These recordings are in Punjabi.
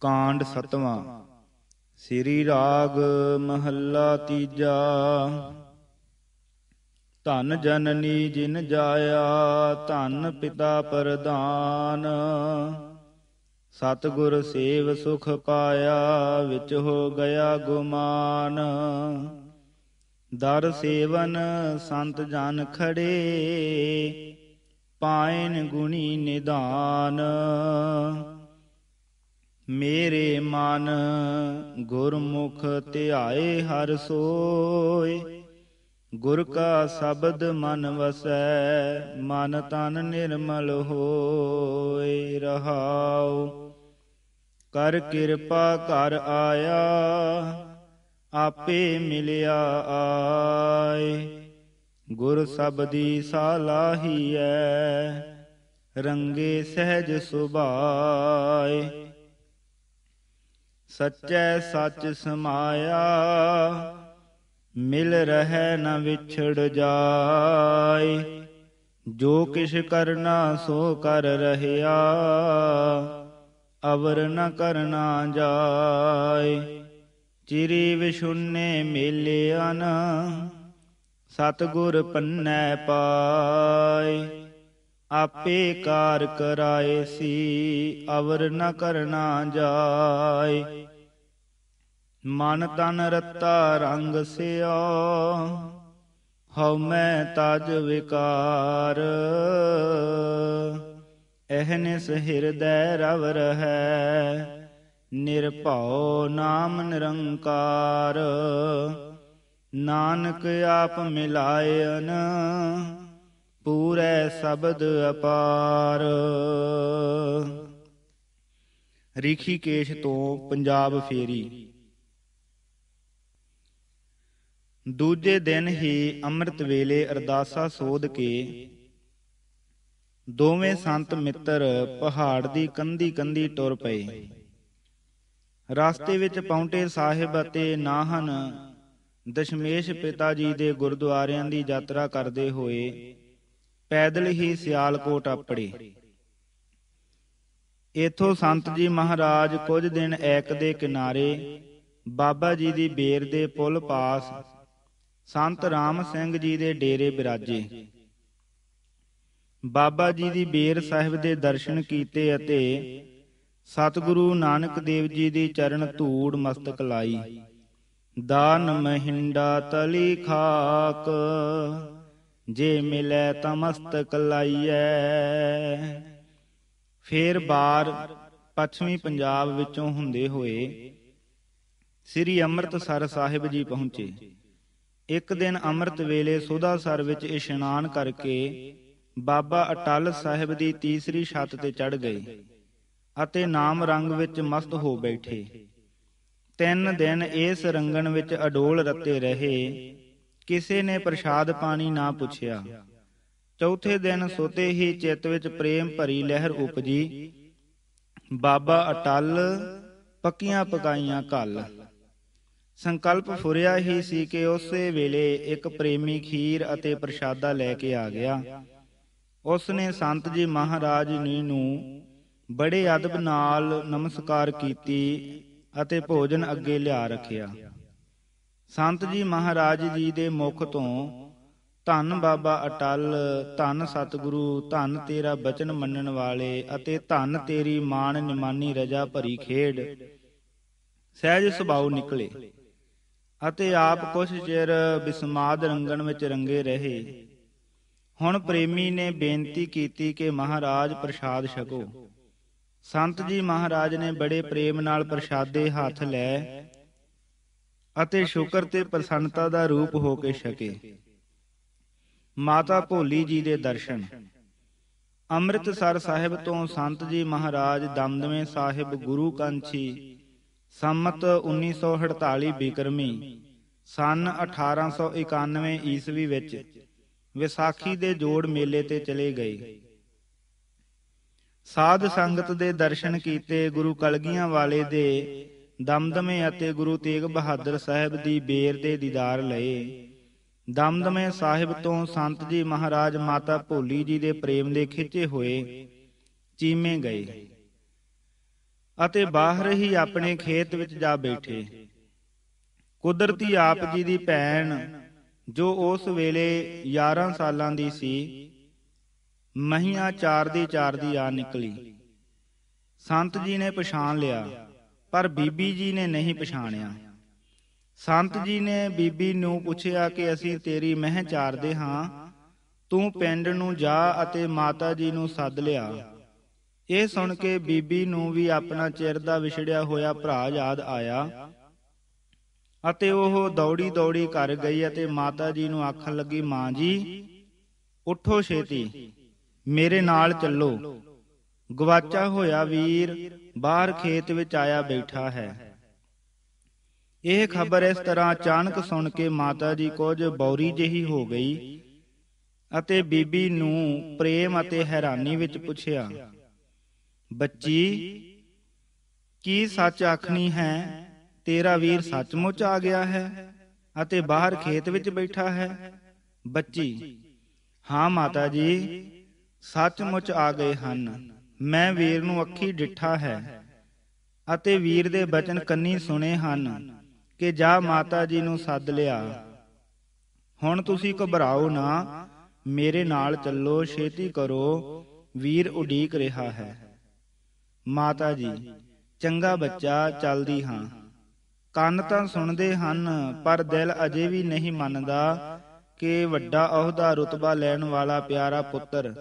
ਕਾਂਡ 7 ਸ੍ਰੀ ਰਾਗ ਮਹੱਲਾ 3 ਧਨ ਜਨਨੀ ਜਿਨ ਜਾਇਆ ਧਨ ਪਿਤਾ ਪ੍ਰਦਾਨ ਸਤਗੁਰ ਸੇਵ ਸੁਖ ਪਾਇਆ ਵਿੱਚ ਹੋ ਗਿਆ ਗੁਮਾਨ ਦਰ ਸੇਵਨ ਸੰਤ ਜਨ ਖੜੇ ਪਾਇਨ ਗੁਣੀ ਨਿਦਾਨ ਮੇਰੇ ਮਨ ਗੁਰਮੁਖ ਧਿਆਏ ਹਰ ਸੋਏ ਗੁਰ ਕਾ ਸ਼ਬਦ ਮਨ ਵਸੈ ਮਨ ਤਨ ਨਿਰਮਲ ਹੋਏ ਰਹਾਉ ਕਰ ਕਿਰਪਾ ਕਰ ਆਇਆ ਆਪੇ ਮਿਲਿਆ ਆਏ ਗੁਰ ਸਬਦੀ ਸਾਲਾਹੀਐ ਰੰਗੇ ਸਹਿਜ ਸੁਭਾਏ ਸਚੈ ਸਚ ਸਮਾਇਆ ਮਿਲ ਰਹਿ ਨ ਵਿਛੜ ਜਾਏ ਜੋ ਕਿਛ ਕਰਨਾ ਸੋ ਕਰ ਰਹਿਆ ਅਵਰ ਨ ਕਰਨਾ ਜਾਏ ਚਿਰੀ ਵਿਸ਼ੁਨੇ ਮਿਲਿਆਨ ਸਤਗੁਰ ਪੰਨੈ ਪਾਏ ਆਪੇ ਕਾਰ ਕਰਾਏ ਸੀ ਅਵਰ ਨ ਕਰਨਾ ਜਾਏ ਮਨ ਤਨ ਰਤਾ ਰੰਗ ਸਿਆ ਹਉ ਮੈਂ ਤਜ ਵਿਕਾਰ ਅਹਨਿਸ ਹਿਰਦੈ ਰਵ ਰਹਿ ਨਿਰਭਉ ਨਾਮ ਨਿਰੰਕਾਰ ਨਾਨਕ ਆਪ ਮਿਲਾਇਨ ਪੂਰੇ ਸ਼ਬਦ ਅਪਾਰ ਕੇਸ਼ ਤੋਂ ਪੰਜਾਬ ਫੇਰੀ ਦੂਜੇ ਦਿਨ ਹੀ ਅੰਮ੍ਰਿਤ ਵੇਲੇ ਅਰਦਾਸਾ ਸੋਧ ਕੇ ਦੋਵੇਂ ਸੰਤ ਮਿੱਤਰ ਪਹਾੜ ਦੀ ਕੰਧੀ ਕੰਧੀ ਟੁਰ ਪਏ ਰਸਤੇ ਵਿੱਚ ਪੌਂਟੇ ਸਾਹਿਬ ਅਤੇ ਨਾਹਨ ਦਸ਼ਮੇਸ਼ ਪਿਤਾ ਜੀ ਦੇ ਗੁਰਦੁਆਰਿਆਂ ਦੀ ਯਾਤਰਾ ਕਰਦੇ ਹੋਏ ਪੈਦਲ ਹੀ ਸਿਆਲਕੋਟ ਆਪੜੇ ਇਥੋਂ ਸੰਤ ਜੀ ਮਹਾਰਾਜ ਕੁਝ ਦਿਨ ਐਕ ਦੇ ਕਿਨਾਰੇ ਬਾਬਾ ਜੀ ਦੀ ਬੇਰ ਦੇ ਪੁੱਲ ਪਾਸ ਸੰਤ ਰਾਮ ਸਿੰਘ ਜੀ ਦੇ ਡੇਰੇ ਬਿਰਾਜੇ ਬਾਬਾ ਜੀ ਦੀ ਬੇਰ ਸਾਹਿਬ ਦੇ ਦਰਸ਼ਨ ਕੀਤੇ ਅਤੇ ਸਤਿਗੁਰੂ ਨਾਨਕ ਦੇਵ ਜੀ ਦੀ ਚਰਨ ਧੂੜ ਮਸਤਕ ਲਾਈ ਦਾਨ ਮਹਿੰਡਾ ਤਲੀ ਖਾਕ ਜੇ ਮਿਲੇ ਮਸਤਕ ਲਾਈਐ ਫੇਰ ਬਾਰ ਪੱਛਮੀ ਪੰਜਾਬ ਵਿੱਚੋਂ ਹੁੰਦੇ ਹੋਏ ਸ੍ਰੀ ਅੰਮ੍ਰਿਤਸਰ ਸਾਹਿਬ ਜੀ ਪਹੁੰਚੇ ਇੱਕ ਦਿਨ ਅੰਮ੍ਰਿਤ ਵੇਲੇ ਸੁਧਾ ਸਰ ਵਿੱਚ ਇਸ਼ਨਾਨ ਕਰਕੇ ਬਾਬਾ ਅਟਲ ਸਾਹਿਬ ਦੀ ਤੀਸਰੀ ਛੱਤ ਤੇ ਚੜ ਗਏ ਅਤੇ ਨਾਮ ਰੰਗ ਵਿੱਚ ਮਸਤ ਹੋ ਬੈਠੇ ਤਿੰਨ ਦਿਨ ਇਸ ਰੰਗਣ ਵਿੱਚ ਅਡੋਲ ਰਤੇ ਰਹੇ ਕਿਸੇ ਨੇ ਪ੍ਰਸ਼ਾਦ ਪਾਣੀ ਨਾ ਪੁੱਛਿਆ ਚੌਥੇ ਦਿਨ ਸੋਤੇ ਹੀ ਚਿੱਤ ਵਿੱਚ ਪ੍ਰੇਮ ਭਰੀ ਲਹਿਰ ਉਪਜੀ ਬਾਬਾ ਅਟਲ ਪੱਕੀਆਂ ਪਕਾਈਆਂ ਕੱਲ ਸੰਕਲਪ ਫੁਰਿਆ ਹੀ ਸੀ ਕਿ ਉਸੇ ਵੇਲੇ ਇੱਕ ਪ੍ਰੇਮੀ ਖੀਰ ਅਤੇ ਪ੍ਰਸ਼ਾਦਾ ਲੈ ਕੇ ਆ ਗਿਆ ਉਸ ਨੇ ਸੰਤ ਜੀ ਮਹਾਰਾਜ ਜੀ ਨੂੰ ਬੜੇ ਅਦਬ ਨਾਲ ਨਮਸਕਾਰ ਕੀਤੀ ਅਤੇ ਭੋਜਨ ਅੱਗੇ ਲਿਆ ਰੱਖਿਆ ਸੰਤ ਜੀ ਮਹਾਰਾਜ ਜੀ ਦੇ ਮੁਖ ਤੋਂ ਧੰਨ ਬਾਬਾ ਅਟਲ ਧੰਨ ਸਤਿਗੁਰੂ ਧੰਨ ਤੇਰਾ ਬਚਨ ਮੰਨਣ ਵਾਲੇ ਅਤੇ ਧੰਨ ਤੇਰੀ ਮਾਨ ਨਿਮਾਨੀ ਰਜਾ ਭਰੀ ਖੇਡ ਸਹਿਜ ਸੁਭਾਉ ਨਿਕਲੇ ਅਤੇ ਆਪ ਕੁਛ ਚਿਰ ਬਿਸਮਾਦ ਰੰਗਣ ਵਿੱਚ ਰੰਗੇ ਰਹੇ ਹੁਣ ਪ੍ਰੇਮੀ ਨੇ ਬੇਨਤੀ ਕੀਤੀ ਕਿ ਮਹਾਰਾਜ ਪ੍ਰਸ਼ਾਦ ਛਕੋ ਸੰਤ ਜੀ ਮਹਾਰਾਜ ਨੇ ਬੜੇ ਪ੍ਰੇਮ ਨਾਲ ਪ੍ਰਸ਼ਾਦੇ ਹੱਥ ਲੈ ਅਤੇ ਸ਼ੁਕਰ ਤੇ ਪ੍ਰਸੰਨਤਾ ਦਾ ਰੂਪ ਹੋ ਕੇ ਛਕੇ ਮਾਤਾ ਭੋਲੀ ਜੀ ਦੇ ਦਰਸ਼ਨ ਅੰਮ੍ਰਿਤਸਰ ਸਾਹਿਬ ਤੋਂ ਸੰਤ ਜੀ ਮਹਾਰਾਜ ਦਮਦਮੇ ਸਾਹਿਬ ਗੁਰੂ ਕੰਛੀ ਸੰਮਤ 1948 ਬਿਕਰਮੀ ਸਨ 1891 ਈਸਵੀ ਵਿੱਚ ਵਿਸਾਖੀ ਦੇ ਜੋੜ ਮੇਲੇ ਤੇ ਚਲੇ ਗਏ ਸਾਧ ਸੰਗਤ ਦੇ ਦਰਸ਼ਨ ਕੀਤੇ ਗੁਰੂ ਕਲਗੀਆਂ ਵਾਲੇ ਦੇ ਦਮਦਮੇ ਅਤੇ ਗੁਰੂ ਤੇਗ ਬਹਾਦਰ ਸਾਹਿਬ ਦੀ ਬੇਰ ਦੇ ਦੀਦਾਰ ਲਏ ਦਮਦਮੇ ਸਾਹਿਬ ਤੋਂ ਸੰਤ ਜੀ ਮਹਾਰਾਜ ਮਾਤਾ ਭੋਲੀ ਜੀ ਦੇ ਪ੍ਰੇਮ ਦੇ ਖਿੱਚੇ ਹੋਏ ਚੀਮੇ ਗਏ ਅਤੇ ਬਾਹਰ ਹੀ ਆਪਣੇ ਖੇਤ ਵਿੱਚ ਜਾ ਬੈਠੇ ਕੁਦਰਤੀ ਆਪ ਜੀ ਦੀ ਭੈਣ ਜੋ ਉਸ ਵੇਲੇ 11 ਸਾਲਾਂ ਦੀ ਸੀ ਮਹੀਆਂ ਚਾਰ ਦੀ ਚਾਰ ਦੀ ਆ ਨਿਕਲੀ ਸੰਤ ਜੀ ਨੇ ਪਛਾਣ ਲਿਆ ਪਰ ਬੀਬੀ ਜੀ ਨੇ ਨਹੀਂ ਪਛਾਣਿਆ ਸੰਤ ਜੀ ਨੇ ਬੀਬੀ ਨੂੰ ਪੁੱਛਿਆ ਕਿ ਅਸੀਂ ਤੇਰੀ ਮਹਿ ਚਾਰਦੇ ਹਾਂ ਤੂੰ ਪਿੰਡ ਨੂੰ ਜਾ ਅਤੇ ਮਾਤਾ ਜੀ ਨੂੰ ਸੱਦ ਲਿਆ ਇਹ ਸੁਣ ਕੇ ਬੀਬੀ ਨੂੰ ਵੀ ਆਪਣਾ ਚਿਰ ਦਾ ਵਿਛੜਿਆ ਹੋਇਆ ਭਰਾ ਯਾਦ ਆਇਆ ਅਤੇ ਉਹ ਦੌੜੀ ਦੌੜੀ ਘਰ ਗਈ ਅਤੇ ਮਾਤਾ ਜੀ ਨੂੰ ਆਖਣ ਲੱਗੀ ਮਾਂ ਜੀ ਉਠੋ ਛੇਤੀ ਮੇਰੇ ਨਾਲ ਚੱਲੋ ਗਵਾਚਾ ਹੋਇਆ ਵੀਰ ਬਾਹਰ ਖੇਤ ਵਿੱਚ ਆਇਆ ਬੈਠਾ ਹੈ ਇਹ ਖਬਰ ਇਸ ਤਰ੍ਹਾਂ ਅਚਾਨਕ ਸੁਣ ਕੇ ਮਾਤਾ ਜੀ ਕੁਝ ਬੌਰੀ ਜਿਹੀ ਹੋ ਗਈ ਅਤੇ ਬੀਬੀ ਨੂੰ ਪ੍ਰੇਮ ਅਤੇ ਹੈਰਾਨੀ ਵਿੱਚ ਪੁੱਛਿਆ ਬੱਚੀ ਕੀ ਸੱਚ ਆਖਣੀ ਹੈ ਤੇਰਾ ਵੀਰ ਸੱਚਮੁੱਚ ਆ ਗਿਆ ਹੈ ਅਤੇ ਬਾਹਰ ਖੇਤ ਵਿੱਚ ਬੈਠਾ ਹੈ ਬੱਚੀ ਹਾਂ ਮਾਤਾ ਜੀ ਸੱਚਮੁੱਚ ਆ ਗਏ ਹਨ ਮੈਂ ਵੀਰ ਨੂੰ ਅੱਖੀ ਡਿੱਠਾ ਹੈ ਅਤੇ ਵੀਰ ਦੇ ਬਚਨ ਕੰਨੀ ਸੁਣੇ ਹਨ ਕਿ ਜਾ ਮਾਤਾ ਜੀ ਨੂੰ ਸੱਦ ਲਿਆ ਹੁਣ ਤੁਸੀਂ ਘਬਰਾਓ ਨਾ ਮੇਰੇ ਨਾਲ ਚੱਲੋ ਛੇਤੀ ਕਰੋ ਵੀਰ ਉਡੀਕ ਰਿਹਾ ਹੈ ਮਾਤਾ ਜੀ ਚੰਗਾ ਬੱਚਾ ਚੱਲਦੀ ਹਾਂ ਕੰਨ ਤਾਂ ਸੁਣਦੇ ਹਨ ਪਰ ਦਿਲ ਅਜੇ ਵੀ ਨਹੀਂ ਮੰਨਦਾ ਕਿ ਵੱਡਾ ਅਹੁਦਾ ਰਤਬਾ ਲੈਣ ਵਾਲਾ ਪਿਆਰਾ ਪੁੱਤਰ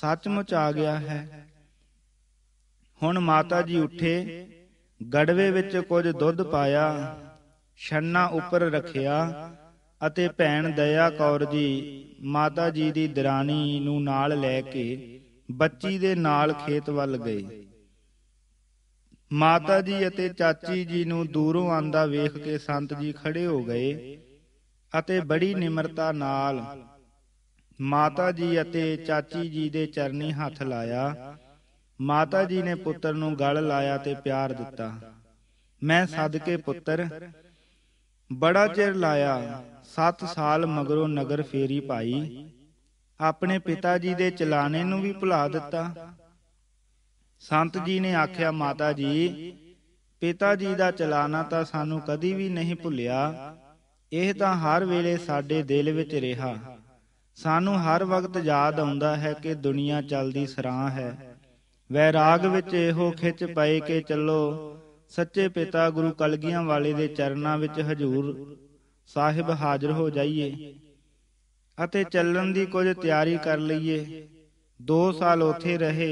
ਸੱਚਮੁੱਚ ਆ ਗਿਆ ਹੈ ਹੁਣ ਮਾਤਾ ਜੀ ਉੱਠੇ ਗੜਵੇ ਵਿੱਚ ਕੁਝ ਦੁੱਧ ਪਾਇਆ ਛੰਨਾ ਉੱਪਰ ਰੱਖਿਆ ਅਤੇ ਭੈਣ ਦਇਆ ਕੌਰ ਜੀ ਮਾਤਾ ਜੀ ਦੀ ਦਰਾਣੀ ਨੂੰ ਨਾਲ ਲੈ ਕੇ ਬੱਚੀ ਦੇ ਨਾਲ ਖੇਤ ਵੱਲ ਗਈ ਮਾਤਾ ਜੀ ਅਤੇ ਚਾਚੀ ਜੀ ਨੂੰ ਦੂਰੋਂ ਆਂਦਾ ਵੇਖ ਕੇ ਸੰਤ ਜੀ ਖੜੇ ਹੋ ਗਏ ਅਤੇ ਬੜੀ ਨਿਮਰਤਾ ਨਾਲ ਮਾਤਾ ਜੀ ਅਤੇ ਚਾਚੀ ਜੀ ਦੇ ਚਰਨੀ ਹੱਥ ਲਾਇਆ ਮਾਤਾ ਜੀ ਨੇ ਪੁੱਤਰ ਨੂੰ ਗਲ ਲਾਇਆ ਤੇ ਪਿਆਰ ਦਿੱਤਾ ਮੈਂ ਸਦਕੇ ਪੁੱਤਰ ਬੜਾ ਚਿਰ ਲਾਇਆ 7 ਸਾਲ ਮਗਰੋਂ ਨਗਰ ਫੇਰੀ ਪਾਈ ਆਪਣੇ ਪਿਤਾ ਜੀ ਦੇ ਚਲਾਣੇ ਨੂੰ ਵੀ ਭੁਲਾ ਦਿੱਤਾ ਸੰਤ ਜੀ ਨੇ ਆਖਿਆ ਮਾਤਾ ਜੀ ਪਿਤਾ ਜੀ ਦਾ ਚਲਾਣਾ ਤਾਂ ਸਾਨੂੰ ਕਦੀ ਵੀ ਨਹੀਂ ਭੁੱਲਿਆ ਇਹ ਤਾਂ ਹਰ ਵੇਲੇ ਸਾਡੇ ਦਿਲ ਵਿੱਚ ਰਿਹਾ ਸਾਨੂੰ ਹਰ ਵਕਤ ਯਾਦ ਆਉਂਦਾ ਹੈ ਕਿ ਦੁਨੀਆ ਚੱਲਦੀ ਸਰਾਂ ਹੈ ਵੈਰਾਗ ਵਿੱਚ ਇਹੋ ਖਿੱਚ ਪਏ ਕਿ ਚੱਲੋ ਸੱਚੇ ਪਿਤਾ ਗੁਰੂ ਕਲਗੀਆਂ ਵਾਲੇ ਦੇ ਚਰਨਾਂ ਵਿੱਚ ਹਜ਼ੂਰ ਸਾਹਿਬ ਹਾਜ਼ਰ ਹੋ ਜਾਈਏ ਅਤੇ ਚੱਲਣ ਦੀ ਕੁਝ ਤਿਆਰੀ ਕਰ ਲਈਏ 2 ਸਾਲ ਉੱਥੇ ਰਹੇ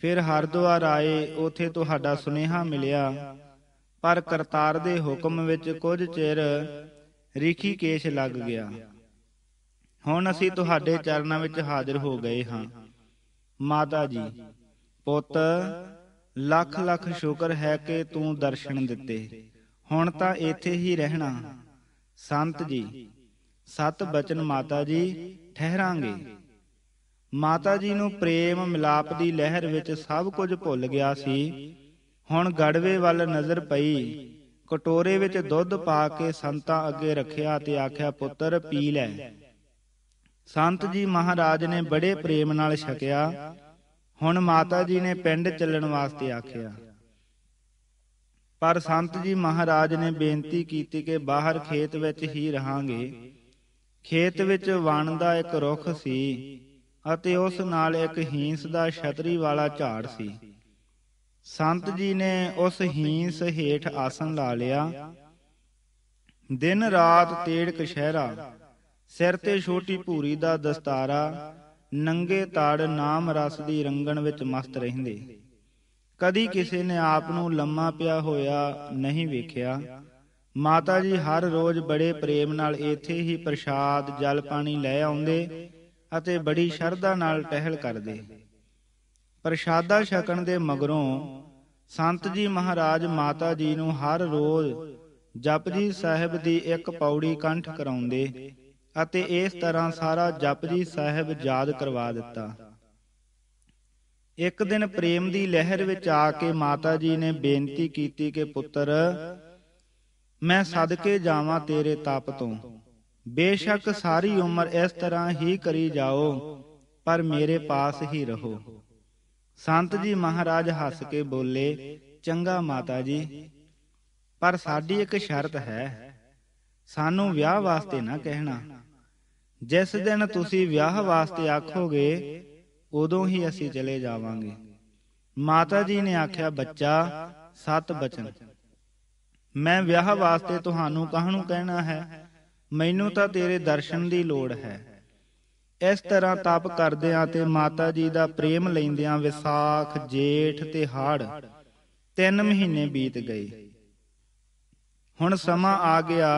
ਫਿਰ ਹਰਦੁਆਰ ਆਏ ਉਥੇ ਤੁਹਾਡਾ ਸੁਨੇਹਾ ਮਿਲਿਆ ਪਰ ਕਰਤਾਰ ਦੇ ਹੁਕਮ ਵਿੱਚ ਕੁਝ ਚਿਰ ਕੇਸ਼ ਲੱਗ ਗਿਆ ਹੁਣ ਅਸੀਂ ਤੁਹਾਡੇ ਚਰਨਾਂ ਵਿੱਚ ਹਾਜ਼ਰ ਹੋ ਗਏ ਹਾਂ ਮਾਤਾ ਜੀ ਪੁੱਤ ਲੱਖ ਲੱਖ ਸ਼ੁਕਰ ਹੈ ਕਿ ਤੂੰ ਦਰਸ਼ਨ ਦਿੱਤੇ ਹੁਣ ਤਾਂ ਇੱਥੇ ਹੀ ਰਹਿਣਾ ਸੰਤ ਜੀ ਸਤ ਬਚਨ ਮਾਤਾ ਜੀ ਠਹਿਰਾਂਗੇ ਮਾਤਾ ਜੀ ਨੂੰ ਪ੍ਰੇਮ ਮਿਲਾਪ ਦੀ ਲਹਿਰ ਵਿੱਚ ਸਭ ਕੁਝ ਭੁੱਲ ਗਿਆ ਸੀ ਹੁਣ ਗੜਵੇ ਵੱਲ ਨਜ਼ਰ ਪਈ ਕਟੋਰੇ ਵਿੱਚ ਦੁੱਧ ਪਾ ਕੇ ਸੰਤਾਂ ਅੱਗੇ ਰੱਖਿਆ ਤੇ ਆਖਿਆ ਪੁੱਤਰ ਪੀ ਲੈ ਸੰਤ ਜੀ ਮਹਾਰਾਜ ਨੇ ਬੜੇ ਪ੍ਰੇਮ ਨਾਲ ਛਕਿਆ ਹੁਣ ਮਾਤਾ ਜੀ ਨੇ ਪਿੰਡ ਚੱਲਣ ਵਾਸਤੇ ਆਖਿਆ ਪਰ ਸੰਤ ਜੀ ਮਹਾਰਾਜ ਨੇ ਬੇਨਤੀ ਕੀਤੀ ਕਿ ਬਾਹਰ ਖੇਤ ਵਿੱਚ ਹੀ ਰਹਾਂਗੇ ਖੇਤ ਵਿੱਚ ਵਣ ਦਾ ਇੱਕ ਰੁੱਖ ਸੀ ਅਤੇ ਉਸ ਨਾਲ ਇੱਕ ਹੀਂਸ ਦਾ ਛਤਰੀ ਵਾਲਾ ਝਾੜ ਸੀ ਸੰਤ ਜੀ ਨੇ ਉਸ ਹੀਂਸ ਹੇਠ ਆਸਨ ਲਾ ਲਿਆ ਦਿਨ ਰਾਤ ਤੇੜ ਕਸ਼ਹਿਰਾ ਸਿਰ ਤੇ ਛੋਟੀ ਭੂਰੀ ਦਾ ਦਸਤਾਰਾ ਨੰਗੇ ਤਾੜ ਨਾਮ ਰਸ ਦੀ ਰੰਗਣ ਵਿੱਚ ਮਸਤ ਰਹਿੰਦੇ ਕਦੀ ਕਿਸੇ ਨੇ ਆਪ ਨੂੰ ਲੰਮਾ ਪਿਆ ਹੋਇਆ ਨਹੀਂ ਵੇਖਿਆ ਮਾਤਾ ਜੀ ਹਰ ਰੋਜ਼ ਬੜੇ ਪ੍ਰੇਮ ਨਾਲ ਇੱਥੇ ਹੀ ਪ੍ਰਸ਼ਾਦ ਜਲ ਪਾਣੀ ਲੈ ਆਉਂਦੇ ਅਤੇ ਬੜੀ ਸ਼ਰਧਾ ਨਾਲ ਟਹਿਲ ਕਰਦੇ ਪ੍ਰਸ਼ਾਦਾ ਛਕਣ ਦੇ ਮਗਰੋਂ ਸੰਤ ਜੀ ਮਹਾਰਾਜ ਮਾਤਾ ਜੀ ਨੂੰ ਹਰ ਰੋਜ਼ ਜਪਜੀ ਸਾਹਿਬ ਦੀ ਇੱਕ ਪੌੜੀ ਕੰਠ ਕਰਾਉਂਦੇ ਅਤੇ ਇਸ ਤਰ੍ਹਾਂ ਸਾਰਾ ਜਪਜੀ ਸਾਹਿਬ ਯਾਦ ਕਰਵਾ ਦਿੱਤਾ ਇੱਕ ਦਿਨ ਪ੍ਰੇਮ ਦੀ ਲਹਿਰ ਵਿੱਚ ਆ ਕੇ ਮਾਤਾ ਜੀ ਨੇ ਬੇਨਤੀ ਕੀਤੀ ਕਿ ਪੁੱਤਰ ਮੈਂ ਸਦਕੇ ਜਾਵਾਂ ਤੇਰੇ ਤਪ ਤੋਂ ਬੇਸ਼ੱਕ ਸਾਰੀ ਉਮਰ ਇਸ ਤਰ੍ਹਾਂ ਹੀ ਕਰੀ ਜਾਓ ਪਰ ਮੇਰੇ ਪਾਸ ਹੀ ਰਹੋ ਸੰਤ ਜੀ ਮਹਾਰਾਜ ਹੱਸ ਕੇ ਬੋਲੇ ਚੰਗਾ ਮਾਤਾ ਜੀ ਪਰ ਸਾਡੀ ਇੱਕ ਸ਼ਰਤ ਹੈ ਸਾਨੂੰ ਵਿਆਹ ਵਾਸਤੇ ਨਾ ਕਹਿਣਾ ਜਿਸ ਦਿਨ ਤੁਸੀਂ ਵਿਆਹ ਵਾਸਤੇ ਆਖੋਗੇ ਉਦੋਂ ਹੀ ਅਸੀਂ ਚਲੇ ਜਾਵਾਂਗੇ ਮਾਤਾ ਜੀ ਨੇ ਆਖਿਆ ਬੱਚਾ ਸਤ ਬਚਨ ਮੈਂ ਵਿਆਹ ਵਾਸਤੇ ਤੁਹਾਨੂੰ ਕਾਹਨੂੰ ਕਹਿਣਾ ਹੈ ਮੈਨੂੰ ਤਾਂ ਤੇਰੇ ਦਰਸ਼ਨ ਦੀ ਲੋੜ ਹੈ ਇਸ ਤਰ੍ਹਾਂ ਤਪ ਕਰਦਿਆਂ ਤੇ ਮਾਤਾ ਜੀ ਦਾ ਪ੍ਰੇਮ ਲੈਂਦਿਆਂ ਵਿਸਾਖ ਜੇਠ ਤੇ ਹੜ ਤਿੰਨ ਮਹੀਨੇ ਬੀਤ ਗਏ ਹੁਣ ਸਮਾਂ ਆ ਗਿਆ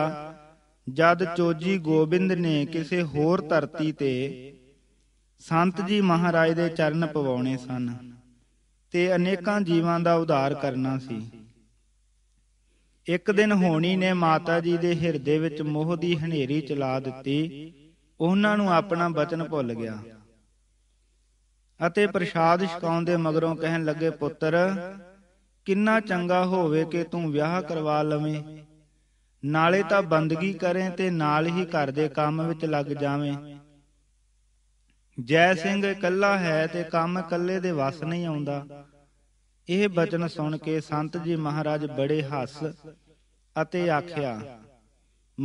ਜਦ ਚੋਜੀ ਗੋਬਿੰਦ ਨੇ ਕਿਸੇ ਹੋਰ ਧਰਤੀ ਤੇ ਸੰਤ ਜੀ ਮਹਾਰਾਜ ਦੇ ਚਰਨ ਪਵਾਉਣੇ ਸਨ ਤੇ ਅਨੇਕਾਂ ਜੀਵਾਂ ਦਾ ਉਧਾਰ ਕਰਨਾ ਸੀ ਇੱਕ ਦਿਨ ਹੋਣੀ ਨੇ ਮਾਤਾ ਜੀ ਦੇ ਹਿਰਦੇ ਵਿੱਚ ਮੋਹ ਦੀ ਹਨੇਰੀ ਚਲਾ ਦਿੱਤੀ ਉਹਨਾਂ ਨੂੰ ਆਪਣਾ ਬਚਨ ਭੁੱਲ ਗਿਆ ਅਤੇ ਪ੍ਰਸ਼ਾਦ ਛਕਾਉਣ ਦੇ ਮਗਰੋਂ ਕਹਿਣ ਲੱਗੇ ਪੁੱਤਰ ਕਿੰਨਾ ਚੰਗਾ ਹੋਵੇ ਕਿ ਤੂੰ ਵਿਆਹ ਕਰਵਾ ਲਵੇਂ ਨਾਲੇ ਤਾਂ ਬੰਦਗੀ ਕਰੇ ਤੇ ਨਾਲ ਹੀ ਘਰ ਦੇ ਕੰਮ ਵਿੱਚ ਲੱਗ ਜਾਵੇਂ ਜੈ ਸਿੰਘ ਇਕੱਲਾ ਹੈ ਤੇ ਕੰਮ ਇਕੱਲੇ ਦੇ ਵਸ ਨਹੀਂ ਆਉਂਦਾ ਇਹ ਬਚਨ ਸੁਣ ਕੇ ਸੰਤ ਜੀ ਮਹਾਰਾਜ ਬੜੇ ਹੱਸ ਅਤੇ ਆਖਿਆ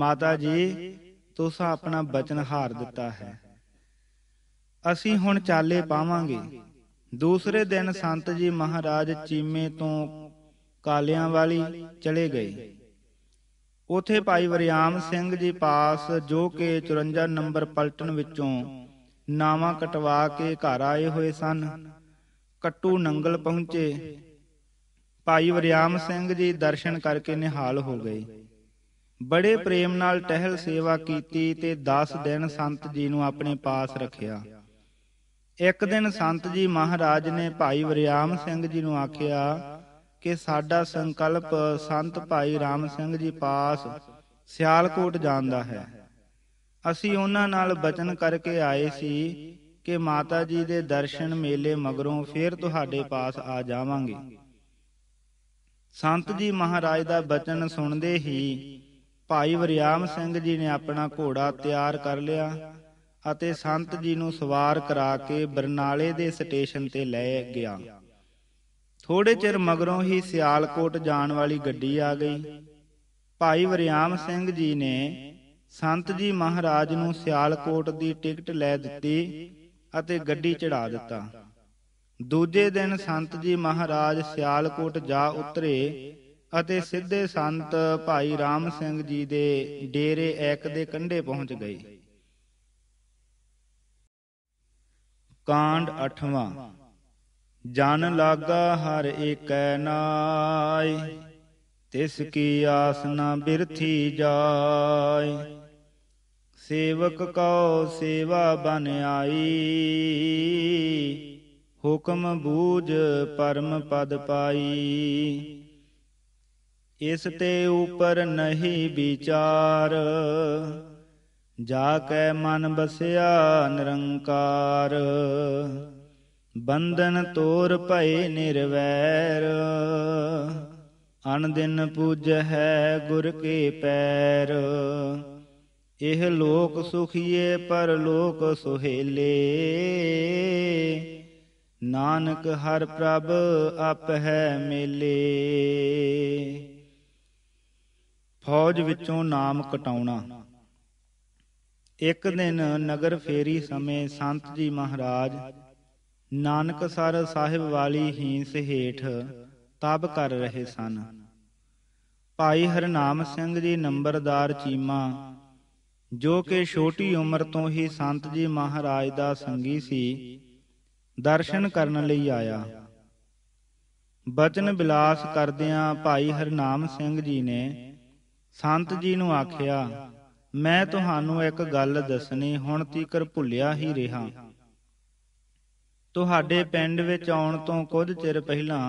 ਮਾਤਾ ਜੀ ਤੁਸੀਂ ਆਪਣਾ ਬਚਨ ਹਾਰ ਦਿੱਤਾ ਹੈ ਅਸੀਂ ਹੁਣ ਚਾਲੇ ਪਾਵਾਂਗੇ ਦੂਸਰੇ ਦਿਨ ਸੰਤ ਜੀ ਮਹਾਰਾਜ ਚੀਮੇ ਤੋਂ ਕਾਲਿਆਂ ਵਾਲੀ ਚਲੇ ਗਏ ਉਥੇ ਭਾਈ ਵਰਿਆਮ ਸਿੰਘ ਜੀ ਪਾਸ ਜੋ ਕਿ 54 ਨੰਬਰ ਪਲਟਨ ਵਿੱਚੋਂ ਨਾਵਾਂ ਕਟਵਾ ਕੇ ਘਰ ਆਏ ਹੋਏ ਸਨ ਕੱਟੂ ਨੰਗਲ ਪਹੁੰਚੇ ਭਾਈ ਵਰਿਆਮ ਸਿੰਘ ਜੀ ਦਰਸ਼ਨ ਕਰਕੇ ਨਿਹਾਲ ਹੋ ਗਏ ਬੜੇ ਪ੍ਰੇਮ ਨਾਲ ਟਹਿਲ ਸੇਵਾ ਕੀਤੀ ਤੇ 10 ਦਿਨ ਸੰਤ ਜੀ ਨੂੰ ਆਪਣੇ ਪਾਸ ਰੱਖਿਆ ਇੱਕ ਦਿਨ ਸੰਤ ਜੀ ਮਹਾਰਾਜ ਨੇ ਭਾਈ ਵਰਿਆਮ ਸਿੰਘ ਜੀ ਨੂੰ ਆਖਿਆ ਕਿ ਸਾਡਾ ਸੰਕਲਪ ਸੰਤ ਭਾਈ ਰਾਮ ਸਿੰਘ ਜੀ ਪਾਸ ਸਿਆਲਕੋਟ ਜਾਣ ਦਾ ਹੈ ਅਸੀਂ ਉਹਨਾਂ ਨਾਲ ਬਚਨ ਕਰਕੇ ਆਏ ਸੀ ਕਿ ਮਾਤਾ ਜੀ ਦੇ ਦਰਸ਼ਨ ਮੇਲੇ ਮਗਰੋਂ ਫੇਰ ਤੁਹਾਡੇ ਪਾਸ ਆ ਜਾਵਾਂਗੇ ਸੰਤ ਜੀ ਮਹਾਰਾਜ ਦਾ ਬਚਨ ਸੁਣਦੇ ਹੀ ਭਾਈ ਵਰਿਆਮ ਸਿੰਘ ਜੀ ਨੇ ਆਪਣਾ ਘੋੜਾ ਤਿਆਰ ਕਰ ਲਿਆ ਅਤੇ ਸੰਤ ਜੀ ਨੂੰ ਸਵਾਰ ਕਰਾ ਕੇ ਬਰਨਾਲੇ ਦੇ ਸਟੇਸ਼ਨ ਤੇ ਲੈ ਗਿਆ ਥੋੜੇ ਚਿਰ ਮਗਰੋਂ ਹੀ ਸਿਆਲਕੋਟ ਜਾਣ ਵਾਲੀ ਗੱਡੀ ਆ ਗਈ ਭਾਈ ਵਰਿਆਮ ਸਿੰਘ ਜੀ ਨੇ ਸੰਤ ਜੀ ਮਹਾਰਾਜ ਨੂੰ ਸਿਆਲਕੋਟ ਦੀ ਟਿਕਟ ਲੈ ਦਿੱਤੀ ਅਤੇ ਗੱਡੀ ਚੜਾ ਦਿੱਤਾ ਦੂਜੇ ਦਿਨ ਸੰਤ ਜੀ ਮਹਾਰਾਜ ਸਿਆਲਕੋਟ ਜਾ ਉਤਰੇ ਅਤੇ ਸਿੱਧੇ ਸੰਤ ਭਾਈ ਰਾਮ ਸਿੰਘ ਜੀ ਦੇ ਡੇਰੇ ਐਕ ਦੇ ਕੰਢੇ ਪਹੁੰਚ ਗਏ ਕਾਂਡ 8ਵਾਂ ਜਨ ਲਾਗਾ ਹਰ ਏਕੈ ਨਾਈ ਤਿਸ ਕੀ ਆਸ ਨਾ ਬਿਰਥੀ ਜਾਏ ਸੇਵਕ ਕਉ ਸੇਵਾ ਬਨ ਆਈ ਹੁਕਮ ਬੂਝ ਪਰਮ ਪਦ ਪਾਈ ਇਸ ਤੇ ਉਪਰ ਨਹੀਂ ਵਿਚਾਰ ਜਾ ਕੇ ਮਨ ਬਸਿਆ ਨਿਰੰਕਾਰ ਬੰਧਨ ਤੋਰ ਭਏ ਨਿਰਵੈਰ ਅਨ ਦਿਨ ਪੂਜ ਹੈ ਗੁਰ ਕੇ ਪੈਰ ਇਹ ਲੋਕ ਸੁਖੀਏ ਪਰ ਲੋਕ ਸੁਹੇਲੇ ਨਾਨਕ ਹਰ ਪ੍ਰਭ ਆਪ ਹੈ ਮੇਲੇ ਫੌਜ ਵਿੱਚੋਂ ਨਾਮ ਕਟਾਉਣਾ ਇੱਕ ਦਿਨ ਨਗਰ ਫੇਰੀ ਸਮੇਂ ਸੰਤ ਜੀ ਮਹਾਰਾਜ ਨਾਨਕ ਸਰ ਸਾਹਿਬ ਵਾਲੀ ਹੀਂਸ ਹੇਠ ਤਬ ਕਰ ਰਹੇ ਸਨ ਭਾਈ ਹਰਨਾਮ ਸਿੰਘ ਜੀ ਨੰਬਰਦਾਰ ਚੀਮਾ ਜੋ ਕਿ ਛੋਟੀ ਉਮਰ ਤੋਂ ਹੀ ਸੰਤ ਜੀ ਮਹਾਰਾਜ ਦਾ ਸੰਗੀ ਸੀ ਦਰਸ਼ਨ ਕਰਨ ਲਈ ਆਇਆ ਬਚਨ ਬਿਲਾਸ ਕਰਦਿਆਂ ਭਾਈ ਹਰਨਾਮ ਸਿੰਘ ਜੀ ਨੇ ਸੰਤ ਜੀ ਨੂੰ ਆਖਿਆ ਮੈਂ ਤੁਹਾਨੂੰ ਇੱਕ ਗੱਲ ਦੱਸਣੀ ਹੁਣ ਤੀਕਰ ਭੁੱਲਿਆ ਹੀ ਰਿਹਾ ਤੁਹਾਡੇ ਪਿੰਡ ਵਿੱਚ ਆਉਣ ਤੋਂ ਕੁਝ ਚਿਰ ਪਹਿਲਾਂ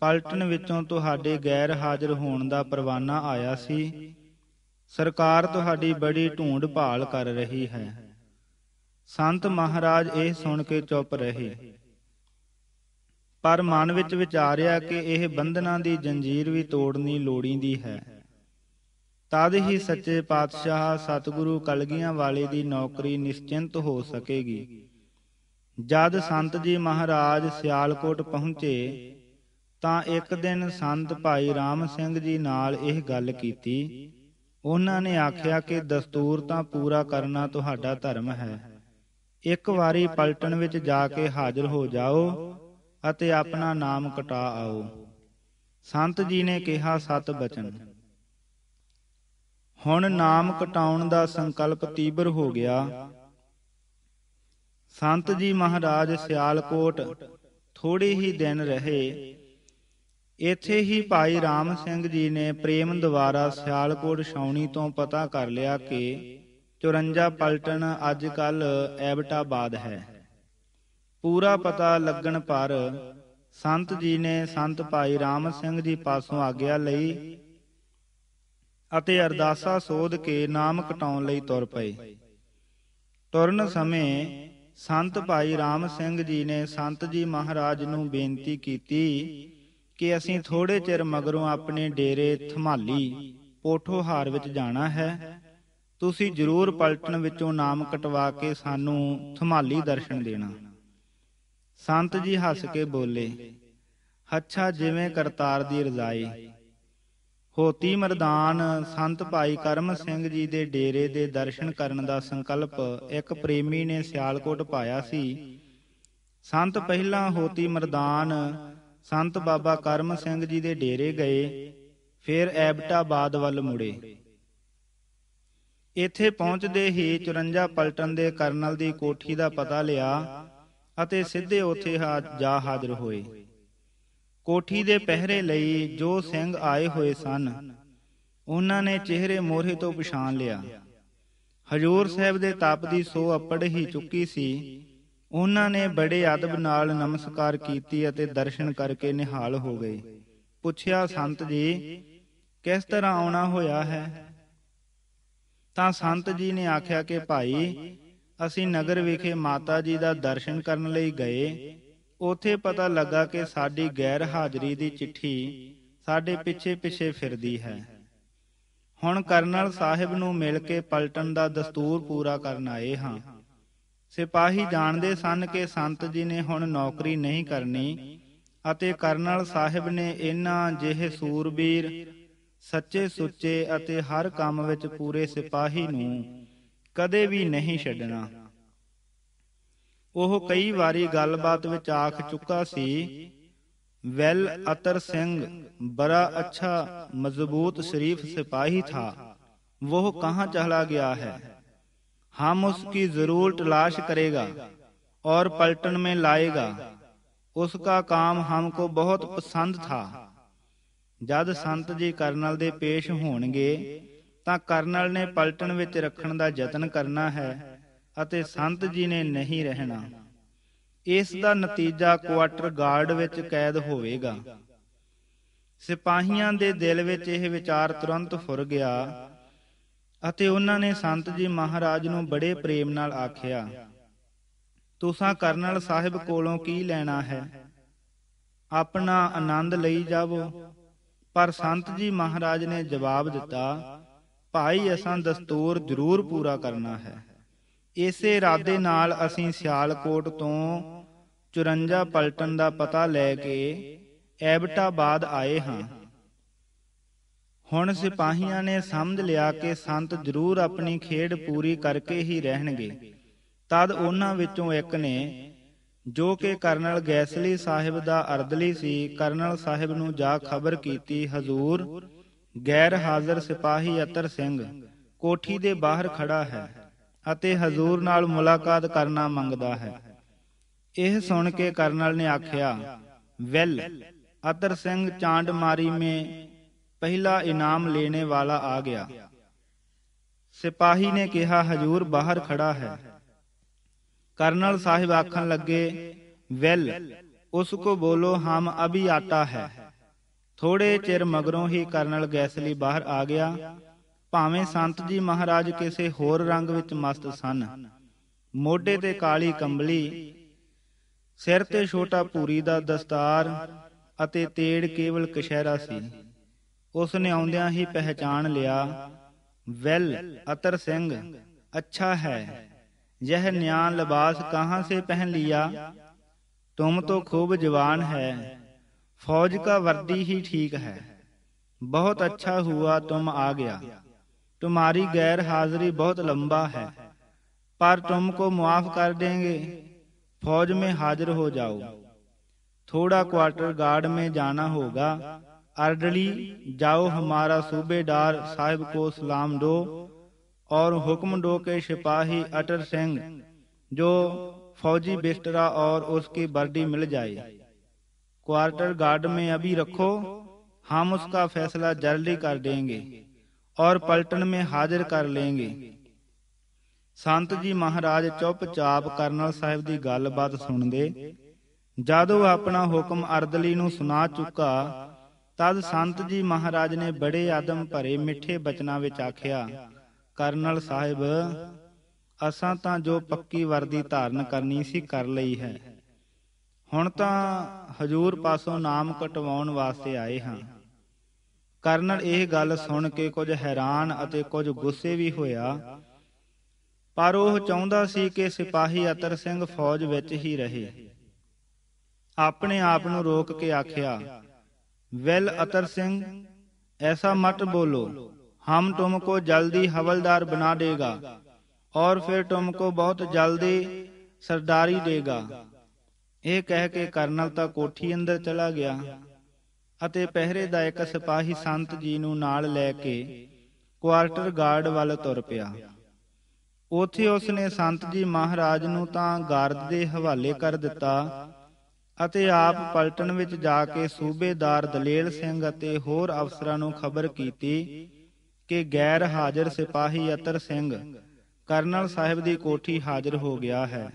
ਪਲਟਨ ਵਿੱਚੋਂ ਤੁਹਾਡੇ ਗੈਰ ਹਾਜ਼ਰ ਹੋਣ ਦਾ ਪਰਵਾਨਾ ਆਇਆ ਸੀ ਸਰਕਾਰ ਤੁਹਾਡੀ ਬੜੀ ਢੂੰਡ ਭਾਲ ਕਰ ਰਹੀ ਹੈ ਸੰਤ ਮਹਾਰਾਜ ਇਹ ਸੁਣ ਕੇ ਚੁੱਪ ਰਹੇ ਪਰ ਮਨ ਵਿੱਚ ਵਿਚਾਰਿਆ ਕਿ ਇਹ ਬੰਧਨਾਂ ਦੀ ਜੰਜੀਰ ਵੀ ਤੋੜਨੀ ਲੋੜੀਂਦੀ ਹੈ ਤਦ ਹੀ ਸੱਚੇ ਪਾਤਸ਼ਾਹ ਸਤਿਗੁਰੂ ਕਲਗੀਆਂ ਵਾਲੇ ਦੀ ਨੌਕਰੀ ਨਿਸ਼ਚਿੰਤ ਹੋ ਸਕੇਗੀ ਜਦ ਸੰਤ ਜੀ ਮਹਾਰਾਜ ਸਿਆਲਕੋਟ ਪਹੁੰਚੇ ਤਾਂ ਇੱਕ ਦਿਨ ਸੰਤ ਭਾਈ ਰਾਮ ਸਿੰਘ ਜੀ ਨਾਲ ਇਹ ਗੱਲ ਕੀਤੀ ਉਹਨਾਂ ਨੇ ਆਖਿਆ ਕਿ ਦਸਤੂਰ ਤਾਂ ਪੂਰਾ ਕਰਨਾ ਤੁਹਾਡਾ ਧਰਮ ਹੈ ਇੱਕ ਵਾਰੀ ਪਲਟਣ ਵਿੱਚ ਜਾ ਕੇ ਹਾਜ਼ਰ ਹੋ ਜਾਓ ਅਤੇ ਆਪਣਾ ਨਾਮ ਕਟਾ ਆਓ ਸੰਤ ਜੀ ਨੇ ਕਿਹਾ ਸਤ ਬਚਨ ਹੁਣ ਨਾਮ ਕਟਾਉਣ ਦਾ ਸੰਕਲਪ ਤੀਬਰ ਹੋ ਗਿਆ ਸੰਤ ਜੀ ਮਹਾਰਾਜ ਸਿਆਲਕੋਟ ਥੋੜੇ ਹੀ ਦਿਨ ਰਹੇ ਇੱਥੇ ਹੀ ਭਾਈ ਰਾਮ ਸਿੰਘ ਜੀ ਨੇ ਪ੍ਰੇਮ ਦੁਆਰਾ ਸਿਆਲਕੋਟ ਛਾਉਣੀ ਤੋਂ ਪਤਾ ਕਰ ਲਿਆ ਕਿ 54 ਪਲਟਨ ਅੱਜ ਕੱਲ ਐਬਟਾਬਾਦ ਹੈ ਪੂਰਾ ਪਤਾ ਲੱਗਣ ਪਰ ਸੰਤ ਜੀ ਨੇ ਸੰਤ ਭਾਈ ਰਾਮ ਸਿੰਘ ਜੀ ਪਾਸੋਂ ਆਗਿਆ ਲਈ ਅਤੇ ਅਰਦਾਸਾ ਸੋਧ ਕੇ ਨਾਮ ਕਟਾਉਣ ਲਈ ਤੁਰ ਪਏ ਤੁਰਨ ਸਮੇਂ ਸੰਤ ਭਾਈ ਰਾਮ ਸਿੰਘ ਜੀ ਨੇ ਸੰਤ ਜੀ ਮਹਾਰਾਜ ਨੂੰ ਬੇਨਤੀ ਕੀਤੀ ਕਿ ਅਸੀਂ ਥੋੜੇ ਚਿਰ ਮਗਰੋਂ ਆਪਣੇ ਡੇਰੇ ਥਮਾਲੀ ਪੋਠੋਹਾਰ ਵਿੱਚ ਜਾਣਾ ਹੈ ਤੁਸੀਂ ਜ਼ਰੂਰ ਪਲਟਣ ਵਿੱਚੋਂ ਨਾਮ ਕਟਵਾ ਕੇ ਸਾਨੂੰ ਥਮਾਲੀ ਦਰਸ਼ਨ ਦੇਣਾ ਸੰਤ ਜੀ ਹੱਸ ਕੇ ਬੋਲੇ ਅੱਛਾ ਜਿਵੇਂ ਕਰਤਾਰ ਦੀ ਰਜ਼ਾਈ ਹੋਤੀ ਮਰਦਾਨ ਸੰਤ ਭਾਈ ਕਰਮ ਸਿੰਘ ਜੀ ਦੇ ਡੇਰੇ ਦੇ ਦਰਸ਼ਨ ਕਰਨ ਦਾ ਸੰਕਲਪ ਇੱਕ ਪ੍ਰੇਮੀ ਨੇ ਸਿਆਲਕੋਟ ਪਾਇਆ ਸੀ ਸੰਤ ਪਹਿਲਾਂ ਹੋਤੀ ਮਰਦਾਨ ਸੰਤ ਬਾਬਾ ਕਰਮ ਸਿੰਘ ਜੀ ਦੇ ਡੇਰੇ ਗਏ ਫਿਰ ਐਬਟਾਬਾਦ ਵੱਲ ਮੁੜੇ ਇੱਥੇ ਪਹੁੰਚਦੇ ਹੀ 54 ਪਲਟਨ ਦੇ ਕਰਨਲ ਦੀ ਕੋਠੀ ਦਾ ਪਤਾ ਲਿਆ ਅਤੇ ਸਿੱਧੇ ਉੱਥੇ ਜਾ ਹਾਜ਼ਰ ਹੋਏ ਕੋਠੀ ਦੇ ਪਹਿਰੇ ਲਈ ਜੋ ਸਿੰਘ ਆਏ ਹੋਏ ਸਨ ਉਹਨਾਂ ਨੇ ਚਿਹਰੇ ਮੋਹਰੇ ਤੋਂ ਪਛਾਣ ਲਿਆ ਹਜੂਰ ਸਾਹਿਬ ਦੇ ਤਪ ਦੀ ਸੋ ਅਪੜ ਹੀ ਚੁੱਕੀ ਸੀ ਉਹਨਾਂ ਨੇ ਬੜੇ ਅਦਬ ਨਾਲ ਨਮਸਕਾਰ ਕੀਤੀ ਅਤੇ ਦਰਸ਼ਨ ਕਰਕੇ ਨਿਹਾਲ ਹੋ ਗਏ ਪੁੱਛਿਆ ਸੰਤ ਜੀ ਕਿਸ ਤਰ੍ਹਾਂ ਆਉਣਾ ਹੋਇਆ ਹੈ ਤਾਂ ਸੰਤ ਜੀ ਨੇ ਆਖਿਆ ਕਿ ਭਾਈ ਅਸੀਂ ਨਗਰ ਵਿਖੇ ਮਾਤਾ ਜੀ ਦਾ ਦਰਸ਼ਨ ਕਰਨ ਲਈ ਗਏ ਉਥੇ ਪਤਾ ਲੱਗਾ ਕਿ ਸਾਡੀ ਗੈਰ ਹਾਜ਼ਰੀ ਦੀ ਚਿੱਠੀ ਸਾਡੇ ਪਿੱਛੇ-ਪਿੱਛੇ ਫਿਰਦੀ ਹੈ ਹੁਣ ਕਰਨਲ ਸਾਹਿਬ ਨੂੰ ਮਿਲ ਕੇ ਪਲਟਨ ਦਾ ਦਸਤੂਰ ਪੂਰਾ ਕਰਨ ਆਏ ਹਾਂ ਸਿਪਾਹੀ ਜਾਣਦੇ ਸਨ ਕਿ ਸੰਤ ਜੀ ਨੇ ਹੁਣ ਨੌਕਰੀ ਨਹੀਂ ਕਰਨੀ ਅਤੇ ਕਰਨਲ ਸਾਹਿਬ ਨੇ ਇਹਨਾਂ ਜਿਹੇ ਸੂਰਬੀਰ ਸੱਚੇ ਸੁੱਚੇ ਅਤੇ ਹਰ ਕੰਮ ਵਿੱਚ ਪੂਰੇ ਸਿਪਾਹੀ ਨੂੰ ਕਦੇ ਵੀ ਨਹੀਂ ਛੱਡਣਾ ਉਹ ਕਈ ਵਾਰੀ ਗੱਲਬਾਤ ਵਿੱਚ ਆਖ ਚੁੱਕਾ ਸੀ ਵੈਲ ਅਤਰ ਸਿੰਘ ਬੜਾ ਅੱਛਾ ਮਜ਼ਬੂਤ ਸ਼ਰੀਫ ਸਿਪਾਹੀ ਥਾ ਉਹ ਕਹਾਂ ਚਲਾ ਗਿਆ ਹੈ हम उसकी जरूर तलाश करेगा और पलटन में लाएगा उसका काम हमको बहुत ਪਸੰਦ था ਜਦ ਸੰਤ ਜੀ ਕਰਨਲ ਦੇ ਪੇਸ਼ ਹੋਣਗੇ ਤਾਂ ਕਰਨਲ ਨੇ ਪਲਟਨ ਵਿੱਚ ਰੱਖਣ ਦਾ ਯਤਨ ਕਰਨਾ ਹੈ ਅਤੇ ਸੰਤ ਜੀ ਨੇ ਨਹੀਂ ਰਹਿਣਾ ਇਸ ਦਾ ਨਤੀਜਾ ਕੁਆਟਰ ਗਾਰਡ ਵਿੱਚ ਕੈਦ ਹੋਵੇਗਾ ਸਿਪਾਹੀਆਂ ਦੇ ਦਿਲ ਵਿੱਚ ਇਹ ਵਿਚਾਰ ਤੁਰੰਤ ਫੁਰ ਗਿਆ ਅਤੇ ਉਹਨਾਂ ਨੇ ਸੰਤ ਜੀ ਮਹਾਰਾਜ ਨੂੰ ਬੜੇ ਪ੍ਰੇਮ ਨਾਲ ਆਖਿਆ ਤੁਸੀਂ ਕਰਨਲ ਸਾਹਿਬ ਕੋਲੋਂ ਕੀ ਲੈਣਾ ਹੈ ਆਪਣਾ ਆਨੰਦ ਲਈ ਜਾਵੋ ਪਰ ਸੰਤ ਜੀ ਮਹਾਰਾਜ ਨੇ ਜਵਾਬ ਦਿੱਤਾ ਭਾਈ ਅਸਾਂ ਦਸਤੂਰ ਜ਼ਰੂਰ ਪੂਰਾ ਕਰਨਾ ਹੈ ਇਸੇ ਇਰਾਦੇ ਨਾਲ ਅਸੀਂ ਸਿਆਲਕੋਟ ਤੋਂ 54 ਪਲਟਨ ਦਾ ਪਤਾ ਲੈ ਕੇ ਐਬਟਾਬਾਦ ਆਏ ਹਾਂ ਹੁਣ ਸਿਪਾਹੀਆਂ ਨੇ ਸਮਝ ਲਿਆ ਕਿ ਸੰਤ ਜ਼ਰੂਰ ਆਪਣੀ ਖੇਡ ਪੂਰੀ ਕਰਕੇ ਹੀ ਰਹਿਣਗੇ ਤਦ ਉਹਨਾਂ ਵਿੱਚੋਂ ਇੱਕ ਨੇ ਜੋ ਕਿ ਕਰਨਲ ਗੈਸਲੀ ਸਾਹਿਬ ਦਾ ਅਰਦਲੀ ਸੀ ਕਰਨਲ ਸਾਹਿਬ ਨੂੰ ਜਾ ਖਬਰ ਕੀਤੀ ਹਜ਼ੂਰ ਗੈਰ ਹਾਜ਼ਰ ਸਿਪਾਹੀ ਅਤਰ ਸਿੰਘ ਕੋਠੀ ਦੇ ਬਾਹਰ ਖੜਾ ਹੈ ਅਤੇ ਹਜ਼ੂਰ ਨਾਲ ਮੁਲਾਕਾਤ ਕਰਨਾ ਮੰਗਦਾ ਹੈ ਇਹ ਸੁਣ ਕੇ ਕਰਨਲ ਨੇ ਆਖਿਆ ਵੈਲ ਅਤਰ ਸਿੰਘ ਚਾਂਡ ਮਾਰੀ ਮੇ ਪਹਿਲਾ ਇਨਾਮ ਲੈਣੇ ਵਾਲਾ ਆ ਗਿਆ ਸਿਪਾਹੀ ਨੇ ਕਿਹਾ ਹਜੂਰ ਬਾਹਰ ਖੜਾ ਹੈ ਕਰਨਲ ਸਾਹਿਬ ਆਖਣ ਲੱਗੇ ਵੈਲ ਉਸ ਕੋ ਬੋਲੋ ਹਮ ਅਭੀ ਆਤਾ ਹੈ ਥੋੜੇ ਚਿਰ ਮਗਰੋਂ ਹੀ ਕਰਨਲ ਗੈਸਲੀ ਬਾਹਰ ਆ ਗਿਆ ਭਾਵੇਂ ਸੰਤ ਜੀ ਮਹਾਰਾਜ ਕਿਸੇ ਹੋਰ ਰੰਗ ਵਿੱਚ ਮਸਤ ਸਨ ਮੋਢੇ ਤੇ ਕਾਲੀ ਕੰਬਲੀ ਸਿਰ ਤੇ ਛੋਟਾ ਪੂਰੀ ਦਾ ਦਸਤਾਰ ਅਤੇ ਤੇੜ ਕੇਵਲ ਕਸ਼ਹਿਰਾ ਸੀ उसने ਨੇ ही पहचान लिया वेल अतर सिंह अच्छा है यह न्या लिबास कहाँ से पहन लिया तुम तो खूब जवान है फौज का वर्दी ही ठीक है बहुत अच्छा हुआ तुम आ गया तुम्हारी गैर हाजिरी बहुत लंबा है पर तुमको मुआफ कर देंगे फौज में हाजिर हो जाओ थोड़ा क्वार्टर गार्ड में जाना होगा अर्डली जाओ हमारा सूबेदार साहिब को सलाम दो और हुक्म दो के सिपाही अटर सिंह जो फौजी बिस्तरा और उसकी बर्दी मिल जाए क्वार्टर गार्ड में अभी रखो हम उसका फैसला जल्दी कर देंगे और पलटन में हाजिर कर लेंगे संत ਸੰਤ ਜੀ ਮਹਾਰਾਜ ਚੁੱਪਚਾਪ ਕਰਨਲ ਸਾਹਿਬ ਦੀ ਗੱਲਬਾਤ ਸੁਣਦੇ ਜਦੋਂ ਆਪਣਾ ਹੁਕਮ ਅਰਦਲੀ ਨੂੰ सुना चुका ਤਦ ਸੰਤ ਜੀ ਮਹਾਰਾਜ ਨੇ ਬੜੇ ਆਦਮ ਭਰੇ ਮਿੱਠੇ ਬਚਨਾਂ ਵਿੱਚ ਆਖਿਆ ਕਰਨਲ ਸਾਹਿਬ ਅਸਾਂ ਤਾਂ ਜੋ ਪੱਕੀ ਵਰਦੀ ਧਾਰਨ ਕਰਨੀ ਸੀ ਕਰ ਲਈ ਹੈ ਹੁਣ ਤਾਂ ਹਜੂਰ ਪਾਸੋਂ ਨਾਮ ਕਟਵਾਉਣ ਵਾਸਤੇ ਆਏ ਹਾਂ ਕਰਨਲ ਇਹ ਗੱਲ ਸੁਣ ਕੇ ਕੁਝ ਹੈਰਾਨ ਅਤੇ ਕੁਝ ਗੁੱਸੇ ਵੀ ਹੋਇਆ ਪਰ ਉਹ ਚਾਹੁੰਦਾ ਸੀ ਕਿ ਸਿਪਾਹੀ ਅਤਰ ਸਿੰਘ ਫੌਜ ਵਿੱਚ ਹੀ ਰਹੇ ਆਪਣੇ ਆਪ ਨੂੰ ਰੋਕ ਕੇ ਆਖਿਆ ਵੈਲ ਅਤਰ ਸਿੰਘ ਬੋਲੋ ਹਮ ਤੁਮ ਕੋ ਜਲਦੀ ਹਵਲਦਾਰ ਬਣਾ ਦੇਗਾ ਔਰ ਫਿਰ ਤੁਮ ਕੋ ਬਹੁਤ ਜਲਦੀ ਸਰਦਾਰੀ ਦੇਗਾ ਇਹ ਕਹਿ ਕੇ ਕਰਨਲ ਤਾਂ ਕੋਠੀ ਅੰਦਰ ਚਲਾ ਗਿਆ ਅਤੇ ਪਹਿਰੇ ਦਾ ਇੱਕ ਸਿਪਾਹੀ ਸੰਤ ਜੀ ਨੂੰ ਨਾਲ ਲੈ ਕੇ ਕੁਆਰਟਰ ਗਾਰਡ ਵੱਲ ਤੁਰ ਪਿਆ ਉਥੇ ਉਸਨੇ ਸੰਤ ਜੀ ਮਹਾਰਾਜ ਨੂੰ ਤਾਂ ਗਾਰਦ ਦੇ ਹਵਾਲੇ ਕਰ ਦਿੱਤਾ ਅਤੇ ਆਪ ਪਲਟਨ ਵਿੱਚ ਜਾ ਕੇ ਸੂਬੇਦਾਰ ਦਲੇਲ ਸਿੰਘ ਅਤੇ ਹੋਰ ਅਫਸਰਾਂ ਨੂੰ ਖਬਰ ਕੀਤੀ ਕਿ ਗੈਰ ਹਾਜ਼ਰ ਸਿਪਾਹੀ ਅਤਰ ਸਿੰਘ ਕਰਨਲ ਸਾਹਿਬ ਦੀ ਕੋਠੀ ਹਾਜ਼ਰ ਹੋ ਗਿਆ ਹੈ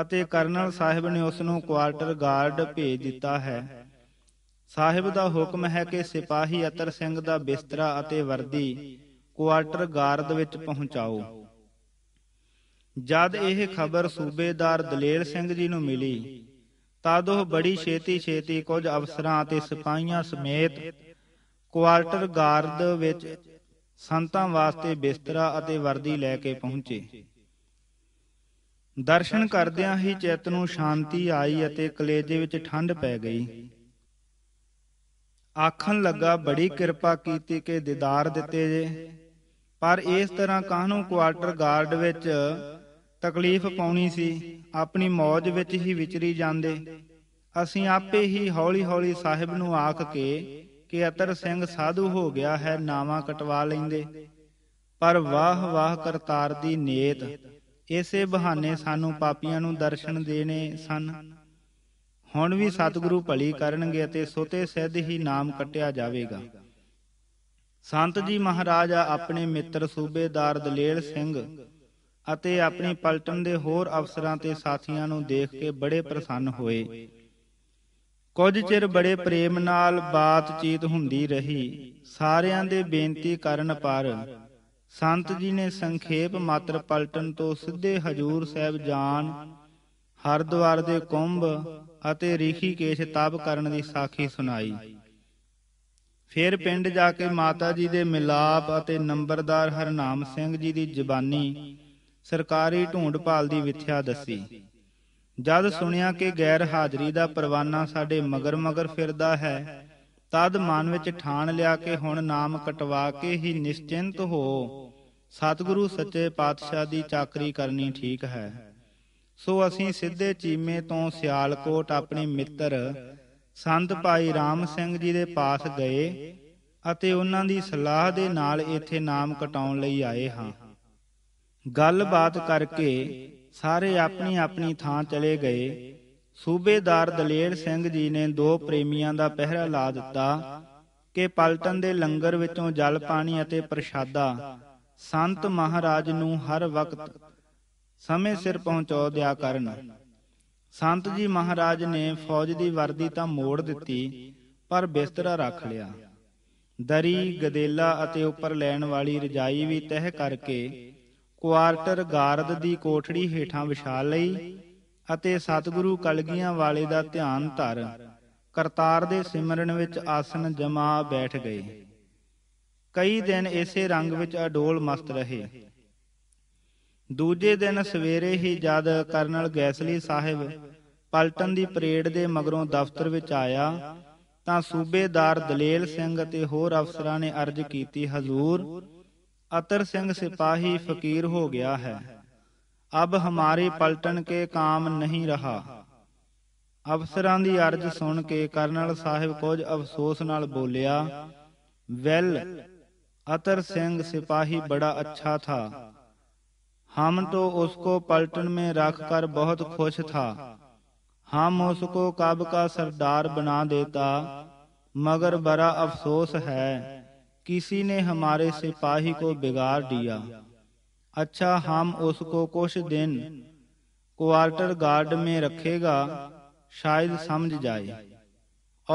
ਅਤੇ ਕਰਨਲ ਸਾਹਿਬ ਨੇ ਉਸ ਨੂੰ ਕੁਆਰਟਰ ਗਾਰਡ ਭੇਜ ਦਿੱਤਾ ਹੈ ਸਾਹਿਬ ਦਾ ਹੁਕਮ ਹੈ ਕਿ ਸਿਪਾਹੀ ਅਤਰ ਸਿੰਘ ਦਾ ਬਿਸਤਰਾ ਅਤੇ ਵਰਦੀ ਕੁਆਰਟਰ ਗਾਰਡ ਵਿੱਚ ਪਹੁੰਚਾਓ ਜਦ ਇਹ ਖਬਰ ਸੂਬੇਦਾਰ ਦਲੇਲ ਸਿੰਘ ਜੀ ਨੂੰ ਮਿਲੀ ਤਦ ਉਹ ਬੜੀ ਛੇਤੀ ਛੇਤੀ ਕੁਝ ਅਫਸਰਾਂ ਅਤੇ ਸਿਪਾਹੀਆਂ ਸਮੇਤ ਕੁਆਰਟਰ ਗਾਰਡ ਵਿੱਚ ਸੰਤਾਂ ਵਾਸਤੇ ਬਿਸਤਰਾ ਅਤੇ ਵਰਦੀ ਲੈ ਕੇ ਪਹੁੰਚੇ ਦਰਸ਼ਨ ਕਰਦਿਆਂ ਹੀ ਚਿੱਤ ਨੂੰ ਸ਼ਾਂਤੀ ਆਈ ਅਤੇ ਕਲੇਜੇ ਵਿੱਚ ਠੰਡ ਪੈ ਗਈ ਆਖਣ ਲੱਗਾ ਬੜੀ ਕਿਰਪਾ ਕੀਤੀ ਕਿ ਦੀਦਾਰ ਦਿੱਤੇ ਜੇ ਪਰ ਇਸ ਤਰ੍ਹਾਂ ਕਾਹਨੂੰ ਕੁਆਟਰ ਗਾਰਡ ਵਿੱਚ ਤਕਲੀਫ ਪਾਉਣੀ ਸੀ ਆਪਣੀ ਮੌਜ ਵਿੱਚ ਹੀ ਵਿਚਰੀ ਜਾਂਦੇ ਅਸੀਂ ਆਪੇ ਹੀ ਹੌਲੀ-ਹੌਲੀ ਸਾਹਿਬ ਨੂੰ ਆਖ ਕੇ ਕਿ ਅਤਰ ਸਿੰਘ ਸਾਧੂ ਹੋ ਗਿਆ ਹੈ ਨਾਵਾ ਕਟਵਾ ਲੈਂਦੇ ਪਰ ਵਾਹ ਵਾਹ ਕਰਤਾਰ ਦੀ ਨੀਤ ਇਸੇ ਬਹਾਨੇ ਸਾਨੂੰ ਪਾਪੀਆਂ ਨੂੰ ਦਰਸ਼ਨ ਦੇਣੇ ਸਨ ਹੁਣ ਵੀ ਸਤਿਗੁਰੂ ਭਲੀ ਕਰਨਗੇ ਅਤੇ ਸੋਤੇ ਸਿੱਧ ਹੀ ਨਾਮ ਕਟਿਆ ਜਾਵੇਗਾ ਸੰਤ ਜੀ ਮਹਾਰਾਜ ਆਪਣੇ ਮਿੱਤਰ ਸੂਬੇਦਾਰ ਦਲੇਲ ਸਿੰਘ ਅਤੇ ਆਪਣੀ ਪਲਟਨ ਦੇ ਹੋਰ ਅਫਸਰਾਂ ਤੇ ਸਾਥੀਆਂ ਨੂੰ ਦੇਖ ਕੇ ਬੜੇ ਪ੍ਰਸੰਨ ਹੋਏ ਕੁਝ ਚਿਰ ਬੜੇ ਪ੍ਰੇਮ ਨਾਲ ਬਾਤਚੀਤ ਹੁੰਦੀ ਰਹੀ ਸਾਰਿਆਂ ਦੇ ਬੇਨਤੀ ਕਰਨ ਪਰ ਸੰਤ ਜੀ ਨੇ ਸੰਖੇਪ ਮਾਤਰ ਪਲਟਨ ਤੋਂ ਸਿੱਧੇ ਹਜੂਰ ਸਾਹਿਬ ਜਾਣ ਹਰਦੁਆਰ ਦੇ ਕੁੰਭ ਅਤੇ ਰਿਸ਼ੀਕੇਸ਼ ਤਪ ਕਰਨ ਦੀ ਸਾਖੀ ਸੁਣਾਈ ਫਿਰ ਪਿੰਡ ਜਾ ਕੇ ਮਾਤਾ ਜੀ ਦੇ ਮਿਲਾਪ ਅਤੇ ਨੰਬਰਦਾਰ ਹਰਨਾਮ ਸਿੰਘ ਜੀ ਦੀ ਜ਼ਬਾਨੀ ਸਰਕਾਰੀ ਢੂੰਡਪਾਲ ਦੀ ਵਿਥਿਆ ਦੱਸੀ ਜਦ ਸੁਣਿਆ ਕਿ ਗੈਰ ਹਾਜ਼ਰੀ ਦਾ ਪਰਵਾਨਾ ਸਾਡੇ ਮਗਰ ਮਗਰ ਫਿਰਦਾ ਹੈ ਤਦ ਮਨ ਵਿੱਚ ਠਾਣ ਲਿਆ ਕਿ ਹੁਣ ਨਾਮ ਕਟਵਾ ਕੇ ਹੀ ਨਿਸ਼ਚਿੰਤ ਹੋ ਸਤਿਗੁਰੂ ਸੱਚੇ ਪਾਤਸ਼ਾਹ ਦੀ ਚਾਕਰੀ ਕਰਨੀ ਠੀਕ ਹੈ ਸੋ ਅਸੀਂ ਸਿੱਧੇ ਚੀਮੇ ਤੋਂ ਸਿਆਲਕੋਟ ਆਪਣੇ ਮਿੱਤਰ ਸੰਤ ਭਾਈ ਰਾਮ ਸਿੰਘ ਜੀ ਦੇ ਪਾਸ ਗਏ ਅਤੇ ਉਹਨਾਂ ਦੀ ਸਲਾਹ ਦੇ ਨਾਲ ਇੱਥੇ ਨਾਮ ਕਟਾਉਣ ਲਈ ਆਏ ਹਾਂ ਗੱਲਬਾਤ ਕਰਕੇ ਸਾਰੇ ਆਪਣੀ ਆਪਣੀ ਥਾਂ ਚਲੇ ਗਏ ਸੂਬੇਦਾਰ ਦਲੇਰ ਸਿੰਘ ਜੀ ਨੇ ਦੋ ਪ੍ਰੇਮੀਆਂ ਦਾ ਪਹਿਰਾ ਲਾ ਦਿੱਤਾ ਕਿ ਪਲਟਨ ਦੇ ਲੰਗਰ ਵਿੱਚੋਂ ਜਲ ਪਾਣੀ ਅਤੇ ਪ੍ਰਸ਼ਾਦਾ ਸੰਤ ਮਹਾਰਾਜ ਨੂੰ ਹਰ ਵਕਤ ਸਮੇਂ ਸਿਰ ਪਹੁੰਚਾ ਦਿਆ ਕਰਨ ਸੰਤ ਜੀ ਮਹਾਰਾਜ ਨੇ ਫੌਜ ਦੀ ਵਰਦੀ ਤਾਂ ਮੋੜ ਦਿੱਤੀ ਪਰ ਬਿਸਤਰਾ ਰੱਖ ਲਿਆ ਦਰੀ ਗਦੇਲਾ ਅਤੇ ਉੱਪਰ ਲੈਣ ਵਾਲੀ ਰਜਾਈ ਵੀ ਤਹਿ ਕਰਕੇ ਕੁਆਰਟਰ ਗਾਰਦ ਦੀ ਕੋਠੜੀ ਹੇਠਾਂ ਵਿਛਾ ਲਈ ਅਤੇ ਸਤਿਗੁਰੂ ਕਲਗੀਆਂ ਵਾਲੇ ਦਾ ਧਿਆਨ ਧਰ ਕਰਤਾਰ ਦੇ ਸਿਮਰਨ ਵਿੱਚ ਆਸਨ ਜਮਾ ਬੈਠ ਗਏ ਕਈ ਦਿਨ ਇਸੇ ਰੰਗ ਵਿੱਚ ਅਡੋਲ ਮਸਤ ਰਹੇ ਦੂਜੇ ਦਿਨ ਸਵੇਰੇ ਹੀ ਜਦ ਕਰਨਲ ਗੈਸਲੀ ਸਾਹਿਬ ਪਲਟਨ ਦੀ ਪਰੇਡ ਦੇ ਮਗਰੋਂ ਦਫ਼ਤਰ ਵਿੱਚ ਆਇਆ ਤਾਂ ਸੂਬੇਦਾਰ ਦਲੇਲ ਸਿੰਘ ਅਤੇ ਹੋਰ ਅਫਸਰਾਂ ਨੇ ਅਰਜ਼ ਕੀਤੀ ਹਜ਼ੂਰ अतर सिंह सिपाही फकीर हो गया है अब हमारे पलटन के काम नहीं रहा अफसर की अर्ज सुन के करनल ਸਾਹਿਬ कुछ अफसोस न बोलिया ਵੈਲ अतर सिंह सिपाही बड़ा अच्छा था हम तो उसको पलटन में रख कर बहुत खुश था हम उसको कब का सरदार बना देता मगर बड़ा अफसोस है किसी ने हमारे सिपाही को बिगाड़ दिया अच्छा हम उसको कुछ दिन क्वार्टर गार्ड में रखेगा शायद समझ जाए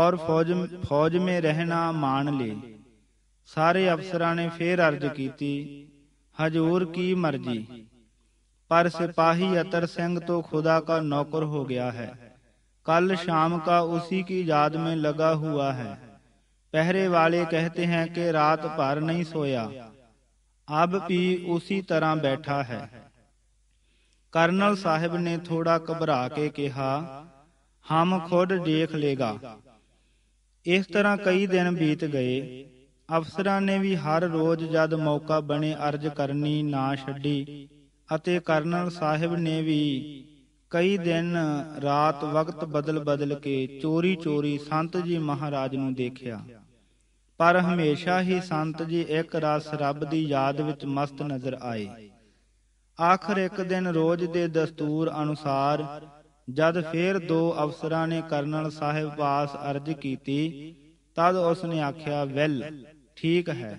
और फौज फौज में रहना मान ले सारे अफसर ने फिर अर्ज की हजूर की मर्जी पर सिपाही अतर सिंह तो खुदा का नौकर हो गया है कल शाम का उसी की याद में लगा हुआ है ਪਹਿਰੇ ਵਾਲੇ ਕਹਤੇ ਹੈ ਕਿ ਰਾਤ ਭਰ ਨਹੀਂ ਸੋਇਆ ਅਬ ਵੀ ਉਸੀ ਤਰ੍ਹਾਂ ਬੈਠਾ ਹੈ ਕਰਨਲ ਸਾਹਿਬ ਨੇ ਥੋੜਾ ਘਬਰਾ ਕੇ ਕਿਹਾ ਹਮ ਖੁਦ ਦੇਖ ਲੇਗਾ ਇਸ ਤਰ੍ਹਾਂ ਕਈ ਦਿਨ ਬੀਤ ਗਏ ਅਫਸਰਾਂ ਨੇ ਵੀ ਹਰ ਰੋਜ਼ ਜਦ ਮੌਕਾ ਬਣੇ ਅਰਜ਼ ਕਰਨੀ ਨਾ ਛੱਡੀ ਅਤੇ ਕਰਨਲ ਸਾਹਿਬ ਨੇ ਵੀ ਕਈ ਦਿਨ ਰਾਤ ਵਕਤ ਬਦਲ ਬਦਲ ਕੇ ਚੋਰੀ ਚੋਰੀ ਸੰਤ ਜੀ ਮਹਾਰਾਜ ਨੂੰ ਦੇਖਿਆ ਪਰ ਹਮੇਸ਼ਾ ਹੀ ਸੰਤ ਜੀ ਇੱਕ ਰਸ ਰੱਬ ਦੀ ਯਾਦ ਵਿੱਚ ਮਸਤ ਨਜ਼ਰ ਆਏ ਆਖਰ ਇੱਕ ਦਿਨ ਰੋਜ਼ ਦੇ ਦਸਤੂਰ ਅਨੁਸਾਰ ਜਦ ਫੇਰ ਦੋ ਅਫਸਰਾਂ ਨੇ ਕਰਨਲ ਸਾਹਿਬ ਪਾਸ ਅਰਜ ਕੀਤੀ ਤਦ ਉਸ ਨੇ ਆਖਿਆ ਵੈਲ ਠੀਕ ਹੈ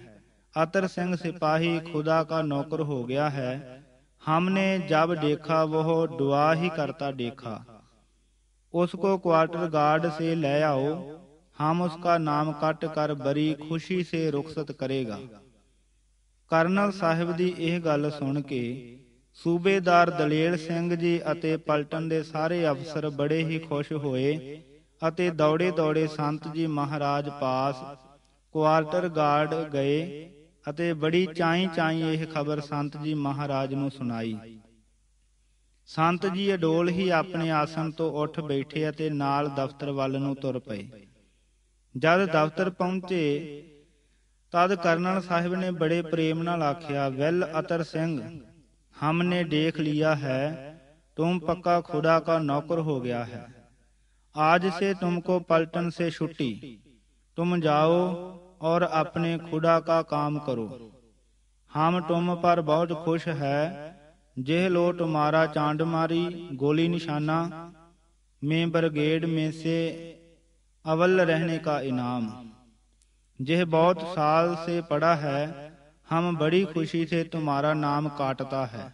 ਅਤਰ ਸਿੰਘ ਸਿਪਾਹੀ ਖੁਦਾ ਦਾ ਨੌਕਰ ਹੋ ਗਿਆ ਹੈ ਹਮਨੇ ਜਬ ਦੇਖਾ ਉਹ ਦੁਆ ਹੀ ਕਰਤਾ ਦੇਖਾ ਉਸ ਕੋ ਕੁਆਟਰ ਗਾਰਡ ਸੇ ਲੈ ਆਓ ਉਸ उसका ਨਾਮ ਕੱਟ ਕਰ बड़ी ਖੁਸ਼ੀ ਸੇ ਰੁਖਸਤ ਕਰੇਗਾ ਕਰਨਲ ਸਾਹਿਬ ਦੀ ਇਹ ਗੱਲ ਸੁਣ ਕੇ ਸੂਬੇਦਾਰ ਦਲੇਲ ਸਿੰਘ ਜੀ ਅਤੇ ਪਲਟਨ ਦੇ ਸਾਰੇ ਅਫਸਰ ਬੜੇ ਹੀ ਖੁਸ਼ ਹੋਏ ਅਤੇ ਦੌੜੇ ਦੌੜੇ ਸੰਤ ਜੀ ਮਹਾਰਾਜ ਪਾਸ ਕੁਆਰਟਰ ਗਾਰਡ ਗਏ ਅਤੇ ਬੜੀ ਚਾਈ ਚਾਈ ਇਹ ਖਬਰ ਸੰਤ ਜੀ ਮਹਾਰਾਜ ਨੂੰ ਸੁਣਾਈ ਸੰਤ ਜੀ ਅਡੋਲ ਹੀ ਆਪਣੇ ਆਸਣ ਤੋਂ ਉੱਠ ਬੈਠੇ ਅਤੇ ਨਾਲ ਦਫ਼ਤਰ ਵੱਲ ਨੂੰ ਤੁਰ ਪਏ ਜਦ ਦਫ਼ਤਰ ਪਹੁੰਚੇ ਤਦ ਕਰਨਲ ਸਾਹਿਬ ਨੇ ਬੜੇ ਪ੍ਰੇਮ ਨਾਲ ਆਖਿਆ ਵੈਲ ਅਤਰ ਸਿੰਘ ਹਮਨੇ ਦੇਖ ਲਿਆ ਹੈ ਤੂੰ ਪੱਕਾ ਖੁਦਾ ਦਾ ਨੌਕਰ ਹੋ ਗਿਆ ਹੈ ਆਜ ਸੇ ਤੁਮ ਕੋ ਪਲਟਨ ਸੇ ਛੁੱਟੀ ਤੁਮ ਜਾਓ ਔਰ ਆਪਣੇ ਖੁਦਾ ਦਾ ਕੰਮ ਕਰੋ ਹਮ ਤੁਮ ਪਰ ਬਹੁਤ ਖੁਸ਼ ਹੈ ਜਿਹ ਲੋ ਤੁਮਾਰਾ ਚਾਂਡ ਮਾਰੀ ਗੋਲੀ ਨਿਸ਼ਾਨਾ ਮੇ ਬਰਗੇਡ ਮੇ ਸੇ अवल रहने का इनाम यह बहुत साल से पड़ा है हम बड़ी खुशी से तुम्हारा ਨਾਮ ਕਾਟਤਾ ਹੈ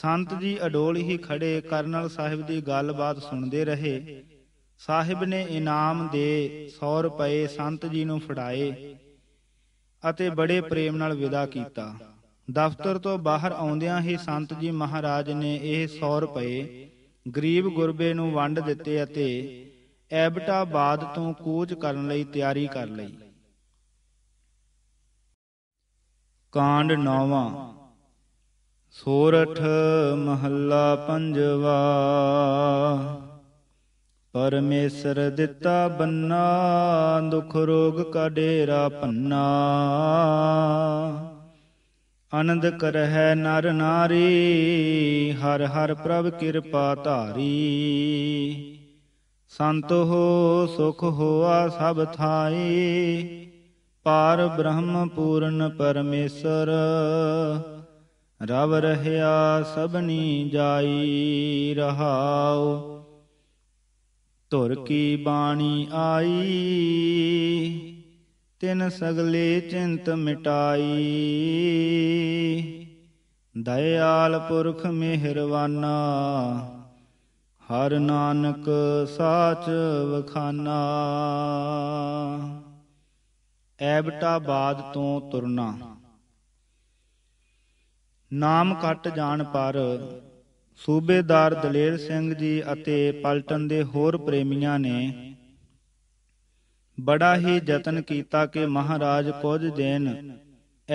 ਸੰਤ ਜੀ ਅਡੋਲ ਹੀ ਖੜੇ ਕਰਨਲ ਸਾਹਿਬ ਦੀ ਗੱਲਬਾਤ ਸੁਣਦੇ ਰਹੇ ਸਾਹਿਬ ਨੇ ਇਨਾਮ ਦੇ 100 ਰੁਪਏ ਸੰਤ ਜੀ ਨੂੰ ਫੜਾਏ ਅਤੇ ਬੜੇ ਪ੍ਰੇਮ ਨਾਲ ਵਿਦਾ ਕੀਤਾ ਦਫ਼ਤਰ ਤੋਂ ਬਾਹਰ ਆਉਂਦਿਆਂ ਹੀ ਸੰਤ ਜੀ ਮਹਾਰਾਜ ਨੇ ਇਹ 100 ਰੁਪਏ ਗਰੀਬ ਗੁਰਬੇ ਨੂੰ ਵੰਡ ਦਿੱਤੇ ਅਤੇ ਐਬਟਾਬਾਦ ਤੋਂ ਕੂਚ ਕਰਨ ਲਈ ਤਿਆਰੀ ਕਰ ਲਈ ਕਾਂਡ 9ਵਾਂ ਸੋਰਠ ਮਹੱਲਾ ਪੰਜਵਾ ਪਰਮੇਸ਼ਰ ਦਿੱਤਾ ਬੰਨਾ ਦੁਖ ਰੋਗ ਕਾ ਡੇਰਾ ਪੰਨਾ ਆਨੰਦ ਕਰਹਿ ਨਰ ਨਾਰੀ ਹਰ ਹਰ ਪ੍ਰਭ ਕਿਰਪਾ ਧਾਰੀ ਸੰਤ ਹੋ ਸੁਖ ਹੋਆ ਸਭ ਥਾਈ ਪਾਰ ਬ੍ਰਹਮ ਪੂਰਨ ਪਰਮੇਸ਼ਰ ਰਵ ਰਹਿਆ ਸਭਨੀ ਜਾਈ ਰਹਾਉ ਧੁਰ ਕੀ ਬਾਣੀ ਆਈ ਤਿਨ ਸਗਲੇ ਚਿੰਤ ਮਿਟਾਈ ਦਇਆਲ ਪੁਰਖ ਮਿਹਰਵਾਨਾ ਹਰ ਨਾਨਕ ਸਾਚ ਵਖਾਨਾ ਐਬਟਾਬਾਦ ਤੋਂ ਤੁਰਨਾ ਨਾਮ ਕੱਟ ਜਾਣ ਪਰ ਸੂਬੇਦਾਰ ਦਲੇਰ ਸਿੰਘ ਜੀ ਅਤੇ ਪਲਟਨ ਦੇ ਹੋਰ ਪ੍ਰੇਮੀਆਂ ਨੇ ਬੜਾ ਹੀ ਯਤਨ ਕੀਤਾ ਕਿ ਮਹਾਰਾਜ ਕੁਝ ਦਿਨ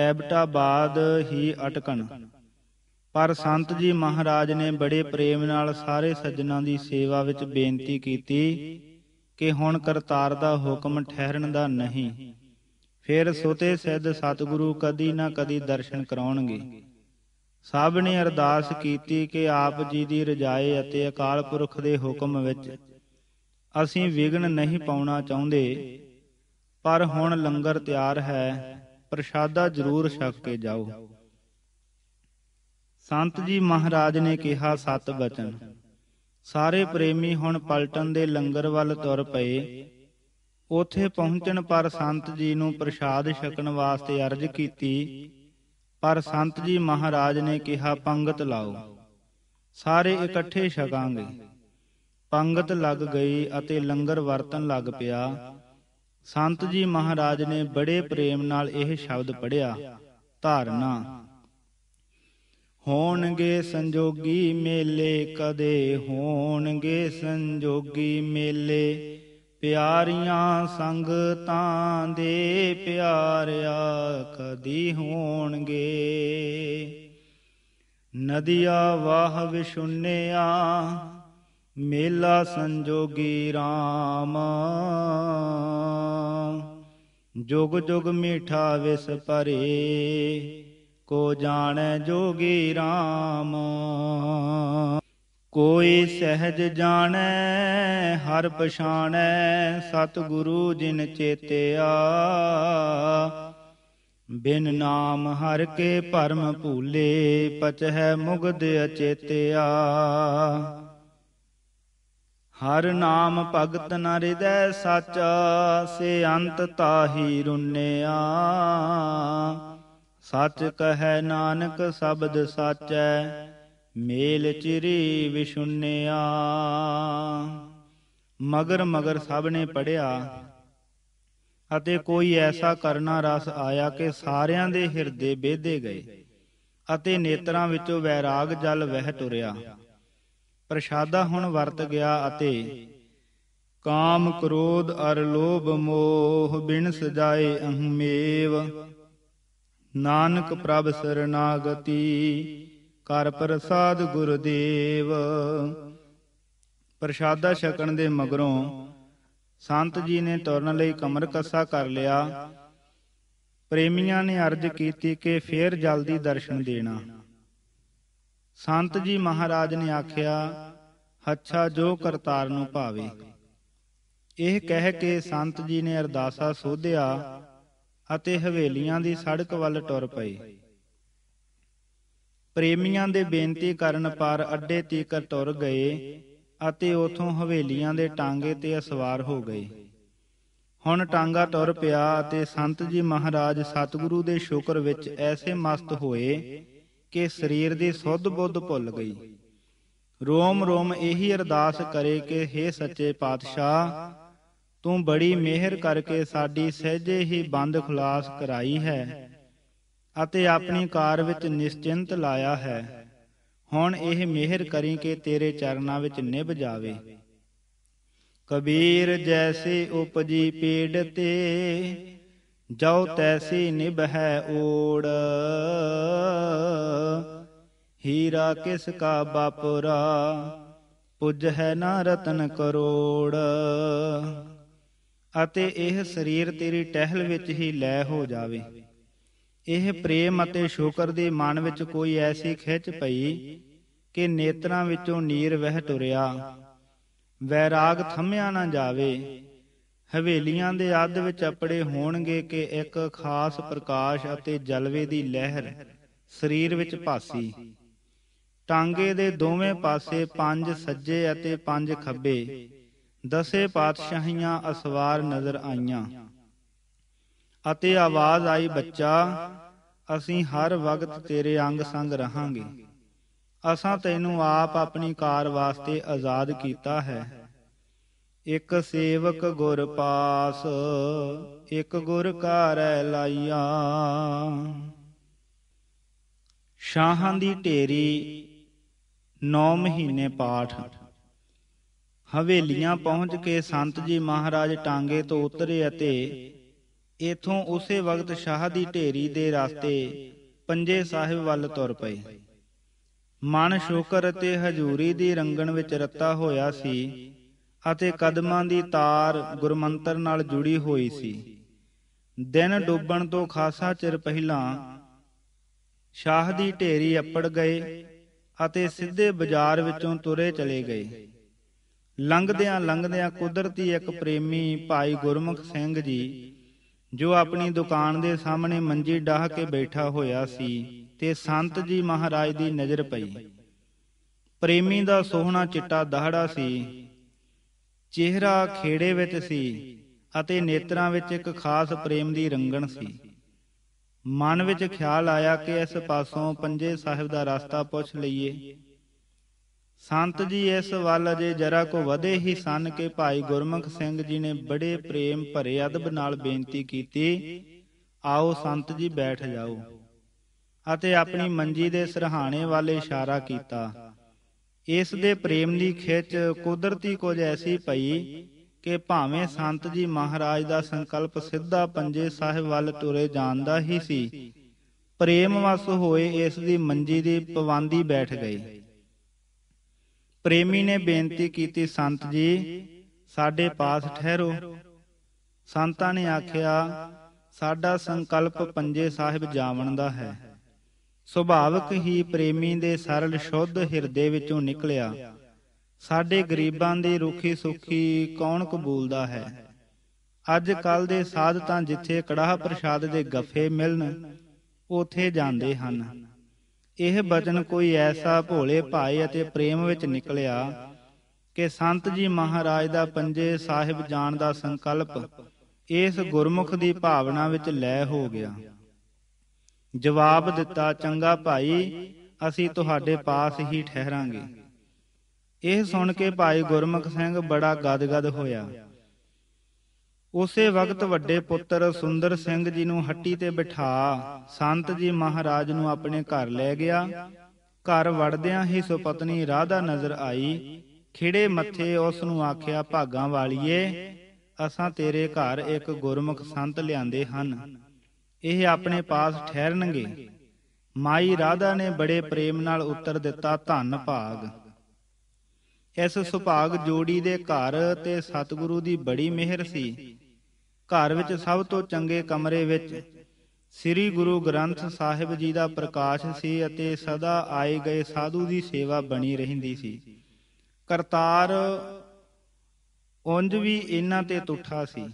ਐਬਟਾਬਾਦ ਹੀ ਅਟਕਣ ਪਰ ਸੰਤ ਜੀ ਮਹਾਰਾਜ ਨੇ ਬੜੇ ਪ੍ਰੇਮ ਨਾਲ ਸਾਰੇ ਸੱਜਣਾ ਦੀ ਸੇਵਾ ਵਿੱਚ ਬੇਨਤੀ ਕੀਤੀ ਕਿ ਹੁਣ ਕਰਤਾਰ ਦਾ ਹੁਕਮ ਠਹਿਰਨ ਦਾ ਨਹੀਂ ਫਿਰ ਸੋਤੇ ਸਿੱਧ ਸਤਿਗੁਰੂ ਕਦੀ ਨਾ ਕਦੀ ਦਰਸ਼ਨ ਕਰਾਉਣਗੇ ਸਭ ਨੇ ਅਰਦਾਸ ਕੀਤੀ ਕਿ ਆਪ ਜੀ ਦੀ ਰਜਾਏ ਅਤੇ ਅਕਾਲ ਪੁਰਖ ਦੇ ਹੁਕਮ ਵਿੱਚ ਅਸੀਂ ਵਿਗਨ ਨਹੀਂ ਪਾਉਣਾ ਚਾਹੁੰਦੇ ਪਰ ਹੁਣ ਲੰਗਰ ਤਿਆਰ ਹੈ ਪ੍ਰਸ਼ਾਦਾ ਜ਼ਰੂਰ ਛਕ ਕੇ ਜਾਓ ਸੰਤ ਜੀ ਮਹਾਰਾਜ ਨੇ ਕਿਹਾ ਸਤ ਬਚਨ ਸਾਰੇ ਪ੍ਰੇਮੀ ਹੁਣ ਪਲਟਨ ਦੇ ਲੰਗਰ ਵੱਲ ਤੁਰ ਪਏ ਉਥੇ ਪਹੁੰਚਣ ਪਰ ਸੰਤ ਜੀ ਨੂੰ ਪ੍ਰਸ਼ਾਦ ਛਕਣ ਵਾਸਤੇ ਅਰਜ਼ ਕੀਤੀ ਪਰ ਸੰਤ ਜੀ ਮਹਾਰਾਜ ਨੇ ਕਿਹਾ ਪੰਗਤ ਲਾਓ ਸਾਰੇ ਇਕੱਠੇ ਛਕਾਂਗੇ ਪੰਗਤ ਲੱਗ ਗਈ ਅਤੇ ਲੰਗਰ ਵਰਤਨ ਲੱਗ ਪਿਆ ਸੰਤ ਜੀ ਮਹਾਰਾਜ ਨੇ ਬੜੇ ਪ੍ਰੇਮ ਨਾਲ ਇਹ ਸ਼ਬਦ ਪੜਿਆ ਧਾਰਨਾ ਹੋਣਗੇ ਸੰਜੋਗੀ ਮੇਲੇ ਕਦੇ ਹੋਣਗੇ ਸੰਜੋਗੀ ਮੇਲੇ ਪਿਆਰੀਆਂ ਸੰਗਤਾਂ ਦੇ ਪਿਆਰਿਆ ਕਦੀ ਹੋਣਗੇ ਨਦੀਆਂ ਵਾਹ ਵਿਸ਼ੁੰਨਿਆ ਮੇਲਾ ਸੰਜੋਗੀ RAM ਜੁਗ ਜੁਗ ਮੀਠਾ ਵਿਸ ਪਰੇ ਕੋ ਜਾਣੈ ਜੋਗੀ RAM ਕੋਈ ਸਹਿਜ ਜਾਣੈ ਹਰ ਪਛਾਣੈ ਸਤਿਗੁਰੂ ਜਿਨ ਚੇਤਿਆ ਬਿਨ ਨਾਮ ਹਰ ਕੇ ਭਰਮ ਭੂਲੇ ਪਚਹਿ ਮੁਗਦ ਅਚੇਤਿਆ ਹਰ ਨਾਮ ਭਗਤ ਨ ਹਿਰਦੈ ਸਚ ਸੇ ਅੰਤ ਤਾਹੀ ਰੁੰਨਿਆ ਸੱਚ ਕਹੈ ਨਾਨਕ ਸ਼ਬਦ ਸਾਚੈ ਮੇਲ ਚਿਰੀ ਵਿਸ਼ੁੰਨਿਆ ਮਗਰ ਮਗਰ ਸਭ ਨੇ ਪੜਿਆ ਅਤੇ ਕੋਈ ਐਸਾ ਕਰਨਾ ਰਸ ਆਇਆ ਕਿ ਸਾਰਿਆਂ ਦੇ ਹਿਰਦੇ ਵੇਦੇ ਗਏ ਅਤੇ ਨੇਤਰਾਂ ਵਿੱਚੋਂ ਵੈਰਾਗ ਜਲ ਵਹਿ ਤੁਰਿਆ ਪ੍ਰਸ਼ਾਦਾ ਹੁਣ ਵਰਤ ਗਿਆ ਅਤੇ ਕਾਮ ਕ੍ਰੋਧ ਅਰ ਲੋਭ ਮੋਹ ਬਿਨ ਸਜਾਏ ਅਹਮੇਵ ਨਾਨਕ ਪ੍ਰਭ ਸਰਨਾਗਤੀ ਕਰ ਪ੍ਰਸਾਦ ਗੁਰਦੇਵ ਪ੍ਰਸ਼ਾਦਾ ਛਕਣ ਦੇ ਮਗਰੋਂ ਸੰਤ ਜੀ ਨੇ ਤੁਰਨ ਲਈ ਕਮਰ ਕੱਸਾ ਕਰ ਲਿਆ ਪ੍ਰੇਮੀਆਂ ਨੇ ਅਰਜ ਕੀਤੀ ਕਿ ਫੇਰ ਜਲਦੀ ਦਰਸ਼ਨ ਦੇਣਾ ਸੰਤ ਜੀ ਮਹਾਰਾਜ ਨੇ ਆਖਿਆ ਹੱਛਾ ਜੋ ਕਰਤਾਰ ਨੂੰ ਭਾਵੇ ਇਹ ਕਹਿ ਕੇ ਸੰਤ ਜੀ ਨੇ ਅਰਦਾਸਾ ਸੋਧਿਆ ਅਤੇ ਹਵੇਲੀਆਂ ਦੀ ਸੜਕ ਵੱਲ ਟੁਰ ਪਏ ਪ੍ਰੇਮੀਆਂ ਦੇ ਬੇਨਤੀ ਕਰਨ ਪਰ ਅੱਡੇ ਤੀਕਰ ਟੁਰ ਗਏ ਅਤੇ ਉਥੋਂ ਹਵੇਲੀਆਂ ਦੇ ਟਾਂਗੇ ਤੇ ਅਸਵਾਰ ਹੋ ਗਏ ਹੁਣ ਟਾਂਗਾ ਟੁਰ ਪਿਆ ਅਤੇ ਸੰਤ ਜੀ ਮਹਾਰਾਜ ਸਤਿਗੁਰੂ ਦੇ ਸ਼ੁਕਰ ਵਿੱਚ ਐਸੇ ਮਸਤ ਹੋਏ ਕਿ ਸਰੀਰ ਦੀ ਸੁੱਧ ਬੁੱਧ ਭੁੱਲ ਗਈ ਰੋਮ ਰੋਮ ਇਹੀ ਅਰਦਾਸ ਕਰੇ ਕਿ हे ਸੱਚੇ ਪਾਤਸ਼ਾਹ ਤੂੰ ਬੜੀ ਮਿਹਰ ਕਰਕੇ ਸਾਡੀ ਸਹਿਜੇ ਹੀ ਬੰਦ ਖਲਾਸ ਕਰਾਈ ਹੈ ਅਤੇ ਆਪਣੀ ਕਾਰ ਵਿੱਚ ਨਿਸ਼ਚਿੰਤ ਲਾਇਆ ਹੈ ਹੁਣ ਇਹ ਮਿਹਰ ਕਰੀ ਕਿ ਤੇਰੇ ਚਰਨਾਂ ਵਿੱਚ ਨਿਭ ਜਾਵੇ ਕਬੀਰ ਜੈਸੀ ਉਪਜੀ ਪੀੜ ਤੇ ਜੋ ਤੈਸੀ ਨਿਭੈ ਓੜ ਹੀਰਾ ਕਿਸ ਕਾ ਬਾਪੁਰਾ ਪੁੱਜ ਹੈ ਨਾ ਰਤਨ ਕਰੋੜ ਅਤੇ ਇਹ ਸਰੀਰ ਤੇਰੀ ਟਹਿਲ ਵਿੱਚ ਹੀ ਲੈ ਹੋ ਜਾਵੇ ਇਹ ਪ੍ਰੇਮ ਅਤੇ ਸ਼ੁਕਰ ਦੇ ਮਨ ਵਿੱਚ ਕੋਈ ਐਸੀ ਖਿੱਚ ਪਈ ਕਿ ਨੇਤਰਾਂ ਵਿੱਚੋਂ ਨੀਰ ਵਹਿ ਤੁਰਿਆ ਵੈਰਾਗ ਥੰਮਿਆ ਨਾ ਜਾਵੇ ਹਵੇਲੀਆਂ ਦੇ ਅੱਧ ਵਿੱਚ ਅਪੜੇ ਹੋਣਗੇ ਕਿ ਇੱਕ ਖਾਸ ਪ੍ਰਕਾਸ਼ ਅਤੇ ਜਲਵੇ ਦੀ ਲਹਿਰ ਸਰੀਰ ਵਿੱਚ ਭਾਸੀ ਟਾਂਗੇ ਦੇ ਦੋਵੇਂ ਪਾਸੇ ਪੰਜ ਸੱਜੇ ਅਤੇ ਪੰਜ ਖੱਬੇ ਦਸੇ ਪਾਤਸ਼ਾਹੀਆਂ ਅਸਵਾਰ ਨਜ਼ਰ ਆਈਆਂ ਅਤੇ ਆਵਾਜ਼ ਆਈ ਬੱਚਾ ਅਸੀਂ ਹਰ ਵਕਤ ਤੇਰੇ ਅੰਗ ਸੰਗ ਰਹਾਂਗੇ ਅਸਾਂ ਤੈਨੂੰ ਆਪ ਆਪਣੀ ਕਾਰ ਵਾਸਤੇ ਆਜ਼ਾਦ ਕੀਤਾ ਹੈ ਇੱਕ ਸੇਵਕ ਗੁਰ ਪਾਸ ਇੱਕ ਗੁਰ ਘਰੈ ਲਾਈਆ ਸ਼ਾਹਾਂ ਦੀ ਢੇਰੀ 9 ਮਹੀਨੇ ਪਾਠ ਹਵੇਲੀਆਂ ਪਹੁੰਚ ਕੇ ਸੰਤ ਜੀ ਮਹਾਰਾਜ ਟਾਂਗੇ ਤੋਂ ਉਤਰੇ ਅਤੇ ਇਥੋਂ ਉਸੇ ਵਕਤ ਸ਼ਾਹ ਦੀ ਢੇਰੀ ਦੇ ਰਸਤੇ ਪੰਜੇ ਸਾਹਿਬ ਵੱਲ ਤੁਰ ਪਏ ਮਨ ਸ਼ੋਕਰ ਤੇ ਹਜ਼ੂਰੀ ਦੀ ਰੰਗਣ ਵਿੱਚ ਰੱਤਾ ਹੋਇਆ ਸੀ ਅਤੇ ਕਦਮਾਂ ਦੀ ਤਾਰ ਗੁਰਮੰਤਰ ਨਾਲ ਜੁੜੀ ਹੋਈ ਸੀ ਦਿਨ ਡੁੱਬਣ ਤੋਂ ਖਾਸਾ ਚਿਰ ਪਹਿਲਾਂ ਸ਼ਾਹ ਦੀ ਢੇਰੀ ਅੱਪੜ ਗਏ ਅਤੇ ਸਿੱਧੇ ਬਾਜ਼ਾਰ ਵਿੱਚੋਂ ਤੁਰੇ ਚਲੇ ਗਏ ਲੰਘਦਿਆਂ ਲੰਘਦਿਆਂ ਕੁਦਰਤੀ ਇੱਕ ਪ੍ਰੇਮੀ ਭਾਈ ਗੁਰਮੁਖ ਸਿੰਘ ਜੀ ਜੋ ਆਪਣੀ ਦੁਕਾਨ ਦੇ ਸਾਹਮਣੇ ਮੰਜੀ ਡਾਹ ਕੇ ਬੈਠਾ ਹੋਇਆ ਸੀ ਤੇ ਸੰਤ ਜੀ ਮਹਾਰਾਜ ਦੀ ਨਜ਼ਰ ਪਈ ਪ੍ਰੇਮੀ ਦਾ ਸੋਹਣਾ ਚਿੱਟਾ ਦਾਹੜਾ ਸੀ ਚਿਹਰਾ ਖੇੜੇ ਵਿੱਚ ਸੀ ਅਤੇ ਨੇਤਰਾਂ ਵਿੱਚ ਇੱਕ ਖਾਸ ਪ੍ਰੇਮ ਦੀ ਰੰਗਣ ਸੀ ਮਨ ਵਿੱਚ ਖਿਆਲ ਆਇਆ ਕਿ ਇਸ ਪਾਸੋਂ ਪੰਜੇ ਸਾਹਿਬ ਦਾ ਰਸਤਾ ਪੁੱਛ ਲਈਏ ਸੰਤ ਜੀ ਇਸ ਵੱਲ ਜੇ ਜਰਾ ਕੋ ਵਧੇ ਹੀ ਸਨ ਕਿ ਭਾਈ ਗੁਰਮੁਖ ਸਿੰਘ ਜੀ ਨੇ ਬੜੇ ਪ੍ਰੇਮ ਭਰੇ ਅਦਬ ਨਾਲ ਬੇਨਤੀ ਕੀਤੀ ਆਓ ਸੰਤ ਜੀ ਬੈਠ ਜਾਓ ਅਤੇ ਆਪਣੀ ਮੰਜੀ ਦੇ ਸਰਹਾਣੇ ਵੱਲ ਇਸ਼ਾਰਾ ਕੀਤਾ ਇਸ ਦੇ ਪ੍ਰੇਮ ਦੀ ਖਿੱਚ ਕੁਦਰਤੀ ਕੁਝ ਐਸੀ ਪਈ ਕਿ ਭਾਵੇਂ ਸੰਤ ਜੀ ਮਹਾਰਾਜ ਦਾ ਸੰਕਲਪ ਸਿੱਧਾ ਪੰਜੇ ਸਾਹਿਬ ਵੱਲ ਤੁਰੇ ਜਾਣ ਦਾ ਹੀ ਸੀ ਪ੍ਰੇਮ ਵਸ ਹੋਏ ਇਸ ਦੀ ਮੰਜੀ ਦੀ ਪਵੰਦੀ ਬੈਠ ਗਈ ਪ੍ਰੇਮੀ ਨੇ ਬੇਨਤੀ ਕੀਤੀ ਸੰਤ ਜੀ ਸਾਡੇ ਪਾਸ ਠਹਿਰੋ ਸੰਤਾਂ ਨੇ ਆਖਿਆ ਸਾਡਾ ਸੰਕਲਪ ਪੰਜੇ ਸਾਹਿਬ ਜਾਵਣ ਦਾ ਹੈ ਸੁਭਾਵਕ ਹੀ ਪ੍ਰੇਮੀ ਦੇ ਸਰਲ ਸ਼ੁੱਧ ਹਿਰਦੇ ਵਿੱਚੋਂ ਨਿਕਲਿਆ ਸਾਡੇ ਗਰੀਬਾਂ ਦੀ ਰੁਖੀ ਸੁਖੀ ਕੌਣ ਕਬੂਲਦਾ ਹੈ ਅੱਜ ਕੱਲ ਦੇ ਸਾਧ ਤਾਂ ਜਿੱਥੇ ਕੜਾਹ ਪ੍ਰਸ਼ਾਦ ਦੇ ਗੱਫੇ ਮਿਲਣ ਉਥੇ ਜਾਂਦੇ ਹਨ ਇਹ ਬਚਨ ਕੋਈ ਐਸਾ ਭੋਲੇ ਭਾਈ ਅਤੇ ਪ੍ਰੇਮ ਵਿੱਚ ਨਿਕਲਿਆ ਕਿ ਸੰਤ ਜੀ ਮਹਾਰਾਜ ਦਾ ਪੰਜੇ ਸਾਹਿਬ ਜਾਣ ਦਾ ਸੰਕਲਪ ਇਸ ਗੁਰਮੁਖ ਦੀ ਭਾਵਨਾ ਵਿੱਚ ਲੈ ਹੋ ਗਿਆ ਜਵਾਬ ਦਿੱਤਾ ਚੰਗਾ ਭਾਈ ਅਸੀਂ ਤੁਹਾਡੇ ਪਾਸ ਹੀ ਠਹਿਰਾਂਗੇ ਇਹ ਸੁਣ ਕੇ ਭਾਈ ਗੁਰਮੁਖ ਸਿੰਘ ਬੜਾ ਗਦਗਦ ਹੋਇਆ ਉਸੇ ਵਕਤ ਵੱਡੇ ਪੁੱਤਰ ਸੁੰਦਰ ਸਿੰਘ ਜੀ ਨੂੰ ਹੱਟੀ ਤੇ ਬਿਠਾ ਸੰਤ ਜੀ ਮਹਾਰਾਜ ਨੂੰ ਆਪਣੇ ਘਰ ਲੈ ਗਿਆ ਘਰ ਵੜਦਿਆਂ ਹੀ ਸੁਪਤਨੀ ਰਾਧਾ ਨਜ਼ਰ ਆਈ ਖਿੜੇ ਮੱਥੇ ਉਸ ਨੂੰ ਆਖਿਆ ਭਾਗਾ ਵਾਲੀਏ ਅਸਾਂ ਤੇਰੇ ਘਰ ਇੱਕ ਗੁਰਮੁਖ ਸੰਤ ਲਿਆਂਦੇ ਹਨ ਇਹ ਆਪਣੇ ਪਾਸ ਠਹਿਰਨਗੇ ਮਾਈ ਰਾਧਾ ਨੇ ਬੜੇ ਪ੍ਰੇਮ ਨਾਲ ਉੱਤਰ ਦਿੱਤਾ ਧੰਨ ਭਾਗ ਇਸ ਸੁਭਾਗ ਜੋੜੀ ਦੇ ਘਰ ਤੇ ਸਤਿਗੁਰੂ ਦੀ ਬੜੀ ਮਿਹਰ ਸੀ ਘਰ ਵਿੱਚ ਸਭ ਤੋਂ ਚੰਗੇ ਕਮਰੇ ਵਿੱਚ ਸ੍ਰੀ ਗੁਰੂ ਗ੍ਰੰਥ ਸਾਹਿਬ ਜੀ ਦਾ ਪ੍ਰਕਾਸ਼ ਸੀ ਅਤੇ ਸਦਾ ਆਏ ਗਏ ਸਾਧੂ ਦੀ ਸੇਵਾ ਬਣੀ ਰਹਿੰਦੀ ਸੀ ਕਰਤਾਰ ਉੰਜ ਵੀ ਇਹਨਾਂ ਤੇ ਤੁਠਾ ਸੀ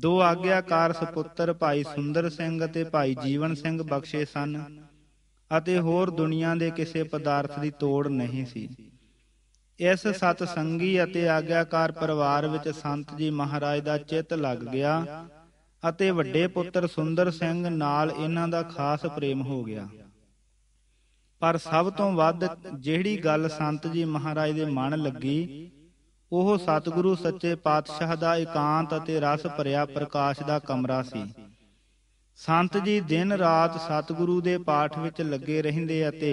ਦੋ ਆਗਿਆਕਾਰ ਸੁਪੁੱਤਰ ਭਾਈ ਸੁੰਦਰ ਸਿੰਘ ਅਤੇ ਭਾਈ ਜੀਵਨ ਸਿੰਘ ਬਖਸ਼ੇ ਸਨ ਅਤੇ ਹੋਰ ਦੁਨੀਆ ਦੇ ਕਿਸੇ ਪਦਾਰਥ ਦੀ ਤੋੜ ਨਹੀਂ ਸੀ ਇਸ ਸਤ ਸੰਗੀ ਅਤੇ ਆਗਿਆਕਾਰ ਪਰਿਵਾਰ ਵਿੱਚ ਸੰਤ ਜੀ ਮਹਾਰਾਜ ਦਾ ਚਿੱਤ ਲੱਗ ਗਿਆ ਅਤੇ ਵੱਡੇ ਪੁੱਤਰ ਸੁੰਦਰ ਸਿੰਘ ਨਾਲ ਇਹਨਾਂ ਦਾ ਖਾਸ ਪ੍ਰੇਮ ਹੋ ਗਿਆ ਪਰ ਸਭ ਤੋਂ ਵੱਧ ਜਿਹੜੀ ਗੱਲ ਸੰਤ ਜੀ ਮਹਾਰਾਜ ਦੇ ਮਨ ਲੱਗੀ ਉਹ ਸਤਿਗੁਰੂ ਸੱਚੇ ਪਾਤਸ਼ਾਹ ਦਾ ਇਕਾਂਤ ਅਤੇ ਰਸ ਭਰਿਆ ਪ੍ਰਕਾਸ਼ ਦਾ ਕਮਰਾ ਸੀ ਸੰਤ ਜੀ ਦਿਨ ਰਾਤ ਸਤਿਗੁਰੂ ਦੇ ਪਾਠ ਵਿੱਚ ਲੱਗੇ ਰਹਿੰਦੇ ਅਤੇ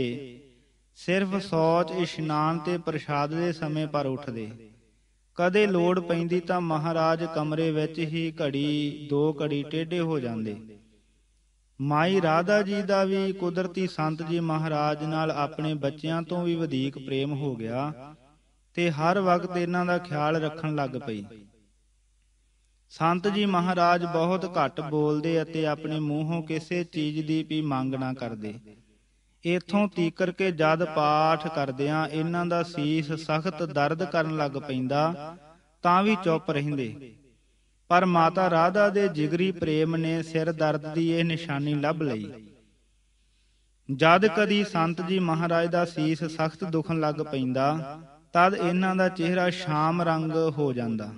ਸਿਰਫ ਸੌਚ ਇਸ਼ਨਾਨ ਤੇ ਪ੍ਰਸ਼ਾਦ ਦੇ ਸਮੇਂ ਪਰ ਉੱਠਦੇ ਕਦੇ ਲੋੜ ਪੈਂਦੀ ਤਾਂ ਮਹਾਰਾਜ ਕਮਰੇ ਵਿੱਚ ਹੀ ਘੜੀ ਦੋ ਘੜੀ ਟੇਢੇ ਹੋ ਜਾਂਦੇ ਮਾਈ ਰਾਧਾ ਜੀ ਦਾ ਵੀ ਕੁਦਰਤੀ ਸੰਤ ਜੀ ਮਹਾਰਾਜ ਨਾਲ ਆਪਣੇ ਬੱਚਿਆਂ ਤੋਂ ਵੀ ਵਧੇਕ ਪ੍ਰੇਮ ਹੋ ਗਿਆ ਤੇ ਹਰ ਵਕਤ ਇਹਨਾਂ ਦਾ ਖਿਆਲ ਰੱਖਣ ਲੱਗ ਪਈ ਸੰਤ ਜੀ ਮਹਾਰਾਜ ਬਹੁਤ ਘੱਟ ਬੋਲਦੇ ਅਤੇ ਆਪਣੇ ਮੂੰਹੋਂ ਕਿਸੇ ਚੀਜ਼ ਦੀ ਵੀ ਮੰਗ ਨਾ ਕਰਦੇ ਇਥੋਂ ਤੀਕਰ ਕੇ ਜਦ ਪਾਠ ਕਰਦਿਆਂ ਇਹਨਾਂ ਦਾ ਸੀਸ ਸਖਤ ਦਰਦ ਕਰਨ ਲੱਗ ਪੈਂਦਾ ਤਾਂ ਵੀ ਚੁੱਪ ਰਹਿੰਦੇ ਪਰ ਮਾਤਾ ਰਾਧਾ ਦੇ ਜਿਗਰੀ ਪ੍ਰੇਮ ਨੇ ਸਿਰ ਦਰਦ ਦੀ ਇਹ ਨਿਸ਼ਾਨੀ ਲੱਭ ਲਈ ਜਦ ਕਦੀ ਸੰਤ ਜੀ ਮਹਾਰਾਜ ਦਾ ਸੀਸ ਸਖਤ ਦੁਖਣ ਲੱਗ ਪੈਂਦਾ ਤਦ ਇਹਨਾਂ ਦਾ ਚਿਹਰਾ ਸ਼ਾਮ ਰੰਗ ਹੋ ਜਾਂਦਾ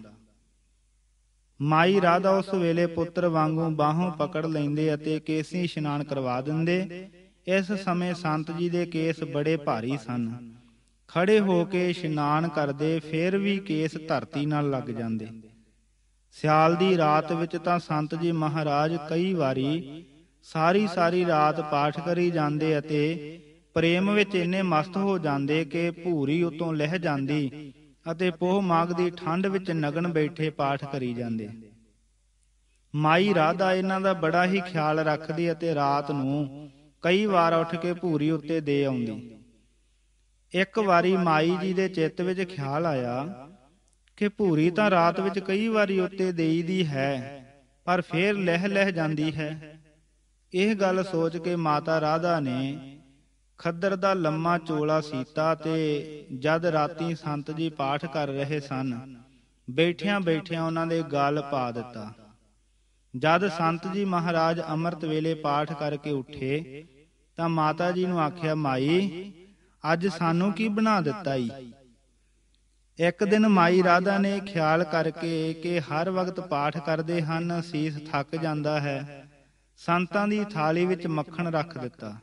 ਮਾਈ ਰਾਧਾ ਉਸ ਵੇਲੇ ਪੁੱਤਰ ਵਾਂਗੂ ਬਾਹੋਂ ਪਕੜ ਲੈਂਦੇ ਅਤੇ ਕੇਸੀ ਇਸ਼ਨਾਨ ਕਰਵਾ ਦਿੰਦੇ ਇਸ ਸਮੇਂ ਸੰਤ ਜੀ ਦੇ ਕੇਸ ਬੜੇ ਭਾਰੀ ਸਨ ਖੜੇ ਹੋ ਕੇ ਇਸ਼ਨਾਨ ਕਰਦੇ ਫਿਰ ਵੀ ਕੇਸ ਧਰਤੀ ਨਾਲ ਲੱਗ ਜਾਂਦੇ ਸਿਆਲ ਦੀ ਰਾਤ ਵਿੱਚ ਤਾਂ ਸੰਤ ਜੀ ਮਹਾਰਾਜ ਕਈ ਵਾਰੀ ਸਾਰੀ ਸਾਰੀ ਰਾਤ ਪਾਠ ਕਰੀ ਜਾਂਦੇ ਅਤੇ ਪ੍ਰੇਮ ਵਿੱਚ ਇੰਨੇ ਮਸਤ ਹੋ ਜਾਂਦੇ ਕਿ ਭੂਰੀ ਉਤੋਂ ਲਹਿ ਜਾਂਦੀ ਅਤੇ ਪੋਹ ਮਾਗ ਦੀ ਠੰਡ ਵਿੱਚ ਨਗਨ ਬੈਠੇ ਪਾਠ ਕਰੀ ਜਾਂਦੇ ਮਾਈ ਰਾਧਾ ਇਹਨਾਂ ਦਾ ਬੜਾ ਹੀ ਖਿਆਲ ਰੱਖਦੀ ਅਤੇ ਰਾਤ ਨੂੰ ਕਈ ਵਾਰ ਉੱਠ ਕੇ ਭੂਰੀ ਉੱਤੇ ਦੇ ਆਉਂਦੀ ਇੱਕ ਵਾਰੀ ਮਾਈ ਜੀ ਦੇ ਚਿੱਤ ਵਿੱਚ ਖਿਆਲ ਆਇਆ ਕਿ ਭੂਰੀ ਤਾਂ ਰਾਤ ਵਿੱਚ ਕਈ ਵਾਰੀ ਉੱਤੇ ਦੇਈਦੀ ਹੈ ਪਰ ਫੇਰ ਲਹਿ ਲਹਿ ਜਾਂਦੀ ਹੈ ਇਹ ਗੱਲ ਸੋਚ ਕੇ ਮਾਤਾ ਰਾਧਾ ਨੇ ਖੱਦਰ ਦਾ ਲੰਮਾ ਚੋਲਾ ਸੀਤਾ ਤੇ ਜਦ ਰਾਤੀ ਸੰਤ ਜੀ ਪਾਠ ਕਰ ਰਹੇ ਸਨ ਬੈਠਿਆਂ ਬੈਠਿਆਂ ਉਹਨਾਂ ਦੇ ਗੱਲ ਪਾ ਦਿੱਤਾ ਜਦ ਸੰਤ ਜੀ ਮਹਾਰਾਜ ਅੰਮ੍ਰਿਤ ਵੇਲੇ ਪਾਠ ਕਰਕੇ ਉੱਠੇ ਤਾਂ ਮਾਤਾ ਜੀ ਨੂੰ ਆਖਿਆ ਮਾਈ ਅੱਜ ਸਾਨੂੰ ਕੀ ਬਣਾ ਦਿੱਤਾ ਈ ਇੱਕ ਦਿਨ ਮਾਈ ਰਾਧਾ ਨੇ ਖਿਆਲ ਕਰਕੇ ਕਿ ਹਰ ਵਕਤ ਪਾਠ ਕਰਦੇ ਹਨ ਸੀਸ ਥੱਕ ਜਾਂਦਾ ਹੈ ਸੰਤਾਂ ਦੀ ਥਾਲੀ ਵਿੱਚ ਮੱਖਣ ਰੱਖ ਦਿੱਤਾ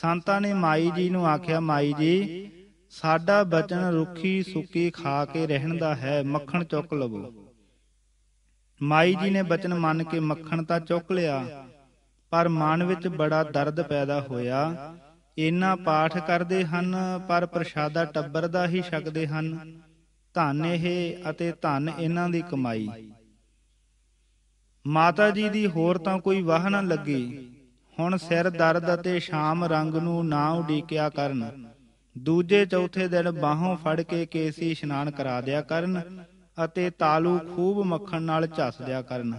ਸੰਤਾਂ ਨੇ ਮਾਈ ਜੀ ਨੂੰ ਆਖਿਆ ਮਾਈ ਜੀ ਸਾਡਾ ਬਚਨ ਰੁੱਖੀ ਸੁੱਕੀ ਖਾ ਕੇ ਰਹਿਣ ਦਾ ਹੈ ਮੱਖਣ ਚੁੱਕ ਲਵੋ ਮਾਈ ਜੀ ਨੇ ਬਚਨ ਮੰਨ ਕੇ ਮੱਖਣ ਤਾਂ ਚੁੱਕ ਲਿਆ ਪਰ ਮਨ ਵਿੱਚ ਬੜਾ ਦਰਦ ਪੈਦਾ ਹੋਇਆ ਇਨਾ ਪਾਠ ਕਰਦੇ ਹਨ ਪਰ ਪ੍ਰਸ਼ਾਦਾ ਟੱਬਰ ਦਾ ਹੀ ਛਕਦੇ ਹਨ ਧਨ ਇਹ ਅਤੇ ਧਨ ਇਹਨਾਂ ਦੀ ਕਮਾਈ ਮਾਤਾ ਜੀ ਦੀ ਹੋਰ ਤਾਂ ਕੋਈ ਵਾਹ ਨਾ ਲੱਗੀ ਹੁਣ ਸਿਰ ਦਰਦ ਅਤੇ ਸ਼ਾਮ ਰੰਗ ਨੂੰ ਨਾ ਉਡੀਕਿਆ ਕਰਨ ਦੂਜੇ ਚੌਥੇ ਦਿਨ ਬਾਹੋਂ ਫੜ ਕੇ ਕੇਸੀ ਇਸ਼ਨਾਨ ਕਰਾ ਦਿਆ ਕਰਨ ਅਤੇ ਤਾਲੂ ਖੂਬ ਮੱਖਣ ਨਾਲ ਝੱਸ ਦਿਆ ਕਰਨ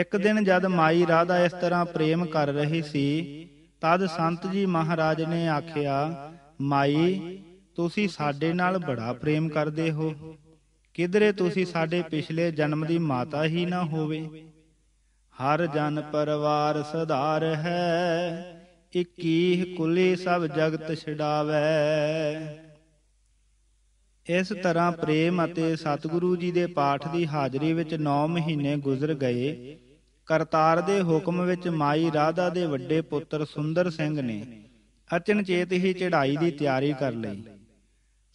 ਇੱਕ ਦਿਨ ਜਦ ਮਾਈ ਰਾਧਾ ਇਸ ਤਰ੍ਹਾਂ ਪ੍ਰੇਮ ਕਰ ਰਹੀ ਸੀ ਤਦ ਸੰਤ ਜੀ ਮਹਾਰਾਜ ਨੇ ਆਖਿਆ ਮਾਈ ਤੁਸੀਂ ਸਾਡੇ ਨਾਲ ਬੜਾ ਪ੍ਰੇਮ ਕਰਦੇ ਹੋ ਕਿਧਰੇ ਤੁਸੀਂ ਸਾਡੇ ਪਿਛਲੇ ਜਨਮ ਦੀ ਮਾਤਾ ਹੀ ਨਾ ਹੋਵੇ ਹਰ ਜਨ ਪਰਵਾਰ ਸਧਾਰ ਹੈ ਇੱਕੀ ਕੁਲੀ ਸਭ ਜਗਤ ਛਡਾਵੇ ਇਸ ਤਰ੍ਹਾਂ ਪ੍ਰੇਮ ਅਤੇ ਸਤਿਗੁਰੂ ਜੀ ਦੇ ਪਾਠ ਦੀ ਹਾਜ਼ਰੀ ਵਿੱਚ 9 ਮਹੀਨੇ ਗੁਜ਼ਰ ਗਏ ਕਰਤਾਰ ਦੇ ਹੁਕਮ ਵਿੱਚ ਮਾਈ ਰਾਧਾ ਦੇ ਵੱਡੇ ਪੁੱਤਰ ਸੁੰਦਰ ਸਿੰਘ ਨੇ ਅਚਨਚੇਤ ਹੀ ਚੜ੍ਹਾਈ ਦੀ ਤਿਆਰੀ ਕਰ ਲਈ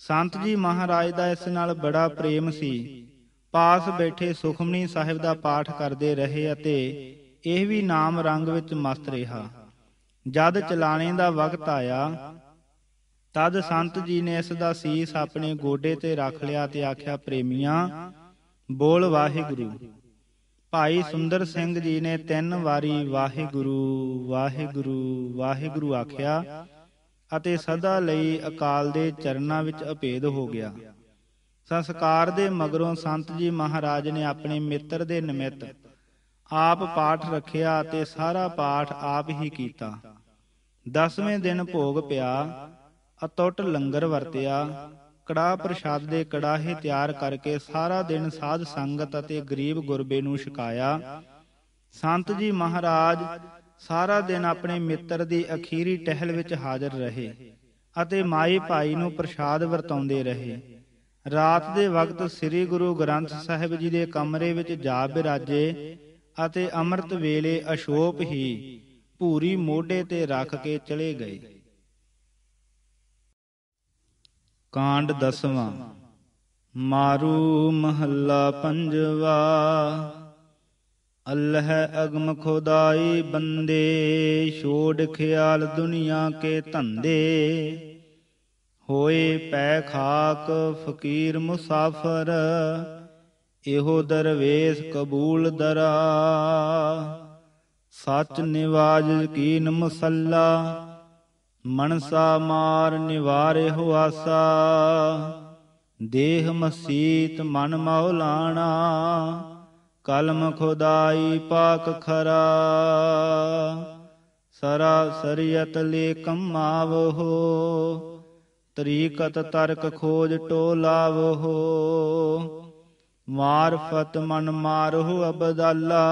ਸੰਤ ਜੀ ਮਹਾਰਾਜ ਦਾ ਇਸ ਨਾਲ ਬੜਾ ਪ੍ਰੇਮ ਸੀ ਪਾਸ ਬੈਠੇ ਸੁਖਮਨੀ ਸਾਹਿਬ ਦਾ ਪਾਠ ਕਰਦੇ ਰਹੇ ਅਤੇ ਇਹ ਵੀ ਨਾਮ ਰੰਗ ਵਿੱਚ ਮਸਤ ਰਿਹਾ ਜਦ ਚਲਾਣੇ ਦਾ ਵਕਤ ਆਇਆ ਤਦ ਸੰਤ ਜੀ ਨੇ ਇਸ ਦਾ ਸੀਸ ਆਪਣੇ ਗੋਡੇ ਤੇ ਰੱਖ ਲਿਆ ਤੇ ਆਖਿਆ ਪ੍ਰੇਮੀਆਂ ਬੋਲ ਵਾਹਿਗੁਰੂ ਭਾਈ ਸੁੰਦਰ ਸਿੰਘ ਜੀ ਨੇ ਤਿੰਨ ਵਾਰੀ ਵਾਹਿਗੁਰੂ ਵਾਹਿਗੁਰੂ ਵਾਹਿਗੁਰੂ ਆਖਿਆ ਅਤੇ ਸਦਾ ਲਈ ਅਕਾਲ ਦੇ ਚਰਨਾਂ ਵਿੱਚ ਅਪੇਧ ਹੋ ਗਿਆ ਸੰਸਕਾਰ ਦੇ ਮਗਰੋਂ ਸੰਤ ਜੀ ਮਹਾਰਾਜ ਨੇ ਆਪਣੇ ਮਿੱਤਰ ਦੇ ਨਿਮਿਤ ਆਪ ਪਾਠ ਰੱਖਿਆ ਤੇ ਸਾਰਾ ਪਾਠ ਆਪ ਹੀ ਕੀਤਾ 10ਵੇਂ ਦਿਨ ਭੋਗ ਪਿਆ ਅਤੁੱਟ ਲੰਗਰ ਵਰਤਿਆ ਕੜਾ ਪ੍ਰਸ਼ਾਦ ਦੇ ਕੜਾਹੇ ਤਿਆਰ ਕਰਕੇ ਸਾਰਾ ਦਿਨ ਸਾਧ ਸੰਗਤ ਅਤੇ ਗਰੀਬ ਗੁਰਬੇ ਨੂੰ ਛਕਾਇਆ ਸੰਤ ਜੀ ਮਹਾਰਾਜ ਸਾਰਾ ਦਿਨ ਆਪਣੇ ਮਿੱਤਰ ਦੀ ਅਖੀਰੀ ਟਹਿਲ ਵਿੱਚ ਹਾਜ਼ਰ ਰਹੇ ਅਤੇ ਮਾਈ ਭਾਈ ਨੂੰ ਪ੍ਰਸ਼ਾਦ ਵਰਤਾਉਂਦੇ ਰਹੇ ਰਾਤ ਦੇ ਵਕਤ ਸ੍ਰੀ ਗੁਰੂ ਗ੍ਰੰਥ ਸਾਹਿਬ ਜੀ ਦੇ ਕਮਰੇ ਵਿੱਚ ਜਾ ਬਿਰਾਜੇ ਅਤੇ ਅੰਮ੍ਰਿਤ ਵੇਲੇ ਅਸ਼ੋਪ ਹੀ ਪੂਰੀ ਮੋਢੇ ਤੇ ਰੱਖ ਕੇ ਚਲੇ ਗਏ ਕਾਂਡ ਦਸਵਾਂ ਮਾਰੂ ਮਹੱਲਾ ਪੰਜਵਾ ਅੱਲਹ ਅਗਮ ਖੁਦਾਈ ਬੰਦੇ ਛੋੜ ਖਿਆਲ ਦੁਨੀਆ ਕੇ ਧੰਦੇ ਹੋਏ ਪੈ ਖਾਕ ਫਕੀਰ ਮੁਸਾਫਰ ਇਹੋ ਦਰਵੇਸ਼ ਕਬੂਲ ਦਰਾ ਸੱਚ ਨਿਵਾਜ ਕੀਨ ਮਸੱਲਾ ਮਨਸਾ ਮਾਰ ਨਿਵਾਰੇ ਹੋ ਆਸਾ ਦੇਹ ਮਸੀਤ ਮਨ ਮੌਲਾਣਾ ਕਲਮ ਖੁਦਾਈ ਪਾਕ ਖਰਾ ਸਰਾ ਸਰੀਅਤ ਕਮਾਵ ਹੋ ਤਰੀਕਤ ਤਰਕ ਖੋਜ ਹੋ ਮਾਰਫਤ ਮਨ ਮਾਰਹੁ ਅਬਦਾਲਾ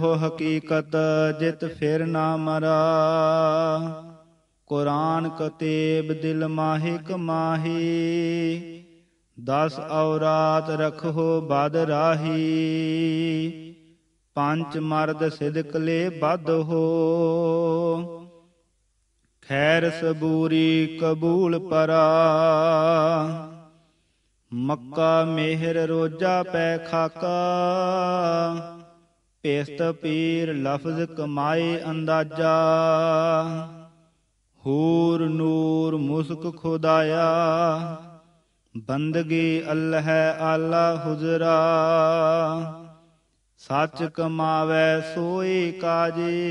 ਹੋ ਹਕੀਕਤ ਜਿਤ ਫਿਰ ਨਾ ਮਰਾ ਕੁਰਾਨ ਕਤੇਬ ਦਿਲ ਮਾਹਿਕ ਮਾਹੀ ਦਸ ਔਰਾਤ ਰਖੋ ਬਦ ਰਾਹੀ ਪੰਜ ਮਰਦ ਸਿਦਕ ਲੈ ਬਦ ਹੋ ਖੈਰ ਸਬੂਰੀ ਕਬੂਲ ਪਰਾ ਮੱਕਾ ਮਿਹਰ ਰੋਜਾ ਪੈ ਖਾਕਾ ਪੇਸਤ ਪੀਰ ਲਫ਼ਜ਼ ਕਮਾਏ ਅੰਦਾਜ਼ਾ ਹੂਰ ਨੂਰ ਮੁਸਕ ਖੁਦਾਇਆ ਬੰਦਗੀ ਅੱਲਹ ਆਲਾ ਹੁਜ਼ਰਾ ਸੱਚ ਕਮਾਵੇ ਸੋਈ ਕਾਜੀ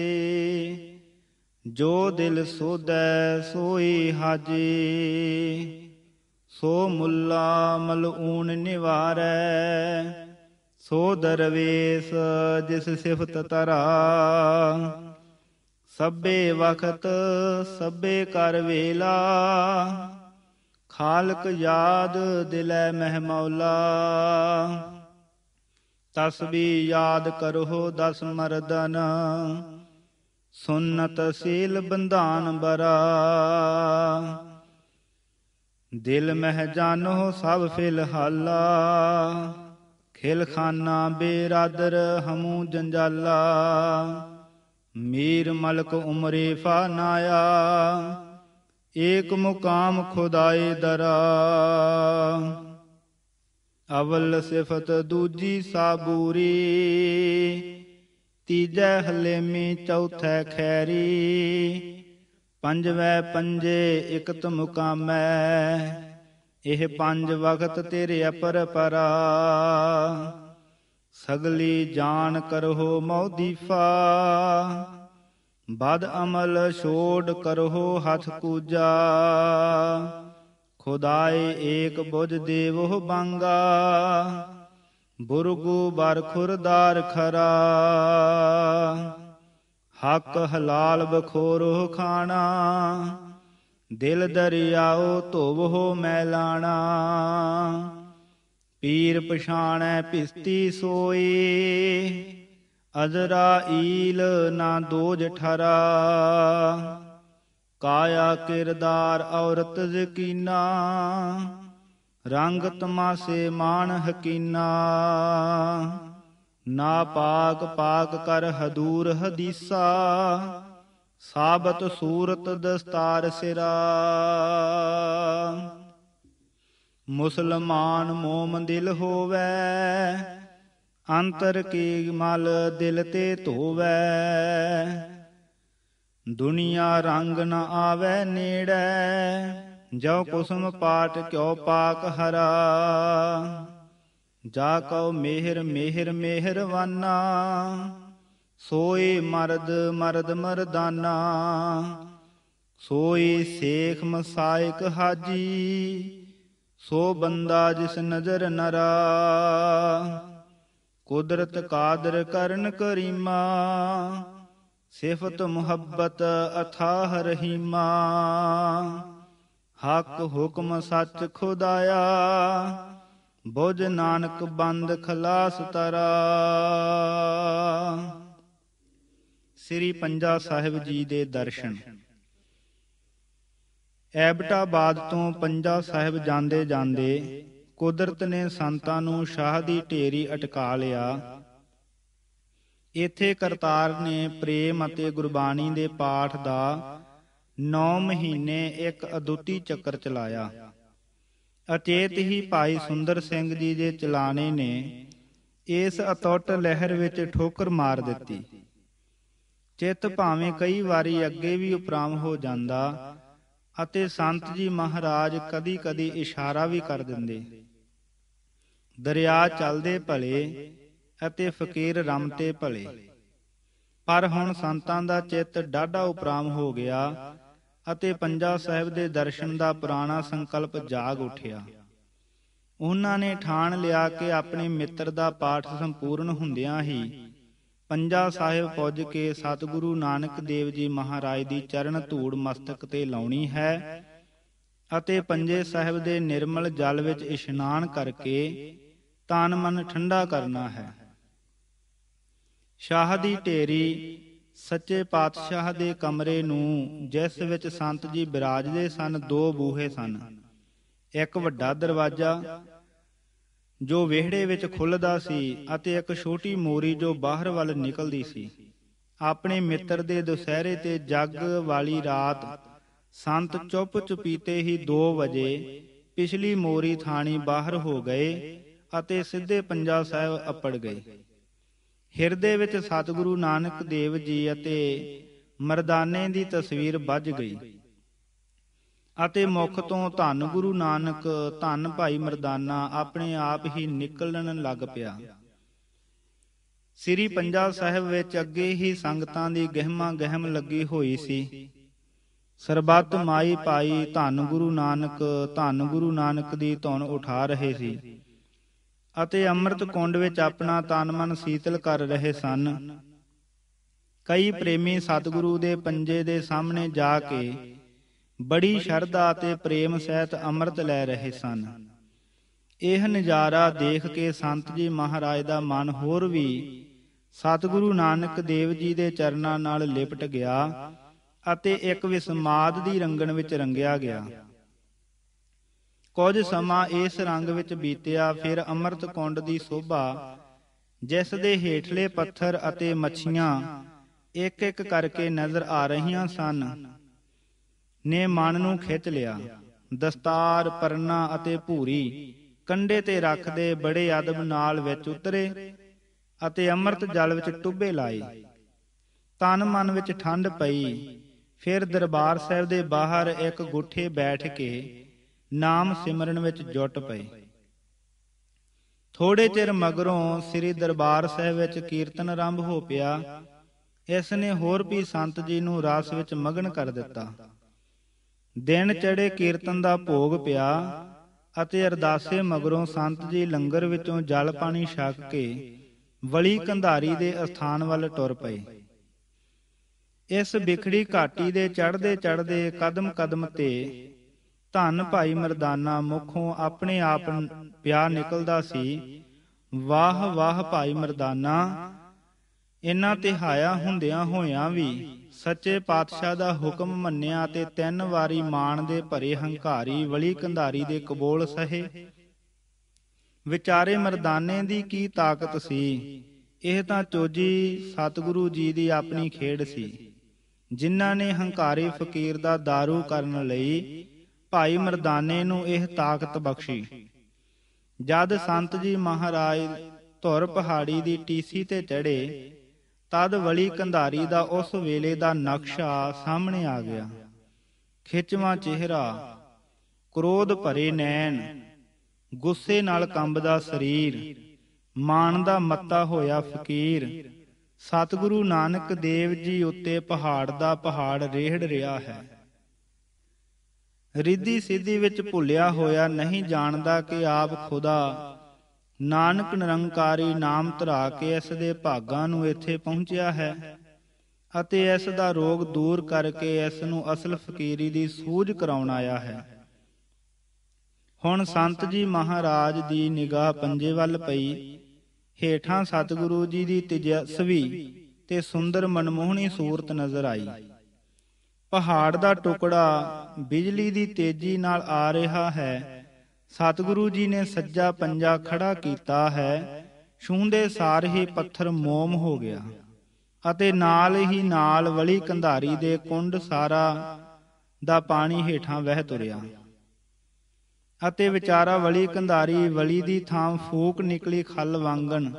ਜੋ ਦਿਲ ਸੋਦੈ ਸੋਈ ਹਾਜੀ ਸੋ ਮੁੱਲਾ ਮਲੂਨ ਨਿਵਾਰੈ ਸੋ ਦਰਵੇਸ ਜਿਸ ਸਿਫਤ ਤਰਾ ਸਭੇ ਵਖਤ ਸਭੇ ਕਰ ਵੇਲਾ ਖਾਲਕ ਯਾਦ ਦਿਲੈ ਮਹਿ ਮੌਲਾ ਤਸਬੀ ਯਾਦ ਕਰੋ ਦਸ ਮਰਦਨ ਸੁਨਤ ਸੀਲ ਬੰਧਾਨ ਬਰਾ ਦਿਲ ਮਹਿ ਜਾਨੋ ਸਭ ਫਿਲ ਹਾਲਾ ਖਿਲਖਾਨਾ ਬੇਰਾਦਰ ਹਮੂ ਜੰਜਾਲਾ ਮੀਰ ਮਲਕ ਉਮਰੇ ਫਾਨਾਇਆ ਏਕ ਮੁਕਾਮ ਖੁਦਾਏ ਦਰਾ ਅਵਲ ਸਿਫਤ ਦੂਜੀ ਸਾਬੂਰੀ ਤੀਜੈ ਹਲੇਮੀ ਚੌਥੈ ਖੈਰੀ ਪੰਜਵੇਂ ਪੰਜੇ ਇਕਤ ਮੁਕਾਮੈ ਇਹ ਪੰਜ ਵਖਤ ਤੇਰੇ ਅਪਰ ਪਰਾ ਸਗਲੀ ਜਾਣ ਕਰੋ ਮੌਦੀਫਾ ਬਦ ਅਮਲ ਛੋੜ ਕਰੋ ਹੱਥ ਕੂਜਾ ਖੁਦਾਏ ਏਕ ਬੁੱਧ ਦੇਵੋ ਬੰਗਾ ਬੁਰਗੂ ਬਰ ਖੁਰਦਾਰ ਖਰਾ ਹੱਕ ਹਲਾਲ ਬਖੋਰੋ ਖਾਣਾ ਦਿਲ ਦਰਿਆਓ ਧੋਵੋ ਲਾਣਾ ਪੀਰ ਪਛਾਣੈ ਪਿਸਤੀ ਸੋਈ ਅਜ਼ਰਾਇਲ ਨਾ ਦੋਜ ਠਰਾ ਕਾਇਆ ਕਿਰਦਾਰ ਔਰਤ ਜ਼ਕੀਨਾ ਰੰਗ ਤਮਾਸੇ ਮਾਨ ਹਕੀਨਾ ਨਾ ਪਾਕ ਪਾਕ ਕਰ ਹਦੂਰ ਹਦੀਸਾ ਸਾਬਤ ਸੂਰਤ ਦਸਤਾਰ ਸਿਰਾ ਮੁਸਲਮਾਨ ਮੋਮ ਦਿਲ ਹੋਵੇ ਅੰਤਰ ਕੀ ਮਲ ਦਿਲ ਤੇ ਧੋਵੇ ਦੁਨੀਆ ਰੰਗ ਨ ਆਵੇ ਨੇੜੇ ਜੋ ਕੁਸਮ ਪਾਟ ਕਿਉ ਪਾਕ ਹਰਾ ਜਾ ਕਉ ਮਿਹਰ ਮਿਹਰ ਮਿਹਰਵਾਨਾ ਸੋਏ ਮਰਦ ਮਰਦ ਮਰਦਾਨਾ ਸੋਏ ਸੇਖ ਮਸਾਇਕ ਹਾਜੀ ਸੋ ਬੰਦਾ ਜਿਸ ਨਜ਼ਰ ਨਰਾ ਕੁਦਰਤ ਕਾਦਰ ਕਰਨ ਕਰੀਮਾ ਸਿਫਤ ਮੁਹੱਬਤ ਅਥਾਹ ਰਹੀਮਾ ਹੱਕ ਹੁਕਮ ਸੱਚ ਖੁਦਾਇਆ ਬੁਝ ਨਾਨਕ ਬੰਦ ਖਲਾਸ ਤਰਾ ਸ੍ਰੀ ਪੰਜਾ ਸਾਹਿਬ ਜੀ ਦੇ ਦਰਸ਼ਨ ਐਬਟਾਬਾਦ ਤੋਂ ਪੰਜਾ ਸਾਹਿਬ ਜਾਂਦੇ ਜਾਂਦੇ ਕੁਦਰਤ ਨੇ ਸੰਤਾਂ ਨੂੰ ਸ਼ਾਹ ਦੀ ਢੇਰੀ ਅਟਕਾ ਲਿਆ ਇੱਥੇ ਕਰਤਾਰ ਨੇ ਪ੍ਰੇਮ ਅਤੇ ਗੁਰਬਾਣੀ ਦੇ ਪਾਠ ਦਾ 9 ਮਹੀਨੇ ਇੱਕ ਅਦੁੱਤੀ ਚੱਕਰ ਚਲਾਇਆ ਅਚੇਤ ਹੀ ਭਾਈ ਸੁੰਦਰ ਸਿੰਘ ਜੀ ਦੇ ਚਲਾਣੇ ਨੇ ਇਸ ਅਤੁੱਟ ਲਹਿਰ ਵਿੱਚ ਠੋਕਰ ਮਾਰ ਦਿੱਤੀ ਚਿਤ ਭਾਵੇਂ ਕਈ ਵਾਰੀ ਅੱਗੇ ਵੀ ਉਪਰਾਮ ਹੋ ਜਾਂਦਾ ਅਤੇ ਸੰਤ ਜੀ ਮਹਾਰਾਜ ਕਦੀ-ਕਦੀ ਇਸ਼ਾਰਾ ਵੀ ਕਰ ਦਿੰਦੇ ਦਰਿਆ ਚੱਲਦੇ ਭਲੇ ਅਤੇ ਫਕੀਰ ਰਮਤੇ ਭਲੇ ਪਰ ਹੁਣ ਸੰਤਾਂ ਦਾ ਚਿੱਤ ਡਾਢਾ ਉਪਰਾਮ ਹੋ ਗਿਆ ਅਤੇ ਪੰਜਾ ਸਾਹਿਬ ਦੇ ਦਰਸ਼ਨ ਦਾ ਪੁਰਾਣਾ ਸੰਕਲਪ ਜਾਗ ਉਠਿਆ ਉਹਨਾਂ ਨੇ ਠਾਣ ਲਿਆ ਕਿ ਆਪਣੇ ਮਿੱਤਰ ਦਾ ਪਾਠ ਸੰਪੂਰਨ ਹੁੰਦਿਆਂ ਹੀ ਪੰਜਾ ਸਾਹਿਬ ਪੁੱਜ ਕੇ ਸਤਿਗੁਰੂ ਨਾਨਕ ਦੇਵ ਜੀ ਮਹਾਰਾਜ ਦੀ ਚਰਨ ਧੂੜ ਮਸਤਕ ਤੇ ਲਾਉਣੀ ਹੈ ਅਤੇ ਪੰਜੇ ਸਾਹਿਬ ਦੇ ਨਿਰਮਲ ਜਲ ਵਿੱਚ ਇਸ਼ਨਾਨ ਕਰਕੇ ਤਨ ਮਨ ਠੰਡਾ ਕਰਨਾ ਹੈ ਸ਼ਾਹ ਦੀ ਢੇਰੀ ਸੱਚੇ ਪਾਤਸ਼ਾਹ ਦੇ ਕਮਰੇ ਨੂੰ ਜਿਸ ਵਿੱਚ ਸੰਤ ਜੀ ਬਿਰਾਜਦੇ ਸਨ ਦੋ ਬੂਹੇ ਸਨ ਇੱਕ ਵੱਡਾ ਦਰਵਾਜ਼ਾ ਜੋ ਵਿਹੜੇ ਵਿੱਚ ਖੁੱਲਦਾ ਸੀ ਅਤੇ ਇੱਕ ਛੋਟੀ ਮੋਰੀ ਜੋ ਬਾਹਰ ਵੱਲ ਨਿਕਲਦੀ ਸੀ ਆਪਣੇ ਮਿੱਤਰ ਦੇ ਦੁਸਹਿਰੇ ਤੇ ਜੱਗ ਵਾਲੀ ਰਾਤ ਸੰਤ ਚੁੱਪ ਚੁਪੀਤੇ ਹੀ 2 ਵਜੇ ਪਿਛਲੀ ਮੋਰੀ ਥਾਣੀ ਬਾਹਰ ਹੋ ਗਏ ਅਤੇ ਸਿੱਧੇ ਪੰਜਾ ਸਾਹਿਬ ਅੱਪੜ ਗਏ ਹਿਰਦੇ ਵਿੱਚ ਸਤਿਗੁਰੂ ਨਾਨਕ ਦੇਵ ਜੀ ਅਤੇ ਮਰਦਾਨੇ ਦੀ ਤਸਵੀਰ ਵੱਜ ਗਈ ਅਤੇ ਮੁਖ ਤੋਂ ਧੰਨ ਗੁਰੂ ਨਾਨਕ ਧੰਨ ਭਾਈ ਮਰਦਾਨਾ ਆਪਣੇ ਆਪ ਹੀ ਨਿਕਲਣ ਲੱਗ ਪਿਆ ਸ੍ਰੀ ਪੰਜਾ ਸਾਹਿਬ ਵਿੱਚ ਅੱਗੇ ਹੀ ਸੰਗਤਾਂ ਦੀ ਗਹਿਮਾ ਗਹਿਮ ਲੱਗੀ ਹੋਈ ਸੀ ਸਰਬੱਤ ਮਾਈ ਪਾਈ ਧੰਨ ਗੁਰੂ ਨਾਨਕ ਧੰਨ ਗੁਰੂ ਨਾਨਕ ਦੀ ਧੁਨ ਉਠਾ ਰਹੇ ਸੀ ਅਤੇ ਅੰਮ੍ਰਿਤ ਕੁੰਡ ਵਿੱਚ ਆਪਣਾ ਤਨ ਮਨ ਸੀਤਲ ਕਰ ਰਹੇ ਸਨ ਕਈ ਪ੍ਰੇਮੀ ਸਤਿਗੁਰੂ ਦੇ ਪੰਜੇ ਦੇ ਸਾਹਮਣੇ ਜਾ ਕੇ ਬੜੀ ਸ਼ਰਧਾ ਤੇ ਪ੍ਰੇਮ ਸਹਿਤ ਅੰਮ੍ਰਿਤ ਲੈ ਰਹੇ ਸਨ ਇਹ ਨਜ਼ਾਰਾ ਦੇਖ ਕੇ ਸੰਤ ਜੀ ਮਹਾਰਾਜ ਦਾ ਮਨ ਹੋਰ ਵੀ ਸਤਿਗੁਰੂ ਨਾਨਕ ਦੇਵ ਜੀ ਦੇ ਚਰਨਾਂ ਨਾਲ ਲਿਪਟ ਗਿਆ ਅਤੇ ਇੱਕ ਵਿਸਮਾਦ ਦੀ ਰੰਗਣ ਵਿੱਚ ਰੰਗਿਆ ਗਿਆ ਕੁਝ ਸਮਾਂ ਇਸ ਰੰਗ ਵਿੱਚ ਬੀਤਿਆ ਫਿਰ ਅੰਮ੍ਰਿਤ ਕੁੰਡ ਦੀ ਸੋਭਾ ਜਿਸ ਦੇ ਹੇਠਲੇ ਪੱਥਰ ਅਤੇ ਮੱਛੀਆਂ ਇੱਕ ਇੱਕ ਕਰਕੇ ਨਜ਼ਰ ਆ ਰਹੀਆਂ ਸਨ ਨੇ ਮਨ ਨੂੰ ਖਿੱਚ ਲਿਆ ਦਸਤਾਰ ਪਰਨਾ ਅਤੇ ਭੂਰੀ ਕੰਡੇ ਤੇ ਰੱਖਦੇ ਬੜੇ ਆਦਮ ਨਾਲ ਵਿੱਚ ਉਤਰੇ ਅਤੇ ਅੰਮ੍ਰਿਤ ਜਲ ਵਿੱਚ ਟੁੱਬੇ ਲਾਏ ਤਨ ਮਨ ਵਿੱਚ ਠੰਡ ਪਈ ਫਿਰ ਦਰਬਾਰ ਸਾਹਿਬ ਦੇ ਬਾਹਰ ਇੱਕ ਗੁੱਠੇ ਬੈਠ ਕੇ ਨਾਮ ਸਿਮਰਨ ਵਿੱਚ ਜੁਟ ਪਏ ਥੋੜੇ ਚਿਰ ਮਗਰੋਂ ਸ੍ਰੀ ਦਰਬਾਰ ਸਾਹਿਬ ਵਿੱਚ ਕੀਰਤਨ ਆਰੰਭ ਹੋ ਪਿਆ ਇਸ ਨੇ ਹੋਰ ਵੀ ਸੰਤ ਜੀ ਨੂੰ ਰਸ ਵਿੱਚ ਮਗਨ ਕਰ ਦਿੱਤਾ ਦਿਨ ਚੜੇ ਕੀਰਤਨ ਦਾ ਭੋਗ ਪਿਆ ਅਤੇ ਅਰਦਾਸੇ ਮਗਰੋਂ ਸੰਤ ਜੀ ਲੰਗਰ ਵਿੱਚੋਂ ਜਲ ਪਾਣੀ ਛਕ ਕੇ ਵਲੀ ਕੰਧਾਰੀ ਦੇ ਅਸਥਾਨ ਵੱਲ ਟੁਰ ਪਏ ਇਸ ਵਿਖੜੀ ਘਾਟੀ ਦੇ ਚੜਦੇ ਚੜਦੇ ਕਦਮ ਕਦਮ ਤੇ ਧੰਨ ਭਾਈ ਮਰਦਾਨਾ ਮੁਖੋਂ ਆਪਣੇ ਆਪ ਪਿਆ ਨਿਕਲਦਾ ਸੀ ਵਾਹ ਵਾਹ ਭਾਈ ਮਰਦਾਨਾ ਇਨ੍ਹਾਂ ਤੇ ਹਾਇਆ ਹੁੰਦਿਆਂ ਹੋਇਆਂ ਵੀ ਸੱਚੇ ਪਾਤਸ਼ਾਹ ਦਾ ਹੁਕਮ ਮੰਨਿਆ ਤੇ ਤਿੰਨ ਵਾਰੀ ਮਾਣ ਦੇ ਭਰੇ ਹੰਕਾਰੀ ਵਲੀ ਕੰਧਾਰੀ ਦੇ ਕਬੋਲ ਸਹੇ ਵਿਚਾਰੇ ਮਰਦਾਨੇ ਦੀ ਕੀ ਤਾਕਤ ਸੀ ਇਹ ਤਾਂ ਚੋਜੀ ਸਤਿਗੁਰੂ ਜੀ ਦੀ ਆਪਣੀ ਖੇਡ ਸੀ ਜਿਨ੍ਹਾਂ ਨੇ ਹੰਕਾਰੀ ਫਕੀਰ ਦਾ दारू ਕਰਨ ਲਈ ਭਾਈ ਮਰਦਾਨੇ ਨੂੰ ਇਹ ਤਾਕਤ ਬਖਸ਼ੀ ਜਦ ਸੰਤ ਜੀ ਮਹਾਰਾਜ ਧੁਰ ਪਹਾੜੀ ਦੀ ਟੀਸੀ ਤੇ ਚੜੇ ਤਦ ਵਲੀ ਕੰਧਾਰੀ ਦਾ ਉਸ ਵੇਲੇ ਦਾ ਨਕਸ਼ਾ ਸਾਹਮਣੇ ਆ ਗਿਆ ਖਿੱਚਵਾ ਚਿਹਰਾ ਕ੍ਰੋਧ ਭਰੇ ਨੈਣ ਗੁੱਸੇ ਨਾਲ ਕੰਬਦਾ ਸਰੀਰ ਮਾਨ ਦਾ ਮੱਤਾ ਹੋਇਆ ਫਕੀਰ ਸਤਿਗੁਰੂ ਨਾਨਕ ਦੇਵ ਜੀ ਉੱਤੇ ਪਹਾੜ ਦਾ ਪਹਾੜ ਰੇਹੜ ਰਿਹਾ ਹੈ ਰਿੱਧੀ ਸਿੱਧੀ ਵਿੱਚ ਭੁੱਲਿਆ ਹੋਇਆ ਨਹੀਂ ਜਾਣਦਾ ਕਿ ਆਪ ਖੁਦਾ ਨਾਨਕ ਨਿਰੰਕਾਰੀ ਨਾਮ ਧਰਾ ਕੇ ਇਸ ਦੇ ਭਾਗਾਂ ਨੂੰ ਇੱਥੇ ਪਹੁੰਚਿਆ ਹੈ ਅਤੇ ਇਸ ਦਾ ਰੋਗ ਦੂਰ ਕਰਕੇ ਇਸ ਨੂੰ ਅਸਲ ਫਕੀਰੀ ਦੀ ਸੂਝ ਕਰਾਉਣ ਆਇਆ ਹੈ ਹੁਣ ਸੰਤ ਜੀ ਮਹਾਰਾਜ ਦੀ ਨਿਗਾਹ ਪੰਜੇ ਵੱਲ ਪਈ ਹੇਠਾਂ ਸਤਿਗੁਰੂ ਜੀ ਦੀ ਤੇਜਸਵੀ ਤੇ ਸੁੰਦਰ ਮਨਮੋਹਣੀ ਸੂਰਤ ਨਜ਼ਰ ਆਈ ਪਹਾੜ ਦਾ ਟੁਕੜਾ ਬਿਜਲੀ ਦੀ ਤੇਜ਼ੀ ਨਾਲ ਆ ਰਿਹਾ ਹੈ ਸਤਿਗੁਰੂ ਜੀ ਨੇ ਸੱਜਾ ਪੰਜਾ ਖੜਾ ਕੀਤਾ ਹੈ ਛੂੰਦੇ ਸਾਰ ਹੀ ਪੱਥਰ ਮੋਮ ਹੋ ਗਿਆ ਅਤੇ ਨਾਲ ਹੀ ਨਾਲ ਵਲੀ ਕੰਧਾਰੀ ਦੇ ਕੁੰਡ ਸਾਰਾ ਦਾ ਪਾਣੀ ਹੀਠਾਂ ਵਹਿ ਤੁਰਿਆ ਅਤੇ ਵਿਚਾਰਾ ਵਲੀ ਕੰਧਾਰੀ ਵਲੀ ਦੀ ਥਾਂ ਫੂਕ ਨਿਕਲੀ ਖਲ ਵਾਂਗਣ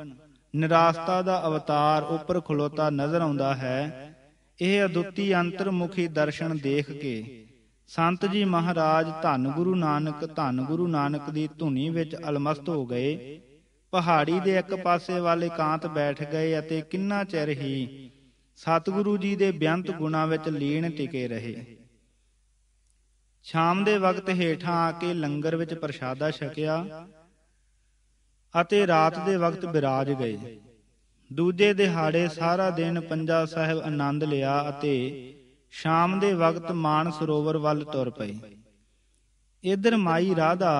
ਨਿਰਾਸਤਾ ਦਾ ਅਵਤਾਰ ਉੱਪਰ ਖਲੋਤਾ ਨਜ਼ਰ ਆਉਂਦਾ ਹੈ ਇਹ ਅਦੁੱਤੀ ਅੰਤਰਮੁਖੀ ਦਰਸ਼ਨ ਦੇਖ ਕੇ ਸੰਤ ਜੀ ਮਹਾਰਾਜ ਧੰਨ ਗੁਰੂ ਨਾਨਕ ਧੰਨ ਗੁਰੂ ਨਾਨਕ ਦੀ ਧੁਨੀ ਵਿੱਚ ਅਲਮਸਤ ਹੋ ਗਏ ਪਹਾੜੀ ਦੇ ਇੱਕ ਪਾਸੇ ਵਾਲੇ ਕਾਂਤ ਬੈਠ ਗਏ ਅਤੇ ਕਿੰਨਾ ਚਿਰ ਹੀ ਸਤਿਗੁਰੂ ਜੀ ਦੇ ਬਿਆੰਤ ਗੁਣਾ ਵਿੱਚ ਲੀਨ ਟਿਕੇ ਰਹੇ ਸ਼ਾਮ ਦੇ ਵਕਤ ਹੀਠਾਂ ਆ ਕੇ ਲੰਗਰ ਵਿੱਚ ਪ੍ਰਸ਼ਾਦਾ ਛਕਿਆ ਅਤੇ ਰਾਤ ਦੇ ਵਕਤ ਬਿਰਾਜ ਗਏ ਦੂਜੇ ਦਿਹਾੜੇ ਸਾਰਾ ਦਿਨ ਪੰਜਾ ਸਾਹਿਬ ਆਨੰਦ ਲਿਆ ਅਤੇ ਸ਼ਾਮ ਦੇ ਵਕਤ ਮਾਨ ਸਰੋਵਰ ਵੱਲ ਤੁਰ ਪਏ ਇਧਰ ਮਾਈ ਰਾਧਾ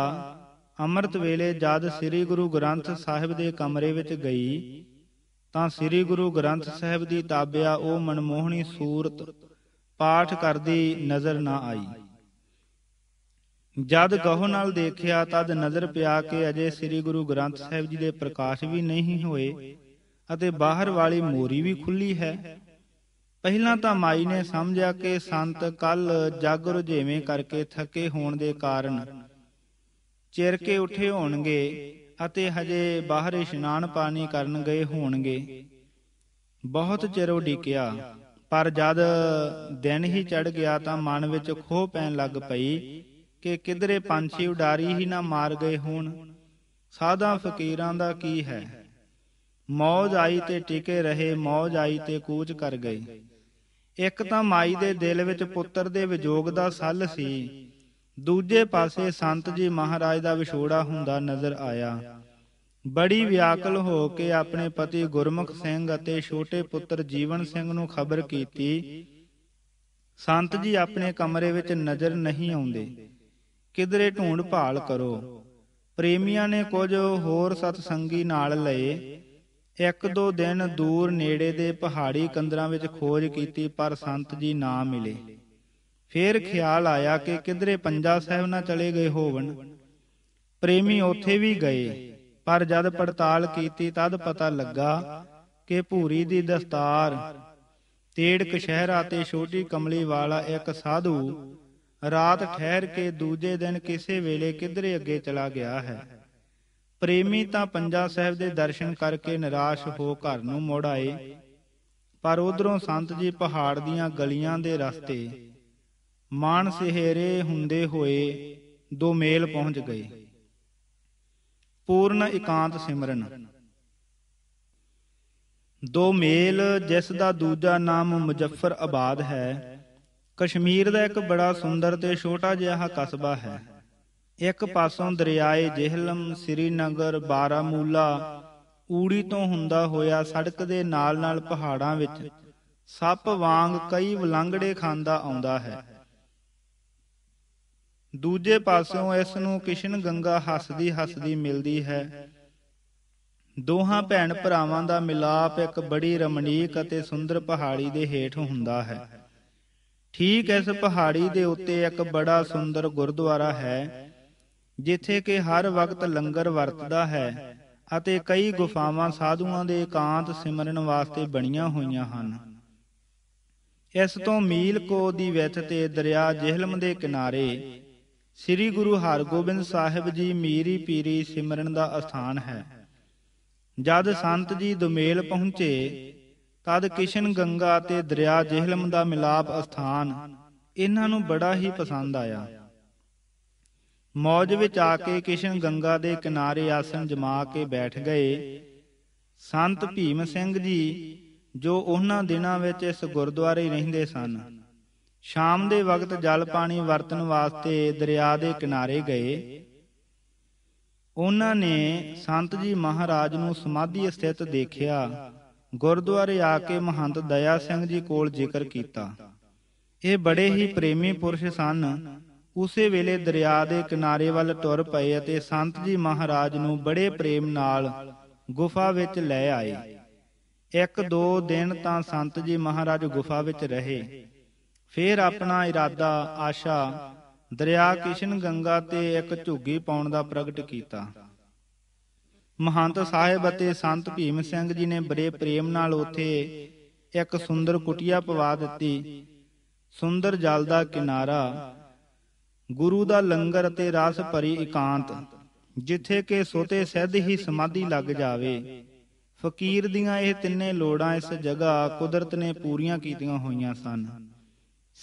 ਅੰਮ੍ਰਿਤ ਵੇਲੇ ਜਦ ਸ੍ਰੀ ਗੁਰੂ ਗ੍ਰੰਥ ਸਾਹਿਬ ਦੇ ਕਮਰੇ ਵਿੱਚ ਗਈ ਤਾਂ ਸ੍ਰੀ ਗੁਰੂ ਗ੍ਰੰਥ ਸਾਹਿਬ ਦੀ ਤਾਬਿਆ ਉਹ ਮਨਮੋਹਣੀ ਸੂਰਤ ਪਾਠ ਕਰਦੀ ਨਜ਼ਰ ਨਾ ਆਈ ਜਦ ਗਹੁ ਨਾਲ ਦੇਖਿਆ ਤਦ ਨਜ਼ਰ ਪਿਆ ਕਿ ਅਜੇ ਸ੍ਰੀ ਗੁਰੂ ਗ੍ਰੰਥ ਸਾਹਿਬ ਜੀ ਦੇ ਪ੍ਰਕਾਸ਼ ਵੀ ਨਹੀਂ ਹੋਏ ਅਤੇ ਬਾਹਰ ਵਾਲੀ ਮੋਰੀ ਵੀ ਖੁੱਲੀ ਹੈ ਪਹਿਲਾਂ ਤਾਂ ਮਾਈ ਨੇ ਸਮਝਿਆ ਕਿ ਸੰਤ ਕੱਲ ਜਾਗ ਰੁਝੇਵੇਂ ਕਰਕੇ ਥੱਕੇ ਹੋਣ ਦੇ ਕਾਰਨ ਚਿਰ ਕੇ ਉੱਠੇ ਹੋਣਗੇ ਅਤੇ ਹਜੇ ਬਾਹਰ ਇਸ਼ਨਾਨ ਪਾਣੀ ਕਰਨ ਗਏ ਹੋਣਗੇ ਬਹੁਤ ਚਿਰ ਉਡੀਕਿਆ ਪਰ ਜਦ ਦਿਨ ਹੀ ਚੜ ਗਿਆ ਤਾਂ ਮਨ ਵਿੱਚ ਖੋਹ ਪੈਣ ਲੱਗ ਪਈ ਕਿ ਕਿਧਰੇ ਪੰਛੀ ਉਡਾਰੀ ਹੀ ਨਾ ਮਾਰ ਗਏ ਹੋਣ ਸਾਦਾ ਫਕੀਰਾਂ ਦਾ ਕੀ ਹੈ ਮੌਜ ਆਈ ਤੇ ਟਿਕੇ ਰਹੇ ਮੌਜ ਆਈ ਤੇ ਕੂਚ ਕਰ ਗਏ ਇੱਕ ਤਾਂ ਮਾਈ ਦੇ ਦਿਲ ਵਿੱਚ ਪੁੱਤਰ ਦੇ ਵਿਜੋਗ ਦਾ ਸੱਲ ਸੀ ਦੂਜੇ ਪਾਸੇ ਸੰਤ ਜੀ ਮਹਾਰਾਜ ਦਾ ਵਿਛੋੜਾ ਹੁੰਦਾ ਨਜ਼ਰ ਆਇਆ ਬੜੀ ਵਿਆਕਲ ਹੋ ਕੇ ਆਪਣੇ ਪਤੀ ਗੁਰਮੁਖ ਸਿੰਘ ਅਤੇ ਛੋਟੇ ਪੁੱਤਰ ਜੀਵਨ ਸਿੰਘ ਨੂੰ ਖਬਰ ਕੀਤੀ ਸੰਤ ਜੀ ਆਪਣੇ ਕਮਰੇ ਵਿੱਚ ਨਜ਼ਰ ਨਹੀਂ ਆਉਂਦੇ ਕਿਧਰੇ ਢੂੰਡ ਭਾਲ ਕਰੋ ਪ੍ਰੇਮੀਆਂ ਨੇ ਕੁਝ ਹੋਰ ਸਤਸੰਗੀ ਨਾਲ ਲਏ ਇੱਕ ਦੋ ਦਿਨ ਦੂਰ ਨੇੜੇ ਦੇ ਪਹਾੜੀ ਕੰਦਰਾਂ ਵਿੱਚ ਖੋਜ ਕੀਤੀ ਪਰ ਸੰਤ ਜੀ ਨਾ ਮਿਲੇ ਫੇਰ ਖਿਆਲ ਆਇਆ ਕਿ ਕਿਧਰੇ ਪੰਜਾ ਸਾਹਿਬ ਨਾ ਚਲੇ ਗਏ ਹੋਵਣ ਪ੍ਰੇਮੀ ਉੱਥੇ ਵੀ ਗਏ ਪਰ ਜਦ ਪੜਤਾਲ ਕੀਤੀ ਤਦ ਪਤਾ ਲੱਗਾ ਕਿ ਭੂਰੀ ਦੀ ਦਸਤਾਰ ਤੇੜ ਕਸ਼ਹਿਰਾ ਤੇ ਛੋਟੀ ਕਮਲੀ ਵਾਲਾ ਇੱਕ ਸਾਧੂ ਰਾਤ ਠਹਿਰ ਕੇ ਦੂਜੇ ਦਿਨ ਕਿਸੇ ਵੇਲੇ ਕਿਧਰੇ ਅੱਗੇ ਚਲਾ ਗਿਆ ਹੈ ਪ੍ਰੇਮੀ ਤਾਂ ਪੰਜਾ ਸਾਹਿਬ ਦੇ ਦਰਸ਼ਨ ਕਰਕੇ ਨਿਰਾਸ਼ ਹੋ ਘਰ ਨੂੰ ਮੁੜ ਆਏ ਪਰ ਉਧਰੋਂ ਸੰਤ ਜੀ ਪਹਾੜ ਦੀਆਂ ਗਲੀਆਂ ਦੇ ਰਸਤੇ ਮਾਨ ਸਿਹਰੇ ਹੁੰਦੇ ਹੋਏ ਦੋ ਮੇਲ ਪਹੁੰਚ ਗਏ ਪੂਰਨ ਇਕਾਂਤ ਸਿਮਰਨ ਦੋ ਮੇਲ ਜਿਸ ਦਾ ਦੂਜਾ ਨਾਮ ਮੁਜ਼ੱਫਰ ਆਬਾਦ ਹੈ ਕਸ਼ਮੀਰ ਦਾ ਇੱਕ ਬੜਾ ਸੁੰਦਰ ਤੇ ਛੋਟਾ ਜਿਹਾ ਕਸਬਾ ਹੈ ਇੱਕ ਪਾਸੋਂ ਦਰਿਆਏ ਜਹਿਲਮ ਸ੍ਰੀਨਗਰ ਬਾਰਾਮੂਲਾ ਊੜੀ ਤੋਂ ਹੁੰਦਾ ਹੋਇਆ ਸੜਕ ਦੇ ਨਾਲ-ਨਾਲ ਪਹਾੜਾਂ ਵਿੱਚ ਸੱਪ ਵਾਂਗ ਕਈ ਬਲੰਗੜੇ ਖਾਂਦਾ ਆਉਂਦਾ ਹੈ ਦੂਜੇ ਪਾਸੋਂ ਇਸ ਨੂੰ ਕਿਸ਼ਨ ਗੰਗਾ ਹੱਸਦੀ ਹੱਸਦੀ ਮਿਲਦੀ ਹੈ ਦੋਹਾਂ ਭੈਣ ਭਰਾਵਾਂ ਦਾ ਮਿਲਾਪ ਇੱਕ ਬੜੀ ਰਮਣੀਕ ਅਤੇ ਸੁੰਦਰ ਪਹਾੜੀ ਦੇ ਹੇਠ ਹੁੰਦਾ ਹੈ ਠੀਕ ਇਸ ਪਹਾੜੀ ਦੇ ਉੱਤੇ ਇੱਕ ਬੜਾ ਸੁੰਦਰ ਗੁਰਦੁਆਰਾ ਹੈ ਜਿੱਥੇ ਕਿ ਹਰ ਵਕਤ ਲੰਗਰ ਵਰਤਦਾ ਹੈ ਅਤੇ ਕਈ ਗੁਫਾਵਾਂ ਸਾਧੂਆਂ ਦੇ ਇਕਾਂਤ ਸਿਮਰਨ ਵਾਸਤੇ ਬਣੀਆਂ ਹੋਈਆਂ ਹਨ ਇਸ ਤੋਂ ਮੀਲ ਕੋ ਦੀ ਵਿੱਤ ਤੇ ਦਰਿਆ ਜਹਿਲਮ ਦੇ ਕਿਨਾਰੇ ਸ੍ਰੀ ਗੁਰੂ ਹਰਗੋਬਿੰਦ ਸਾਹਿਬ ਜੀ ਮੀਰੀ ਪੀਰੀ ਸਿਮਰਨ ਦਾ ਅਸਥਾਨ ਹੈ ਜਦ ਸੰਤ ਜੀ ਦੁਮੇਲ ਪਹੁੰਚੇ ਤਦ ਕਿਸ਼ਨ ਗੰਗਾ ਤੇ ਦਰਿਆ ਜਹਿਲਮ ਦਾ ਮਿਲਾਪ ਅਸਥਾਨ ਇਹਨਾਂ ਨੂੰ ਬੜਾ ਹੀ ਪਸੰਦ ਆਇਆ ਮੌਜ ਵਿੱਚ ਆ ਕੇ ਕਿਸ਼ਨ ਗੰਗਾ ਦੇ ਕਿਨਾਰੇ ਆਸਣ ਜਮਾ ਕੇ ਬੈਠ ਗਏ ਸੰਤ ਭੀਮ ਸਿੰਘ ਜੀ ਜੋ ਉਹਨਾਂ ਦਿਨਾਂ ਵਿੱਚ ਇਸ ਗੁਰਦੁਆਰੇ ਰਹਿੰਦੇ ਸਨ ਸ਼ਾਮ ਦੇ ਵਕਤ ਜਲ ਪਾਣੀ ਵਰਤਣ ਵਾਸਤੇ ਦਰਿਆ ਦੇ ਕਿਨਾਰੇ ਗਏ ਉਹਨਾਂ ਨੇ ਸੰਤ ਜੀ ਮਹਾਰਾਜ ਨੂੰ ਸਮਾਧੀ ਸਥਿਤ ਦੇਖਿਆ ਗੁਰਦੁਆਰੇ ਆ ਕੇ ਮਹੰਤ ਦਇਆ ਸਿੰਘ ਜੀ ਕੋਲ ਜ਼ਿਕਰ ਕੀਤਾ ਇਹ ਬੜੇ ਹੀ ਪ੍ਰੇਮੀ ਪੁਰਸ਼ ਸਨ ਉਸੇ ਵੇਲੇ ਦਰਿਆ ਦੇ ਕਿਨਾਰੇ ਵੱਲ ਤੁਰ ਪਏ ਅਤੇ ਸੰਤ ਜੀ ਮਹਾਰਾਜ ਨੂੰ ਬੜੇ ਪ੍ਰੇਮ ਨਾਲ ਗੁਫਾ ਵਿੱਚ ਲੈ ਆਏ ਇੱਕ ਦੋ ਦਿਨ ਤਾਂ ਸੰਤ ਜੀ ਮਹਾਰਾਜ ਗੁਫਾ ਵਿੱਚ ਰਹੇ ਫਿਰ ਆਪਣਾ ਇਰਾਦਾ ਆਸ਼ਾ ਦਰਿਆ ਕਿਸ਼ਨ ਗੰਗਾ ਤੇ ਇੱਕ ਝੁੱਗੀ ਪਾਉਣ ਦਾ ਪ੍ਰਗਟ ਕੀਤਾ ਮਹੰਤ ਸਾਹਿਬ ਅਤੇ ਸੰਤ ਭੀਮ ਸਿੰਘ ਜੀ ਨੇ ਬੜੇ ਪ੍ਰੇਮ ਨਾਲ ਉਥੇ ਇੱਕ ਸੁੰਦਰ ਕੁਟਿਆ ਪਵਾ ਦਿੱਤੀ ਸੁੰਦਰ ਜਲ ਦਾ ਕਿਨਾਰਾ ਗੁਰੂ ਦਾ ਲੰਗਰ ਤੇ ਰਸ ਭਰੀ ਇਕਾਂਤ ਜਿੱਥੇ ਕੇ ਸੋਤੇ ਸਿੱਧ ਹੀ ਸਮਾਧੀ ਲੱਗ ਜਾਵੇ ਫਕੀਰ ਦੀਆਂ ਇਹ ਤਿੰਨੇ ਲੋੜਾਂ ਇਸ ਜਗ੍ਹਾ ਕੁਦਰਤ ਨੇ ਪੂਰੀਆਂ ਕੀਤੀਆਂ ਹੋਈਆਂ ਸਨ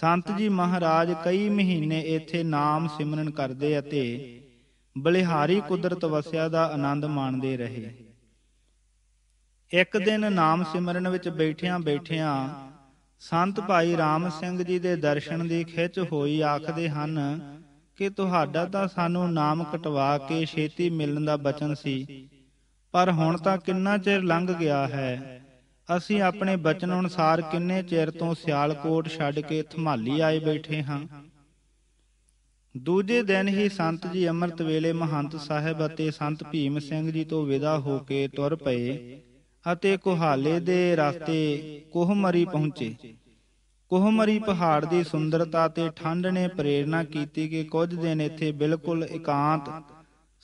ਸੰਤ ਜੀ ਮਹਾਰਾਜ ਕਈ ਮਹੀਨੇ ਇੱਥੇ ਨਾਮ ਸਿਮਰਨ ਕਰਦੇ ਅਤੇ ਬਲਿਹਾਰੀ ਕੁਦਰਤ ਵਸਿਆ ਦਾ ਆਨੰਦ ਮਾਣਦੇ ਰਹੇ ਇੱਕ ਦਿਨ ਨਾਮ ਸਿਮਰਨ ਵਿੱਚ ਬੈਠਿਆਂ ਬੈਠਿਆਂ ਸੰਤ ਭਾਈ ਰਾਮ ਸਿੰਘ ਜੀ ਦੇ ਦਰਸ਼ਨ ਦੀ ਖਿੱਚ ਹੋਈ ਆਖਦੇ ਹਨ ਕਿ ਤੁਹਾਡਾ ਤਾਂ ਸਾਨੂੰ ਨਾਮ ਕਟਵਾ ਕੇ ਛੇਤੀ ਮਿਲਣ ਦਾ ਬਚਨ ਸੀ ਪਰ ਹੁਣ ਤਾਂ ਕਿੰਨਾ ਚਿਰ ਲੰਘ ਗਿਆ ਹੈ ਅਸੀਂ ਆਪਣੇ ਬਚਨ ਅਨੁਸਾਰ ਕਿੰਨੇ ਚਿਰ ਤੋਂ ਸਿਆਲਕੋਟ ਛੱਡ ਕੇ ਥਮਾਲੀ ਆਏ ਬੈਠੇ ਹਾਂ ਦੂਜੇ ਦਿਨ ਹੀ ਸੰਤ ਜੀ ਅੰਮ੍ਰਿਤ ਵੇਲੇ ਮਹੰਤ ਸਾਹਿਬ ਅਤੇ ਸੰਤ ਭੀਮ ਸਿੰਘ ਜੀ ਤੋਂ ਵਿਦਾ ਹੋ ਕੇ ਤੁਰ ਪਏ ਅਤੇ ਕੋਹਾਲੇ ਦੇ ਰਸਤੇ ਕੋਹਮਰੀ ਪਹੁੰਚੇ ਕੋਹਮਰੀ ਪਹਾੜ ਦੀ ਸੁੰਦਰਤਾ ਤੇ ਠੰਡ ਨੇ ਪ੍ਰੇਰਣਾ ਕੀਤੀ ਕਿ ਕੁਝ ਦਿਨ ਇੱਥੇ ਬਿਲਕੁਲ ਇਕਾਂਤ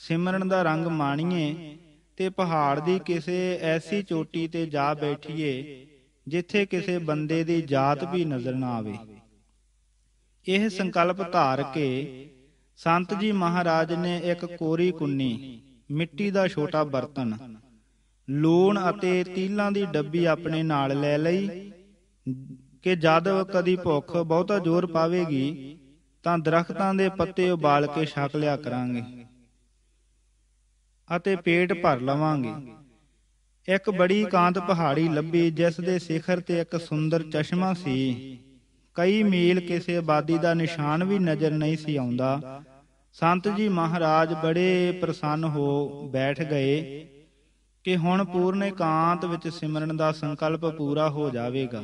ਸਿਮਰਨ ਦਾ ਰੰਗ ਮਾਣੀਏ ਤੇ ਪਹਾੜ ਦੀ ਕਿਸੇ ਐਸੀ ਚੋਟੀ ਤੇ ਜਾ ਬੈਠੀਏ ਜਿੱਥੇ ਕਿਸੇ ਬੰਦੇ ਦੀ ਜਾਤ ਵੀ ਨਜ਼ਰ ਨਾ ਆਵੇ ਇਹ ਸੰਕਲਪ ਧਾਰ ਕੇ ਸੰਤ ਜੀ ਮਹਾਰਾਜ ਨੇ ਇੱਕ ਕੋਰੀ ਕੁੰਨੀ ਮਿੱਟੀ ਦਾ ਛੋਟਾ ਬਰਤਨ ਲੂਣ ਅਤੇ ਤੀਲਾਂ ਦੀ ਡੱਬੀ ਆਪਣੇ ਨਾਲ ਲੈ ਲਈ ਕਿ ਜਦ ਕਦੀ ਭੁੱਖ ਬਹੁਤਾ ਜ਼ੋਰ ਪਾਵੇਗੀ ਤਾਂ ਦਰਖਤਾਂ ਦੇ ਪੱਤੇ ਉਬਾਲ ਕੇ ਛਕ ਲਿਆ ਕਰਾਂਗੇ ਅਤੇ ਪੇਟ ਭਰ ਲਵਾਂਗੇ ਇੱਕ ਬੜੀ ਕਾਂਤ ਪਹਾੜੀ ਲੱਭੀ ਜਿਸ ਦੇ ਸਿਖਰ ਤੇ ਇੱਕ ਸੁੰਦਰ ਚਸ਼ਮਾ ਸੀ ਕਈ ਮੀਲ ਕਿਸੇ ਆਬਾਦੀ ਦਾ ਨਿਸ਼ਾਨ ਵੀ ਨਜ਼ਰ ਨਹੀਂ ਸੀ ਆਉਂਦਾ ਸੰਤ ਜੀ ਮਹਾਰਾਜ ਬੜੇ ਪ੍ਰਸੰਨ ਹੋ ਬੈਠ ਗਏ ਕਿ ਹੁਣ ਪੂਰਨ ਇਕਾਂਤ ਵਿੱਚ ਸਿਮਰਨ ਦਾ ਸੰਕਲਪ ਪੂਰਾ ਹੋ ਜਾਵੇਗਾ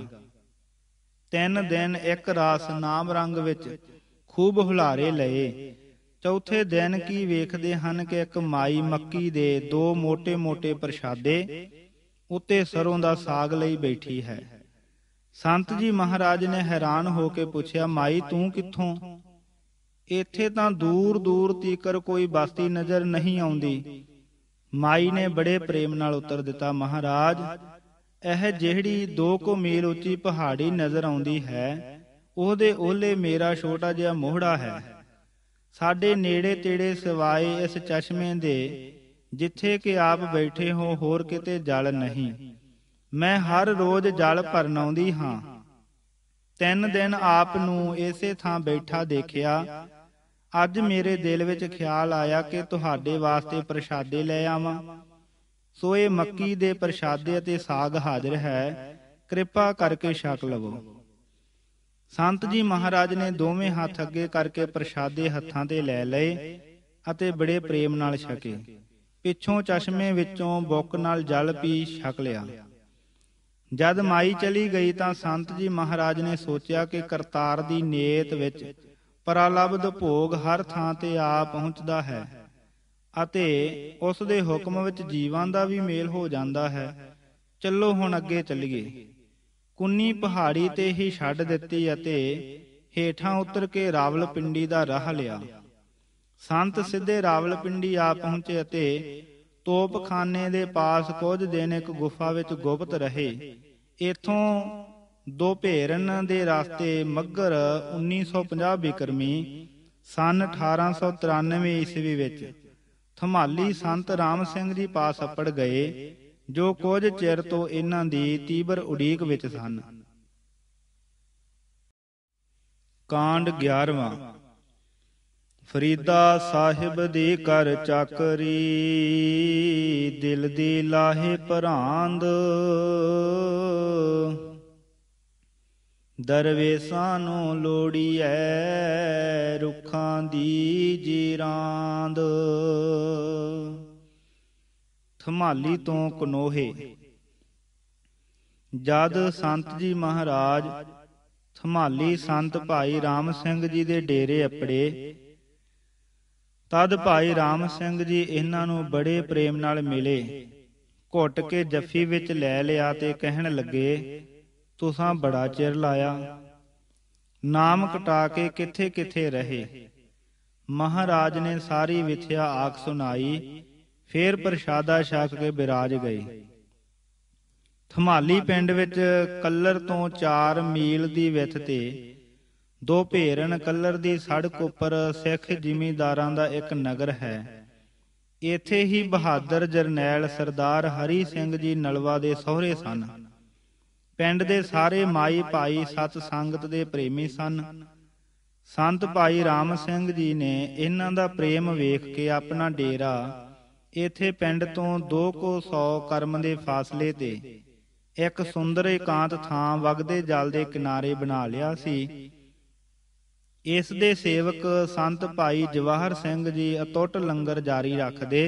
ਤਿੰਨ ਦਿਨ ਇੱਕ ਰਾਸ ਨਾਮ ਰੰਗ ਵਿੱਚ ਖੂਬ ਹੁਲਾਰੇ ਲਏ ਚੌਥੇ ਦਿਨ ਕੀ ਵੇਖਦੇ ਹਨ ਕਿ ਇੱਕ ਮਾਈ ਮੱਕੀ ਦੇ ਦੋ ਮੋٹے-ਮੋٹے ਪ੍ਰਸ਼ਾਦੇ ਉੱਤੇ ਸਰੋਂ ਦਾ ਸਾਗ ਲਈ ਬੈਠੀ ਹੈ ਸੰਤ ਜੀ ਮਹਾਰਾਜ ਨੇ ਹੈਰਾਨ ਹੋ ਕੇ ਪੁੱਛਿਆ ਮਾਈ ਤੂੰ ਕਿੱਥੋਂ ਇੱਥੇ ਤਾਂ ਦੂਰ ਦੂਰ ਤੀਕਰ ਕੋਈ ਬਸਤੀ ਨਜ਼ਰ ਨਹੀਂ ਆਉਂਦੀ ਮਾਈ ਨੇ ਬੜੇ ਪ੍ਰੇਮ ਨਾਲ ਉੱਤਰ ਦਿੱਤਾ ਮਹਾਰਾਜ ਇਹ ਜਿਹੜੀ 2 ਕੋ ਮੀਲ ਉੱਚੀ ਪਹਾੜੀ ਨਜ਼ਰ ਆਉਂਦੀ ਹੈ ਉਹਦੇ ਓਲੇ ਮੇਰਾ ਛੋਟਾ ਜਿਹਾ ਮੋਹੜਾ ਹੈ ਸਾਡੇ ਨੇੜੇ ਤੇੜੇ ਸਿਵਾਏ ਇਸ ਚਸ਼ਮੇ ਦੇ ਜਿੱਥੇ ਕਿ ਆਪ ਬੈਠੇ ਹੋ ਹੋਰ ਕਿਤੇ ਜਲ ਨਹੀਂ ਮੈਂ ਹਰ ਰੋਜ਼ ਜਲ ਭਰਨ ਆਉਂਦੀ ਹਾਂ ਤਿੰਨ ਦਿਨ ਆਪ ਨੂੰ ਇਸੇ ਥਾਂ ਬੈਠਾ ਦੇਖਿਆ ਅੱਜ ਮੇਰੇ ਦਿਲ ਵਿੱਚ ਖਿਆਲ ਆਇਆ ਕਿ ਤੁਹਾਡੇ ਵਾਸਤੇ ਪ੍ਰਸ਼ਾਦੇ ਲੈ ਆਵਾਂ ਸੋ ਇਹ ਮੱਕੀ ਦੇ ਪ੍ਰਸ਼ਾਦੇ ਅਤੇ ਸਾਗ ਹਾਜ਼ਰ ਹੈ ਕਿਰਪਾ ਕਰਕੇ ਛਕ ਲਵੋ ਸੰਤ ਜੀ ਮਹਾਰਾਜ ਨੇ ਦੋਵੇਂ ਹੱਥ ਅੱਗੇ ਕਰਕੇ ਪ੍ਰਸ਼ਾਦੇ ਹੱਥਾਂ ਤੇ ਲੈ ਲਏ ਅਤੇ ਬੜੇ ਪ੍ਰੇਮ ਨਾਲ ਛਕੇ ਪਿੱਛੋਂ ਚਸ਼ਮੇ ਵਿੱਚੋਂ ਬੁੱਕ ਨਾਲ ਜਲ ਪੀ ਛਕ ਲਿਆ ਜਦ ਮਾਈ ਚਲੀ ਗਈ ਤਾਂ ਸੰਤ ਜੀ ਮਹਾਰਾਜ ਨੇ ਸੋਚਿਆ ਕਿ ਕਰਤਾਰ ਦੀ ਨੀਅਤ ਵਿੱਚ ਪਰਲਬਧ ਭੋਗ ਹਰ ਥਾਂ ਤੇ ਆ ਪਹੁੰਚਦਾ ਹੈ ਅਤੇ ਉਸ ਦੇ ਹੁਕਮ ਵਿੱਚ ਜੀਵਾਂ ਦਾ ਵੀ ਮੇਲ ਹੋ ਜਾਂਦਾ ਹੈ ਚੱਲੋ ਹੁਣ ਅੱਗੇ ਚੱਲੀਏ ਕੁੰਨੀ ਪਹਾੜੀ ਤੇ ਹੀ ਛੱਡ ਦਿੱਤੀ ਅਤੇ ਹੇਠਾਂ ਉਤਰ ਕੇ ਪਿੰਡੀ ਦਾ ਰਾਹ ਲਿਆ ਸੰਤ ਸਿੱਧੇ ਪਿੰਡੀ ਆ ਪਹੁੰਚੇ ਅਤੇ ਤੋਪਖਾਨੇ ਦੇ ਪਾਸ ਕੁਝ ਦਿਨ ਇੱਕ ਗੁਫਾ ਵਿੱਚ ਗੁਪਤ ਰਹੇ ਇਥੋਂ ਦੋ ਭੇਰਨ ਦੇ ਰਾਸਤੇ ਮੱਗਰ 1950 ਬਿਕਰਮੀ ਸਨ 1893 ਈਸਵੀ ਵਿੱਚ ਥਮਾਲੀ ਸੰਤ ਰਾਮ ਸਿੰਘ ਜੀ ਪਾਸ ਅਪੜ ਗਏ ਜੋ ਕੁਝ ਚਿਰ ਤੋਂ ਇਹਨਾਂ ਦੀ ਤੀਬਰ ਉਡੀਕ ਵਿੱਚ ਸਨ ਕਾਂਡ 11ਵਾਂ ਫਰੀਦਾ ਸਾਹਿਬ ਦੀ ਕਰ ਚੱਕਰੀ ਦਿਲ ਦੀ ਲਾਹੇ ਪਰਾਂਦ ਦਰਵੇਸਾਂ ਨੂੰ ਲੋੜੀਐ ਰੁੱਖਾਂ ਦੀ ਜੀਰਾਂਦ ਥਮਾਲੀ ਤੋਂ ਕਨੋਹੇ ਜਦ ਸੰਤ ਜੀ ਮਹਾਰਾਜ ਥਮਾਲੀ ਸੰਤ ਭਾਈ ਰਾਮ ਸਿੰਘ ਜੀ ਦੇ ਡੇਰੇ ਅਪੜੇ ਤਦ ਭਾਈ ਰਾਮ ਸਿੰਘ ਜੀ ਇਹਨਾਂ ਨੂੰ ਬੜੇ ਪ੍ਰੇਮ ਨਾਲ ਮਿਲੇ ਘੁੱਟ ਕੇ ਜੱਫੀ ਵਿੱਚ ਲੈ ਲਿਆ ਤੇ ਕਹਿਣ ਲੱਗੇ ਤੁਸਾਂ ਬੜਾ ਚਿਰ ਲਾਇਆ ਨਾਮ ਕਟਾ ਕੇ ਕਿੱਥੇ ਕਿੱਥੇ ਰਹੇ ਮਹਾਰਾਜ ਨੇ ਸਾਰੀ ਵਿਥਿਆ ਆਖ ਸੁਣਾਈ ਫੇਰ ਪ੍ਰਸ਼ਾਦਾ ਛਕ ਕੇ ਬਿਰਾਜ ਗਏ ਥਮਾਲੀ ਪਿੰਡ ਵਿੱਚ ਕੱਲਰ ਤੋਂ 4 ਮੀਲ ਦੀ ਵਿਥ ਤੇ ਦੋ ਭੇਰਨ ਕੱਲਰ ਦੀ ਸੜਕ ਉੱਪਰ ਸਿੱਖ ਜ਼ਿਮੀਦਾਰਾਂ ਦਾ ਇੱਕ ਨਗਰ ਹੈ ਇੱਥੇ ਹੀ ਬਹਾਦਰ ਜਰਨੈਲ ਸਰਦਾਰ ਹਰੀ ਸਿੰਘ ਜੀ ਨਲਵਾ ਦੇ ਸਹੁਰੇ ਸਨ ਪਿੰਡ ਦੇ ਸਾਰੇ ਮਾਈ ਭਾਈ ਸਤ ਸੰਗਤ ਦੇ ਪ੍ਰੇਮੀ ਸਨ ਸੰਤ ਭਾਈ ਰਾਮ ਸਿੰਘ ਜੀ ਨੇ ਇਹਨਾਂ ਦਾ ਪ੍ਰੇਮ ਵੇਖ ਕੇ ਆਪਣਾ ਡੇਰਾ ਇਥੇ ਪਿੰਡ ਤੋਂ 2 ਕੋ 100 ਕਰਮ ਦੇ ਫਾਸਲੇ ਤੇ ਇੱਕ ਸੁੰਦਰ ਇਕਾਂਤ ਥਾਂ ਵਗਦੇ ਜਲ ਦੇ ਕਿਨਾਰੇ ਬਣਾ ਲਿਆ ਸੀ ਇਸ ਦੇ ਸੇਵਕ ਸੰਤ ਭਾਈ ਜਵਾਹਰ ਸਿੰਘ ਜੀ ਅਟੁੱਟ ਲੰਗਰ ਜਾਰੀ ਰੱਖਦੇ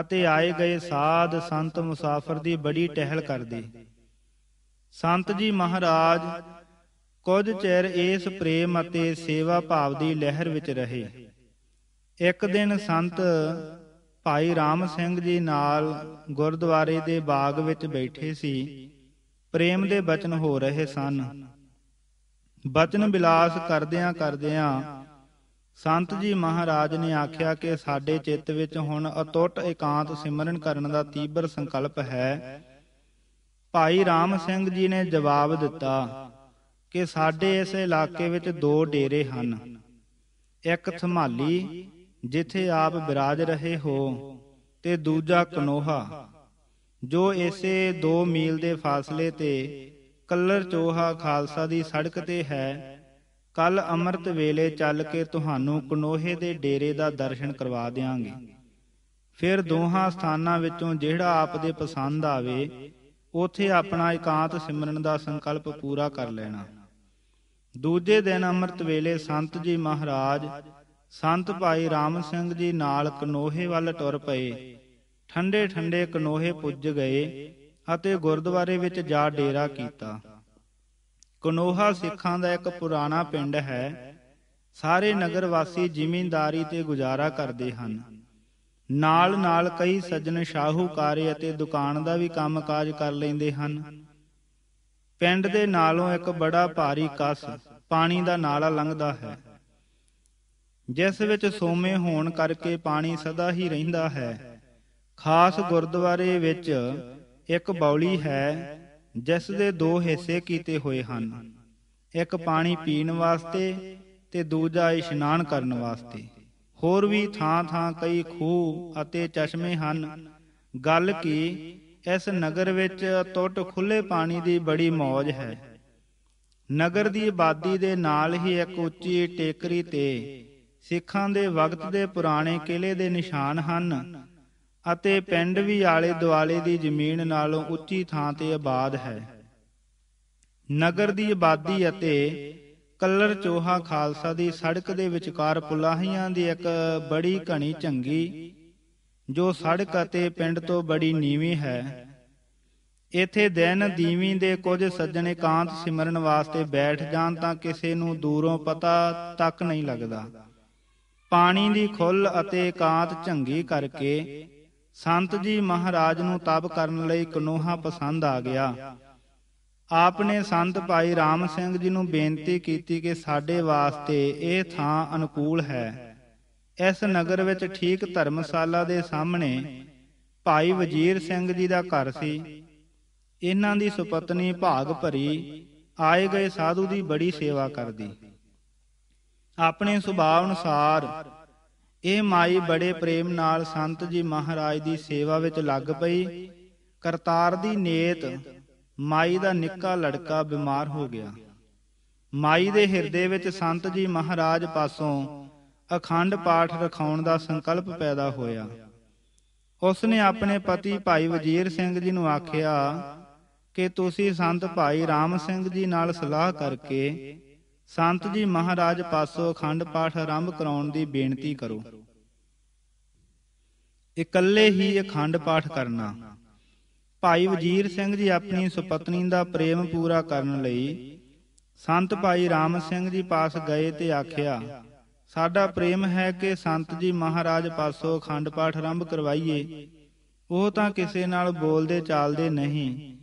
ਅਤੇ ਆਏ ਗਏ ਸਾਧ ਸੰਤ ਮੁਸਾਫਰ ਦੀ ਬੜੀ ਟਹਿਲ ਕਰਦੇ ਸੰਤ ਜੀ ਮਹਾਰਾਜ ਕੁਝ ਚਿਰ ਇਸ ਪ੍ਰੇਮ ਅਤੇ ਸੇਵਾ ਭਾਵ ਦੀ ਲਹਿਰ ਵਿੱਚ ਰਹੇ ਇੱਕ ਦਿਨ ਸੰਤ ਭਾਈ ਰਾਮ ਸਿੰਘ ਜੀ ਨਾਲ ਗੁਰਦੁਆਰੇ ਦੇ ਬਾਗ ਵਿੱਚ ਬੈਠੇ ਸੀ ਪ੍ਰੇਮ ਦੇ ਬਚਨ ਹੋ ਰਹੇ ਸਨ ਬਚਨ ਬਿਲਾਸ ਕਰਦਿਆਂ ਕਰਦਿਆਂ ਸੰਤ ਜੀ ਮਹਾਰਾਜ ਨੇ ਆਖਿਆ ਕਿ ਸਾਡੇ ਚਿੱਤ ਵਿੱਚ ਹੁਣ ਅਟੁੱਟ ਇਕਾਂਤ ਸਿਮਰਨ ਕਰਨ ਦਾ ਤੀਬਰ ਸੰਕਲਪ ਹੈ ਭਾਈ ਰਾਮ ਸਿੰਘ ਜੀ ਨੇ ਜਵਾਬ ਦਿੱਤਾ ਕਿ ਸਾਡੇ ਇਸ ਇਲਾਕੇ ਵਿੱਚ ਦੋ ਡੇਰੇ ਹਨ ਇੱਕ ਥਮਾਲੀ ਜਿੱਥੇ ਆਪ ਬਿਰਾਜ ਰਹੇ ਹੋ ਤੇ ਦੂਜਾ ਕਨੋਹਾ ਜੋ ਇਸੇ 2 ਮੀਲ ਦੇ ਫਾਸਲੇ ਤੇ ਕਲਰ ਚੋਹਾ ਖਾਲਸਾ ਦੀ ਸੜਕ ਤੇ ਹੈ ਕੱਲ ਅੰਮ੍ਰਿਤ ਵੇਲੇ ਚੱਲ ਕੇ ਤੁਹਾਨੂੰ ਕਨੋਹੇ ਦੇ ਡੇਰੇ ਦਾ ਦਰਸ਼ਨ ਕਰਵਾ ਦੇਵਾਂਗੇ ਫਿਰ ਦੋਹਾਂ ਸਥਾਨਾਂ ਵਿੱਚੋਂ ਜਿਹੜਾ ਆਪ ਦੇ ਪਸੰਦ ਆਵੇ ਉਥੇ ਆਪਣਾ ਇਕਾਂਤ ਸਿਮਰਨ ਦਾ ਸੰਕਲਪ ਪੂਰਾ ਕਰ ਲੈਣਾ ਦੂਜੇ ਦਿਨ ਅੰਮ੍ਰਿਤ ਵੇਲੇ ਸੰਤ ਜੀ ਮਹਾਰਾਜ ਸੰਤ ਭਾਈ ਰਾਮ ਸਿੰਘ ਜੀ ਨਾਲ ਕਨੋਹੇ ਵੱਲ ਟੁਰ ਪਏ ਠੰਡੇ ਠੰਡੇ ਕਨੋਹੇ ਪੁੱਜ ਗਏ ਅਤੇ ਗੁਰਦੁਆਰੇ ਵਿੱਚ ਜਾ ਡੇਰਾ ਕੀਤਾ ਕਨੋਹਾ ਸਿੱਖਾਂ ਦਾ ਇੱਕ ਪੁਰਾਣਾ ਪਿੰਡ ਹੈ ਸਾਰੇ ਨਗਰ ਵਾਸੀ ਜ਼ਿਮੀਂਦਾਰੀ ਤੇ ਗੁਜ਼ਾਰਾ ਕਰਦੇ ਹਨ ਨਾਲ ਨਾਲ ਕਈ ਸੱਜਣ ਸ਼ਾਹੂਕਾਰੇ ਅਤੇ ਦੁਕਾਨ ਦਾ ਵੀ ਕੰਮਕਾਜ ਕਰ ਲੈਂਦੇ ਹਨ ਪਿੰਡ ਦੇ ਨਾਲੋਂ ਇੱਕ ਬੜਾ ਭਾਰੀ ਕਸ ਪਾਣੀ ਦਾ ਨਾਲਾ ਲੰਘਦਾ ਹੈ ਜਿਸ ਵਿੱਚ ਸੋਮੇ ਹੋਣ ਕਰਕੇ ਪਾਣੀ ਸਦਾ ਹੀ ਰਹਿੰਦਾ ਹੈ ਖਾਸ ਗੁਰਦੁਆਰੇ ਵਿੱਚ ਇੱਕ ਬੌਲੀ ਹੈ ਜਿਸ ਦੇ ਦੋ ਹਿੱਸੇ ਕੀਤੇ ਹੋਏ ਹਨ ਇੱਕ ਪਾਣੀ ਪੀਣ ਵਾਸਤੇ ਤੇ ਦੂਜਾ ਇਸ਼ਨਾਨ ਕਰਨ ਵਾਸਤੇ ਹੋਰ ਵੀ ਥਾਂ-ਥਾਂ ਕਈ ਖੂਹ ਅਤੇ ਚਸ਼ਮੇ ਹਨ ਗੱਲ ਕੀ ਇਸ ਨਗਰ ਵਿੱਚ ਟੁੱਟ ਖੁੱਲੇ ਪਾਣੀ ਦੀ ਬੜੀ ਮੌਜ ਹੈ ਨਗਰ ਦੀ ਆਬਾਦੀ ਦੇ ਨਾਲ ਹੀ ਇੱਕ ਉੱਚੀ ਟੇਕਰੀ ਤੇ ਸਿੱਖਾਂ ਦੇ ਵਕਤ ਦੇ ਪੁਰਾਣੇ ਕਿਲੇ ਦੇ ਨਿਸ਼ਾਨ ਹਨ ਅਤੇ ਪਿੰਡ ਵੀ ਆਲੇ ਦੁਆਲੇ ਦੀ ਜ਼ਮੀਨ ਨਾਲੋਂ ਉੱਚੀ ਥਾਂ ਤੇ ਆਬਾਦ ਹੈ ਨਗਰ ਦੀ ਆਬਾਦੀ ਅਤੇ ਕਲਰ ਚੋਹਾ ਖਾਲਸਾ ਦੀ ਸੜਕ ਦੇ ਵਿਚਕਾਰ ਪੁਲਾਹੀਆਂ ਦੀ ਇੱਕ ਬੜੀ ਘਣੀ ਝੰਗੀ ਜੋ ਸੜਕ ਅਤੇ ਪਿੰਡ ਤੋਂ ਬੜੀ ਨੀਵੀਂ ਹੈ ਇਥੇ ਦਿਨ ਦੀਵੀ ਦੇ ਕੁਝ ਸੱਜਣ ਇਕਾਂਤ ਸਿਮਰਨ ਵਾਸਤੇ ਬੈਠ ਜਾਣ ਤਾਂ ਕਿਸੇ ਨੂੰ ਦੂਰੋਂ ਪਤਾ ਤੱਕ ਨਹੀਂ ਲੱਗਦਾ ਪਾਣੀ ਦੀ ਖੁੱਲ ਅਤੇ ਇਕਾਂਤ ਝੰਗੀ ਕਰਕੇ ਸੰਤ ਜੀ ਮਹਾਰਾਜ ਨੂੰ ਤਪ ਕਰਨ ਲਈ ਕਨੋਹਾ ਪਸੰਦ ਆ ਗਿਆ ਆਪਨੇ ਸੰਤ ਭਾਈ ਰਾਮ ਸਿੰਘ ਜੀ ਨੂੰ ਬੇਨਤੀ ਕੀਤੀ ਕਿ ਸਾਡੇ ਵਾਸਤੇ ਇਹ ਥਾਂ ਅਨੁਕੂਲ ਹੈ ਇਸ ਨਗਰ ਵਿੱਚ ਠੀਕ ਧਰਮਸ਼ਾਲਾ ਦੇ ਸਾਹਮਣੇ ਭਾਈ ਵਜੀਰ ਸਿੰਘ ਜੀ ਦਾ ਘਰ ਸੀ ਇਹਨਾਂ ਦੀ ਸੁਪਤਨੀ ਭਾਗ ਭਰੀ ਆਏ ਗਏ ਸਾਧੂ ਦੀ ਬੜੀ ਸੇਵਾ ਕਰਦੀ ਆਪਣੇ ਸੁਭਾਅ ਅਨੁਸਾਰ ਇਹ ਮਾਈ ਬੜੇ ਪ੍ਰੇਮ ਨਾਲ ਸੰਤ ਜੀ ਮਹਾਰਾਜ ਦੀ ਸੇਵਾ ਵਿੱਚ ਲੱਗ ਪਈ ਕਰਤਾਰ ਦੀ ਨੇਤ ਮਾਈ ਦਾ ਨਿੱਕਾ ਲੜਕਾ ਬਿਮਾਰ ਹੋ ਗਿਆ ਮਾਈ ਦੇ ਹਿਰਦੇ ਵਿੱਚ ਸੰਤ ਜੀ ਮਹਾਰਾਜ ਪਾਸੋਂ ਅਖੰਡ ਪਾਠ ਰਖਾਉਣ ਦਾ ਸੰਕਲਪ ਪੈਦਾ ਹੋਇਆ ਉਸ ਨੇ ਆਪਣੇ ਪਤੀ ਭਾਈ ਵਜੀਰ ਸਿੰਘ ਜੀ ਨੂੰ ਆਖਿਆ ਕਿ ਤੁਸੀਂ ਸੰਤ ਭਾਈ ਰਾਮ ਸਿੰਘ ਜੀ ਨਾਲ ਸਲਾਹ ਕਰਕੇ ਸੰਤ ਜੀ ਮਹਾਰਾਜ ਪਾਸੋਂ ਅਖੰਡ ਪਾਠ ਆਰੰਭ ਕਰਾਉਣ ਦੀ ਬੇਨਤੀ ਕਰੋ ਇਕੱਲੇ ਹੀ ਅਖੰਡ ਪਾਠ ਕਰਨਾ ਭਾਈ ਵਜੀਰ ਸਿੰਘ ਜੀ ਆਪਣੀ ਸੁਪਤਨੀ ਦਾ ਪ੍ਰੇਮ ਪੂਰਾ ਕਰਨ ਲਈ ਸੰਤ ਭਾਈ ਰਾਮ ਸਿੰਘ ਜੀ ਪਾਸ ਗਏ ਤੇ ਆਖਿਆ ਸਾਡਾ ਪ੍ਰੇਮ ਹੈ ਕਿ ਸੰਤ ਜੀ ਮਹਾਰਾਜ ਪਾਸੋਂ ਅਖੰਡ ਪਾਠ ਆਰੰਭ ਕਰਵਾਈਏ ਉਹ ਤਾਂ ਕਿਸੇ ਨਾਲ ਬੋਲਦੇ ਚਾਲਦੇ ਨਹੀਂ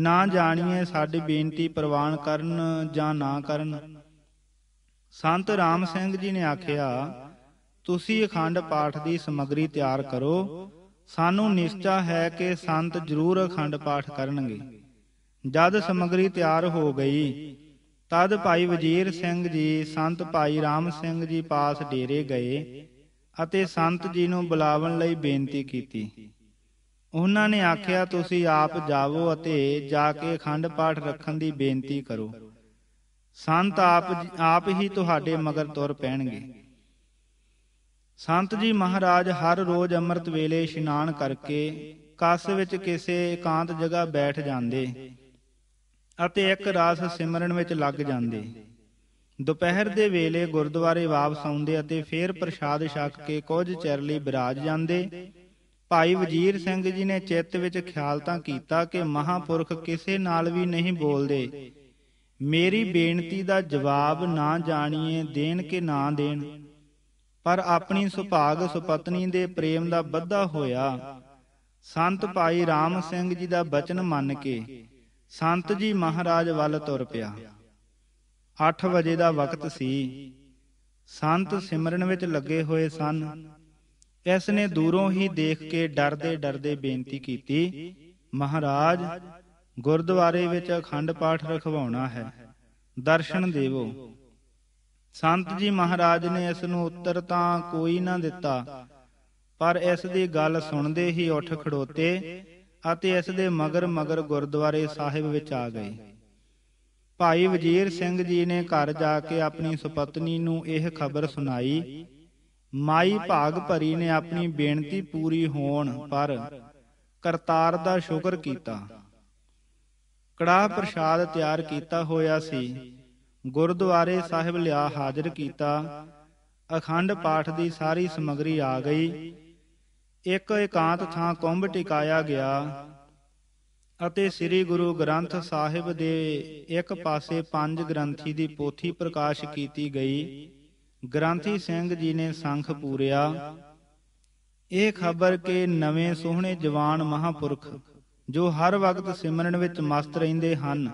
ਨਾ ਜਾਣੀਏ ਸਾਡੀ ਬੇਨਤੀ ਪ੍ਰਵਾਨ ਕਰਨ ਜਾਂ ਨਾ ਕਰਨ ਸੰਤ ਰਾਮ ਸਿੰਘ ਜੀ ਨੇ ਆਖਿਆ ਤੁਸੀਂ ਅਖੰਡ ਪਾਠ ਦੀ ਸਮਗਰੀ ਤਿਆਰ ਕਰੋ ਸਾਨੂੰ ਨਿਸ਼ਚਾ ਹੈ ਕਿ ਸੰਤ ਜ਼ਰੂਰ ਅਖੰਡ ਪਾਠ ਕਰਨਗੇ ਜਦ ਸਮਗਰੀ ਤਿਆਰ ਹੋ ਗਈ ਤਦ ਭਾਈ ਵਜੀਰ ਸਿੰਘ ਜੀ ਸੰਤ ਭਾਈ ਰਾਮ ਸਿੰਘ ਜੀ ਪਾਸ ਡੇਰੇ ਗਏ ਅਤੇ ਸੰਤ ਜੀ ਨੂੰ ਬੁਲਾਵਣ ਲਈ ਬੇਨਤੀ ਕੀਤੀ ਉਹਨਾਂ ਨੇ ਆਖਿਆ ਤੁਸੀਂ ਆਪ ਜਾਵੋ ਅਤੇ ਜਾ ਕੇ ਅਖੰਡ ਪਾਠ ਰੱਖਣ ਦੀ ਬੇਨਤੀ ਕਰੋ ਸੰਤ ਆਪ ਆਪ ਹੀ ਤੁਹਾਡੇ ਮਗਰ ਤੁਰ ਪੈਣਗੇ ਸੰਤ ਜੀ ਮਹਾਰਾਜ ਹਰ ਰੋਜ਼ ਅੰਮ੍ਰਿਤ ਵੇਲੇ ਇਸ਼ਨਾਨ ਕਰਕੇ ਕਸ ਵਿੱਚ ਕਿਸੇ ਇਕਾਂਤ ਜਗ੍ਹਾ ਬੈਠ ਜਾਂਦੇ ਅਤੇ ਇੱਕ ਰਾਸ ਸਿਮਰਨ ਵਿੱਚ ਲੱਗ ਜਾਂਦੇ ਦੁਪਹਿਰ ਦੇ ਵੇਲੇ ਗੁਰਦੁਆਰੇ ਵਾਪਸ ਆਉਂਦੇ ਅਤੇ ਫੇਰ ਪ੍ਰਸ਼ਾਦ ਛਕ ਕੇ ਕੁਝ ਚਿਰ ਲਈ ਬਿਰਾਜ ਜਾਂਦੇ ਭਾਈ ਵਜੀਰ ਸਿੰਘ ਜੀ ਨੇ ਚਿੱਤ ਵਿੱਚ ਖਿਆਲ ਤਾਂ ਕੀਤਾ ਕਿ ਮਹਾਪੁਰਖ ਕਿਸੇ ਨਾਲ ਵੀ ਨਹੀਂ ਬੋਲਦੇ ਮੇਰੀ ਬੇਨਤੀ ਦਾ ਜਵਾਬ ਨਾ ਜਾਣੀਏ ਦੇਣ ਕੇ ਨਾ ਦੇਣ ਪਰ ਆਪਣੀ ਸੁਭਾਗ ਸੁਪਤਨੀ ਦੇ ਪ੍ਰੇਮ ਦਾ ਬੱਧਾ ਹੋਇਆ ਸੰਤ ਭਾਈ ਰਾਮ ਸਿੰਘ ਜੀ ਦਾ ਬਚਨ ਮੰਨ ਕੇ ਸੰਤ ਜੀ ਮਹਾਰਾਜ ਵੱਲ ਤੁਰ ਪਿਆ 8 ਵਜੇ ਦਾ ਵਕਤ ਸੀ ਸੰਤ ਸਿਮਰਨ ਵਿੱਚ ਲੱਗੇ ਹੋਏ ਸਨ ਇਸ ਨੇ ਦੂਰੋਂ ਹੀ ਦੇਖ ਕੇ ਡਰਦੇ ਡਰਦੇ ਬੇਨਤੀ ਕੀਤੀ ਮਹਾਰਾਜ ਗੁਰਦੁਆਰੇ ਵਿੱਚ ਅਖੰਡ ਪਾਠ ਰਖਵਾਉਣਾ ਹੈ ਦਰਸ਼ਨ ਦੇਵੋ ਸੰਤ ਜੀ ਮਹਾਰਾਜ ਨੇ ਇਸ ਨੂੰ ਉੱਤਰ ਤਾਂ ਕੋਈ ਨਾ ਦਿੱਤਾ ਪਰ ਇਸ ਦੀ ਗੱਲ ਸੁਣਦੇ ਹੀ ਉੱਠ ਖੜੋਤੇ ਅਤੇ ਇਸ ਦੇ ਮਗਰ ਮਗਰ ਗੁਰਦੁਆਰੇ ਸਾਹਿਬ ਵਿੱਚ ਆ ਗਏ ਭਾਈ ਵਜੀਰ ਸਿੰਘ ਜੀ ਨੇ ਘਰ ਜਾ ਕੇ ਆਪਣੀ ਸੁਪਤਨੀ ਨੂੰ ਇਹ ਖਬਰ ਸੁਣਾਈ ਮਾਈ ਭਾਗ ਭਰੀ ਨੇ ਆਪਣੀ ਬੇਨਤੀ ਪੂਰੀ ਹੋਣ ਪਰ ਕਰਤਾਰ ਦਾ ਸ਼ੁਕਰ ਕੀਤਾ ਕੜਾ ਪ੍ਰਸ਼ਾਦ ਤਿਆਰ ਕੀਤਾ ਹੋਇਆ ਸੀ ਗੁਰਦੁਆਰੇ ਸਾਹਿਬ ਲਿਆ ਹਾਜ਼ਰ ਕੀਤਾ ਅਖੰਡ ਪਾਠ ਦੀ ਸਾਰੀ ਸਮਗਰੀ ਆ ਗਈ ਇੱਕ ਇਕਾਂਤ ਥਾਂ ਕੁੰਭ ਟਿਕਾਇਆ ਗਿਆ ਅਤੇ ਸ੍ਰੀ ਗੁਰੂ ਗ੍ਰੰਥ ਸਾਹਿਬ ਦੇ ਇੱਕ ਪਾਸੇ ਪੰਜ ਗ੍ਰੰਥੀ ਦੀ ਪੋਥੀ ਪ੍ਰਕਾਸ਼ ਕੀਤੀ ਗਈ ਗ੍ਰੰਥੀ ਸਿੰਘ ਜੀ ਨੇ ਸੰਖ ਪੂਰਿਆ ਇਹ ਖਬਰ ਕਿ ਨਵੇਂ ਸੋਹਣੇ ਜਵਾਨ ਮਹਾਪੁਰਖ ਜੋ ਹਰ ਵਕਤ ਸਿਮਰਨ ਵਿੱਚ ਮਸਤ ਰਹਿੰਦੇ ਹਨ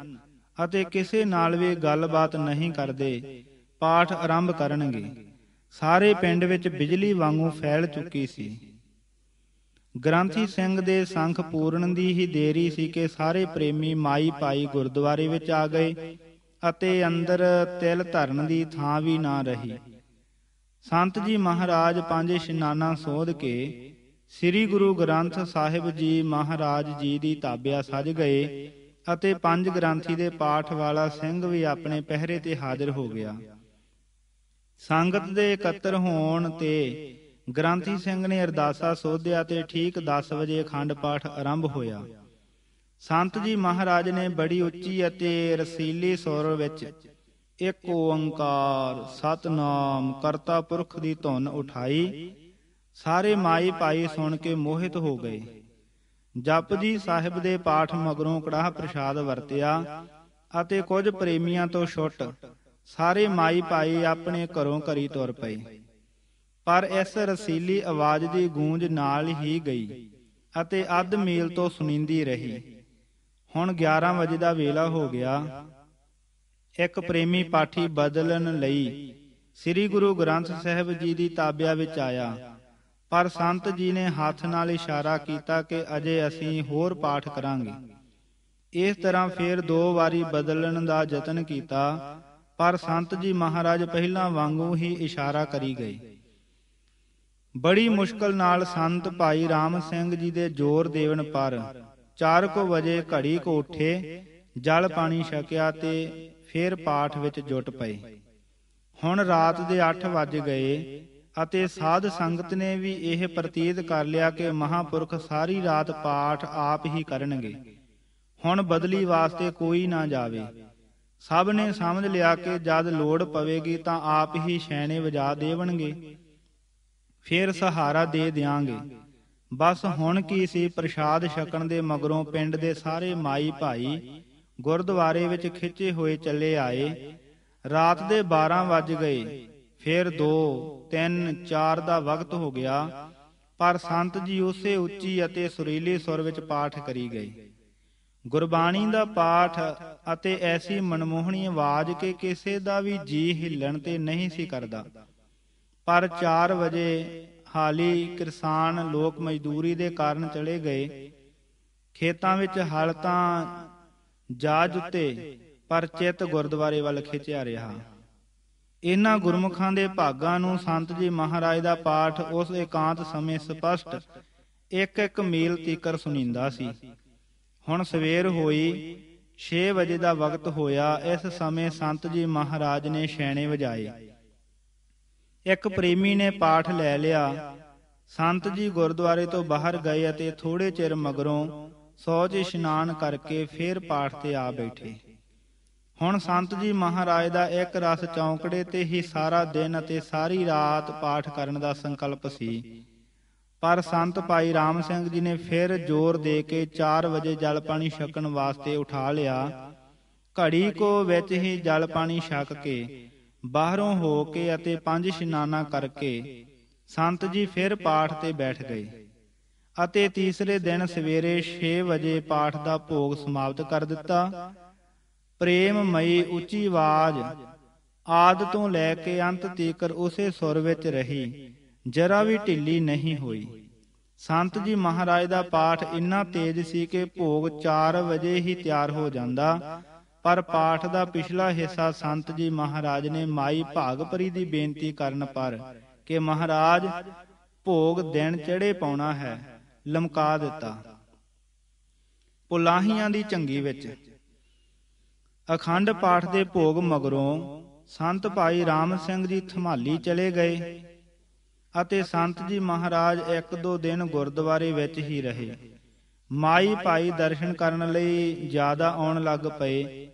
ਅਤੇ ਕਿਸੇ ਨਾਲ ਵੀ ਗੱਲਬਾਤ ਨਹੀਂ ਕਰਦੇ ਪਾਠ ਆਰੰਭ ਕਰਨਗੇ ਸਾਰੇ ਪਿੰਡ ਵਿੱਚ ਬਿਜਲੀ ਵਾਂਗੂ ਫੈਲ ਚੁੱਕੀ ਸੀ ਗ੍ਰੰਥੀ ਸਿੰਘ ਦੇ ਸੰਖ ਪੂਰਨ ਦੀ ਹੀ ਦੇਰੀ ਸੀ ਕਿ ਸਾਰੇ ਪ੍ਰੇਮੀ ਮਾਈ ਪਾਈ ਗੁਰਦੁਆਰੇ ਵਿੱਚ ਆ ਗਏ ਅਤੇ ਅੰਦਰ ਤਿਲ ਧਰਨ ਦੀ ਥਾਂ ਵੀ ਨਾ ਰਹੀ ਸੰਤ ਜੀ ਮਹਾਰਾਜ ਪੰਜ ਇਸ਼ਨਾਨਾ ਸੋਧ ਕੇ ਸ੍ਰੀ ਗੁਰੂ ਗ੍ਰੰਥ ਸਾਹਿਬ ਜੀ ਮਹਾਰਾਜ ਜੀ ਦੀ ਤਾਬਿਆ ਸਜ ਗਏ ਅਤੇ ਪੰਜ ਗ੍ਰੰਥੀ ਦੇ ਪਾਠ ਵਾਲਾ ਸਿੰਘ ਵੀ ਆਪਣੇ ਪਹਿਰੇ ਤੇ ਹਾਜ਼ਰ ਹੋ ਗਿਆ ਸੰਗਤ ਦੇ ਇਕੱਤਰ ਹੋਣ ਤੇ ਗ੍ਰੰਥੀ ਸਿੰਘ ਨੇ ਅਰਦਾਸਾ ਸੋਧਿਆ ਤੇ ਠੀਕ 10 ਵਜੇ ਅਖੰਡ ਪਾਠ ਆਰੰਭ ਹੋਇਆ ਸੰਤ ਜੀ ਮਹਾਰਾਜ ਨੇ ਬੜੀ ਉੱਚੀ ਅਤੇ ਰਸੀਲੀ ਸੁਰ ਵਿੱਚ ਇੱਕ ਓੰਕਾਰ ਸਤਨਾਮ ਕਰਤਾ ਪੁਰਖ ਦੀ ਧੁਨ ਉਠਾਈ ਸਾਰੇ ਮਾਈ ਭਾਈ ਸੁਣ ਕੇ ਮੋਹਿਤ ਹੋ ਗਏ ਜਪ ਜੀ ਸਾਹਿਬ ਦੇ ਪਾਠ ਮਗਰੋਂ ਕੜਾਹ ਪ੍ਰਸ਼ਾਦ ਵਰਤਿਆ ਅਤੇ ਕੁਝ ਪ੍ਰੇਮੀਆਂ ਤੋਂ ਛੁੱਟ ਸਾਰੇ ਮਾਈ ਪਾਈ ਆਪਣੇ ਘਰੋਂ ਘਰੀ ਤੁਰ ਪਏ ਪਰ ਇਸ ਰਸੀਲੀ ਆਵਾਜ਼ ਦੀ ਗੂੰਜ ਨਾਲ ਹੀ ਗਈ ਅਤੇ ਅੱਧ ਮੀਲ ਤੋਂ ਸੁਣੀਂਦੀ ਰਹੀ ਹੁਣ 11 ਵਜੇ ਦਾ ਵੇਲਾ ਹੋ ਗਿਆ ਇੱਕ ਪ੍ਰੇਮੀ ਪਾਠੀ ਬਦਲਣ ਲਈ ਸ੍ਰੀ ਗੁਰੂ ਗ੍ਰੰਥ ਸਾਹਿਬ ਜੀ ਦੀ ਤਾਬਿਆ ਵਿੱਚ ਆਇਆ ਪਰ ਸੰਤ ਜੀ ਨੇ ਹੱਥ ਨਾਲ ਇਸ਼ਾਰਾ ਕੀਤਾ ਕਿ ਅਜੇ ਅਸੀਂ ਹੋਰ ਪਾਠ ਕਰਾਂਗੇ ਇਸ ਤਰ੍ਹਾਂ ਫੇਰ ਦੋ ਵਾਰੀ ਬਦਲਣ ਦਾ ਯਤਨ ਕੀਤਾ ਪਰ ਸੰਤ ਜੀ ਮਹਾਰਾਜ ਪਹਿਲਾਂ ਵਾਂਗੂ ਹੀ ਇਸ਼ਾਰਾ ਕਰੀ ਗਏ ਬੜੀ ਮੁਸ਼ਕਲ ਨਾਲ ਸੰਤ ਭਾਈ ਰਾਮ ਸਿੰਘ ਜੀ ਦੇ ਜੋਰ ਦੇਵਨ ਪਰ 4 ਕੋ ਵਜੇ ਘੜੀ ਕੋ ਉੱਠੇ ਜਲ ਪਾਣੀ ਛਕਿਆ ਤੇ ਫੇਰ ਪਾਠ ਵਿੱਚ ਜੁਟ ਪਏ ਹੁਣ ਰਾਤ ਦੇ 8 ਵਜ ਗਏ ਅਤੇ ਸਾਧ ਸੰਗਤ ਨੇ ਵੀ ਇਹ ਪ੍ਰਤੀਤ ਕਰ ਲਿਆ ਕਿ ਮਹਾਪੁਰਖ ਸਾਰੀ ਰਾਤ ਪਾਠ ਆਪ ਹੀ ਕਰਨਗੇ ਹੁਣ ਬਦਲੀ ਵਾਸਤੇ ਕੋਈ ਨਾ ਜਾਵੇ ਸਭ ਨੇ ਸਮਝ ਲਿਆ ਕਿ ਜਦ ਲੋੜ ਪਵੇਗੀ ਤਾਂ ਆਪ ਹੀ ਛੈਣੇ ਵਜਾ ਦੇਵਣਗੇ ਫਿਰ ਸਹਾਰਾ ਦੇ ਦਿਆਂਗੇ ਬਸ ਹੁਣ ਕੀ ਸੀ ਪ੍ਰਸ਼ਾਦ ਛਕਣ ਦੇ ਮਗਰੋਂ ਪਿੰਡ ਦੇ ਸਾਰੇ ਮਾਈ ਭਾਈ ਗੁਰਦੁਆਰੇ ਵਿੱਚ ਖਿੱਚੇ ਹੋਏ ਚੱਲੇ ਆਏ ਰਾਤ ਦੇ 12 ਵਜ ਗਏ ਫਿਰ 2 3 4 ਦਾ ਵਕਤ ਹੋ ਗਿਆ ਪਰ ਸੰਤ ਜੀ ਉਸੇ ਉੱਚੀ ਅਤੇ ਸੁਰੀਲੀ ਸੁਰ ਵਿੱਚ ਪਾਠ ਕਰੀ ਗਏ ਗੁਰਬਾਣੀ ਦਾ ਪਾਠ ਅਤੇ ਐਸੀ ਮਨਮੋਹਣੀ ਆਵਾਜ਼ ਕਿ ਕਿਸੇ ਦਾ ਵੀ ਜੀ ਹਿੱਲਣ ਤੇ ਨਹੀਂ ਸੀ ਕਰਦਾ ਪਰ 4 ਵਜੇ ਹਾਲੀ ਕਿਸਾਨ ਲੋਕ ਮਜ਼ਦੂਰੀ ਦੇ ਕਾਰਨ ਚਲੇ ਗਏ ਖੇਤਾਂ ਵਿੱਚ ਹਲ ਤਾਂ ਜਾਜ ਉੱਤੇ ਪਰ ਚਿੱਤ ਗੁਰਦੁਆਰੇ ਵੱਲ ਖਿਚਿਆ ਰਿਹਾ ਇਹਨਾਂ ਗੁਰਮੁਖਾਂ ਦੇ ਭਾਗਾਂ ਨੂੰ ਸੰਤ ਜੀ ਮਹਾਰਾਜ ਦਾ ਪਾਠ ਉਸ ਇਕਾਂਤ ਸਮੇਂ ਸਪਸ਼ਟ ਇੱਕ ਇੱਕ ਮੀਲ ਤੀਕਰ ਸੁਣੀਂਦਾ ਸੀ ਹੁਣ ਸਵੇਰ ਹੋਈ 6 ਵਜੇ ਦਾ ਵਕਤ ਹੋਇਆ ਇਸ ਸਮੇਂ ਸੰਤ ਜੀ ਮਹਾਰਾਜ ਨੇ ਛੈਣੇ ਵਜਾਏ ਇੱਕ ਪ੍ਰੇਮੀ ਨੇ ਪਾਠ ਲੈ ਲਿਆ ਸੰਤ ਜੀ ਗੁਰਦੁਆਰੇ ਤੋਂ ਬਾਹਰ ਗਏ ਅਤੇ ਥੋੜੇ ਚਿਰ ਮਗਰੋਂ ਸੌਜ ਇਸ਼ਨਾਨ ਕਰਕੇ ਫੇਰ ਪਾਠ ਤੇ ਆ ਬੈਠੇ ਹੁਣ ਸੰਤ ਜੀ ਮਹਾਰਾਜ ਦਾ ਇੱਕ ਰਸ ਚੌਂਕੜੇ ਤੇ ਹੀ ਸਾਰਾ ਦਿਨ ਅਤੇ ਸਾਰੀ ਰਾਤ ਪਾਠ ਕਰਨ ਦਾ ਸੰਕਲਪ ਸੀ ਪਰ ਸੰਤ ਭਾਈ ਰਾਮ ਸਿੰਘ ਜੀ ਨੇ ਫਿਰ ਜ਼ੋਰ ਦੇ ਕੇ 4 ਵਜੇ ਜਲ ਪਾਣੀ ਛਕਣ ਵਾਸਤੇ ਉਠਾ ਲਿਆ ਘੜੀ ਕੋ ਵਿੱਚ ਹੀ ਜਲ ਪਾਣੀ ਛਕ ਕੇ ਬਾਹਰੋਂ ਹੋ ਕੇ ਅਤੇ ਪੰਜ ਇਸ਼ਨਾਨਾ ਕਰਕੇ ਸੰਤ ਜੀ ਫਿਰ ਪਾਠ ਤੇ ਬੈਠ ਗਏ ਅਤੇ ਤੀਸਰੇ ਦਿਨ ਸਵੇਰੇ 6 ਵਜੇ ਪਾਠ ਦਾ ਭੋਗ ਸਮਾਪਤ ਕਰ ਦਿੱਤਾ ਪ੍ਰੇਮ ਮਈ ਉੱਚੀ ਆਵਾਜ਼ ਆਦ ਤੋਂ ਲੈ ਕੇ ਅੰਤ ਤੀਕਰ ਉਸੇ ਸੁਰ ਵਿੱਚ ਰਹੀ ਜਰਾ ਵੀ ਢਿੱਲੀ ਨਹੀਂ ਹੋਈ ਸੰਤ ਜੀ ਮਹਾਰਾਜ ਦਾ ਪਾਠ ਇੰਨਾ ਤੇਜ਼ ਸੀ ਕਿ ਭੋਗ 4 ਵਜੇ ਹੀ ਤਿਆਰ ਹੋ ਜਾਂਦਾ ਪਰ ਪਾਠ ਦਾ ਪਿਛਲਾ ਹਿੱਸਾ ਸੰਤ ਜੀ ਮਹਾਰਾਜ ਨੇ ਮਾਈ ਭਾਗਪਰੀ ਦੀ ਬੇਨਤੀ ਕਰਨ ਪਰ ਕਿ ਮਹਾਰਾਜ ਭੋਗ ਦਿਨ ਚੜੇ ਪਾਉਣਾ ਹੈ ਲਮਕਾ ਦਿੱਤਾ ਪੁਲਾਹੀਆਂ ਦੀ ਚੰਗੀ ਵਿੱਚ ਅਖੰਡ ਪਾਠ ਦੇ ਭੋਗ ਮਗਰੋਂ ਸੰਤ ਭਾਈ ਰਾਮ ਸਿੰਘ ਜੀ ਥਮਾਲੀ ਚਲੇ ਗਏ ਅਤੇ ਸੰਤ ਜੀ ਮਹਾਰਾਜ ਇੱਕ ਦੋ ਦਿਨ ਗੁਰਦੁਆਰੇ ਵਿੱਚ ਹੀ ਰਹੇ ਮਾਈ ਭਾਈ ਦਰਸ਼ਨ ਕਰਨ ਲਈ ਜ਼ਿਆਦਾ ਆਉਣ ਲੱਗ ਪਏ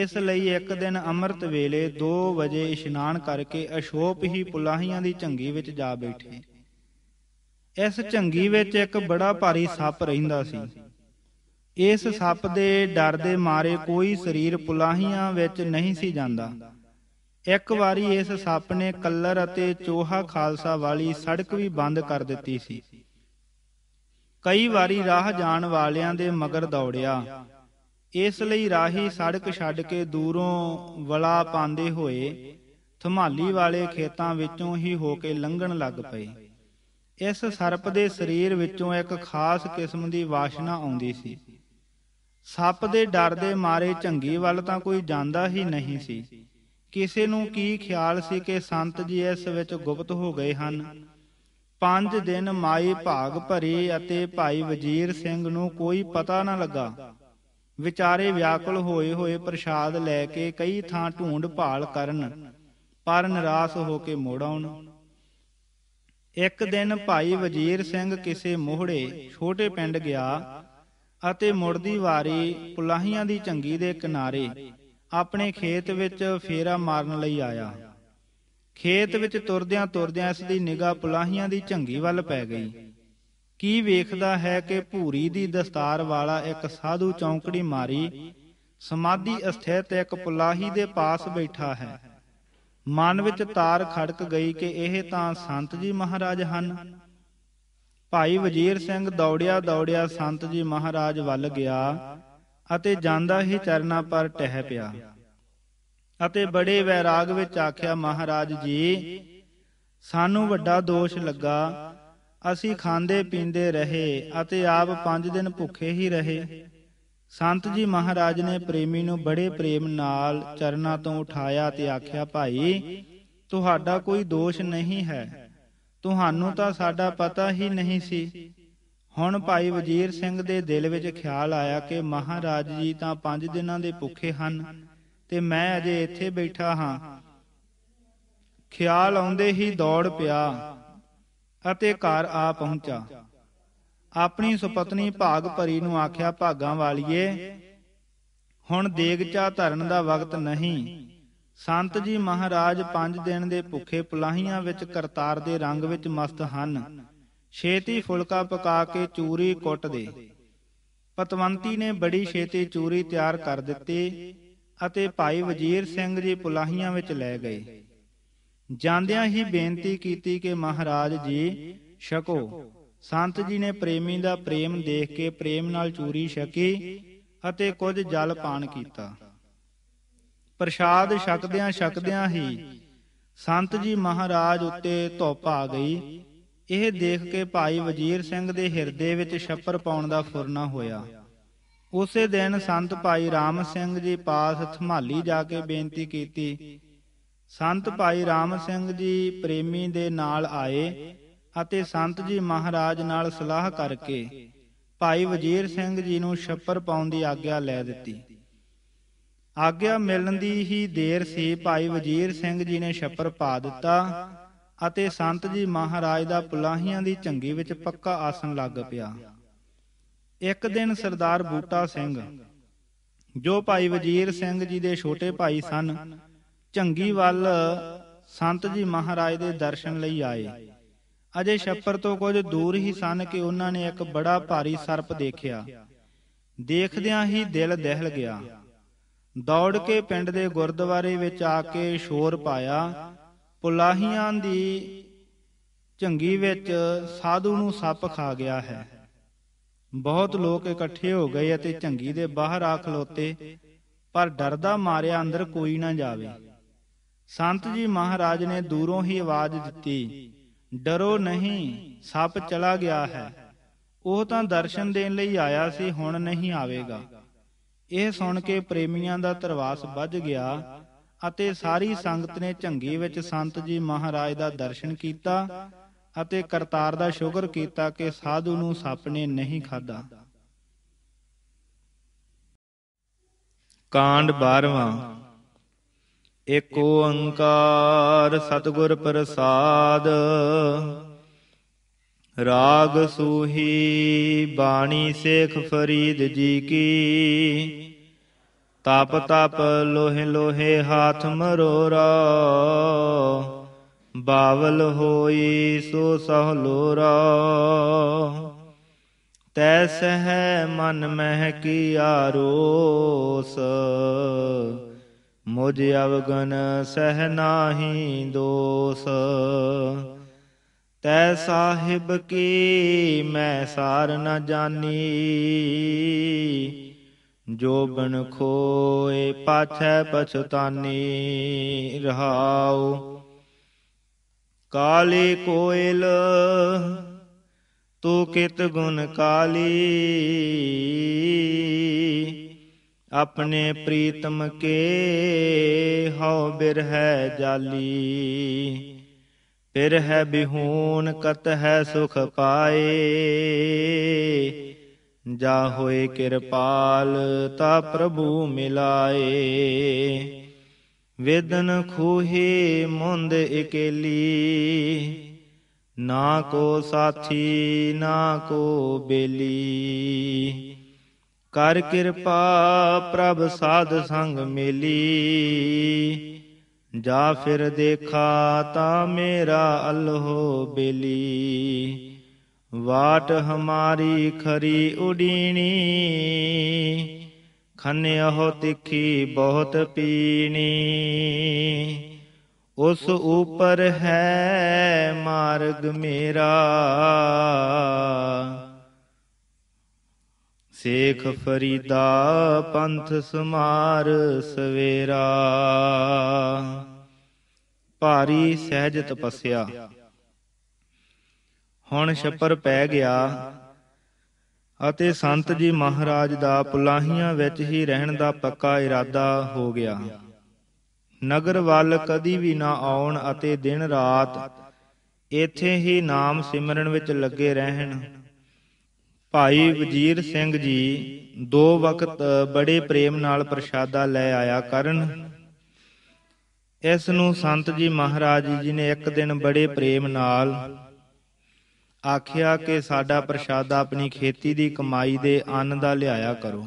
ਇਸ ਲਈ ਇੱਕ ਦਿਨ ਅੰਮ੍ਰਿਤ ਵੇਲੇ 2 ਵਜੇ ਇਸ਼ਨਾਨ ਕਰਕੇ ਅਸ਼ੋਪ ਹੀ ਪੁਲਾਹੀਆਂ ਦੀ ਝੰਗੀ ਵਿੱਚ ਜਾ ਬੈਠੇ ਇਸ ਝੰਗੀ ਵਿੱਚ ਇੱਕ ਬੜਾ ਭਾਰੀ ਸੱਪ ਰਹਿੰਦਾ ਸੀ ਇਸ ਸੱਪ ਦੇ ਡਰ ਦੇ ਮਾਰੇ ਕੋਈ ਸਰੀਰ ਪੁਲਾਹੀਆਂ ਵਿੱਚ ਨਹੀਂ ਸੀ ਜਾਂਦਾ ਇੱਕ ਵਾਰੀ ਇਸ ਸੱਪ ਨੇ ਕੱਲਰ ਅਤੇ ਚੋਹਾ ਖਾਲਸਾ ਵਾਲੀ ਸੜਕ ਵੀ ਬੰਦ ਕਰ ਦਿੱਤੀ ਸੀ ਕਈ ਵਾਰੀ ਰਾਹ ਜਾਣ ਵਾਲਿਆਂ ਦੇ ਮਗਰ ਦੌੜਿਆ ਇਸ ਲਈ ਰਾਹੀ ਸੜਕ ਛੱਡ ਕੇ ਦੂਰੋਂ ਵਲਾ ਪਾਉਂਦੇ ਹੋਏ ਥਮਾਲੀ ਵਾਲੇ ਖੇਤਾਂ ਵਿੱਚੋਂ ਹੀ ਹੋ ਕੇ ਲੰਘਣ ਲੱਗ ਪਏ ਇਸ ਸਰਪ ਦੇ ਸਰੀਰ ਵਿੱਚੋਂ ਇੱਕ ਖਾਸ ਕਿਸਮ ਦੀ ਵਾਸ਼ਨਾ ਆਉਂਦੀ ਸੀ ਸੱਪ ਦੇ ਡਰ ਦੇ ਮਾਰੇ ਝੰਗੀ ਵੱਲ ਤਾਂ ਕੋਈ ਜਾਂਦਾ ਹੀ ਨਹੀਂ ਸੀ ਕਿਸੇ ਨੂੰ ਕੀ ਖਿਆਲ ਸੀ ਕਿ ਸੰਤ ਜੀ ਇਸ ਵਿੱਚ ਗੁਪਤ ਹੋ ਗਏ ਹਨ ਪੰਜ ਦਿਨ ਮਾਈ ਭਾਗ ਭਰੀ ਅਤੇ ਭਾਈ ਵਜੀਰ ਸਿੰਘ ਨੂੰ ਕੋਈ ਪਤਾ ਨਾ ਲੱਗਾ ਵਿਚਾਰੇ ਵਿਆਕੁਲ ਹੋਏ ਹੋਏ ਪ੍ਰਸ਼ਾਦ ਲੈ ਕੇ ਕਈ ਥਾਂ ਢੂੰਡ ਭਾਲ ਕਰਨ ਪਰ ਨਿਰਾਸ਼ ਹੋ ਕੇ ਮੋੜ ਆਉਣ ਇੱਕ ਦਿਨ ਭਾਈ ਵਜੀਰ ਸਿੰਘ ਕਿਸੇ ਮੋਹੜੇ ਛੋਟੇ ਪਿੰਡ ਗਿਆ ਅਤੇ ਦੀ ਵਾਰੀ ਪੁਲਾਹੀਆਂ ਦੀ ਝੰਗੀ ਦੇ ਕਿਨਾਰੇ ਆਪਣੇ ਖੇਤ ਵਿੱਚ ਫੇਰਾ ਮਾਰਨ ਲਈ ਆਇਆ ਖੇਤ ਵਿੱਚ ਤੁਰਦਿਆਂ ਤੁਰਦਿਆਂ ਇਸ ਦੀ ਨਿਗਾਹ ਪੁਲਾਹੀਆਂ ਦੀ ਝੰਗੀ ਵੱਲ ਪੈ ਗਈ ਕੀ ਵੇਖਦਾ ਹੈ ਕਿ ਭੂਰੀ ਦੀ ਦਸਤਾਰ ਵਾਲਾ ਇੱਕ ਸਾਧੂ ਚੌਂਕੜੀ ਮਾਰੀ ਸਮਾਧੀ ਅਸਥਿਤ ਇੱਕ ਪੁਲਾਹੀ ਦੇ ਪਾਸ ਬੈਠਾ ਹੈ ਮਨ ਵਿੱਚ ਤਾਰ ਖੜਕ ਗਈ ਕਿ ਇਹ ਤਾਂ ਸੰਤ ਜੀ ਮਹਾਰਾਜ ਹਨ ਭਾਈ ਵਜੀਰ ਸਿੰਘ ਦੌੜਿਆ ਦੌੜਿਆ ਸੰਤ ਜੀ ਮਹਾਰਾਜ ਵੱਲ ਗਿਆ ਅਤੇ ਜਾਂਦਾ ਹੀ ਚਰਨਾ ਪਰ ਟਹਿ ਪਿਆ ਅਤੇ ਬੜੇ ਵੈਰਾਗ ਵਿੱਚ ਆਖਿਆ ਮਹਾਰਾਜ ਜੀ ਸਾਨੂੰ ਵੱਡਾ ਦੋਸ਼ ਲੱਗਾ ਅਸੀਂ ਖਾਂਦੇ ਪੀਂਦੇ ਰਹੇ ਅਤੇ ਆਪ 5 ਦਿਨ ਭੁੱਖੇ ਹੀ ਰਹੇ ਸੰਤ ਜੀ ਮਹਾਰਾਜ ਨੇ ਪ੍ਰੇਮੀ ਨੂੰ ਬੜੇ ਪ੍ਰੇਮ ਨਾਲ ਚਰਨਾ ਤੋਂ ਉਠਾਇਆ ਤੇ ਆਖਿਆ ਭਾਈ ਤੁਹਾਡਾ ਕੋਈ ਦੋਸ਼ ਨਹੀਂ ਹੈ ਤੁਹਾਨੂੰ ਤਾਂ ਸਾਡਾ ਪਤਾ ਹੀ ਨਹੀਂ ਸੀ ਹੁਣ ਭਾਈ ਵਜੀਰ ਸਿੰਘ ਦੇ ਦਿਲ ਵਿੱਚ ਖਿਆਲ ਆਇਆ ਕਿ ਮਹਾਰਾਜ ਜੀ ਤਾਂ 5 ਦਿਨਾਂ ਦੇ ਭੁੱਖੇ ਹਨ ਤੇ ਮੈਂ ਅਜੇ ਇੱਥੇ ਬੈਠਾ ਹਾਂ ਖਿਆਲ ਆਉਂਦੇ ਹੀ ਦੌੜ ਪਿਆ ਅਤੇ ਘਰ ਆ ਪਹੁੰਚਾ ਆਪਣੀ ਸੁਪਤਨੀ ਭਾਗ ਭਰੀ ਨੂੰ ਆਖਿਆ ਭਾਗਾ ਵਾਲੀਏ ਹੁਣ ਦੇਗਚਾ ਧਰਨ ਦਾ ਵਕਤ ਨਹੀਂ ਸੰਤ ਜੀ ਮਹਾਰਾਜ ਪੰਜ ਦਿਨ ਦੇ ਭੁੱਖੇ ਪੁਲਾਹੀਆਂ ਵਿੱਚ ਕਰਤਾਰ ਦੇ ਰੰਗ ਵਿੱਚ ਮਸਤ ਹਨ ਛੇਤੀ ਫੁਲਕਾ ਪਕਾ ਕੇ ਚੂਰੀ ਕੁੱਟ ਦੇ ਪਤਵੰਤੀ ਨੇ ਬੜੀ ਛੇਤੀ ਚੂਰੀ ਤਿਆਰ ਕਰ ਦਿੱਤੀ ਅਤੇ ਭਾਈ ਵਜੀਰ ਸਿੰਘ ਜੀ ਪੁਲਾਹੀਆਂ ਵਿੱਚ ਲੈ ਗਏ ਜਾਂਦਿਆਂ ਹੀ ਬੇਨਤੀ ਕੀਤੀ ਕਿ ਮਹਾਰਾਜ ਜੀ ਛਕੋ ਸੰਤ ਜੀ ਨੇ ਪ੍ਰੇਮੀ ਦਾ ਪ੍ਰੇਮ ਦੇਖ ਕੇ ਪ੍ਰੇਮ ਨਾਲ ਚੂਰੀ ਛਕੀ ਅਤੇ ਕੁਝ ਜਲ ਪਾਨ ਕੀਤਾ ਪ੍ਰਸ਼ਾਦ ਛਕਦਿਆਂ ਛਕਦਿਆਂ ਹੀ ਸੰਤ ਜੀ ਮਹਾਰਾਜ ਉੱਤੇ ਧੁੱਪ ਆ ਗਈ ਇਹ ਦੇਖ ਕੇ ਭਾਈ ਵਜੀਰ ਸਿੰਘ ਦੇ ਹਿਰਦੇ ਵਿੱਚ ਛੱਪਰ ਪਾਉਣ ਦਾ ਫੁਰਨਾ ਹੋਇਆ ਉਸੇ ਦਿਨ ਸੰਤ ਭਾਈ ਰਾਮ ਸਿੰਘ ਜੀ ਪਾਸ ਥਮਾਲੀ ਜਾ ਕੇ ਬੇਨਤੀ ਕੀਤੀ ਸੰਤ ਭਾਈ ਰਾਮ ਸਿੰਘ ਜੀ ਪ੍ਰੇਮੀ ਦੇ ਨਾਲ ਆਏ ਅਤੇ ਸੰਤ ਜੀ ਮਹਾਰਾਜ ਨਾਲ ਸਲਾਹ ਕਰਕੇ ਭਾਈ ਵਜੀਰ ਸਿੰਘ ਜੀ ਨੂੰ ਛੱਪਰ ਪਾਉਣ ਦੀ ਆਗਿਆ ਲੈ ਦਿੱਤੀ ਆਗਿਆ ਮਿਲਣ ਦੀ ਹੀ ਦੇਰ ਸੀ ਭਾਈ ਵਜੀਰ ਸਿੰਘ ਜੀ ਨੇ ਛੱਪਰ ਪਾ ਦਿੱਤਾ ਅਤੇ ਸੰਤ ਜੀ ਮਹਾਰਾਜ ਦਾ ਪੁਲਾਹੀਆਂ ਦੀ ਝੰਗੀ ਵਿੱਚ ਪੱਕਾ ਆਸਣ ਲੱਗ ਪਿਆ ਇੱਕ ਦਿਨ ਸਰਦਾਰ ਬੂਟਾ ਸਿੰਘ ਜੋ ਭਾਈ ਵਜੀਰ ਸਿੰਘ ਜੀ ਦੇ ਛੋਟੇ ਭਾਈ ਸਨ ਝੰਗੀ ਵੱਲ ਸੰਤ ਜੀ ਮਹਾਰਾਜ ਦੇ ਦਰਸ਼ਨ ਲਈ ਆਏ ਅਜੇ ਛੱਪਰ ਤੋਂ ਕੁਝ ਦੂਰ ਹੀ ਸਨ ਕਿ ਉਹਨਾਂ ਨੇ ਇੱਕ ਬੜਾ ਭਾਰੀ ਸਰਪ ਦੇਖਿਆ ਦੇਖਦਿਆਂ ਹੀ ਦਿਲ ਦਹਿਲ ਗਿਆ ਦੌੜ ਕੇ ਪਿੰਡ ਦੇ ਗੁਰਦੁਆਰੇ ਵਿੱਚ ਆ ਕੇ ਸ਼ੋਰ ਪਾਇਆ ਪੁਲਾਹੀਆਂ ਦੀ ਝੰਗੀ ਵਿੱਚ ਸਾਧੂ ਨੂੰ ਸੱਪ ਖਾ ਗਿਆ ਹੈ ਬਹੁਤ ਲੋਕ ਇਕੱਠੇ ਹੋ ਗਏ ਅਤੇ ਝੰਗੀ ਦੇ ਬਾਹਰ ਆ ਖਲੋਤੇ ਪਰ ਡਰਦਾ ਮਾਰਿਆ ਅੰਦਰ ਕੋਈ ਨਾ ਜਾਵੇ ਸੰਤ ਜੀ ਮਹਾਰਾਜ ਨੇ ਦੂਰੋਂ ਹੀ ਆਵਾਜ਼ ਦਿੱਤੀ ਡਰੋ ਨਹੀਂ ਸੱਪ ਚਲਾ ਗਿਆ ਹੈ ਉਹ ਤਾਂ ਦਰਸ਼ਨ ਦੇਣ ਲਈ ਆਇਆ ਸੀ ਹੁਣ ਨਹੀਂ ਆਵੇਗਾ ਇਹ ਸੁਣ ਕੇ ਪ੍ਰੇਮੀਆਂ ਦਾ ਤਰਵਾਸ ਵੱਜ ਗਿਆ ਅਤੇ ਸਾਰੀ ਸੰਗਤ ਨੇ ਝੰਗੀ ਵਿੱਚ ਸੰਤ ਜੀ ਮਹਾਰਾਜ ਦਾ ਦਰਸ਼ਨ ਕੀਤਾ ਅਤੇ ਕਰਤਾਰ ਦਾ ਸ਼ੁਕਰ ਕੀਤਾ ਕਿ ਸਾਧੂ ਨੂੰ ਸੱਪ ਨੇ ਨਹੀਂ ਖਾਦਾ ਕਾਂਡ 12ਵਾਂ ਏਕ ਓੰਕਾਰ ਸਤਗੁਰ ਪ੍ਰਸਾਦ ਰਾਗ ਸੂਹੀ ਬਾਣੀ ਸੇਖ ਫਰੀਦ ਜੀ ਕੀ ਤਪ ਤਪ ਲੋਹੇ ਲੋਹੇ ਹਾਥ ਮਰੋਰਾ ਬਾਵਲ ਹੋਈ ਸੋ ਸਹ ਲੋਰਾ ਤੈਸ ਹੈ ਮਨ ਮਹਿ ਕੀ ਆਰੋਸ ਮੁਝ ਅਵਗਨ ਸਹਿ ਨਾਹੀ ਦੋਸ ਤੈ ਸਾਹਿਬ ਕੀ ਮੈਂ ਸਾਰ ਨ ਜਾਣੀ ਜੋ ਬਨ ਖੋਏ ਪਾਛੈ ਪਛਤਾਨੀ ਰਹਾਉ ਕਾਲੇ ਕੋਇਲ ਤੂੰ ਕਿਤ ਗੁਣ ਕਾਲੀ ਆਪਣੇ ਪ੍ਰੀਤਮ ਕੇ ਹਉ ਬਿਰਹਿ ਜਾਲੀ ਫਿਰ ਹੈ ਬਿਹੂਨ ਕਤ ਹੈ ਸੁਖ ਪਾਏ ਜਾ ਹੋਏ ਕਿਰਪਾਲ ਤਾ ਪ੍ਰਭੂ ਮਿਲਾਏ ਵੇਦਨ ਖੂਹੀ ਮੁੰਦ ਇਕੇਲੀ ਨਾ ਕੋ ਸਾਥੀ ਨਾ ਕੋ ਬੇਲੀ ਕਰ ਕਿਰਪਾ ਪ੍ਰਭ ਸਾਧ ਸੰਗ ਮੇਲੀ ਜਾ ਫਿਰ ਦੇਖਾ ਤਾ ਮੇਰਾ ਅਲਹੋ ਬੇਲੀ ਵਾਟ ਹਮਾਰੀ ਖਰੀ ਉਡੀਣੀ ਖਨਿਓ ਤਿੱਖੀ ਬਹੁਤ ਪੀਣੀ ਉਸ ਉਪਰ ਹੈ ਮਾਰਗ ਮੇਰਾ ਸੇਖ ਫਰੀਦਾ ਪੰਥ ਸਮਾਰ ਸਵੇਰਾ ਭਾਰੀ ਸਹਿਜ ਤਪੱਸਿਆ ਹੁਣ ਛੱਪਰ ਪੈ ਗਿਆ ਅਤੇ ਸੰਤ ਜੀ ਮਹਾਰਾਜ ਦਾ ਪੁਲਾਹੀਆਂ ਵਿੱਚ ਹੀ ਰਹਿਣ ਦਾ ਪੱਕਾ ਇਰਾਦਾ ਹੋ ਗਿਆ ਨਗਰ ਵੱਲ ਕਦੀ ਵੀ ਨਾ ਆਉਣ ਅਤੇ ਦਿਨ ਰਾਤ ਇੱਥੇ ਹੀ ਨਾਮ ਸਿਮਰਨ ਵਿੱਚ ਲੱਗੇ ਰਹਿਣ ਭਾਈ ਵਜੀਰ ਸਿੰਘ ਜੀ ਦੋ ਵਕਤ ਬੜੇ ਪ੍ਰੇਮ ਨਾਲ ਪ੍ਰਸ਼ਾਦਾ ਲੈ ਆਇਆ ਕਰਨ ਇਸ ਨੂੰ ਸੰਤ ਜੀ ਮਹਾਰਾਜ ਜੀ ਨੇ ਇੱਕ ਦਿਨ ਬੜੇ ਪ੍ਰੇਮ ਨਾਲ ਆਖਿਆ ਕਿ ਸਾਡਾ ਪ੍ਰਸ਼ਾਦਾ ਆਪਣੀ ਖੇਤੀ ਦੀ ਕਮਾਈ ਦੇ ਅੰਨ ਦਾ ਲਿਆਇਆ ਕਰੋ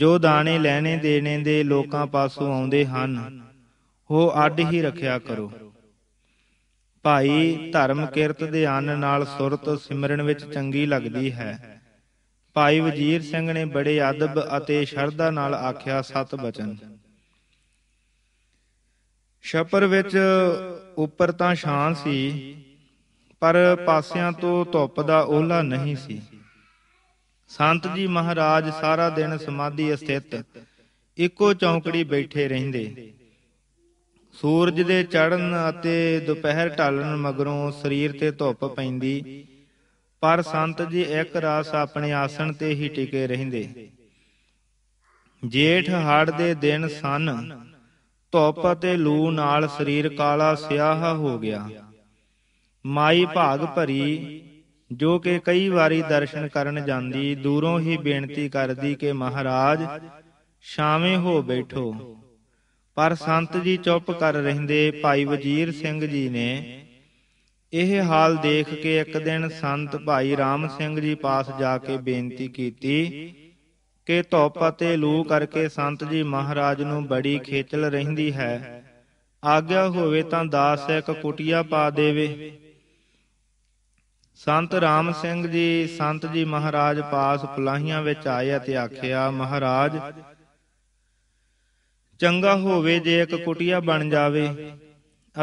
ਜੋ ਦਾਣੇ ਲੈਣੇ ਦੇਣੇ ਦੇ ਲੋਕਾਂ ਪਾਸੋਂ ਆਉਂਦੇ ਹਨ ਉਹ ਅੱਡ ਹੀ ਰੱਖਿਆ ਕਰੋ ਭਾਈ ਧਰਮ ਕਿਰਤ ਦੇ ਅੰਨ ਨਾਲ ਸੁਰਤ ਸਿਮਰਨ ਵਿੱਚ ਚੰਗੀ ਲੱਗਦੀ ਹੈ ਭਾਈ ਵਜੀਰ ਸਿੰਘ ਨੇ ਬੜੇ ਅਦਬ ਅਤੇ ਸ਼ਰਧਾ ਨਾਲ ਆਖਿਆ ਸਤ ਬਚਨ ਛਪਰ ਵਿੱਚ ਉੱਪਰ ਤਾਂ ਛਾਂ ਸੀ ਪਰ ਪਾਸਿਆਂ ਤੋਂ ਧੁੱਪ ਦਾ ਓਲਾ ਨਹੀਂ ਸੀ ਸੰਤ ਜੀ ਮਹਾਰਾਜ ਸਾਰਾ ਦਿਨ ਸਮਾਧੀ ਸਥਿਤ ਇੱਕੋ ਚੌਂਕੜੀ ਬੈਠੇ ਰਹਿੰਦੇ ਸੂਰਜ ਦੇ ਚੜਨ ਅਤੇ ਦੁਪਹਿਰ ਢਲਣ ਮਗਰੋਂ ਸਰੀਰ ਤੇ ਧੁੱਪ ਪੈਂਦੀ ਪਰ ਸੰਤ ਜੀ ਇੱਕ ਰਾਸ ਆਪਣੇ ਆਸਣ ਤੇ ਹੀ ਟਿਕੇ ਰਹਿੰਦੇ ਜੇਠ ਹੜ ਦੇ ਦਿਨ ਸਨ ਧੁੱਪ ਅਤੇ ਲੂ ਨਾਲ ਸਰੀਰ ਕਾਲਾ ਸਿਆਹ ਹੋ ਗਿਆ ਮਾਈ ਭਾਗ ਭਰੀ ਜੋ ਕਿ ਕਈ ਵਾਰੀ ਦਰਸ਼ਨ ਕਰਨ ਜਾਂਦੀ ਦੂਰੋਂ ਹੀ ਬੇਨਤੀ ਕਰਦੀ ਕਿ ਮਹਾਰਾਜ ਛਾਵੇਂ ਹੋ ਬੈਠੋ ਪਰ ਸੰਤ ਜੀ ਚੁੱਪ ਕਰ ਰਹਿੰਦੇ ਭਾਈ ਵਜੀਰ ਸਿੰਘ ਜੀ ਨੇ ਇਹ ਹਾਲ ਦੇਖ ਕੇ ਇੱਕ ਦਿਨ ਸੰਤ ਭਾਈ ਰਾਮ ਸਿੰਘ ਜੀ ਪਾਸ ਜਾ ਕੇ ਬੇਨਤੀ ਕੀਤੀ ਕਿ ਧੋਪ ਅਤੇ ਲੂ ਕਰਕੇ ਸੰਤ ਜੀ ਮਹਾਰਾਜ ਨੂੰ ਬੜੀ ਖੇਚਲ ਰਹਿੰਦੀ ਹੈ ਆਗਿਆ ਹੋਵੇ ਤਾਂ ਦਾਸ ਇੱਕ ਕੁਟਿਆ ਪਾ ਦੇਵੇ ਸੰਤ ਰਾਮ ਸਿੰਘ ਜੀ ਸੰਤ ਜੀ ਮਹਾਰਾਜ ਪਾਸ ਪਲਾਹੀਆਂ ਵਿੱਚ ਆਏ ਅਤੇ ਆਖਿਆ ਮਹਾਰਾਜ ਚੰਗਾ ਹੋਵੇ ਜੇ ਇੱਕ ਕੁਟਿਆ ਬਣ ਜਾਵੇ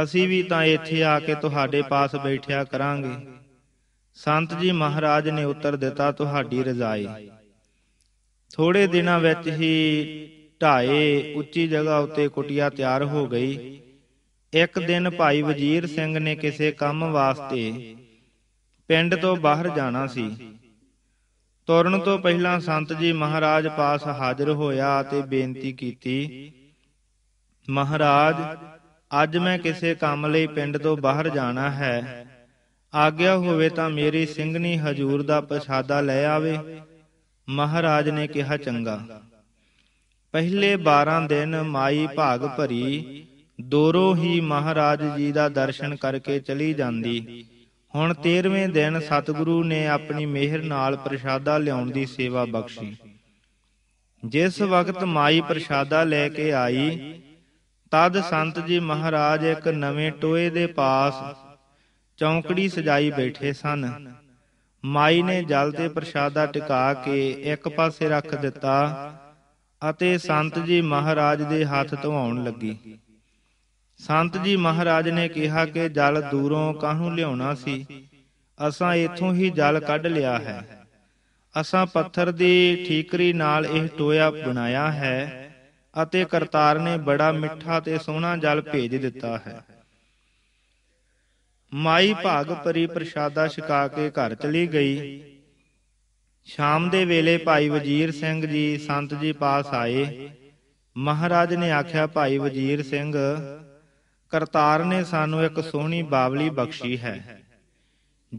ਅਸੀਂ ਵੀ ਤਾਂ ਇੱਥੇ ਆ ਕੇ ਤੁਹਾਡੇ ਪਾਸ ਬੈਠਿਆ ਕਰਾਂਗੇ ਸੰਤ ਜੀ ਮਹਾਰਾਜ ਨੇ ਉੱਤਰ ਦਿੱਤਾ ਤੁਹਾਡੀ ਰਜ਼ਾਈ ਥੋੜੇ ਦਿਨਾਂ ਵਿੱਚ ਹੀ ਢਾਏ ਉੱਚੀ ਜਗ੍ਹਾ ਉੱਤੇ ਕੁਟਿਆ ਤਿਆਰ ਹੋ ਗਈ ਇੱਕ ਦਿਨ ਭਾਈ ਵਜੀਰ ਸਿੰਘ ਨੇ ਕਿਸੇ ਕੰਮ ਵਾਸਤੇ ਪਿੰਡ ਤੋਂ ਬਾਹਰ ਜਾਣਾ ਸੀ ਤੁਰਨ ਤੋਂ ਪਹਿਲਾਂ ਸੰਤ ਜੀ ਮਹਾਰਾਜ ਪਾਸ ਹਾਜ਼ਰ ਹੋਇਆ ਤੇ ਬੇਨਤੀ ਕੀਤੀ ਮਹਾਰਾਜ ਅੱਜ ਮੈਂ ਕਿਸੇ ਕੰਮ ਲਈ ਪਿੰਡ ਤੋਂ ਬਾਹਰ ਜਾਣਾ ਹੈ ਆਗਿਆ ਹੋਵੇ ਤਾਂ ਮੇਰੀ ਸਿੰਘਣੀ ਹਜੂਰ ਦਾ ਪਛਾਦਾ ਲੈ ਆਵੇ ਮਹਾਰਾਜ ਨੇ ਕਿਹਾ ਚੰਗਾ ਪਹਿਲੇ 12 ਦਿਨ ਮਾਈ ਭਾਗ ਭਰੀ ਦੋਰੋ ਹੀ ਮਹਾਰਾਜ ਜੀ ਦਾ ਦਰਸ਼ਨ ਕਰਕੇ ਚਲੀ ਜਾਂਦੀ ਹੁਣ 13ਵੇਂ ਦਿਨ ਸਤਿਗੁਰੂ ਨੇ ਆਪਣੀ ਮਿਹਰ ਨਾਲ ਪ੍ਰਸ਼ਾਦਾ ਲਿਆਉਣ ਦੀ ਸੇਵਾ ਬਖਸ਼ੀ ਜਿਸ ਵਕਤ ਮਾਈ ਪ੍ਰਸ਼ਾਦਾ ਲੈ ਕੇ ਆਈ ਤਦ ਸੰਤ ਜੀ ਮਹਾਰਾਜ ਇੱਕ ਨਵੇਂ ਟੋਏ ਦੇ ਪਾਸ ਚੌਂਕੜੀ ਸਜਾਈ ਬੈਠੇ ਸਨ ਮਾਈ ਨੇ ਜਲ ਤੇ ਪ੍ਰਸ਼ਾਦਾ ਟਿਕਾ ਕੇ ਇੱਕ ਪਾਸੇ ਰੱਖ ਦਿੱਤਾ ਅਤੇ ਸੰਤ ਜੀ ਮਹਾਰਾਜ ਦੇ ਹੱਥ ਧਵਾਉਣ ਲੱਗੀ ਸੰਤ ਜੀ ਮਹਾਰਾਜ ਨੇ ਕਿਹਾ ਕਿ ਜਲ ਦੂਰੋਂ ਕਾਹਨੂੰ ਲਿਆਉਣਾ ਸੀ ਅਸਾਂ ਇੱਥੋਂ ਹੀ ਜਲ ਕੱਢ ਲਿਆ ਹੈ ਅਸਾਂ ਪੱਥਰ ਦੀ ਠੀਕਰੀ ਨਾਲ ਇਹ ਟੋਇਆ ਬਣਾਇਆ ਹੈ ਅਤੇ ਕਰਤਾਰ ਨੇ ਬੜਾ ਮਿੱਠਾ ਤੇ ਸੋਹਣਾ ਜਲ ਭੇਜ ਦਿੱਤਾ ਹੈ ਮਾਈ ਭਾਗ ਪਰੀ ਪ੍ਰਸ਼ਾਦਾ ਛਕਾ ਕੇ ਘਰ ਚਲੀ ਗਈ ਸ਼ਾਮ ਦੇ ਵੇਲੇ ਭਾਈ ਵਜੀਰ ਸਿੰਘ ਜੀ ਸੰਤ ਜੀ ਪਾਸ ਆਏ ਮਹਾਰਾਜ ਨੇ ਆਖਿਆ ਭਾਈ ਵਜੀਰ ਸਿੰਘ ਕਰਤਾਰ ਨੇ ਸਾਨੂੰ ਇੱਕ ਸੋਹਣੀ ਬਾਵਲੀ ਬਖਸ਼ੀ ਹੈ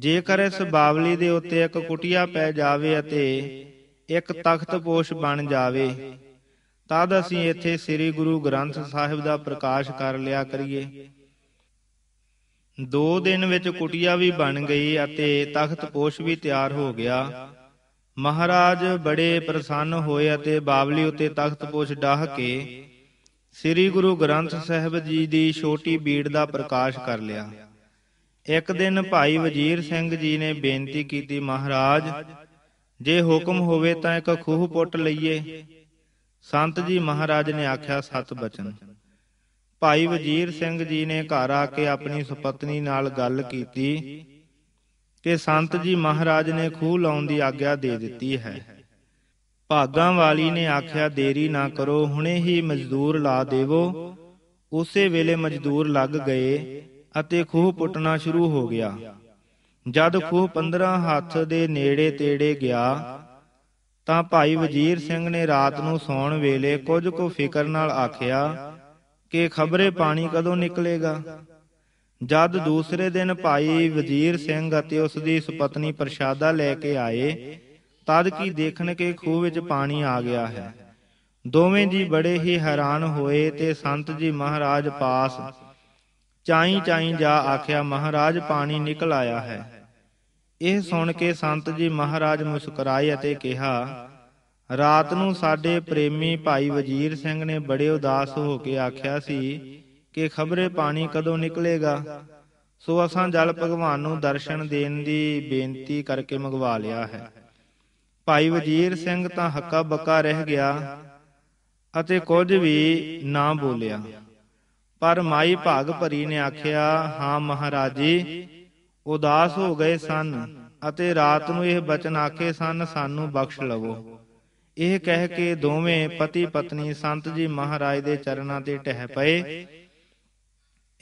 ਜੇਕਰ ਇਸ ਬਾਵਲੀ ਦੇ ਉੱਤੇ ਇੱਕ ਕੁਟਿਆ ਪੈ ਜਾਵੇ ਅਤੇ ਇੱਕ ਤਖਤ ਪੋਸ਼ ਬਣ ਜਾਵੇ ਤਦ ਅਸੀਂ ਇੱਥੇ ਸ੍ਰੀ ਗੁਰੂ ਗ੍ਰੰਥ ਸਾਹਿਬ ਦਾ ਪ੍ਰਕਾਸ਼ ਕਰ ਲਿਆ ਕਰੀਏ ਦੋ ਦਿਨ ਵਿੱਚ ਕੁਟਿਆ ਵੀ ਬਣ ਗਈ ਅਤੇ ਤਖਤ ਪੋਸ਼ ਵੀ ਤਿਆਰ ਹੋ ਗਿਆ ਮਹਾਰਾਜ ਬੜੇ ਪ੍ਰਸੰਨ ਹੋਏ ਅਤੇ ਬਾਵਲੀ ਉਤੇ ਤਖਤ ਪੋਸ਼ ਡਾਹ ਕੇ ਸ੍ਰੀ ਗੁਰੂ ਗ੍ਰੰਥ ਸਾਹਿਬ ਜੀ ਦੀ ਛੋਟੀ ਬੀੜ ਦਾ ਪ੍ਰਕਾਸ਼ ਕਰ ਲਿਆ ਇੱਕ ਦਿਨ ਭਾਈ ਵਜੀਰ ਸਿੰਘ ਜੀ ਨੇ ਬੇਨਤੀ ਕੀਤੀ ਮਹਾਰਾਜ ਜੇ ਹੁਕਮ ਹੋਵੇ ਤਾਂ ਇੱਕ ਖੂਹ ਪੁੱਟ ਲਈਏ ਸੰਤ ਜੀ ਮਹਾਰਾਜ ਨੇ ਆਖਿਆ ਸਤ ਬਚਨ ਭਾਈ ਵਜੀਰ ਸਿੰਘ ਜੀ ਨੇ ਘਰ ਆ ਕੇ ਆਪਣੀ ਸੁਪਤਨੀ ਨਾਲ ਗੱਲ ਕੀਤੀ ਕਿ ਸੰਤ ਜੀ ਮਹਾਰਾਜ ਨੇ ਖੂਹ ਲਾਉਣ ਦੀ ਆਗਿਆ ਦੇ ਦਿੱਤੀ ਹੈ ਭਾਗਾਂ ਵਾਲੀ ਨੇ ਆਖਿਆ ਦੇਰੀ ਨਾ ਕਰੋ ਹੁਣੇ ਹੀ ਮਜ਼ਦੂਰ ਲਾ ਦੇਵੋ ਉਸੇ ਵੇਲੇ ਮਜ਼ਦੂਰ ਲੱਗ ਗਏ ਅਤੇ ਖੂਹ ਪੁੱਟਣਾ ਸ਼ੁਰੂ ਹੋ ਗਿਆ ਜਦ ਖੂਹ 15 ਹੱਥ ਦੇ ਨੇੜੇ ਤੇੜੇ ਗਿਆ ਤਾਂ ਭਾਈ ਵਜੀਰ ਸਿੰਘ ਨੇ ਰਾਤ ਨੂੰ ਸੌਣ ਵੇਲੇ ਕੁਝ ਕੁ ਫਿਕਰ ਨਾਲ ਆਖਿਆ ਕਿ ਖਬਰੇ ਪਾਣੀ ਕਦੋਂ ਨਿਕਲੇਗਾ ਜਦ ਦੂਸਰੇ ਦਿਨ ਭਾਈ ਵਜ਼ੀਰ ਸਿੰਘ ਅਤੇ ਉਸ ਦੀ ਸੁਪਤਨੀ ਪ੍ਰਸ਼ਾਦਾ ਲੈ ਕੇ ਆਏ ਤਦ ਕੀ ਦੇਖਣ ਕੇ ਖੂਹ ਵਿੱਚ ਪਾਣੀ ਆ ਗਿਆ ਹੈ ਦੋਵੇਂ ਜੀ ਬੜੇ ਹੀ ਹੈਰਾਨ ਹੋਏ ਤੇ ਸੰਤ ਜੀ ਮਹਾਰਾਜ ਪਾਸ ਚਾਈ ਚਾਈ ਜਾ ਆਖਿਆ ਮਹਾਰਾਜ ਪਾਣੀ ਨਿਕਲ ਆਇਆ ਹੈ ਇਹ ਸੁਣ ਕੇ ਸੰਤ ਜੀ ਮਹਾਰਾਜ ਮੁਸਕਰਾਏ ਅਤੇ ਕਿਹਾ ਰਾਤ ਨੂੰ ਸਾਡੇ ਪ੍ਰੇਮੀ ਭਾਈ ਵਜੀਰ ਸਿੰਘ ਨੇ ਬੜੇ ਉਦਾਸ ਹੋ ਕੇ ਆਖਿਆ ਸੀ ਕਿ ਖਬਰੇ ਪਾਣੀ ਕਦੋਂ ਨਿਕਲੇਗਾ ਸੋ ਅਸਾਂ ਜਲ ਭਗਵਾਨ ਨੂੰ ਦਰਸ਼ਨ ਦੇਣ ਦੀ ਬੇਨਤੀ ਕਰਕੇ ਮੰਗਵਾ ਲਿਆ ਹੈ ਭਾਈ ਵਜੀਰ ਸਿੰਘ ਤਾਂ ਹੱਕਾ ਬੱਕਾ ਰਹਿ ਗਿਆ ਅਤੇ ਕੁਝ ਵੀ ਨਾ ਬੋਲਿਆ ਪਰ ਮਾਈ ਭਾਗ ਭਰੀ ਨੇ ਆਖਿਆ ਹਾਂ ਮਹਾਰਾਜੀ ਉਦਾਸ ਹੋ ਗਏ ਸਨ ਅਤੇ ਰਾਤ ਨੂੰ ਇਹ ਬਚਨ ਆਖੇ ਸਨ ਸਾਨੂੰ ਬਖਸ਼ ਲਵੋ ਇਹ ਕਹਿ ਕੇ ਦੋਵੇਂ ਪਤੀ ਪਤਨੀ ਸੰਤ ਜੀ ਮਹਾਰਾਜ ਦੇ ਚਰਨਾਂ ਤੇ ਟਹਿ ਪਏ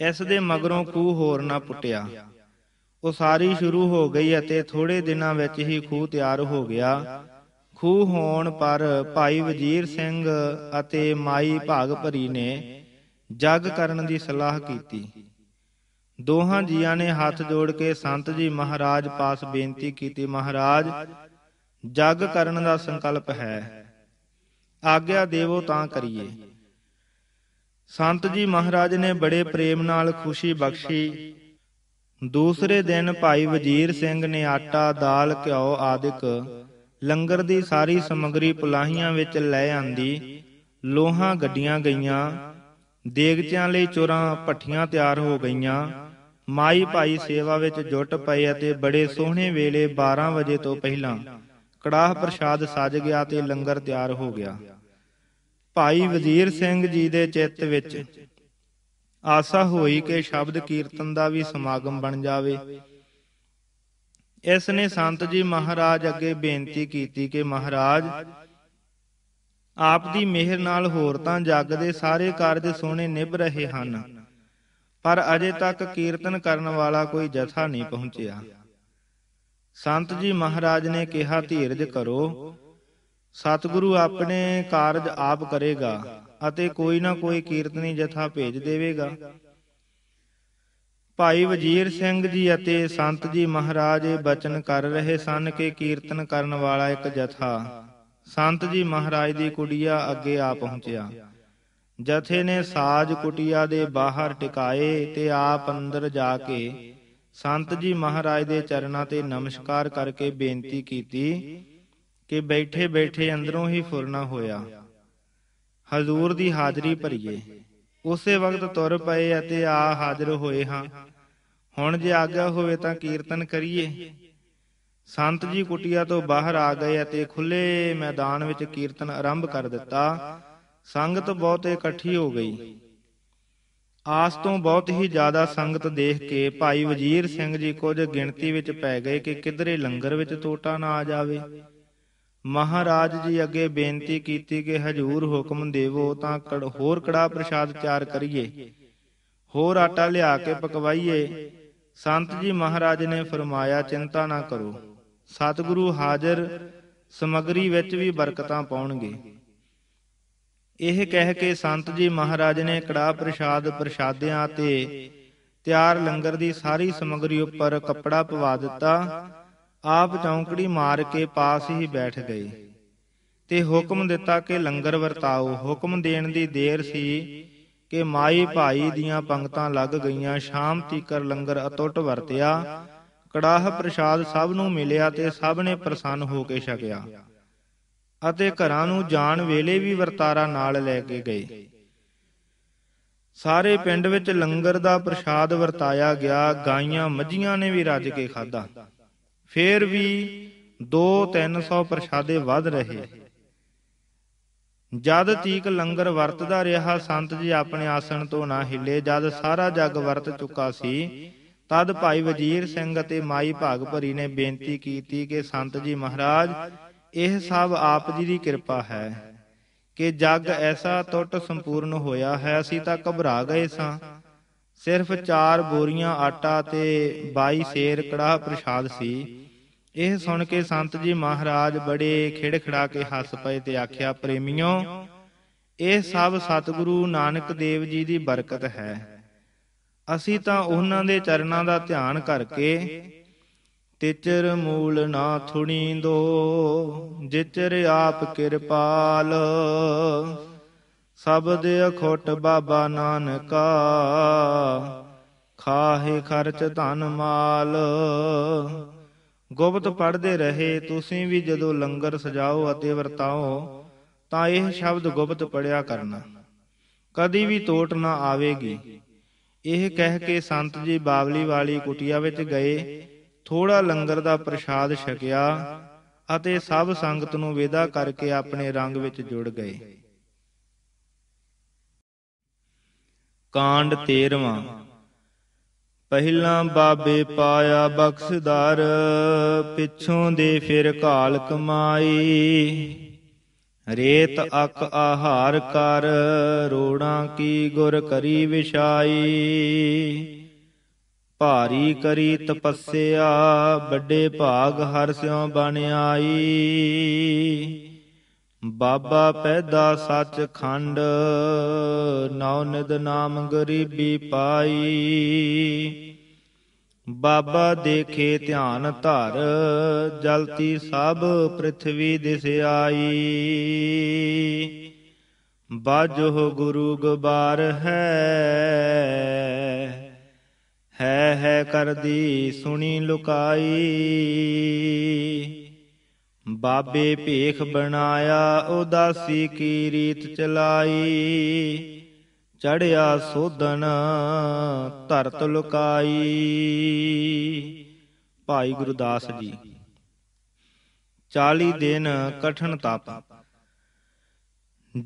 ਇਸ ਦੇ ਮਗਰੋਂ ਖੂਹ ਹੋਰ ਨਾ ਪੁੱਟਿਆ ਉਹ ਸਾਰੀ ਸ਼ੁਰੂ ਹੋ ਗਈ ਅਤੇ ਥੋੜੇ ਦਿਨਾਂ ਵਿੱਚ ਹੀ ਖੂਹ ਤਿਆਰ ਹੋ ਗਿਆ ਖੂਹ ਹੋਣ ਪਰ ਭਾਈ ਵਜੀਰ ਸਿੰਘ ਅਤੇ ਮਾਈ ਭਾਗਪਰੀ ਨੇ ਜਗ ਕਰਨ ਦੀ ਸਲਾਹ ਕੀਤੀ ਦੋਹਾਂ ਜੀਆਂ ਨੇ ਹੱਥ ਜੋੜ ਕੇ ਸੰਤ ਜੀ ਮਹਾਰਾਜ ਪਾਸ ਬੇਨਤੀ ਕੀਤੀ ਮਹਾਰਾਜ ਜਗ ਕਰਨ ਦਾ ਸੰਕਲਪ ਹੈ ਆਗਿਆ ਦੇਵੋ ਤਾਂ ਕਰੀਏ ਸੰਤ ਜੀ ਮਹਾਰਾਜ ਨੇ ਬੜੇ ਪ੍ਰੇਮ ਨਾਲ ਖੁਸ਼ੀ ਬਖਸ਼ੀ ਦੂਸਰੇ ਦਿਨ ਭਾਈ ਵਜੀਰ ਸਿੰਘ ਨੇ ਆਟਾ ਦਾਲ ਘਿਓ ਆਦਿਕ ਲੰਗਰ ਦੀ ਸਾਰੀ ਸਮਗਰੀ ਪੁਲਾਹੀਆਂ ਵਿੱਚ ਲੈ ਆਂਦੀ ਲੋਹਾਂ ਗੱਡੀਆਂ ਗਈਆਂ ਦੇਗਚਿਆਂ ਲਈ ਚੋਰਾਂ ਪੱਠੀਆਂ ਤਿਆਰ ਹੋ ਗਈਆਂ ਮਾਈ ਭਾਈ ਸੇਵਾ ਵਿੱਚ ਜੁਟ ਪਏ ਅਤੇ ਬੜੇ ਸੋਹਣੇ ਵੇਲੇ 12 ਵਜੇ ਤੋਂ ਪਹਿਲਾਂ ਕੜਾਹ ਪ੍ਰਸ਼ਾਦ ਸਜ ਗਿਆ ਤੇ ਲੰਗਰ ਤਿਆਰ ਹੋ ਗਿਆ ਭਾਈ ਵਜ਼ੀਰ ਸਿੰਘ ਜੀ ਦੇ ਚਿੱਤ ਵਿੱਚ ਆਸਾ ਹੋਈ ਕਿ ਸ਼ਬਦ ਕੀਰਤਨ ਦਾ ਵੀ ਸਮਾਗਮ ਬਣ ਜਾਵੇ ਇਸ ਨੇ ਸੰਤ ਜੀ ਮਹਾਰਾਜ ਅੱਗੇ ਬੇਨਤੀ ਕੀਤੀ ਕਿ ਮਹਾਰਾਜ ਆਪ ਦੀ ਮਿਹਰ ਨਾਲ ਹੋਰ ਤਾਂ ਜੱਗ ਦੇ ਸਾਰੇ ਕਾਰਜ ਸੋਹਣੇ ਨਿਭ ਰਹੇ ਹਨ ਪਰ ਅਜੇ ਤੱਕ ਕੀਰਤਨ ਕਰਨ ਵਾਲਾ ਕੋਈ ਜਥਾ ਨਹੀਂ ਪਹੁੰਚਿਆ ਸੰਤ ਜੀ ਮਹਾਰਾਜ ਨੇ ਕਿਹਾ ਧੀਰਜ ਕਰੋ ਸਤਿਗੁਰੂ ਆਪਣੇ ਕਾਰਜ ਆਪ ਕਰੇਗਾ ਅਤੇ ਕੋਈ ਨਾ ਕੋਈ ਕੀਰਤਨੀ ਜਥਾ ਭੇਜ ਦੇਵੇਗਾ ਭਾਈ ਵਜੀਰ ਸਿੰਘ ਜੀ ਅਤੇ ਸੰਤ ਜੀ ਮਹਾਰਾਜ ਇਹ ਬਚਨ ਕਰ ਰਹੇ ਸਨ ਕਿ ਕੀਰਤਨ ਕਰਨ ਵਾਲਾ ਇੱਕ ਜਥਾ ਸੰਤ ਜੀ ਮਹਾਰਾਜ ਦੀ ਕੁੜੀਆ ਅੱਗੇ ਆ ਪਹੁੰਚਿਆ ਜਥੇ ਨੇ ਸਾਜ ਕੁਟਿਆ ਦੇ ਬਾਹਰ ਟਿਕਾਏ ਤੇ ਆਪ ਅੰਦਰ ਜਾ ਕੇ ਸੰਤ ਜੀ ਮਹਾਰਾਜ ਦੇ ਚਰਨਾਂ ਤੇ ਨਮਸਕਾਰ ਕਰਕੇ ਬੇਨਤੀ ਕੀਤੀ ਕਿ ਬੈਠੇ ਬੈਠੇ ਅੰਦਰੋਂ ਹੀ ਫੁਰਨਾ ਹੋਇਆ ਹਜ਼ੂਰ ਦੀ ਹਾਜ਼ਰੀ ਭਰੀਏ ਉਸੇ ਵਕਤ ਤੁਰ ਪਏ ਅਤੇ ਆ ਹਾਜ਼ਰ ਹੋਏ ਹਾਂ ਹੁਣ ਜੇ ਆਗਿਆ ਹੋਵੇ ਤਾਂ ਕੀਰਤਨ ਕਰੀਏ ਸੰਤ ਜੀ ਕੁਟਿਆ ਤੋਂ ਬਾਹਰ ਆ ਗਏ ਅਤੇ ਖੁੱਲੇ ਮੈਦਾਨ ਵਿੱਚ ਕੀਰਤਨ ਆਰੰਭ ਕਰ ਦਿੱਤਾ ਸੰਗਤ ਬਹੁਤ ਇਕੱਠੀ ਹੋ ਗਈ ਆਸ ਤੋਂ ਬਹੁਤ ਹੀ ਜ਼ਿਆਦਾ ਸੰਗਤ ਦੇਖ ਕੇ ਭਾਈ ਵਜੀਰ ਸਿੰਘ ਜੀ ਕੁਝ ਗਿਣਤੀ ਵਿੱਚ ਪੈ ਗਏ ਕਿ ਕਿਧਰੇ ਲੰਗਰ ਵਿੱਚ ਟੋਟਾ ਨਾ ਆ ਜਾਵੇ ਮਹਾਰਾਜ ਜੀ ਅੱਗੇ ਬੇਨਤੀ ਕੀਤੀ ਕਿ ਹਜੂਰ ਹੁਕਮ ਦੇਵੋ ਤਾਂ ਕੜ ਹੋਰ ਕੜਾ ਪ੍ਰਸ਼ਾਦ ਚਾਰ ਕਰੀਏ ਹੋਰ ਆਟਾ ਲਿਆ ਕੇ ਪਕਵਾਈਏ ਸੰਤ ਜੀ ਮਹਾਰਾਜ ਨੇ ਫਰਮਾਇਆ ਚਿੰਤਾ ਨਾ ਕਰੋ ਸਤਿਗੁਰੂ ਹਾਜ਼ਰ ਸਮਗਰੀ ਵਿੱਚ ਵੀ ਬਰਕਤਾਂ ਪਾਉਣਗੇ ਇਹ ਕਹਿ ਕੇ ਸੰਤ ਜੀ ਮਹਾਰਾਜ ਨੇ ਕੜਾ ਪ੍ਰਸ਼ਾਦ ਪ੍ਰਸ਼ਾਦਿਆਂ ਤੇ ਤਿਆਰ ਲੰਗਰ ਦੀ ਸਾਰੀ ਸਮਗਰੀ ਉੱਪਰ ਕੱਪੜਾ ਪਵਾ ਦਿੱਤਾ ਆਪ ਚੌਂਕੜੀ ਮਾਰ ਕੇ ਪਾਸ ਹੀ ਬੈਠ ਗਏ ਤੇ ਹੁਕਮ ਦਿੱਤਾ ਕਿ ਲੰਗਰ ਵਰਤਾਓ ਹੁਕਮ ਦੇਣ ਦੀ ਦੇਰ ਸੀ ਕਿ ਮਾਈ ਭਾਈ ਦੀਆਂ ਪੰਗਤਾਂ ਲੱਗ ਗਈਆਂ ਸ਼ਾਮ ਤੀਕਰ ਲੰਗਰ ਅਟੁੱਟ ਵਰਤਿਆ ਕੜਾਹ ਪ੍ਰਸ਼ਾਦ ਸਭ ਨੂੰ ਮਿਲਿਆ ਤੇ ਸਭ ਨੇ ਪ੍ਰਸੰਨ ਹੋ ਕੇ ਛਕਿਆ ਅਤੇ ਘਰਾਂ ਨੂੰ ਜਾਣ ਵੇਲੇ ਵੀ ਵਰਤਾਰਾ ਨਾਲ ਲੈ ਕੇ ਗਏ ਸਾਰੇ ਪਿੰਡ ਵਿੱਚ ਲੰਗਰ ਦਾ ਪ੍ਰਸ਼ਾਦ ਵਰਤਾਇਆ ਗਿਆ ਗਾਈਆਂ ਮੱਝੀਆਂ ਨੇ ਵੀ ਰੱਜ ਕੇ ਖਾਦਾ ਫੇਰ ਵੀ 2-300 ਪ੍ਰਸ਼ਾਦੇ ਵੱਧ ਰਹੇ ਜਦ ਤੀਕ ਲੰਗਰ ਵਰਤਦਾ ਰਿਹਾ ਸੰਤ ਜੀ ਆਪਣੇ ਆਸਣ ਤੋਂ ਨਾ ਹਿੱਲੇ ਜਦ ਸਾਰਾ ਜੱਗ ਵਰਤ ਚੁੱਕਾ ਸੀ ਤਦ ਭਾਈ ਵਜੀਰ ਸਿੰਘ ਅਤੇ ਮਾਈ ਭਾਗ ਭਰੀ ਨੇ ਬੇਨਤੀ ਕੀਤੀ ਕਿ ਸੰਤ ਜੀ ਮਹਾਰਾਜ ਇਹ ਸਭ ਆਪ ਜੀ ਦੀ ਕਿਰਪਾ ਹੈ ਕਿ ਜਗ ਐਸਾ ਟੁੱਟ ਸੰਪੂਰਨ ਹੋਇਆ ਹੈ ਅਸੀਂ ਤਾਂ ਘਬਰਾ ਗਏ ਸਾਂ ਸਿਰਫ 4 ਬੋਰੀਆਂ ਆਟਾ ਤੇ 22 ਸੇਰ ਕੜਾਹ ਪ੍ਰਸ਼ਾਦ ਸੀ ਇਹ ਸੁਣ ਕੇ ਸੰਤ ਜੀ ਮਹਾਰਾਜ ਬੜੇ ਖਿੜਖੜਾ ਕੇ ਹੱਸ ਪਏ ਤੇ ਆਖਿਆ ਪ੍ਰੇਮਿਓ ਇਹ ਸਭ ਸਤਿਗੁਰੂ ਨਾਨਕ ਦੇਵ ਜੀ ਦੀ ਬਰਕਤ ਹੈ ਅਸੀਂ ਤਾਂ ਉਹਨਾਂ ਦੇ ਚਰਨਾਂ ਦਾ ਧਿਆਨ ਕਰਕੇ ਤਿਚਰ ਮੂਲ ਨਾ ਥੁਣੀਂਦੋ ਜਿਚਰ ਆਪ ਕਿਰਪਾਲ ਸਬਦ ਅਖੋਟ ਬਾਬਾ ਨਾਨਕਾ ਖਾਹੇ ਖਰਚ ਧਨ ਮਾਲ ਗੁਪਤ ਪੜਦੇ ਰਹੇ ਤੁਸੀਂ ਵੀ ਜਦੋਂ ਲੰਗਰ ਸਜਾਓ ਅਤੇ ਵਰਤਾਓ ਤਾਂ ਇਹ ਸ਼ਬਦ ਗੁਪਤ ਪੜਿਆ ਕਰਨਾ ਕਦੀ ਵੀ ਟੋਟ ਨਾ ਆਵੇਗੀ ਇਹ ਕਹਿ ਕੇ ਸੰਤ ਜੀ ਬਾਵਲੀ ਵਾਲੀ ਕੁਟਿਆ ਵਿੱਚ ਗਏ ਥੋੜਾ ਲੰਗਰ ਦਾ ਪ੍ਰਸ਼ਾਦ ਛਕਿਆ ਅਤੇ ਸਭ ਸੰਗਤ ਨੂੰ ਵੇਦਾ ਕਰਕੇ ਆਪਣੇ ਰੰਗ ਵਿੱਚ ਜੁੜ ਗਏ ਕਾਂਡ 13ਵਾਂ ਪਹਿਲਾਂ ਬਾਬੇ ਪਾਇਆ ਬਖਸ਼ਦਾਰ ਪਿੱਛੋਂ ਦੇ ਫਿਰ ਕਾਲ ਕਮਾਈ ਰੇਤ ਅਕ ਆਹਾਰ ਕਰ ਰੋੜਾਂ ਕੀ ਗੁਰ ਕਰੀ ਵਿਛਾਈ ਭਾਰੀ ਕਰੀ ਤਪੱਸਿਆ ਵੱਡੇ ਭਾਗ ਹਰ ਸਿਉ ਬਣ ਆਈ ਬਾਬਾ ਪੈਦਾ ਸੱਚ ਖੰਡ ਨੌ ਨਿਦ ਨਾਮ ਗਰੀਬੀ ਪਾਈ ਬਾਬਾ ਦੇਖੇ ਧਿਆਨ ਧਰ ਜਲਤੀ ਸਭ ਪ੍ਰithvi ਦਿਸ ਆਈ ਬਾਜੋ ਗੁਰੂ ਗਬਾਰ ਹੈ ਹੈ ਹੈ ਕਰਦੀ ਸੁਣੀ ਲੁਕਾਈ ਬਾਬੇ ਭੇਖ ਬਣਾਇਆ ਉਦਾਸੀ ਕੀ ਰੀਤ ਚਲਾਈ ਚੜਿਆ ਸੋਧਨ ਧਰਤ ਲੁਕਾਈ ਭਾਈ ਗੁਰਦਾਸ ਜੀ 40 ਦਿਨ ਕਠਨ ਤਪ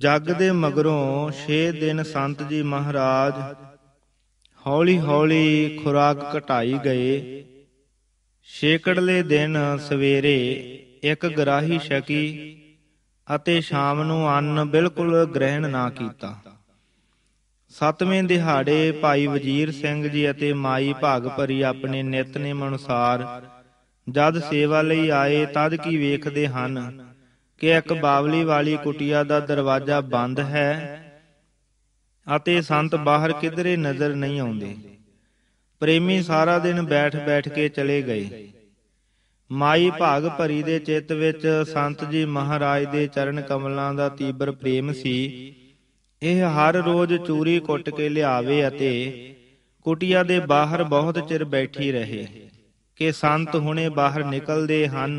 ਜਗ ਦੇ ਮਗਰੋਂ 6 ਦਿਨ ਸੰਤ ਜੀ ਮਹਾਰਾਜ ਹੌਲੀ ਹੌਲੀ ਖੁਰਾਕ ਘਟਾਈ ਗਏ ਛੇਕੜਲੇ ਦਿਨ ਸਵੇਰੇ ਇੱਕ ਗਰਾਹੀ ਸ਼ਕੀ ਅਤੇ ਸ਼ਾਮ ਨੂੰ ਅੰਨ ਬਿਲਕੁਲ ਗ੍ਰਹਿਣ ਨਾ ਕੀਤਾ ਸਤਵੇਂ ਦਿਹਾੜੇ ਭਾਈ ਵਜੀਰ ਸਿੰਘ ਜੀ ਅਤੇ ਮਾਈ ਭਾਗ ਭਰੀ ਆਪਣੇ ਨਿਤਨੇਮ ਅਨੁਸਾਰ ਜਦ ਸੇਵਾ ਲਈ ਆਏ ਤਦ ਕੀ ਵੇਖਦੇ ਹਨ ਕਿ ਇੱਕ ਬਾਵਲੀ ਵਾਲੀ ਕੁਟਿਆ ਦਾ ਦਰਵਾਜ਼ਾ ਬੰਦ ਹੈ ਅਤੇ ਸੰਤ ਬਾਹਰ ਕਿਧਰੇ ਨਜ਼ਰ ਨਹੀਂ ਆਉਂਦੇ ਪ੍ਰੇਮੀ ਸਾਰਾ ਦਿਨ ਬੈਠ-ਬੈਠ ਕੇ ਚਲੇ ਗਏ ਮਾਈ ਭਾਗ ਭਰੀ ਦੇ ਚਿੱਤ ਵਿੱਚ ਸੰਤ ਜੀ ਮਹਾਰਾਜ ਦੇ ਚਰਨ ਕਮਲਾਂ ਦਾ ਤੀਬਰ ਪ੍ਰੇਮ ਸੀ ਇਹ ਹਰ ਰੋਜ਼ ਚੂਰੀ ਕੁੱਟ ਕੇ ਲਿਆਵੇ ਅਤੇ ਕੁਟਿਆ ਦੇ ਬਾਹਰ ਬਹੁਤ ਚਿਰ ਬੈਠੀ ਰਹੇ ਕਿ ਸੰਤ ਹੁਣੇ ਬਾਹਰ ਨਿਕਲਦੇ ਹਨ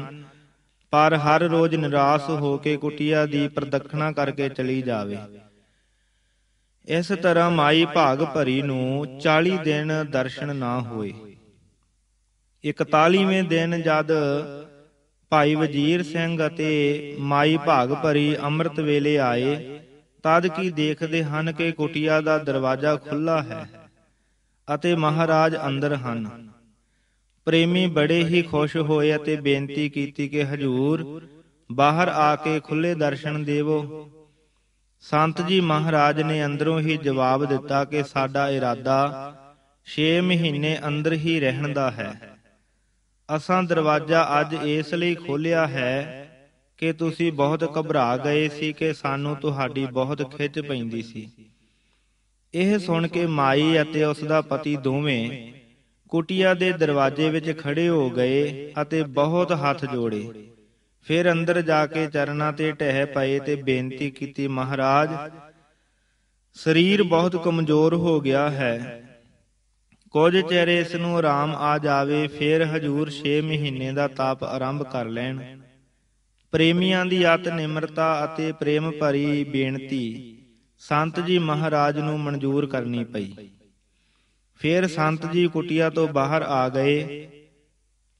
ਪਰ ਹਰ ਰੋਜ਼ ਨਿਰਾਸ਼ ਹੋ ਕੇ ਕੁਟਿਆ ਦੀ ਪ੍ਰਦਖਣਾ ਕਰਕੇ ਚਲੀ ਜਾਵੇ ਇਸ ਤਰ੍ਹਾਂ ਮਾਈ ਭਾਗ ਭਰੀ ਨੂੰ 40 ਦਿਨ ਦਰਸ਼ਨ ਨਾ ਹੋਏ 41ਵੇਂ ਦਿਨ ਜਦ ਭਾਈ ਵਜੀਰ ਸਿੰਘ ਅਤੇ ਮਾਈ ਭਾਗ ਭਰੀ ਅੰਮ੍ਰਿਤ ਵੇਲੇ ਆਏ ਤਦ ਕੀ ਦੇਖਦੇ ਹਨ ਕਿ ਕੁਟਿਆ ਦਾ ਦਰਵਾਜ਼ਾ ਖੁੱਲਾ ਹੈ ਅਤੇ ਮਹਾਰਾਜ ਅੰਦਰ ਹਨ ਪ੍ਰੇਮੀ ਬੜੇ ਹੀ ਖੁਸ਼ ਹੋਏ ਅਤੇ ਬੇਨਤੀ ਕੀਤੀ ਕਿ ਹਜੂਰ ਬਾਹਰ ਆ ਕੇ ਖੁੱਲੇ ਦਰਸ਼ਨ ਦੇਵੋ ਸੰਤ ਜੀ ਮਹਾਰਾਜ ਨੇ ਅੰਦਰੋਂ ਹੀ ਜਵਾਬ ਦਿੱਤਾ ਕਿ ਸਾਡਾ ਇਰਾਦਾ 6 ਮਹੀਨੇ ਅੰਦਰ ਹੀ ਰਹਿਣ ਦਾ ਹੈ ਅਸਾਂ ਦਰਵਾਜ਼ਾ ਅੱਜ ਇਸ ਲਈ ਖੋਲਿਆ ਹੈ ਕਿ ਤੁਸੀਂ ਬਹੁਤ ਘਬਰਾ ਗਏ ਸੀ ਕਿ ਸਾਨੂੰ ਤੁਹਾਡੀ ਬਹੁਤ ਖਿੱਚ ਪੈਂਦੀ ਸੀ ਇਹ ਸੁਣ ਕੇ ਮਾਈ ਅਤੇ ਉਸ ਦਾ ਪਤੀ ਦੋਵੇਂ ਕੁਟਿਆ ਦੇ ਦਰਵਾਜ਼ੇ ਵਿੱਚ ਖੜੇ ਹੋ ਗਏ ਅਤੇ ਬਹੁਤ ਹੱਥ ਜੋੜੇ ਫਿਰ ਅੰਦਰ ਜਾ ਕੇ ਚਰਨਾਂ ਤੇ ਟਹਿ ਪਏ ਤੇ ਬੇਨਤੀ ਕੀਤੀ ਮਹਾਰਾਜ ਸਰੀਰ ਬਹੁਤ ਕਮਜ਼ੋਰ ਹੋ ਗਿਆ ਹੈ ਕੁਝ ਚਿਰ ਇਸ ਨੂੰ ਆਰਾਮ ਆ ਜਾਵੇ ਫਿਰ ਹਜੂਰ 6 ਮਹੀਨੇ ਦਾ ਤਾਪ ਆਰੰਭ ਕਰ ਲੈਣ ਪ੍ਰੇਮੀਆਂ ਦੀ ਅਤ ਨਿਮਰਤਾ ਅਤੇ ਪ੍ਰੇਮ ਭਰੀ ਬੇਨਤੀ ਸੰਤ ਜੀ ਮਹਾਰਾਜ ਨੂੰ ਮਨਜ਼ੂਰ ਕਰਨੀ ਪਈ ਫਿਰ ਸੰਤ ਜੀ ਕੁਟਿਆ ਤੋਂ ਬਾਹਰ ਆ ਗਏ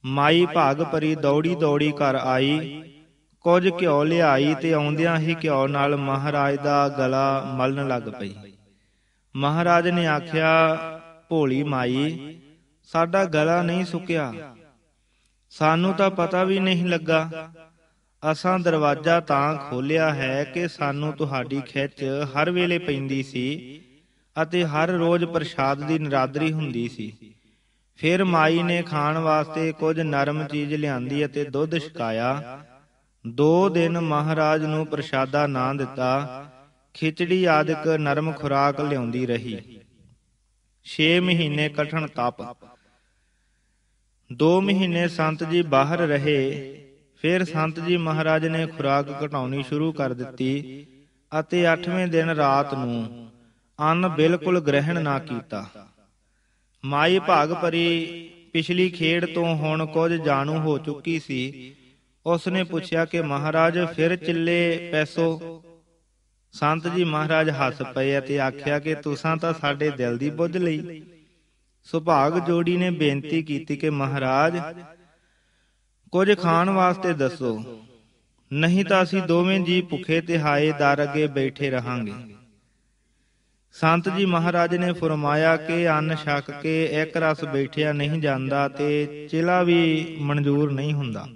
ਮਾਈ ਭਾਗ ਪਰੀ ਦੌੜੀ ਦੌੜੀ ਕਰ ਆਈ ਕੁਝ ਘਿਓ ਲਿਆਈ ਤੇ ਆਉਂਦਿਆਂ ਹੀ ਘਿਓ ਨਾਲ ਮਹਾਰਾਜ ਦਾ ਗਲਾ ਮਲਣ ਲੱਗ ਪਈ ਮਹਾਰਾਜ ਨੇ ਆਖਿਆ ਭੋਲੀ ਮਾਈ ਸਾਡਾ ਗਲਾ ਨਹੀਂ ਸੁੱਕਿਆ ਸਾਨੂੰ ਤਾਂ ਪਤਾ ਵੀ ਨਹੀਂ ਲੱਗਾ ਅਸਾਂ ਦਰਵਾਜ਼ਾ ਤਾਂ ਖੋਲਿਆ ਹੈ ਕਿ ਸਾਨੂੰ ਤੁਹਾਡੀ ਖਿੱਚ ਹਰ ਵੇਲੇ ਪੈਂਦੀ ਸੀ ਅਤੇ ਹਰ ਰੋਜ਼ ਪ੍ਰਸ਼ਾਦ ਦੀ ਨਰਾਦਰੀ ਹੁੰਦੀ ਸੀ ਫਿਰ ਮਾਈ ਨੇ ਖਾਣ ਵਾਸਤੇ ਕੁਝ ਨਰਮ ਚੀਜ਼ ਲਿਆਂਦੀ ਅਤੇ ਦੁੱਧ ਛਕਾਇਆ ਦੋ ਦਿਨ ਮਹਾਰਾਜ ਨੂੰ ਪ੍ਰਸ਼ਾਦਾ ਨਾ ਦਿੱਤਾ ਖਿਚੜੀ ਆਦਿਕ ਨਰਮ ਖੁਰਾਕ ਲਿਆਉਂਦੀ ਰਹੀ 6 ਮਹੀਨੇ ਕਠਣ ਤਪ 2 ਮਹੀਨੇ ਸੰਤ ਜੀ ਬਾਹਰ ਰਹੇ ਫਿਰ ਸੰਤ ਜੀ ਮਹਾਰਾਜ ਨੇ ਖੁਰਾਕ ਘਟਾਉਣੀ ਸ਼ੁਰੂ ਕਰ ਦਿੱਤੀ ਅਤੇ 8ਵੇਂ ਦਿਨ ਰਾਤ ਨੂੰ ਅੰਨ ਬਿਲਕੁਲ ਗ੍ਰਹਿਣ ਨਾ ਕੀਤਾ ਮਾਈ ਭਾਗ ਪਰੀ ਪਿਛਲੀ ਖੇਡ ਤੋਂ ਹੁਣ ਕੁਝ ਜਾਣੂ ਹੋ ਚੁੱਕੀ ਸੀ ਉਸ ਨੇ ਪੁੱਛਿਆ ਕਿ ਮਹਾਰਾਜ ਫਿਰ ਚਿੱਲੇ ਪੈਸੋ ਸੰਤ ਜੀ ਮਹਾਰਾਜ ਹੱਸ ਪਏ ਅਤੇ ਆਖਿਆ ਕਿ ਤੁਸੀਂ ਤਾਂ ਸਾਡੇ ਦਿਲ ਦੀ ਬੁੱਝ ਲਈ ਸੁਭਾਗ ਜੋੜੀ ਨੇ ਬੇਨਤੀ ਕੀਤੀ ਕਿ ਮਹਾਰਾਜ ਕੁਝ ਖਾਣ ਵਾਸਤੇ ਦੱਸੋ ਨਹੀਂ ਤਾਂ ਅਸੀਂ ਦੋਵੇਂ ਜੀ ਭੁੱਖੇ ਤੇ ਹਾਏ ਦਰ ਅੱਗੇ ਬੈਠੇ ਰਹਾਂਗੇ ਸੰਤ ਜੀ ਮਹਾਰਾਜ ਨੇ ਫਰਮਾਇਆ ਕਿ ਅੰਨ ਛਕ ਕੇ ਇੱਕ ਰਸ ਬੈਠਿਆ ਨਹੀਂ ਜਾਂਦਾ ਤੇ ਚਿਲਾ ਵੀ ਮਨਜ਼ੂਰ ਨਹੀਂ ਹੁੰਦਾ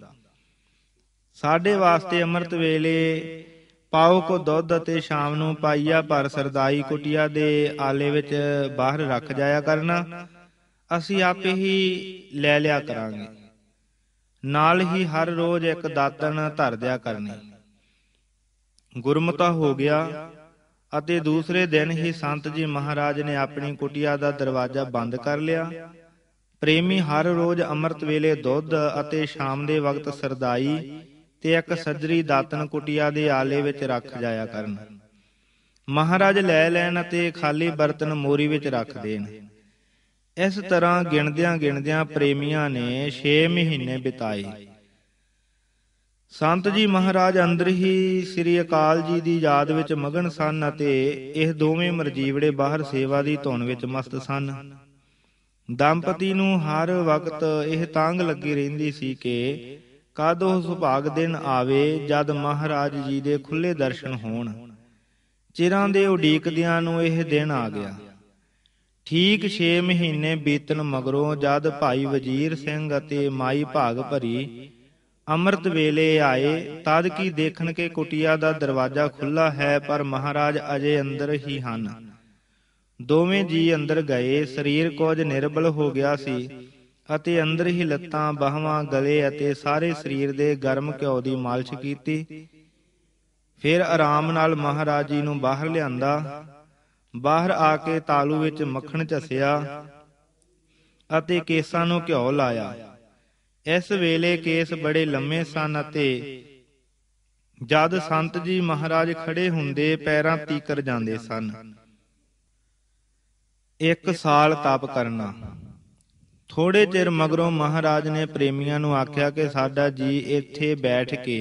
ਸਾਡੇ ਵਾਸਤੇ ਅੰਮ੍ਰਿਤ ਵੇਲੇ ਪਾਉ ਕੋ ਦੁੱਧ ਅਤੇ ਸ਼ਾਮ ਨੂੰ ਪਾਈਆ ਪਰ ਸਰਦਾਈ ਕੁਟਿਆ ਦੇ ਆਲੇ ਵਿੱਚ ਬਾਹਰ ਰੱਖ ਜਾਇਆ ਕਰਨਾ ਅਸੀਂ ਆਪੇ ਹੀ ਲੈ ਲਿਆ ਕਰਾਂਗੇ ਨਾਲ ਹੀ ਹਰ ਰੋਜ਼ ਇੱਕ ਦਾਤਨ ਧਰ ਦਿਆ ਕਰਨੀ ਗੁਰਮਤਾ ਹੋ ਗਿਆ ਅਤੇ ਦੂਸਰੇ ਦਿਨ ਹੀ ਸੰਤ ਜੀ ਮਹਾਰਾਜ ਨੇ ਆਪਣੀ ਕੁਟਿਆ ਦਾ ਦਰਵਾਜ਼ਾ ਬੰਦ ਕਰ ਲਿਆ ਪ੍ਰੇਮੀ ਹਰ ਰੋਜ਼ ਅੰਮ੍ਰਿਤ ਵੇਲੇ ਦੁੱਧ ਅਤੇ ਸ਼ਾਮ ਦੇ ਵਕਤ ਸਰਦਾਈ ਤੇ ਇੱਕ ਸੱਜਰੀ ਦਾਤਨ ਕੁਟਿਆ ਦੇ ਆਲੇ ਵਿੱਚ ਰੱਖ ਜਾਇਆ ਕਰਨ ਮਹਾਰਾਜ ਲੈ ਲੈਣ ਅਤੇ ਖਾਲੀ ਬਰਤਨ ਮੋਰੀ ਵਿੱਚ ਰੱਖ ਦੇਣ ਇਸ ਤਰ੍ਹਾਂ ਗਿਣਦਿਆਂ ਗਿਣਦਿਆਂ ਪ੍ਰੇਮੀਆਂ ਨੇ 6 ਮਹੀਨੇ ਬਿਤਾਏ ਸੰਤ ਜੀ ਮਹਾਰਾਜ ਅੰਦਰ ਹੀ ਸ੍ਰੀ ਅਕਾਲ ਜੀ ਦੀ ਯਾਦ ਵਿੱਚ ਮਗਨ ਸਨ ਅਤੇ ਇਹ ਦੋਵੇਂ ਮਰਜੀਵੜੇ ਬਾਹਰ ਸੇਵਾ ਦੀ ਧੁਨ ਵਿੱਚ ਮਸਤ ਸਨ ਦੰਪਤੀ ਨੂੰ ਹਰ ਵਕਤ ਇਹ ਤਾਂਗ ਲੱਗੀ ਰਹਿੰਦੀ ਸੀ ਕਿ ਕਦ ਉਹ ਸੁਭਾਗ ਦਿਨ ਆਵੇ ਜਦ ਮਹਾਰਾਜ ਜੀ ਦੇ ਖੁੱਲੇ ਦਰਸ਼ਨ ਹੋਣ ਚਿਰਾਂ ਦੇ ਉਡੀਕਦਿਆਂ ਨੂੰ ਇਹ ਦਿਨ ਆ ਗਿਆ ਠੀਕ 6 ਮਹੀਨੇ ਬੀਤਣ ਮਗਰੋਂ ਜਦ ਭਾਈ ਵਜੀਰ ਸਿੰਘ ਅਤੇ ਮਾਈ ਭਾਗ ਭਰੀ ਅੰਮ੍ਰਿਤ ਵੇਲੇ ਆਏ ਤਦ ਕੀ ਦੇਖਣ ਕੇ ਕੁਟਿਆ ਦਾ ਦਰਵਾਜ਼ਾ ਖੁੱਲਾ ਹੈ ਪਰ ਮਹਾਰਾਜ ਅਜੇ ਅੰਦਰ ਹੀ ਹਨ ਦੋਵੇਂ ਜੀ ਅੰਦਰ ਗਏ ਸਰੀਰ ਕੁਝ ਨਿਰਬਲ ਹੋ ਗਿਆ ਸੀ ਅਤੇ ਅੰਦਰ ਹੀ ਲੱਤਾਂ ਬਾਹਾਂ ਗਲੇ ਅਤੇ ਸਾਰੇ ਸਰੀਰ ਦੇ ਗਰਮ ਘਿਓ ਦੀ ਮਾਲਿਸ਼ ਕੀਤੀ ਫਿਰ ਆਰਾਮ ਨਾਲ ਮਹਾਰਾਜ ਜੀ ਨੂੰ ਬਾਹਰ ਲਿਆਂਦਾ ਬਾਹਰ ਆ ਕੇ ਤਾਲੂ ਵਿੱਚ ਮੱਖਣ ਝਸਿਆ ਅਤੇ ਕੇਸਾਂ ਨੂੰ ਘਿਓ ਲਾਇਆ ਇਸ ਵੇਲੇ ਕੇਸ ਬੜੇ ਲੰਮੇ ਸਨ ਅਤੇ ਜਦ ਸੰਤ ਜੀ ਮਹਾਰਾਜ ਖੜੇ ਹੁੰਦੇ ਪੈਰਾਂ ਤੀਕਰ ਜਾਂਦੇ ਸਨ ਇੱਕ ਸਾਲ ਤਪ ਕਰਨਾ ਥੋੜੇ ਚਿਰ ਮਗਰੋਂ ਮਹਾਰਾਜ ਨੇ ਪ੍ਰੇਮੀਆਂ ਨੂੰ ਆਖਿਆ ਕਿ ਸਾਡਾ ਜੀ ਇੱਥੇ ਬੈਠ ਕੇ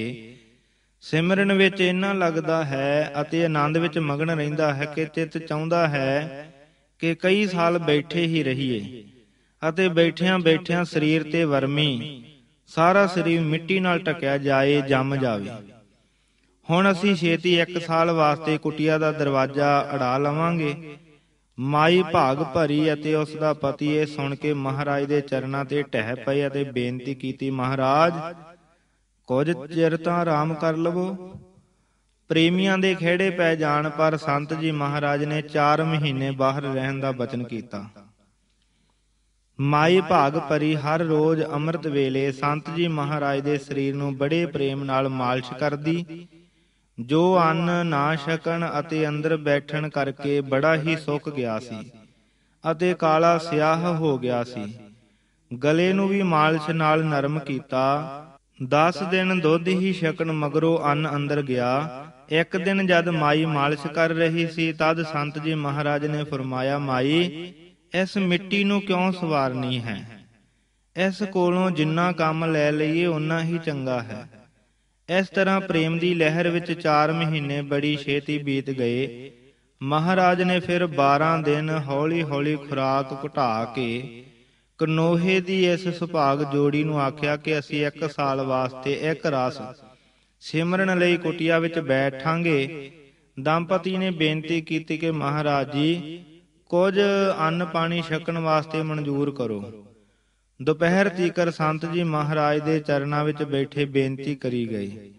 ਸਿਮਰਨ ਵਿੱਚ ਇੰਨਾ ਲੱਗਦਾ ਹੈ ਅਤੇ ਆਨੰਦ ਵਿੱਚ ਮਗਨ ਰਹਿੰਦਾ ਹੈ ਕਿ ਚਿੱਤ ਚਾਹੁੰਦਾ ਹੈ ਕਿ ਕਈ ਸਾਲ ਬੈਠੇ ਹੀ ਰਹੀਏ ਅਤੇ ਬੈਠਿਆਂ ਬੈਠਿਆਂ ਸਰੀਰ ਤੇ ਵਰਮੀ ਸਾਰਾ ਸਰੀਰ ਮਿੱਟੀ ਨਾਲ ਟਕਿਆ ਜਾਏ ਜੰਮ ਜਾਵੇ ਹੁਣ ਅਸੀਂ ਛੇਤੀ 1 ਸਾਲ ਵਾਸਤੇ ਕੁਟਿਆ ਦਾ ਦਰਵਾਜ਼ਾ ਅੜਾ ਲਵਾਂਗੇ ਮਾਈ ਭਾਗ ਭਰੀ ਅਤੇ ਉਸ ਦਾ ਪਤੀ ਇਹ ਸੁਣ ਕੇ ਮਹਾਰਾਜ ਦੇ ਚਰਨਾਂ ਤੇ ਟਹਿ ਪਏ ਅਤੇ ਬੇਨਤੀ ਕੀਤੀ ਮਹਾਰਾਜ ਕੁਝ ਚਿਰ ਤਾਂ ਆਰਾਮ ਕਰ ਲਵੋ ਪ੍ਰੇਮੀਆਂ ਦੇ ਖਿਹੜੇ ਪੈ ਜਾਣ ਪਰ ਸੰਤ ਜੀ ਮਹਾਰਾਜ ਨੇ 4 ਮਹੀਨੇ ਬਾਹਰ ਰਹਿਣ ਦਾ ਬਚਨ ਕੀਤਾ ਮਾਈ ਭਾਗ ਪਰੀ ਹਰ ਰੋਜ਼ ਅੰਮ੍ਰਿਤ ਵੇਲੇ ਸੰਤ ਜੀ ਮਹਾਰਾਜ ਦੇ ਸਰੀਰ ਨੂੰ ਬੜੇ ਪ੍ਰੇਮ ਨਾਲ ਮਾਲਿਸ਼ ਕਰਦੀ ਜੋ ਅੰਨ ਨਾ ਛਕਣ ਅਤੇ ਅੰਦਰ ਬੈਠਣ ਕਰਕੇ ਬੜਾ ਹੀ ਸੁੱਕ ਗਿਆ ਸੀ ਅਤੇ ਕਾਲਾ ਸਿਆਹ ਹੋ ਗਿਆ ਸੀ ਗਲੇ ਨੂੰ ਵੀ ਮਾਲਿਸ਼ ਨਾਲ ਨਰਮ ਕੀਤਾ 10 ਦਿਨ ਦੁੱਧ ਹੀ ਛਕਣ ਮਗਰੋਂ ਅੰਨ ਅੰਦਰ ਗਿਆ ਇੱਕ ਦਿਨ ਜਦ ਮਾਈ ਮਾਲਿਸ਼ ਕਰ ਰਹੀ ਸੀ ਤਦ ਸੰਤ ਜੀ ਮਹਾਰਾਜ ਨੇ ਫਰਮਾਇਆ ਮਾਈ ਇਸ ਮਿੱਟੀ ਨੂੰ ਕਿਉਂ ਸਵਾਰਨੀ ਹੈ ਇਸ ਕੋਲੋਂ ਜਿੰਨਾ ਕੰਮ ਲੈ ਲਈਏ ਉਨਾ ਹੀ ਚੰਗਾ ਹੈ ਇਸ ਤਰ੍ਹਾਂ ਪ੍ਰੇਮ ਦੀ ਲਹਿਰ ਵਿੱਚ 4 ਮਹੀਨੇ ਬੜੀ ਛੇਤੀ ਬੀਤ ਗਏ ਮਹਾਰਾਜ ਨੇ ਫਿਰ 12 ਦਿਨ ਹੌਲੀ-ਹੌਲੀ ਖੁਰਾਕ ਘਟਾ ਕੇ ਕਨੋਹੇ ਦੀ ਇਸ ਸੁਭਾਗ ਜੋੜੀ ਨੂੰ ਆਖਿਆ ਕਿ ਅਸੀਂ 1 ਸਾਲ ਵਾਸਤੇ ਇੱਕ ਰਾਸ ਸਿਮਰਨ ਲਈ ਕੁਟਿਆ ਵਿੱਚ ਬੈਠਾਂਗੇ ਦੰਪਤੀ ਨੇ ਬੇਨਤੀ ਕੀਤੀ ਕਿ ਮਹਾਰਾਜ ਜੀ ਕੁਝ ਅੰਨ ਪਾਣੀ ਛਕਣ ਵਾਸਤੇ ਮਨਜ਼ੂਰ ਕਰੋ ਦੁਪਹਿਰ ਤੀਕਰ ਸੰਤ ਜੀ ਮਹਾਰਾਜ ਦੇ ਚਰਨਾਂ ਵਿੱਚ ਬੈਠੇ ਬੇਨਤੀ ਕਰੀ ਗਈ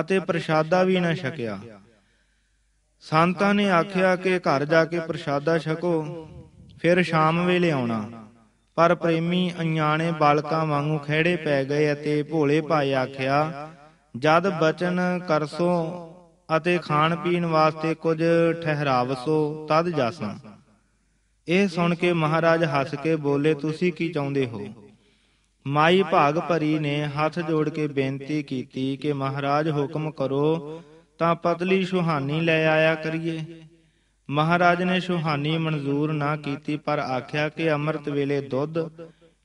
ਅਤੇ ਪ੍ਰਸ਼ਾਦਾ ਵੀ ਨਾ ਛਕਿਆ ਸੰਤਾਂ ਨੇ ਆਖਿਆ ਕਿ ਘਰ ਜਾ ਕੇ ਪ੍ਰਸ਼ਾਦਾ ਛਕੋ ਫਿਰ ਸ਼ਾਮ ਵੇਲੇ ਆਉਣਾ ਪਰ ਪ੍ਰੇਮੀ ਅਣਿਆਣੇ ਬਾਲਕਾਂ ਵਾਂਗੂ ਖਿਹੜੇ ਪੈ ਗਏ ਅਤੇ ਭੋਲੇ ਭਾਏ ਆਖਿਆ ਜਦ ਬਚਨ ਕਰਸੋ ਅਤੇ ਖਾਣ ਪੀਣ ਵਾਸਤੇ ਕੁਝ ਠਹਿਰਾਵਸੋ ਤਦ ਜਾਸਾਂ ਇਹ ਸੁਣ ਕੇ ਮਹਾਰਾਜ ਹੱਸ ਕੇ ਬੋਲੇ ਤੁਸੀਂ ਕੀ ਚਾਹੁੰਦੇ ਹੋ ਮਾਈ ਭਾਗ ਭਰੀ ਨੇ ਹੱਥ ਜੋੜ ਕੇ ਬੇਨਤੀ ਕੀਤੀ ਕਿ ਮਹਾਰਾਜ ਹੁਕਮ ਕਰੋ ਤਾਂ ਪਤਲੀ ਸੁਹਾਨੀ ਲੈ ਆਇਆ ਕਰੀਏ ਮਹਾਰਾਜ ਨੇ ਸੁਹਾਨੀ ਮਨਜ਼ੂਰ ਨਾ ਕੀਤੀ ਪਰ ਆਖਿਆ ਕਿ ਅੰਮ੍ਰਿਤ ਵੇਲੇ ਦੁੱਧ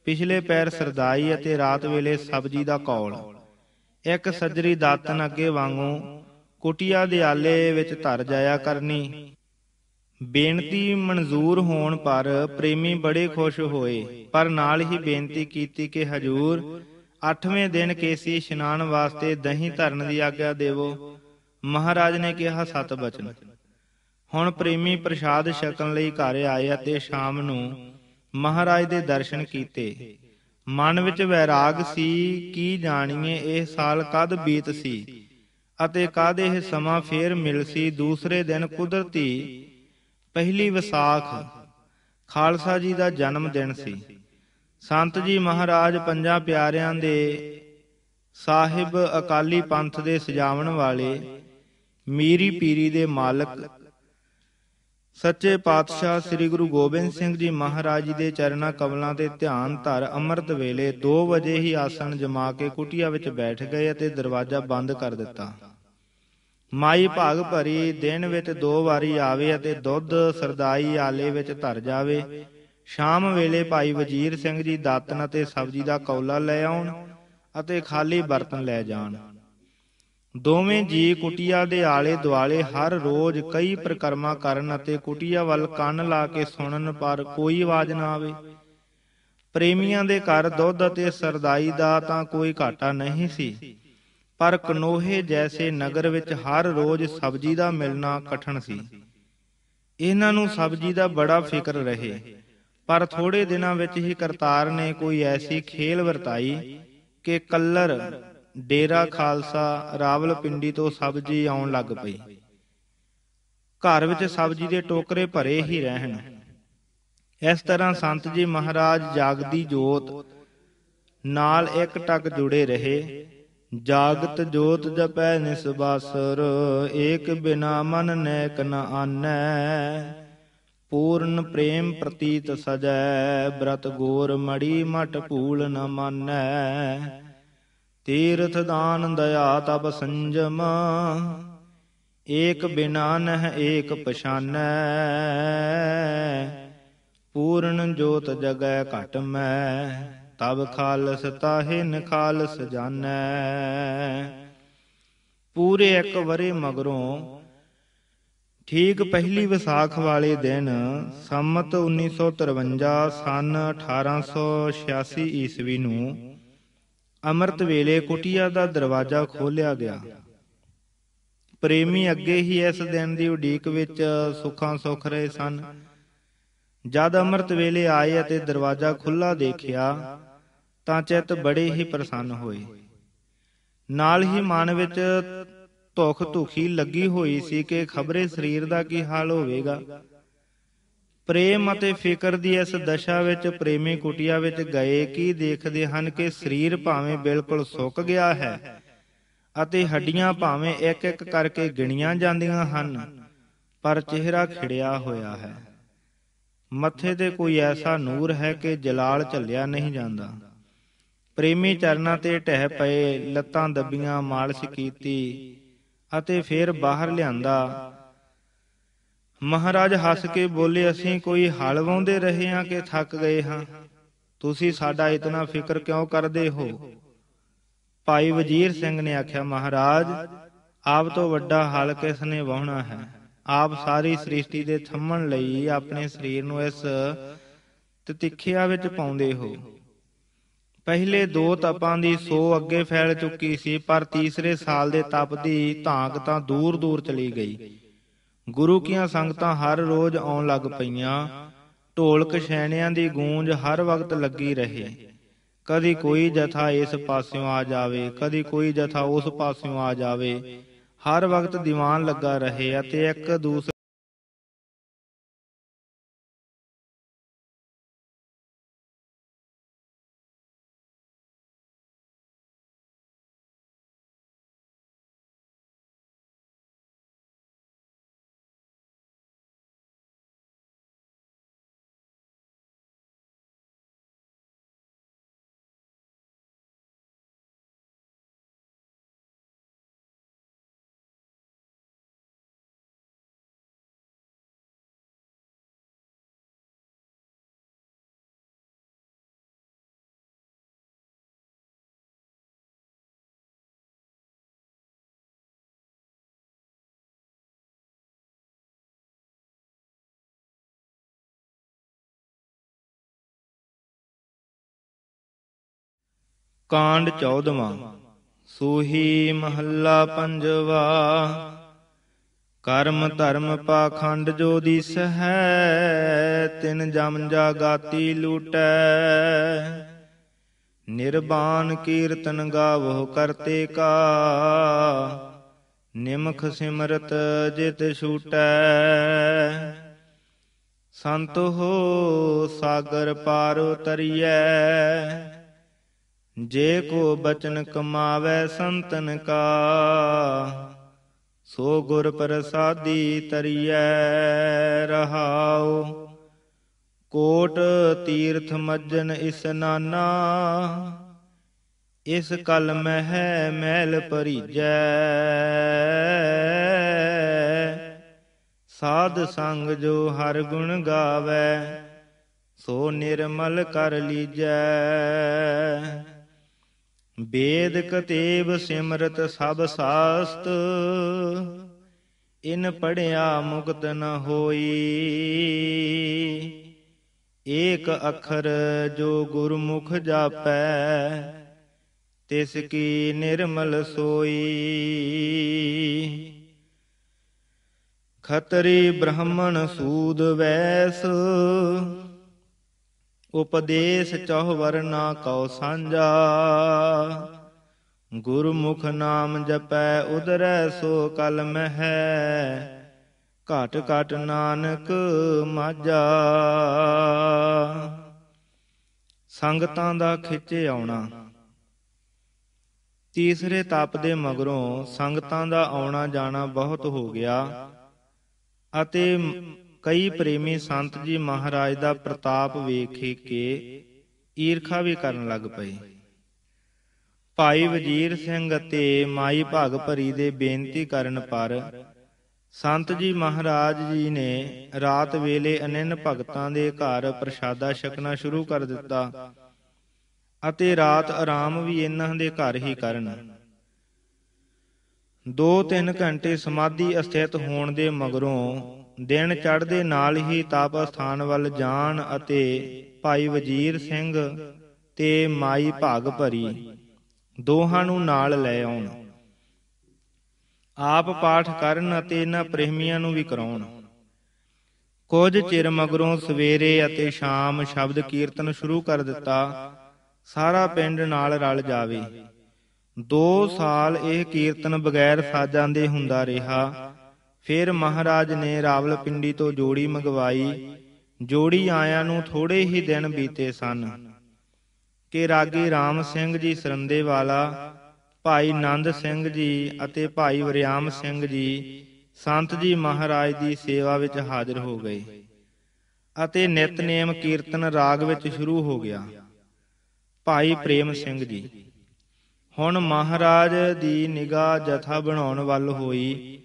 ਪਿਛਲੇ ਪੈਰ ਸਰਦਾਈ ਅਤੇ ਰਾਤ ਵੇਲੇ ਸਬਜੀ ਦਾ ਕੌਲ ਇੱਕ ਸੱਜਰੀ ਦਾਤਨ ਅੱਗੇ ਵਾਂਗੂ ਕੁਟਿਆ ਦੇ ਆਲੇ ਵਿੱਚ ਧਰ ਜਾਇਆ ਕਰਨੀ ਬੇਨਤੀ ਮਨਜ਼ੂਰ ਹੋਣ ਪਰ ਪ੍ਰੇਮੀ ਬੜੇ ਖੁਸ਼ ਹੋਏ ਪਰ ਨਾਲ ਹੀ ਬੇਨਤੀ ਕੀਤੀ ਕਿ ਹਜੂਰ 8ਵੇਂ ਦਿਨ ਕੇਸੀ ਇਸ਼ਨਾਨ ਵਾਸਤੇ ਦਹੀਂ ਧਰਨ ਦੀ ਆਗਿਆ ਦੇਵੋ ਮਹਾਰਾਜ ਨੇ ਕਿਹਾ ਸਤ ਬਚਨ ਹੁਣ ਪ੍ਰੇਮੀ ਪ੍ਰਸ਼ਾਦ ਛਕਣ ਲਈ ਘਰ ਆਏ ਅਤੇ ਸ਼ਾਮ ਨੂੰ ਮਹਾਰਾਜ ਦੇ ਦਰਸ਼ਨ ਕੀਤੇ ਮਨ ਵਿੱਚ ਵੈਰਾਗ ਸੀ ਕੀ ਜਾਣੀਏ ਇਹ ਸਾਲ ਕਦ ਬੀਤ ਸੀ ਅਤੇ ਕਾਦੇ ਇਹ ਸਮਾਂ ਫੇਰ ਮਿਲ ਸੀ ਦੂਸਰੇ ਦਿਨ ਕੁਦਰਤੀ ਪਹਿਲੀ ਵਿਸਾਖ ਖਾਲਸਾ ਜੀ ਦਾ ਜਨਮ ਦਿਨ ਸੀ ਸੰਤ ਜੀ ਮਹਾਰਾਜ ਪੰਜਾਂ ਪਿਆਰਿਆਂ ਦੇ ਸਾਹਿਬ ਅਕਾਲੀ ਪੰਥ ਦੇ ਸਜਾਵਣ ਵਾਲੇ ਮੀਰੀ ਪੀਰੀ ਦੇ ਮਾਲਕ ਸੱਚੇ ਪਾਤਸ਼ਾਹ ਸ੍ਰੀ ਗੁਰੂ ਗੋਬਿੰਦ ਸਿੰਘ ਜੀ ਮਹਾਰਾਜ ਜੀ ਦੇ ਚਰਨਾਂ ਕਮਲਾਂ ਤੇ ਧਿਆਨ ਧਰ ਅੰਮ੍ਰਿਤ ਵੇਲੇ 2 ਵਜੇ ਹੀ ਆਸਣ ਜਮਾ ਕੇ ਕੁਟਿਆ ਵਿੱਚ ਬੈਠ ਗਏ ਅਤੇ ਦਰਵਾਜ਼ਾ ਬੰਦ ਕਰ ਦਿੱਤਾ ਮਾਈ ਭਾਗ ਭਰੀ ਦਿਨ ਵਿੱਚ ਦੋ ਵਾਰੀ ਆਵੇ ਅਤੇ ਦੁੱਧ ਸਰਦਾਈ ਆਲੇ ਵਿੱਚ ਧਰ ਜਾਵੇ ਸ਼ਾਮ ਵੇਲੇ ਭਾਈ ਵਜੀਰ ਸਿੰਘ ਜੀ ਦਾਤਨ ਅਤੇ ਸਬਜ਼ੀ ਦਾ ਕੌਲਾ ਲੈ ਆਉਣ ਅਤੇ ਖਾਲੀ ਬਰਤਨ ਲੈ ਜਾਣ ਦੋਵੇਂ ਜੀ ਕੁਟਿਆ ਦੇ ਆਲੇ ਦੁਆਲੇ ਹਰ ਰੋਜ਼ ਕਈ ਪ੍ਰਕਰਮਾ ਕਰਨ ਅਤੇ ਕੁਟਿਆ ਵੱਲ ਕੰਨ ਲਾ ਕੇ ਸੁਣਨ ਪਰ ਕੋਈ ਆਵਾਜ਼ ਨਾ ਆਵੇ ਪ੍ਰੇਮੀਆਂ ਦੇ ਘਰ ਦੁੱਧ ਅਤੇ ਸਰਦਾਈ ਦਾ ਤਾਂ ਕੋਈ ਘਾਟਾ ਨਹੀਂ ਸੀ ਪਰ ਕਨੋਹੇ ਜੈਸੇ ਨਗਰ ਵਿੱਚ ਹਰ ਰੋਜ਼ ਸਬਜ਼ੀ ਦਾ ਮਿਲਣਾ ਕਠਣ ਸੀ ਇਹਨਾਂ ਨੂੰ ਸਬਜ਼ੀ ਦਾ ਬੜਾ ਫਿਕਰ ਰਹੇ ਪਰ ਥੋੜੇ ਦਿਨਾਂ ਵਿੱਚ ਹੀ ਕਰਤਾਰ ਨੇ ਕੋਈ ਐਸੀ ਖੇਲ ਵਰਤਾਈ ਕਿ ਕੱਲਰ ਡੇਰਾ ਖਾਲਸਾ ਰਾਵਲਪਿੰਡੀ ਤੋਂ ਸਬਜ਼ੀ ਆਉਣ ਲੱਗ ਪਈ ਘਰ ਵਿੱਚ ਸਬਜ਼ੀ ਦੇ ਟੋਕਰੇ ਭਰੇ ਹੀ ਰਹਿਣ ਇਸ ਤਰ੍ਹਾਂ ਸੰਤ ਜੀ ਮਹਾਰਾਜ ਜਾਗਦੀ ਜੋਤ ਨਾਲ ਇੱਕ ਟੱਕ ਜੁੜੇ ਰਹੇ ਜਾਗਤ ਜੋਤ ਜਪੈ ਨਿਸਬਾਸਰ ਏਕ ਬਿਨਾ ਮਨ ਨੈਕ ਨ ਆਨੈ ਪੂਰਨ ਪ੍ਰੇਮ ਪ੍ਰਤੀਤ ਸਜੈ ਬ੍ਰਤ ਗੋਰ ਮੜੀ ਮਟ ਭੂਲ ਨ ਮੰਨੈ ਤੀਰਥ ਦਾਨ ਦਇਆ ਤਬ ਸੰਜਮ ਏਕ ਬਿਨਾ ਨਹਿ ਏਕ ਪਛਾਨੈ ਪੂਰਨ ਜੋਤ ਜਗੈ ਘਟ ਮੈਂ ਤਬ ਖਾਲਸ ਤਾਹੇ ਨਖਾਲਸ ਜਾਣੈ ਪੂਰੇ ਇੱਕ ਵਰੇ ਮਗਰੋਂ ਠੀਕ ਪਹਿਲੀ ਵਿਸਾਖ ਵਾਲੇ ਦਿਨ ਸੰਮਤ 1953 ਸਨ 1886 ਈਸਵੀ ਨੂੰ ਅਮਰਤ ਵੇਲੇ ਕੁਟਿਆ ਦਾ ਦਰਵਾਜ਼ਾ ਖੋਲਿਆ ਗਿਆ ਪ੍ਰੇਮੀ ਅੱਗੇ ਹੀ ਇਸ ਦਿਨ ਦੀ ਉਡੀਕ ਵਿੱਚ ਸੁੱਖਾਂ ਸੁਖ ਰਹੇ ਸਨ ਜਦ ਅਮਰਤ ਵੇਲੇ ਆਏ ਅਤੇ ਦਰਵਾਜ਼ਾ ਖੁੱਲਾ ਦੇਖਿਆ ਤਾਂ ਚਿੱਤ ਬੜੇ ਹੀ ਪ੍ਰਸੰਨ ਹੋਏ ਨਾਲ ਹੀ ਮਨ ਵਿੱਚ ਧੁਖ ਧੁਖੀ ਲੱਗੀ ਹੋਈ ਸੀ ਕਿ ਖਬਰੇ ਸਰੀਰ ਦਾ ਕੀ ਹਾਲ ਹੋਵੇਗਾ ਪ੍ਰੇਮ ਅਤੇ ਫਿਕਰ ਦੀ ਇਸ ਦਸ਼ਾ ਵਿੱਚ ਪ੍ਰੇਮੀ ਕੁਟਿਆ ਵਿੱਚ ਗਏ ਕੀ ਦੇਖਦੇ ਹਨ ਕਿ ਸਰੀਰ ਭਾਵੇਂ ਬਿਲਕੁਲ ਸੁੱਕ ਗਿਆ ਹੈ ਅਤੇ ਹੱਡੀਆਂ ਭਾਵੇਂ ਇੱਕ ਇੱਕ ਕਰਕੇ ਗਿਣੀਆਂ ਜਾਂਦੀਆਂ ਹਨ ਪਰ ਚਿਹਰਾ ਖਿੜਿਆ ਹੋਇਆ ਹੈ ਮੱਥੇ ਤੇ ਕੋਈ ਐਸਾ ਨੂਰ ਹੈ ਕਿ ਜਲਾਲ ਝੱਲਿਆ ਨਹੀਂ ਜਾਂਦਾ ਪ੍ਰੇਮੀ ਚਰਨਾਂ ਤੇ ਟਹਿ ਪਏ ਲੱਤਾਂ ਦੱਬੀਆਂ ਮਾਲਿਸ਼ ਕੀਤੀ ਅਤੇ ਫਿਰ ਬਾਹਰ ਲਿਆਂਦਾ ਮਹਾਰਾਜ ਹੱਸ ਕੇ ਬੋਲੇ ਅਸੀਂ ਕੋਈ ਹਲ ਵਾਉਂਦੇ ਰਹੇ ਹਾਂ ਕਿ ਥੱਕ ਗਏ ਹਾਂ ਤੁਸੀਂ ਸਾਡਾ ਇਤਨਾ ਫਿਕਰ ਕਿਉਂ ਕਰਦੇ ਹੋ ਭਾਈ ਵਜੀਰ ਸਿੰਘ ਨੇ ਆਖਿਆ ਮਹਾਰਾਜ ਆਪ ਤੋਂ ਵੱਡਾ ਹਲ ਕਿਸ ਨੇ ਵਾਹਣਾ ਹੈ ਆਪ ਸਾਰੀ ਸ੍ਰਿਸ਼ਟੀ ਦੇ ਥੰਮਣ ਲਈ ਆਪਣੇ ਸਰੀਰ ਨੂੰ ਇਸ ਤਿੱਖਿਆ ਵਿੱਚ ਪਾਉਂਦੇ ਹੋ ਪਹਿਲੇ ਦੋ ਤਪਾਂ ਦੀ ਸੋ ਅੱਗੇ ਫੈਲ ਚੁੱਕੀ ਸੀ ਪਰ ਤੀਸਰੇ ਸਾਲ ਦੇ ਤਪ ਦੀ ਧਾਂਕ ਤਾਂ ਦੂਰ-ਦੂਰ ਚਲੀ ਗਈ ਗੁਰੂ ਕੀਆਂ ਸੰਗਤਾਂ ਹਰ ਰੋਜ਼ ਆਉਣ ਲੱਗ ਪਈਆਂ ਢੋਲਕ ਛੈਣਿਆਂ ਦੀ ਗੂੰਜ ਹਰ ਵਕਤ ਲੱਗੀ ਰਹੇ ਕਦੀ ਕੋਈ ਜਥਾ ਇਸ ਪਾਸਿਓਂ ਆ ਜਾਵੇ ਕਦੀ ਕੋਈ ਜਥਾ ਉਸ ਪਾਸਿਓਂ ਆ ਜਾਵੇ ਹਰ ਵਕਤ ਦੀਵਾਨ ਲੱਗਾ ਰਹੇ ਅਤੇ ਇੱਕ ਦੂਸਰੇ ਕਾਂਡ 14ਵਾਂ ਸੂਹੀ ਮਹੱਲਾ ਪੰਜਵਾ ਕਰਮ ਧਰਮ ਪਾਖੰਡ ਜੋ ਦਿਸ ਹੈ ਤਿਨ ਜਮ ਜਾਗਾਤੀ ਲੂਟੈ ਨਿਰਬਾਨ ਕੀਰਤਨ ਗਾਵੋ ਕਰਤੇ ਕਾ ਨਿਮਖ ਸਿਮਰਤ ਜਿਤ ਛੂਟੈ ਸੰਤ ਹੋ ਸਾਗਰ ਪਾਰ ਉਤਰੀਐ ਜੇ ਕੋ ਬਚਨ ਕਮਾਵੇ ਸੰਤਨ ਕਾ ਸੋ ਗੁਰ ਪ੍ਰਸਾਦੀ ਤਰੀਐ ਰਹਾਉ ਕੋਟ ਤੀਰਥ ਮੱਜਨ ਇਸ ਇਸਨਾਨਾ ਇਸ ਕਲ ਮਹਿ ਮਹਿਲ ਭਰੀਜੈ ਸਾਧ ਸੰਗ ਜੋ ਹਰ ਗੁਣ ਗਾਵੇ ਸੋ ਨਿਰਮਲ ਕਰ ਲੀਜੈ ਵੇਦ ਕਤੇਬ ਸਿਮਰਤ ਸਭ ਸਾਸਤ ਇਨ ਪੜਿਆ ਮੁਕਤ ਨ ਹੋਈ ਏਕ ਅੱਖਰ ਜੋ ਗੁਰਮੁਖ ਜਾਪੈ ਤਿਸ ਕੀ ਨਿਰਮਲ ਸੋਈ ਖਤਰੀ ਬ੍ਰਹਮਣ ਸੂਦ ਵੈਸ ਉਪਦੇਸ਼ ਚਹੁ ਵਰਨਾ ਕਉ ਸਾਂਝਾ ਗੁਰਮੁਖ ਨਾਮ ਜਪੈ ਉਦਰੈ ਸੋ ਕਲ ਮਹਿ ਘਟ ਘਟ ਨਾਨਕ ਮਾਝਾ ਸੰਗਤਾਂ ਦਾ ਖਿੱਚੇ ਆਉਣਾ ਤੀਸਰੇ ਤਪ ਦੇ ਮਗਰੋਂ ਸੰਗਤਾਂ ਦਾ ਆਉਣਾ ਜਾਣਾ ਬਹੁਤ ਹੋ ਗਿਆ ਅਤੇ ਕਈ ਪ੍ਰੇਮੀ ਸੰਤ ਜੀ ਮਹਾਰਾਜ ਦਾ ਪ੍ਰਤਾਪ ਵੇਖੇ ਕੇ ਈਰਖਾ ਵੀ ਕਰਨ ਲੱਗ ਪਏ ਭਾਈ ਵਜੀਰ ਸਿੰਘ ਤੇ ਮਾਈ ਭਾਗ ਭਰੀ ਦੇ ਬੇਨਤੀ ਕਰਨ ਪਰ ਸੰਤ ਜੀ ਮਹਾਰਾਜ ਜੀ ਨੇ ਰਾਤ ਵੇਲੇ ਅਨੰਨ ਭਗਤਾਂ ਦੇ ਘਰ ਪ੍ਰਸ਼ਾਦਾ ਛਕਣਾ ਸ਼ੁਰੂ ਕਰ ਦਿੱਤਾ ਅਤੇ ਰਾਤ ਆਰਾਮ ਵੀ ਇਹਨਾਂ ਦੇ ਘਰ ਹੀ ਕਰਨ 2-3 ਘੰਟੇ ਸਮਾਧੀ ਅਸਥਿਤ ਹੋਣ ਦੇ ਮਗਰੋਂ ਦਿਨ ਚੜ੍ਹਦੇ ਨਾਲ ਹੀ ਤਪ ਸਥਾਨ ਵੱਲ ਜਾਣ ਅਤੇ ਭਾਈ ਵਜੀਰ ਸਿੰਘ ਤੇ ਮਾਈ ਭਾਗ ਭਰੀ ਦੋਹਾਂ ਨੂੰ ਨਾਲ ਲੈ ਆਉਣ ਆਪ ਪਾਠ ਕਰਨ ਅਤੇ ਇਹਨਾਂ ਪ੍ਰੇਮੀਆਂ ਨੂੰ ਵੀ ਕਰਾਉਣ ਕੁਝ ਚਿਰ ਮਗਰੋਂ ਸਵੇਰੇ ਅਤੇ ਸ਼ਾਮ ਸ਼ਬਦ ਕੀਰਤਨ ਸ਼ੁਰੂ ਕਰ ਦਿੱਤਾ ਸਾਰਾ ਪਿੰਡ ਨਾਲ ਰਲ ਜਾਵੇ 2 ਸਾਲ ਇਹ ਕੀਰਤਨ ਬਗੈਰ ਸਾਜਾਂ ਦੇ ਹੁੰਦਾ ਰਿਹਾ ਫਿਰ ਮਹਾਰਾਜ ਨੇ ਰਾਵਲ ਪਿੰਡੀ ਤੋਂ ਜੋੜੀ ਮੰਗਵਾਈ ਜੋੜੀ ਆਇਆਂ ਨੂੰ ਥੋੜੇ ਹੀ ਦਿਨ ਬੀਤੇ ਸਨ ਕਿ ਰਾਗੀ RAM ਸਿੰਘ ਜੀ ਸਰੰਦੇ ਵਾਲਾ ਭਾਈ ਨੰਦ ਸਿੰਘ ਜੀ ਅਤੇ ਭਾਈ ਵਰਿਆਮ ਸਿੰਘ ਜੀ ਸੰਤ ਜੀ ਮਹਾਰਾਜ ਦੀ ਸੇਵਾ ਵਿੱਚ ਹਾਜ਼ਰ ਹੋ ਗਏ ਅਤੇ ਨਿਤਨੇਮ ਕੀਰਤਨ ਰਾਗ ਵਿੱਚ ਸ਼ੁਰੂ ਹੋ ਗਿਆ ਭਾਈ ਪ੍ਰੇਮ ਸਿੰਘ ਜੀ ਹੁਣ ਮਹਾਰਾਜ ਦੀ ਨਿਗਾਹ ਜਥਾ ਬਣਾਉਣ ਵੱਲ ਹੋਈ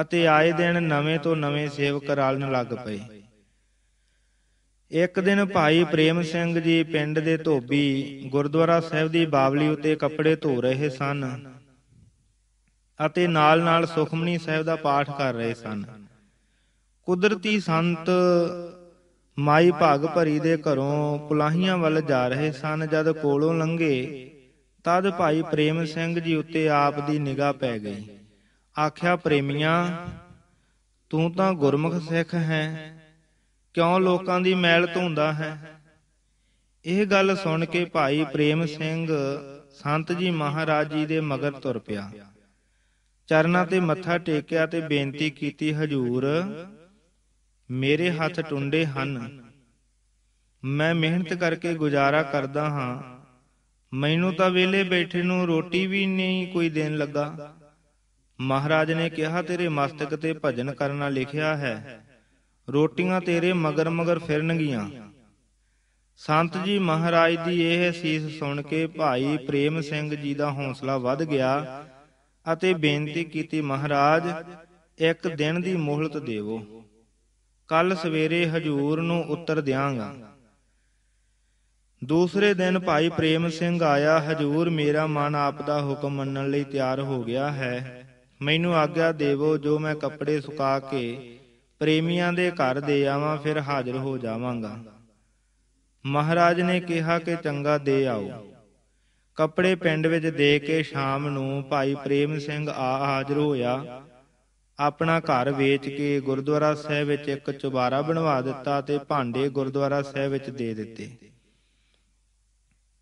ਅਤੇ ਆਏ ਦਿਨ ਨਵੇਂ ਤੋਂ ਨਵੇਂ ਸੇਵਕ ਰਲਣ ਲੱਗ ਪਏ ਇੱਕ ਦਿਨ ਭਾਈ ਪ੍ਰੇਮ ਸਿੰਘ ਜੀ ਪਿੰਡ ਦੇ ਧੋਬੀ ਗੁਰਦੁਆਰਾ ਸਾਹਿਬ ਦੀ ਬਾਵਲੀ ਉਤੇ ਕੱਪੜੇ ਧੋ ਰਹੇ ਸਨ ਅਤੇ ਨਾਲ-ਨਾਲ ਸੁਖਮਨੀ ਸਾਹਿਬ ਦਾ ਪਾਠ ਕਰ ਰਹੇ ਸਨ ਕੁਦਰਤੀ ਸੰਤ ਮਾਈ ਭਾਗ ਭਰੀ ਦੇ ਘਰੋਂ ਪੁਲਾਹੀਆਂ ਵੱਲ ਜਾ ਰਹੇ ਸਨ ਜਦ ਕੋਲੋਂ ਲੰਘੇ ਤਦ ਭਾਈ ਪ੍ਰੇਮ ਸਿੰਘ ਜੀ ਉੱਤੇ ਆਪ ਦੀ ਨਿਗਾਹ ਪੈ ਗਈ ਆਖਿਆ ਪ੍ਰੇਮੀਆਂ ਤੂੰ ਤਾਂ ਗੁਰਮੁਖ ਸਿੱਖ ਹੈ ਕਿਉਂ ਲੋਕਾਂ ਦੀ ਮੈਲ ਧੋਂਦਾ ਹੈ ਇਹ ਗੱਲ ਸੁਣ ਕੇ ਭਾਈ ਪ੍ਰੇਮ ਸਿੰਘ ਸੰਤ ਜੀ ਮਹਾਰਾਜ ਜੀ ਦੇ ਮਗਰ ਤੁਰ ਪਿਆ ਚਰਨਾਂ ਤੇ ਮੱਥਾ ਟੇਕਿਆ ਤੇ ਬੇਨਤੀ ਕੀਤੀ ਹਜੂਰ ਮੇਰੇ ਹੱਥ ਟੁੰਡੇ ਹਨ ਮੈਂ ਮਿਹਨਤ ਕਰਕੇ ਗੁਜ਼ਾਰਾ ਕਰਦਾ ਹਾਂ ਮੈਨੂੰ ਤਾਂ ਵੇਲੇ ਬੈਠੇ ਨੂੰ ਰੋਟੀ ਵੀ ਨਹੀਂ ਕੋਈ ਦੇਣ ਲੱਗਾ ਮਹਾਰਾਜ ਨੇ ਕਿਹਾ ਤੇਰੇ ਮਸਤਕ ਤੇ ਭਜਨ ਕਰਨਾ ਲਿਖਿਆ ਹੈ ਰੋਟੀਆਂ ਤੇਰੇ ਮਗਰ ਮਗਰ ਫਿਰਨਗੀਆਂ ਸੰਤ ਜੀ ਮਹਾਰਾਜ ਦੀ ਇਹ ਸੀਸ ਸੁਣ ਕੇ ਭਾਈ ਪ੍ਰੇਮ ਸਿੰਘ ਜੀ ਦਾ ਹੌਸਲਾ ਵੱਧ ਗਿਆ ਅਤੇ ਬੇਨਤੀ ਕੀਤੀ ਮਹਾਰਾਜ ਇੱਕ ਦਿਨ ਦੀ ਮੋਹਲਤ ਦੇਵੋ ਕੱਲ ਸਵੇਰੇ ਹਜੂਰ ਨੂੰ ਉੱਤਰ ਦਿਆਂਗਾ ਦੂਸਰੇ ਦਿਨ ਭਾਈ ਪ੍ਰੇਮ ਸਿੰਘ ਆਇਆ ਹਜੂਰ ਮੇਰਾ ਮਨ ਆਪ ਦਾ ਹੁਕਮ ਮੰਨਣ ਲਈ ਤਿਆਰ ਹੋ ਗਿਆ ਹੈ ਮੈਨੂੰ ਆਗਿਆ ਦੇਵੋ ਜੋ ਮੈਂ ਕੱਪੜੇ ਸੁਕਾ ਕੇ ਪ੍ਰੇਮੀਆਂ ਦੇ ਘਰ ਦੇ ਆਵਾਂ ਫਿਰ ਹਾਜ਼ਰ ਹੋ ਜਾਵਾਂਗਾ ਮਹਾਰਾਜ ਨੇ ਕਿਹਾ ਕਿ ਚੰਗਾ ਦੇ ਆਓ ਕੱਪੜੇ ਪਿੰਡ ਵਿੱਚ ਦੇ ਕੇ ਸ਼ਾਮ ਨੂੰ ਭਾਈ ਪ੍ਰੇਮ ਸਿੰਘ ਆ ਹਾਜ਼ਰ ਹੋਇਆ ਆਪਣਾ ਘਰ ਵੇਚ ਕੇ ਗੁਰਦੁਆਰਾ ਸਾਹਿਬ ਵਿੱਚ ਇੱਕ ਚੁਬਾਰਾ ਬਣਵਾ ਦਿੱਤਾ ਤੇ ਭਾਂਡੇ ਗੁਰਦੁਆਰਾ ਸਾਹਿਬ ਵਿੱਚ ਦੇ ਦਿੱਤੇ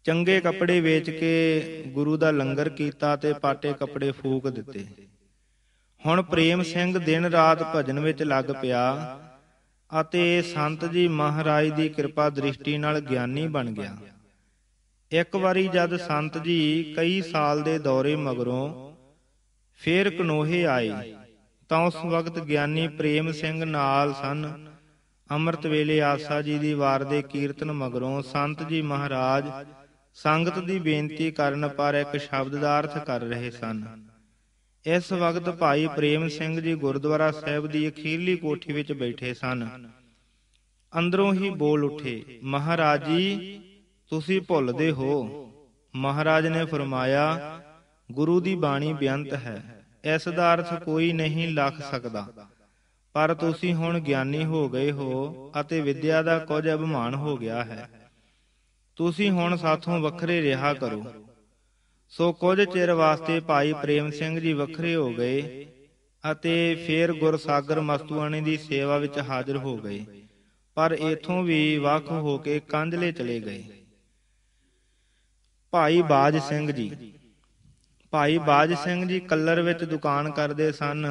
ਚੰਗੇ ਕੱਪੜੇ ਵੇਚ ਕੇ ਗੁਰੂ ਦਾ ਲੰਗਰ ਕੀਤਾ ਤੇ ਪਾਟੇ ਕੱਪੜੇ ਫੂਕ ਦਿੱਤੇ ਹੁਣ ਪ੍ਰੇਮ ਸਿੰਘ ਦਿਨ ਰਾਤ ਭਜਨ ਵਿੱਚ ਲੱਗ ਪਿਆ ਅਤੇ ਸੰਤ ਜੀ ਮਹਾਰਾਜ ਦੀ ਕਿਰਪਾ ਦ੍ਰਿਸ਼ਟੀ ਨਾਲ ਗਿਆਨੀ ਬਣ ਗਿਆ ਇੱਕ ਵਾਰੀ ਜਦ ਸੰਤ ਜੀ ਕਈ ਸਾਲ ਦੇ ਦੌਰੇ ਮਗਰੋਂ ਫੇਰ ਕਨੋਹੇ ਆਏ ਤਾਂ ਉਸ ਵਕਤ ਗਿਆਨੀ ਪ੍ਰੇਮ ਸਿੰਘ ਨਾਲ ਸਨ ਅੰਮ੍ਰਿਤ ਵੇਲੇ ਆਸਾ ਜੀ ਦੀ ਵਾਰ ਦੇ ਕੀਰਤਨ ਮਗਰੋਂ ਸੰਤ ਜੀ ਮਹਾਰਾਜ ਸੰਗਤ ਦੀ ਬੇਨਤੀ ਕਰਨ ਪਰ ਇੱਕ ਸ਼ਬਦ ਦਾ ਅਰਥ ਕਰ ਰਹੇ ਸਨ ਇਸ ਵਕਤ ਭਾਈ ਪ੍ਰੇਮ ਸਿੰਘ ਜੀ ਗੁਰਦੁਆਰਾ ਸਾਹਿਬ ਦੀ ਅਖੀਰਲੀ ਕੋਠੀ ਵਿੱਚ ਬੈਠੇ ਸਨ ਅੰਦਰੋਂ ਹੀ ਬੋਲ ਉੱਠੇ ਮਹਾਰਾਜ ਜੀ ਤੁਸੀਂ ਭੁੱਲਦੇ ਹੋ ਮਹਾਰਾਜ ਨੇ ਫਰਮਾਇਆ ਗੁਰੂ ਦੀ ਬਾਣੀ ਬਿਆੰਤ ਹੈ ਇਸ ਦਾ ਅਰਥ ਕੋਈ ਨਹੀਂ ਲੱਖ ਸਕਦਾ ਪਰ ਤੁਸੀਂ ਹੁਣ ਗਿਆਨੀ ਹੋ ਗਏ ਹੋ ਅਤੇ ਵਿਦਿਆ ਦਾ ਕੁਝ ਅਭਿਮਾਨ ਹੋ ਗਿਆ ਹੈ ਤੁਸੀਂ ਹੁਣ ਸਾਥੋਂ ਵੱਖਰੇ ਰਿਹਾ ਕਰੋ ਸੋ ਕੁਝ ਚਿਰ ਵਾਸਤੇ ਭਾਈ ਪ੍ਰੇਮ ਸਿੰਘ ਜੀ ਵੱਖਰੇ ਹੋ ਗਏ ਅਤੇ ਫਿਰ ਗੁਰਸਾਗਰ ਮਸਤੂਆਣੇ ਦੀ ਸੇਵਾ ਵਿੱਚ ਹਾਜ਼ਰ ਹੋ ਗਏ ਪਰ ਇਥੋਂ ਵੀ ਵੱਖ ਹੋ ਕੇ ਕੰਧਲੇ ਚਲੇ ਗਏ ਭਾਈ ਬਾਜ ਸਿੰਘ ਜੀ ਭਾਈ ਬਾਜ ਸਿੰਘ ਜੀ ਕੱਲਰ ਵਿੱਚ ਦੁਕਾਨ ਕਰਦੇ ਸਨ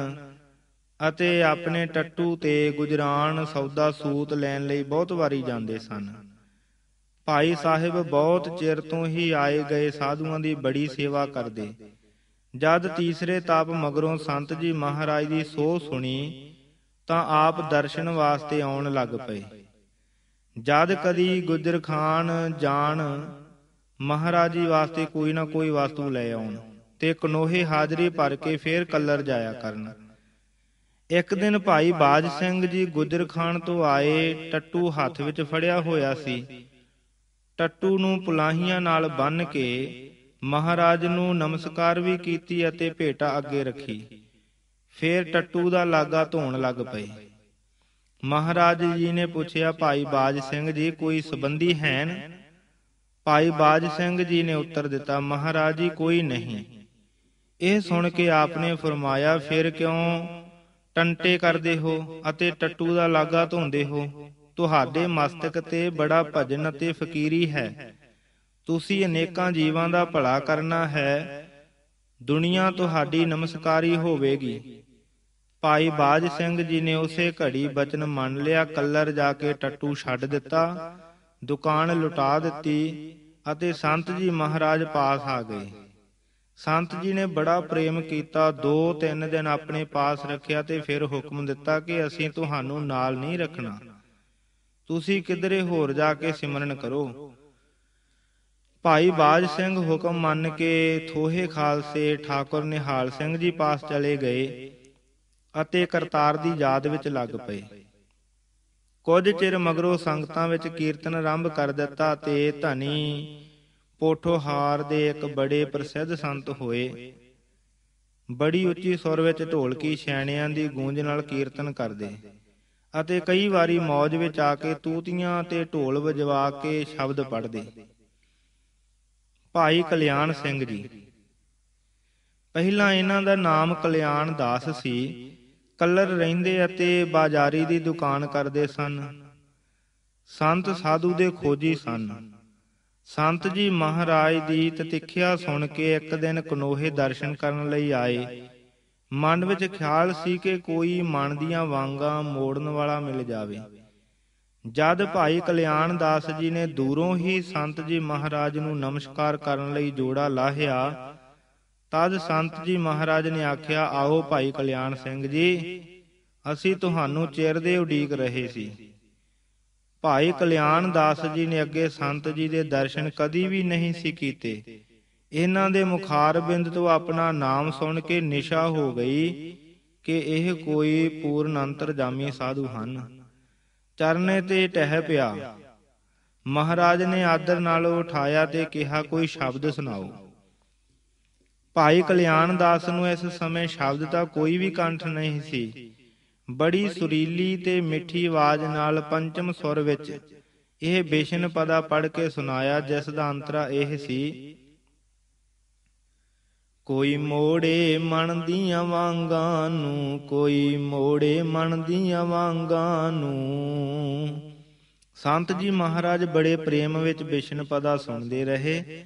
ਅਤੇ ਆਪਣੇ ਟੱਟੂ ਤੇ ਗੁਜਰਾਨ ਸੌਦਾ ਸੂਤ ਲੈਣ ਲਈ ਬਹੁਤ ਵਾਰੀ ਜਾਂਦੇ ਸਨ ਭਾਈ ਸਾਹਿਬ ਬਹੁਤ ਚਿਰ ਤੋਂ ਹੀ ਆਏ ਗਏ ਸਾਧੂਆਂ ਦੀ ਬੜੀ ਸੇਵਾ ਕਰਦੇ ਜਦ ਤੀਸਰੇ ਤਾਪ ਮਗਰੋਂ ਸੰਤ ਜੀ ਮਹਾਰਾਜ ਦੀ ਸੋਹ ਸੁਣੀ ਤਾਂ ਆਪ ਦਰਸ਼ਨ ਵਾਸਤੇ ਆਉਣ ਲੱਗ ਪਏ ਜਦ ਕਦੀ ਗੁਜਰ ਖਾਨ ਜਾਣ ਮਹਾਰਾਜੀ ਵਾਸਤੇ ਕੋਈ ਨਾ ਕੋਈ ਵਸਤੂ ਲੈ ਆਉਣ ਤੇ ਕਨੋਹੇ ਹਾਜ਼ਰੀ ਭਰ ਕੇ ਫੇਰ ਕੱਲਰ ਜਾਇਆ ਕਰਨ ਇੱਕ ਦਿਨ ਭਾਈ ਬਾਜ ਸਿੰਘ ਜੀ ਗੁਜਰ ਖਾਨ ਤੋਂ ਆਏ ਟੱਟੂ ਹੱਥ ਵਿੱਚ ਫੜਿਆ ਹੋਇਆ ਸੀ ਟੱਟੂ ਨੂੰ ਪੁਲਾਹੀਆਂ ਨਾਲ ਬੰਨ ਕੇ ਮਹਾਰਾਜ ਨੂੰ ਨਮਸਕਾਰ ਵੀ ਕੀਤੀ ਅਤੇ ਭੇਟਾ ਅੱਗੇ ਰੱਖੀ ਫੇਰ ਟੱਟੂ ਦਾ ਲਾਗਾ ਧੋਣ ਲੱਗ ਪਏ ਮਹਾਰਾਜ ਜੀ ਨੇ ਪੁੱਛਿਆ ਭਾਈ ਬਾਜ ਸਿੰਘ ਜੀ ਕੋਈ ਸਬੰਧੀ ਹੈਨ ਭਾਈ ਬਾਜ ਸਿੰਘ ਜੀ ਨੇ ਉੱਤਰ ਦਿੱਤਾ ਮਹਾਰਾਜ ਜੀ ਕੋਈ ਨਹੀਂ ਇਹ ਸੁਣ ਕੇ ਆਪਨੇ ਫਰਮਾਇਆ ਫਿਰ ਕਿਉਂ ਟੰਟੇ ਕਰਦੇ ਹੋ ਅਤੇ ਟੱਟੂ ਦਾ ਲਾਗਾ ਧੋਂਦੇ ਹੋ ਤੁਹਾਡੇ ਮਸਤਕ ਤੇ ਬੜਾ ਭਜਨ ਅਤੇ ਫਕੀਰੀ ਹੈ ਤੁਸੀਂ ਅਨੇਕਾਂ ਜੀਵਾਂ ਦਾ ਭਲਾ ਕਰਨਾ ਹੈ ਦੁਨੀਆ ਤੁਹਾਡੀ ਨਮਸਕਾਰੀ ਹੋਵੇਗੀ ਭਾਈ ਬਾਜ ਸਿੰਘ ਜੀ ਨੇ ਉਸੇ ਘੜੀ ਬਚਨ ਮੰਨ ਲਿਆ ਕੱਲਰ ਜਾ ਕੇ ਟੱਟੂ ਛੱਡ ਦਿੱਤਾ ਦੁਕਾਨ ਲੁਟਾ ਦਿੱਤੀ ਅਤੇ ਸੰਤ ਜੀ ਮਹਾਰਾਜ ਪਾਸ ਆ ਗਏ ਸੰਤ ਜੀ ਨੇ ਬੜਾ ਪ੍ਰੇਮ ਕੀਤਾ 2-3 ਦਿਨ ਆਪਣੇ ਪਾਸ ਰੱਖਿਆ ਤੇ ਫਿਰ ਹੁਕਮ ਦਿੱਤਾ ਕਿ ਅਸੀਂ ਤੁਹਾਨੂੰ ਨਾਲ ਨਹੀਂ ਰੱਖਣਾ ਤੁਸੀਂ ਕਿਧਰੇ ਹੋਰ ਜਾ ਕੇ ਸਿਮਰਨ ਕਰੋ ਭਾਈ ਬਾਜ ਸਿੰਘ ਹੁਕਮ ਮੰਨ ਕੇ ਥੋਹੇ ਖਾਲਸੇ ਠਾਕੁਰ ਨਿਹਾਲ ਸਿੰਘ ਜੀ ਪਾਸ ਚਲੇ ਗਏ ਅਤੇ ਕਰਤਾਰ ਦੀ ਯਾਦ ਵਿੱਚ ਲੱਗ ਪਏ ਕੁਝ ਚਿਰ ਮਗਰੋਂ ਸੰਗਤਾਂ ਵਿੱਚ ਕੀਰਤਨ ਆਰੰਭ ਕਰ ਦਿੱਤਾ ਤੇ ਧਨੀ ਪੋਠੋਹਾਰ ਦੇ ਇੱਕ ਬੜੇ ਪ੍ਰਸਿੱਧ ਸੰਤ ਹੋਏ ਬੜੀ ਉੱਚੀ ਸੁਰ ਵਿੱਚ ਢੋਲਕੀ ਛੈਣਿਆਂ ਦੀ ਗੂੰਜ ਨਾਲ ਕੀਰਤਨ ਕਰਦੇ ਅਤੇ ਕਈ ਵਾਰੀ ਮੌਜ ਵਿੱਚ ਆ ਕੇ ਤੂਤੀਆਂ ਤੇ ਢੋਲ ਵਜਵਾ ਕੇ ਸ਼ਬਦ ਪੜਦੇ ਭਾਈ ਕਲਿਆਣ ਸਿੰਘ ਜੀ ਪਹਿਲਾਂ ਇਹਨਾਂ ਦਾ ਨਾਮ ਕਲਿਆਣ ਦਾਸ ਸੀ ਕੱਲਰ ਰਹਿੰਦੇ ਅਤੇ ਬਾਜ਼ਾਰੀ ਦੀ ਦੁਕਾਨ ਕਰਦੇ ਸਨ ਸੰਤ ਸਾਧੂ ਦੇ ਖੋਜੀ ਸਨ ਸੰਤ ਜੀ ਮਹਾਰਾਜ ਦੀ ਤਤਿਖਿਆ ਸੁਣ ਕੇ ਇੱਕ ਦਿਨ ਕਨੋਹੇ ਦਰਸ਼ਨ ਕਰਨ ਲਈ ਆਏ ਮਨ ਵਿੱਚ ਖਿਆਲ ਸੀ ਕਿ ਕੋਈ ਮਨ ਦੀਆਂ ਵਾਂਗਾ ਮੋੜਨ ਵਾਲਾ ਮਿਲ ਜਾਵੇ ਜਦ ਭਾਈ ਕਲਿਆਣ ਦਾਸ ਜੀ ਨੇ ਦੂਰੋਂ ਹੀ ਸੰਤ ਜੀ ਮਹਾਰਾਜ ਨੂੰ ਨਮਸਕਾਰ ਕਰਨ ਲਈ ਜੋੜਾ ਲਾਹਿਆ ਤਦ ਸੰਤ ਜੀ ਮਹਾਰਾਜ ਨੇ ਆਖਿਆ ਆਓ ਭਾਈ ਕਲਿਆਣ ਸਿੰਘ ਜੀ ਅਸੀਂ ਤੁਹਾਨੂੰ ਚਿਰ ਦੇ ਉਡੀਕ ਰਹੇ ਸੀ ਭਾਈ ਕਲਿਆਣ ਦਾਸ ਜੀ ਨੇ ਅੱਗੇ ਸੰਤ ਜੀ ਦੇ ਦਰਸ਼ਨ ਕਦੀ ਵੀ ਨਹੀਂ ਸੀ ਕੀਤੇ ਇਹਨਾਂ ਦੇ ਮੁਖਾਰ ਬਿੰਦ ਤੋਂ ਆਪਣਾ ਨਾਮ ਸੁਣ ਕੇ ਨਿਸ਼ਾ ਹੋ ਗਈ ਕਿ ਇਹ ਕੋਈ ਪੂਰਨ ਅੰਤਰਜਾਮੀ ਸਾਧੂ ਹਨ ਚਰਨੇ ਤੇ ਟਹਿ ਪਿਆ ਮਹਾਰਾਜ ਨੇ ਆਦਰ ਨਾਲ ਉਠਾਇਆ ਤੇ ਕਿਹਾ ਕੋਈ ਸ਼ਬਦ ਸੁਣਾਓ ਭਾਈ ਕਲਿਆਣ ਦਾਸ ਨੂੰ ਇਸ ਸਮੇਂ ਸ਼ਬਦ ਦਾ ਕੋਈ ਵੀ ਕੰਠ ਨਹੀਂ ਸੀ ਬੜੀ ਸੁਰੀਲੀ ਤੇ ਮਿੱਠੀ ਆਵਾਜ਼ ਨਾਲ ਪੰਚਮ ਸੁਰ ਵਿੱਚ ਇਹ ਬੇਸ਼ਨ ਪਦਾ ਪੜ ਕੇ ਸੁਣਾਇਆ ਜਿਸ ਦਾ ਅੰਤਰਾ ਇਹ ਸੀ ਕੋਈ ਮੋੜੇ ਮਨ ਦੀਆਂ ਵਾਂਗਾਂ ਨੂੰ ਕੋਈ ਮੋੜੇ ਮਨ ਦੀਆਂ ਵਾਂਗਾਂ ਨੂੰ ਸੰਤ ਜੀ ਮਹਾਰਾਜ ਬੜੇ ਪ੍ਰੇਮ ਵਿੱਚ ਵਿਸ਼ਨ ਪਦਾ ਸੁਣਦੇ ਰਹੇ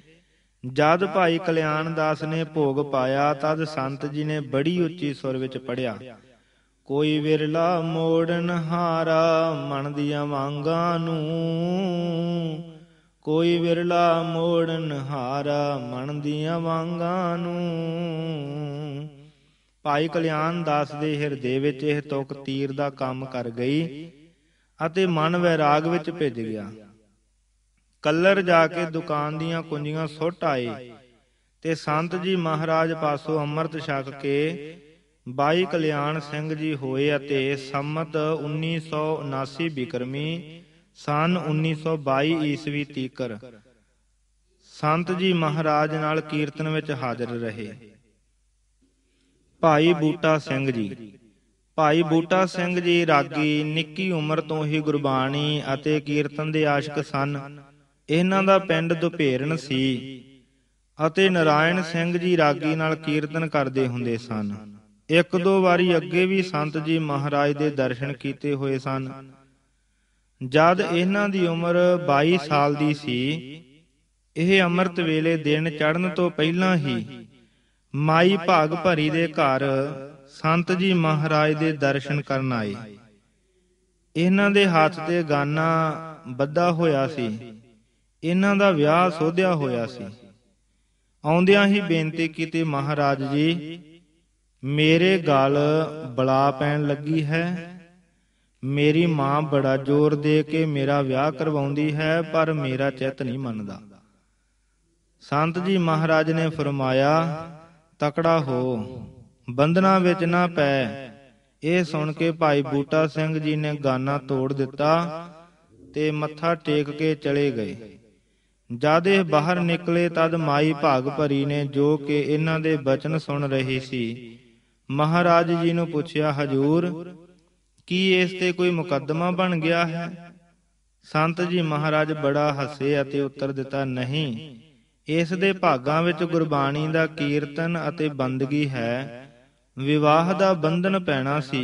ਜਦ ਭਾਈ ਕਲਿਆਣ ਦਾਸ ਨੇ ਭੋਗ ਪਾਇਆ ਤਦ ਸੰਤ ਜੀ ਨੇ ਬੜੀ ਉੱਚੀ ਸੁਰ ਵਿੱਚ ਪੜਿਆ ਕੋਈ ਵਿਰਲਾ ਮੋੜਨ ਹਾਰਾ ਮਨ ਦੀਆਂ ਵਾਂਗਾਂ ਨੂੰ ਕੋਈ ਵਿਰਲਾ ਮੋੜਨ ਹਾਰਾ ਮਨ ਦੀਆਂ ਵਾਂਗਾਂ ਨੂੰ ਭਾਈ ਕਲਿਆਣ ਦਾਸ ਦੇ ਹਿਰਦੇ ਵਿੱਚ ਇਹ ਤੁਕ ਤੀਰ ਦਾ ਕੰਮ ਕਰ ਗਈ ਅਤੇ ਮਨ ਵਿਰਾਗ ਵਿੱਚ ਭਿੱਜ ਗਿਆ ਕੱਲਰ ਜਾ ਕੇ ਦੁਕਾਨ ਦੀਆਂ ਕੁੰਜੀਆਂ ਸੁੱਟ ਆਏ ਤੇ ਸੰਤ ਜੀ ਮਹਾਰਾਜ ਪਾਸੋਂ ਅੰਮ੍ਰਿਤ ਛਕ ਕੇ ਬਾਈ ਕਲਿਆਣ ਸਿੰਘ ਜੀ ਹੋਏ ਅਤੇ ਸੰਮਤ 1979 ਬਿਕਰਮੀ ਸਨ 1922 ਈਸਵੀ ਤੀਕਰ ਸੰਤ ਜੀ ਮਹਾਰਾਜ ਨਾਲ ਕੀਰਤਨ ਵਿੱਚ ਹਾਜ਼ਰ ਰਹੇ ਭਾਈ ਬੂਟਾ ਸਿੰਘ ਜੀ ਭਾਈ ਬੂਟਾ ਸਿੰਘ ਜੀ ਰਾਗੀ ਨਿੱਕੀ ਉਮਰ ਤੋਂ ਹੀ ਗੁਰਬਾਣੀ ਅਤੇ ਕੀਰਤਨ ਦੇ ਆਸ਼ਿਕ ਸਨ ਇਹਨਾਂ ਦਾ ਪਿੰਡ ਦੁਪੇਰਨ ਸੀ ਅਤੇ ਨਰਾਇਣ ਸਿੰਘ ਜੀ ਰਾਗੀ ਨਾਲ ਕੀਰਤਨ ਕਰਦੇ ਹੁੰਦੇ ਸਨ ਇੱਕ ਦੋ ਵਾਰੀ ਅੱਗੇ ਵੀ ਸੰਤ ਜੀ ਮਹਾਰਾਜ ਦੇ ਦਰਸ਼ਨ ਕੀਤੇ ਹੋਏ ਸਨ ਜਦ ਇਹਨਾਂ ਦੀ ਉਮਰ 22 ਸਾਲ ਦੀ ਸੀ ਇਹ ਅੰਮ੍ਰਿਤ ਵੇਲੇ ਦਿਨ ਚੜਨ ਤੋਂ ਪਹਿਲਾਂ ਹੀ ਮਾਈ ਭਾਗ ਭਰੀ ਦੇ ਘਰ ਸੰਤ ਜੀ ਮਹਾਰਾਜ ਦੇ ਦਰਸ਼ਨ ਕਰਨ ਆਏ ਇਹਨਾਂ ਦੇ ਹੱਥ ਤੇ ਗਾਨਾ ਵੱਧਾ ਹੋਇਆ ਸੀ ਇਹਨਾਂ ਦਾ ਵਿਆਹ ਸੋਧਿਆ ਹੋਇਆ ਸੀ ਆਉਂਦਿਆਂ ਹੀ ਬੇਨਤੀ ਕੀਤੀ ਮਹਾਰਾਜ ਜੀ ਮੇਰੇ ਗਲ ਬਲਾ ਪੈਣ ਲੱਗੀ ਹੈ ਮੇਰੀ ਮਾਂ ਬੜਾ ਜ਼ੋਰ ਦੇ ਕੇ ਮੇਰਾ ਵਿਆਹ ਕਰਵਾਉਂਦੀ ਹੈ ਪਰ ਮੇਰਾ ਚਿੱਤ ਨਹੀਂ ਮੰਨਦਾ ਸੰਤ ਜੀ ਮਹਾਰਾਜ ਨੇ ਫਰਮਾਇਆ ਤਕੜਾ ਹੋ ਬੰਦਨਾ ਵਿੱਚ ਨਾ ਪੈ ਇਹ ਸੁਣ ਕੇ ਭਾਈ ਬੂਟਾ ਸਿੰਘ ਜੀ ਨੇ ਗਾਨਾ ਤੋੜ ਦਿੱਤਾ ਤੇ ਮੱਥਾ ਟੇਕ ਕੇ ਚਲੇ ਗਏ ਜਦ ਇਹ ਬਾਹਰ ਨਿਕਲੇ ਤਦ ਮਾਈ ਭਾਗ ਭਰੀ ਨੇ ਜੋ ਕਿ ਇਹਨਾਂ ਦੇ ਬਚਨ ਸੁਣ ਰਹੀ ਸੀ ਮਹਾਰਾਜ ਜੀ ਨੂੰ ਪੁੱਛਿਆ ਹਜੂਰ ਕੀ ਇਸ ਤੇ ਕੋਈ ਮੁਕੱਦਮਾ ਬਣ ਗਿਆ ਹੈ ਸੰਤ ਜੀ ਮਹਾਰਾਜ ਬੜਾ ਹੱਸੇ ਅਤੇ ਉੱਤਰ ਦਿੱਤਾ ਨਹੀਂ ਇਸ ਦੇ ਭਾਗਾਂ ਵਿੱਚ ਗੁਰਬਾਣੀ ਦਾ ਕੀਰਤਨ ਅਤੇ ਬੰਦਗੀ ਹੈ ਵਿਵਾਹ ਦਾ ਬੰਧਨ ਪੈਣਾ ਸੀ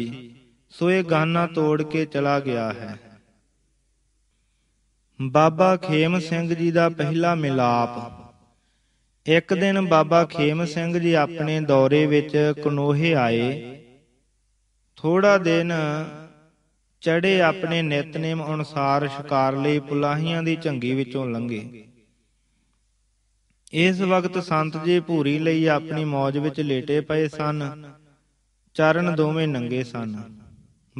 ਸੋ ਇਹ ਗਾਨਾ ਤੋੜ ਕੇ ਚਲਾ ਗਿਆ ਹੈ ਬਾਬਾ ਖੇਮ ਸਿੰਘ ਜੀ ਦਾ ਪਹਿਲਾ ਮਿਲਾਪ ਇੱਕ ਦਿਨ ਬਾਬਾ ਖੇਮ ਸਿੰਘ ਜੀ ਆਪਣੇ ਦੌਰੇ ਵਿੱਚ ਕਨੋਹੇ ਆਏ ਥੋੜਾ ਦਿਨ ਚੜੇ ਆਪਣੇ ਨਿਤਨੇਮ ਅਨੁਸਾਰ ਸ਼ਿਕਾਰ ਲਈ ਪੁਲਾਹੀਆਂ ਦੀ ਝੰਗੀ ਵਿੱਚੋਂ ਲੰਘੇ ਇਸ ਵਕਤ ਸੰਤ ਜੀ ਭੂਰੀ ਲਈ ਆਪਣੀ ਮੌਜ ਵਿੱਚ ਲੇਟੇ ਪਏ ਸਨ ਚਰਨ ਦੋਵੇਂ ਨੰਗੇ ਸਨ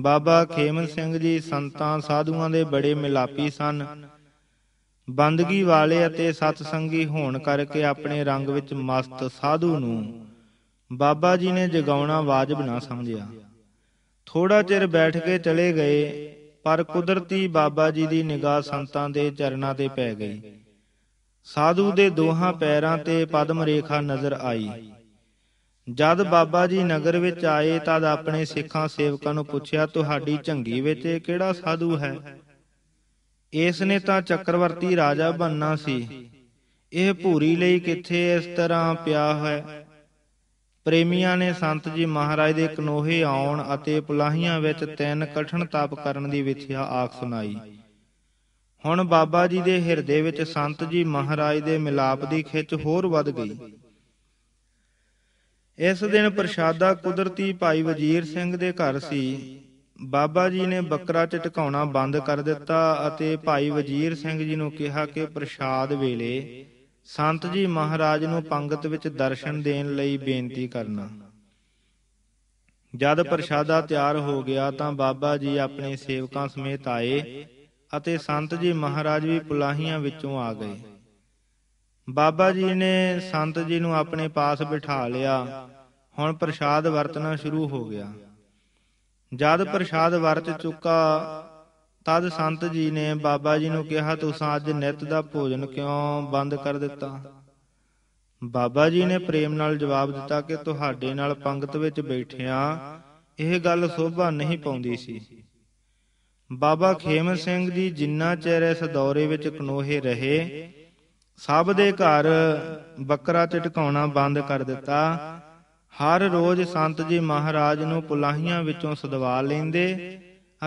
ਬਾਬਾ ਖੇਮਨ ਸਿੰਘ ਜੀ ਸੰਤਾਂ ਸਾਧੂਆਂ ਦੇ ਬੜੇ ਮਿਲਾਪੀ ਸਨ ਬੰਦਗੀ ਵਾਲੇ ਅਤੇ ਸਤਸੰਗੀ ਹੋਣ ਕਰਕੇ ਆਪਣੇ ਰੰਗ ਵਿੱਚ ਮਸਤ ਸਾਧੂ ਨੂੰ ਬਾਬਾ ਜੀ ਨੇ ਜਗਾਉਣਾ ਵਾਜਬ ਨਾ ਸਮਝਿਆ ਥੋੜਾ ਚਿਰ ਬੈਠ ਕੇ ਚਲੇ ਗਏ ਪਰ ਕੁਦਰਤੀ ਬਾਬਾ ਜੀ ਦੀ ਨਿਗਾਹ ਸੰਤਾਂ ਦੇ ਚਰਨਾਂ ਤੇ ਪੈ ਗਈ ਸਾਧੂ ਦੇ ਦੋਹਾਂ ਪੈਰਾਂ ਤੇ ਪਦਮ ਰੇਖਾ ਨਜ਼ਰ ਆਈ ਜਦ ਬਾਬਾ ਜੀ ਨਗਰ ਵਿੱਚ ਆਏ ਤਦ ਆਪਣੇ ਸਿੱਖਾਂ ਸੇਵਕਾਂ ਨੂੰ ਪੁੱਛਿਆ ਤੁਹਾਡੀ ਝੰਗੀ ਵਿੱਚ ਕਿਹੜਾ ਸਾਧੂ ਹੈ ਇਸ ਨੇ ਤਾਂ ਚੱਕਰਵਰਤੀ ਰਾਜਾ ਬੰਨਾ ਸੀ ਇਹ ਭੂਰੀ ਲਈ ਕਿੱਥੇ ਇਸ ਤਰ੍ਹਾਂ ਪਿਆ ਹੈ ਪ੍ਰੇਮੀਆਂ ਨੇ ਸੰਤ ਜੀ ਮਹਾਰਾਜ ਦੇ ਕਨੋਹੇ ਆਉਣ ਅਤੇ ਪੁਲਾਹੀਆਂ ਵਿੱਚ ਤਿੰਨ ਕਠਨ ਤਪ ਕਰਨ ਦੀ ਵਿਥਿਆ ਆਖ ਸੁਣਾਈ ਹੁਣ ਬਾਬਾ ਜੀ ਦੇ ਹਿਰਦੇ ਵਿੱਚ ਸੰਤ ਜੀ ਮਹਾਰਾਜ ਦੇ ਮਿਲਾਪ ਦੀ ਖਿੱਚ ਹੋਰ ਵੱਧ ਗਈ ਇਸ ਦਿਨ ਪ੍ਰਸ਼ਾਦਾ ਕੁਦਰਤੀ ਭਾਈ ਵਜੀਰ ਸਿੰਘ ਦੇ ਘਰ ਸੀ ਬਾਬਾ ਜੀ ਨੇ ਬੱਕਰਾ ਟਟਕਾਉਣਾ ਬੰਦ ਕਰ ਦਿੱਤਾ ਅਤੇ ਭਾਈ ਵਜੀਰ ਸਿੰਘ ਜੀ ਨੂੰ ਕਿਹਾ ਕਿ ਪ੍ਰਸ਼ਾਦ ਵੇਲੇ ਸੰਤ ਜੀ ਮਹਾਰਾਜ ਨੂੰ ਪੰਗਤ ਵਿੱਚ ਦਰਸ਼ਨ ਦੇਣ ਲਈ ਬੇਨਤੀ ਕਰਨਾ ਜਦ ਪ੍ਰਸ਼ਾਦਾ ਤਿਆਰ ਹੋ ਗਿਆ ਤਾਂ ਬਾਬਾ ਜੀ ਆਪਣੇ ਸੇਵਕਾਂ ਸਮੇਤ ਆਏ ਅਤੇ ਸੰਤ ਜੀ ਮਹਾਰਾਜ ਵੀ ਪੁਲਾਹੀਆਂ ਵਿੱਚੋਂ ਆ ਗਏ ਬਾਬਾ ਜੀ ਨੇ ਸੰਤ ਜੀ ਨੂੰ ਆਪਣੇ ਪਾਸ ਬਿਠਾ ਲਿਆ ਹੁਣ ਪ੍ਰਸ਼ਾਦ ਵਰਤਣਾ ਸ਼ੁਰੂ ਹੋ ਗਿਆ ਜਦ ਪ੍ਰਸ਼ਾਦ ਵਰਤ ਚੁੱਕਾ ਤਦ ਸੰਤ ਜੀ ਨੇ ਬਾਬਾ ਜੀ ਨੂੰ ਕਿਹਾ ਤੁਸੀਂ ਅੱਜ ਨਿਤ ਦਾ ਭੋਜਨ ਕਿਉਂ ਬੰਦ ਕਰ ਦਿੱਤਾ ਬਾਬਾ ਜੀ ਨੇ ਪ੍ਰੇਮ ਨਾਲ ਜਵਾਬ ਦਿੱਤਾ ਕਿ ਤੁਹਾਡੇ ਨਾਲ ਪੰਗਤ ਵਿੱਚ ਬੈਠਿਆਂ ਇਹ ਗੱਲ ਸੋਭਾ ਨਹੀਂ ਪਾਉਂਦੀ ਸੀ ਬਾਬਾ ਖੇਮ ਸਿੰਘ ਜੀ ਜਿੰਨਾ ਚਿਰ ਇਸ ਦੌਰੇ ਵਿੱਚ ਕਨੋਹੇ ਰਹੇ ਸਭ ਦੇ ਘਰ ਬੱਕਰਾ ਟਟਕਾਉਣਾ ਬੰਦ ਕਰ ਦਿੱਤਾ ਹਰ ਰੋਜ਼ ਸੰਤ ਜੀ ਮਹਾਰਾਜ ਨੂੰ ਪੁਲਾਹੀਆਂ ਵਿੱਚੋਂ ਸਦਵਾ ਲੈਂਦੇ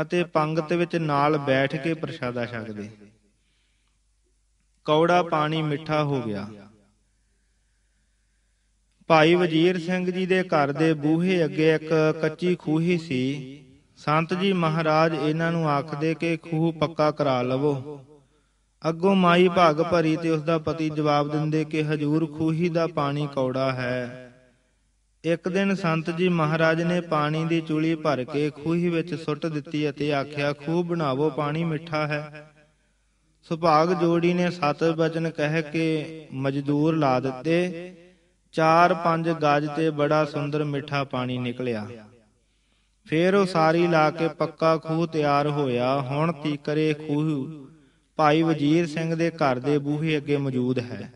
ਅਤੇ ਪੰਗਤ ਵਿੱਚ ਨਾਲ ਬੈਠ ਕੇ ਪ੍ਰਸ਼ਾਦਾ ਛਕਦੇ ਕੌੜਾ ਪਾਣੀ ਮਿੱਠਾ ਹੋ ਗਿਆ ਭਾਈ ਵਜੀਰ ਸਿੰਘ ਜੀ ਦੇ ਘਰ ਦੇ ਬੂਹੇ ਅੱਗੇ ਇੱਕ ਕੱਚੀ ਖੂਹੀ ਸੀ ਸੰਤ ਜੀ ਮਹਾਰਾਜ ਇਹਨਾਂ ਨੂੰ ਆਖਦੇ ਕਿ ਖੂਹ ਪੱਕਾ ਕਰਾ ਲਵੋ ਅੱਗੋਂ ਮਾਈ ਭਾਗ ਭਰੀ ਤੇ ਉਸ ਦਾ ਪਤੀ ਜਵਾਬ ਦਿੰਦੇ ਕਿ ਹਜੂਰ ਖੂਹੀ ਦਾ ਪਾਣੀ ਕੌੜਾ ਹੈ ਇੱਕ ਦਿਨ ਸੰਤ ਜੀ ਮਹਾਰਾਜ ਨੇ ਪਾਣੀ ਦੀ ਚੂਲੀ ਭਰ ਕੇ ਖੂਹੀ ਵਿੱਚ ਸੁੱਟ ਦਿੱਤੀ ਅਤੇ ਆਖਿਆ ਖੂਹ ਬਣਾਵੋ ਪਾਣੀ ਮਿੱਠਾ ਹੈ ਸੁਭਾਗ ਜੋੜੀ ਨੇ ਸਤ ਬਚਨ ਕਹਿ ਕੇ ਮਜ਼ਦੂਰ ਲਾ ਦਿੱਤੇ 4-5 ਗਜ ਤੇ ਬੜਾ ਸੁੰਦਰ ਮਿੱਠਾ ਪਾਣੀ ਨਿਕਲਿਆ ਫੇਰ ਉਹ ਸਾਰੀ ਲਾ ਕੇ ਪੱਕਾ ਖੂਹ ਤਿਆਰ ਹੋਇਆ ਹੁਣ ਕੀ ਕਰੇ ਖੂਹ ਭਾਈ ਵਜੀਰ ਸਿੰਘ ਦੇ ਘਰ ਦੇ ਬੂਹੇ ਅੱਗੇ ਮੌਜੂਦ ਹੈ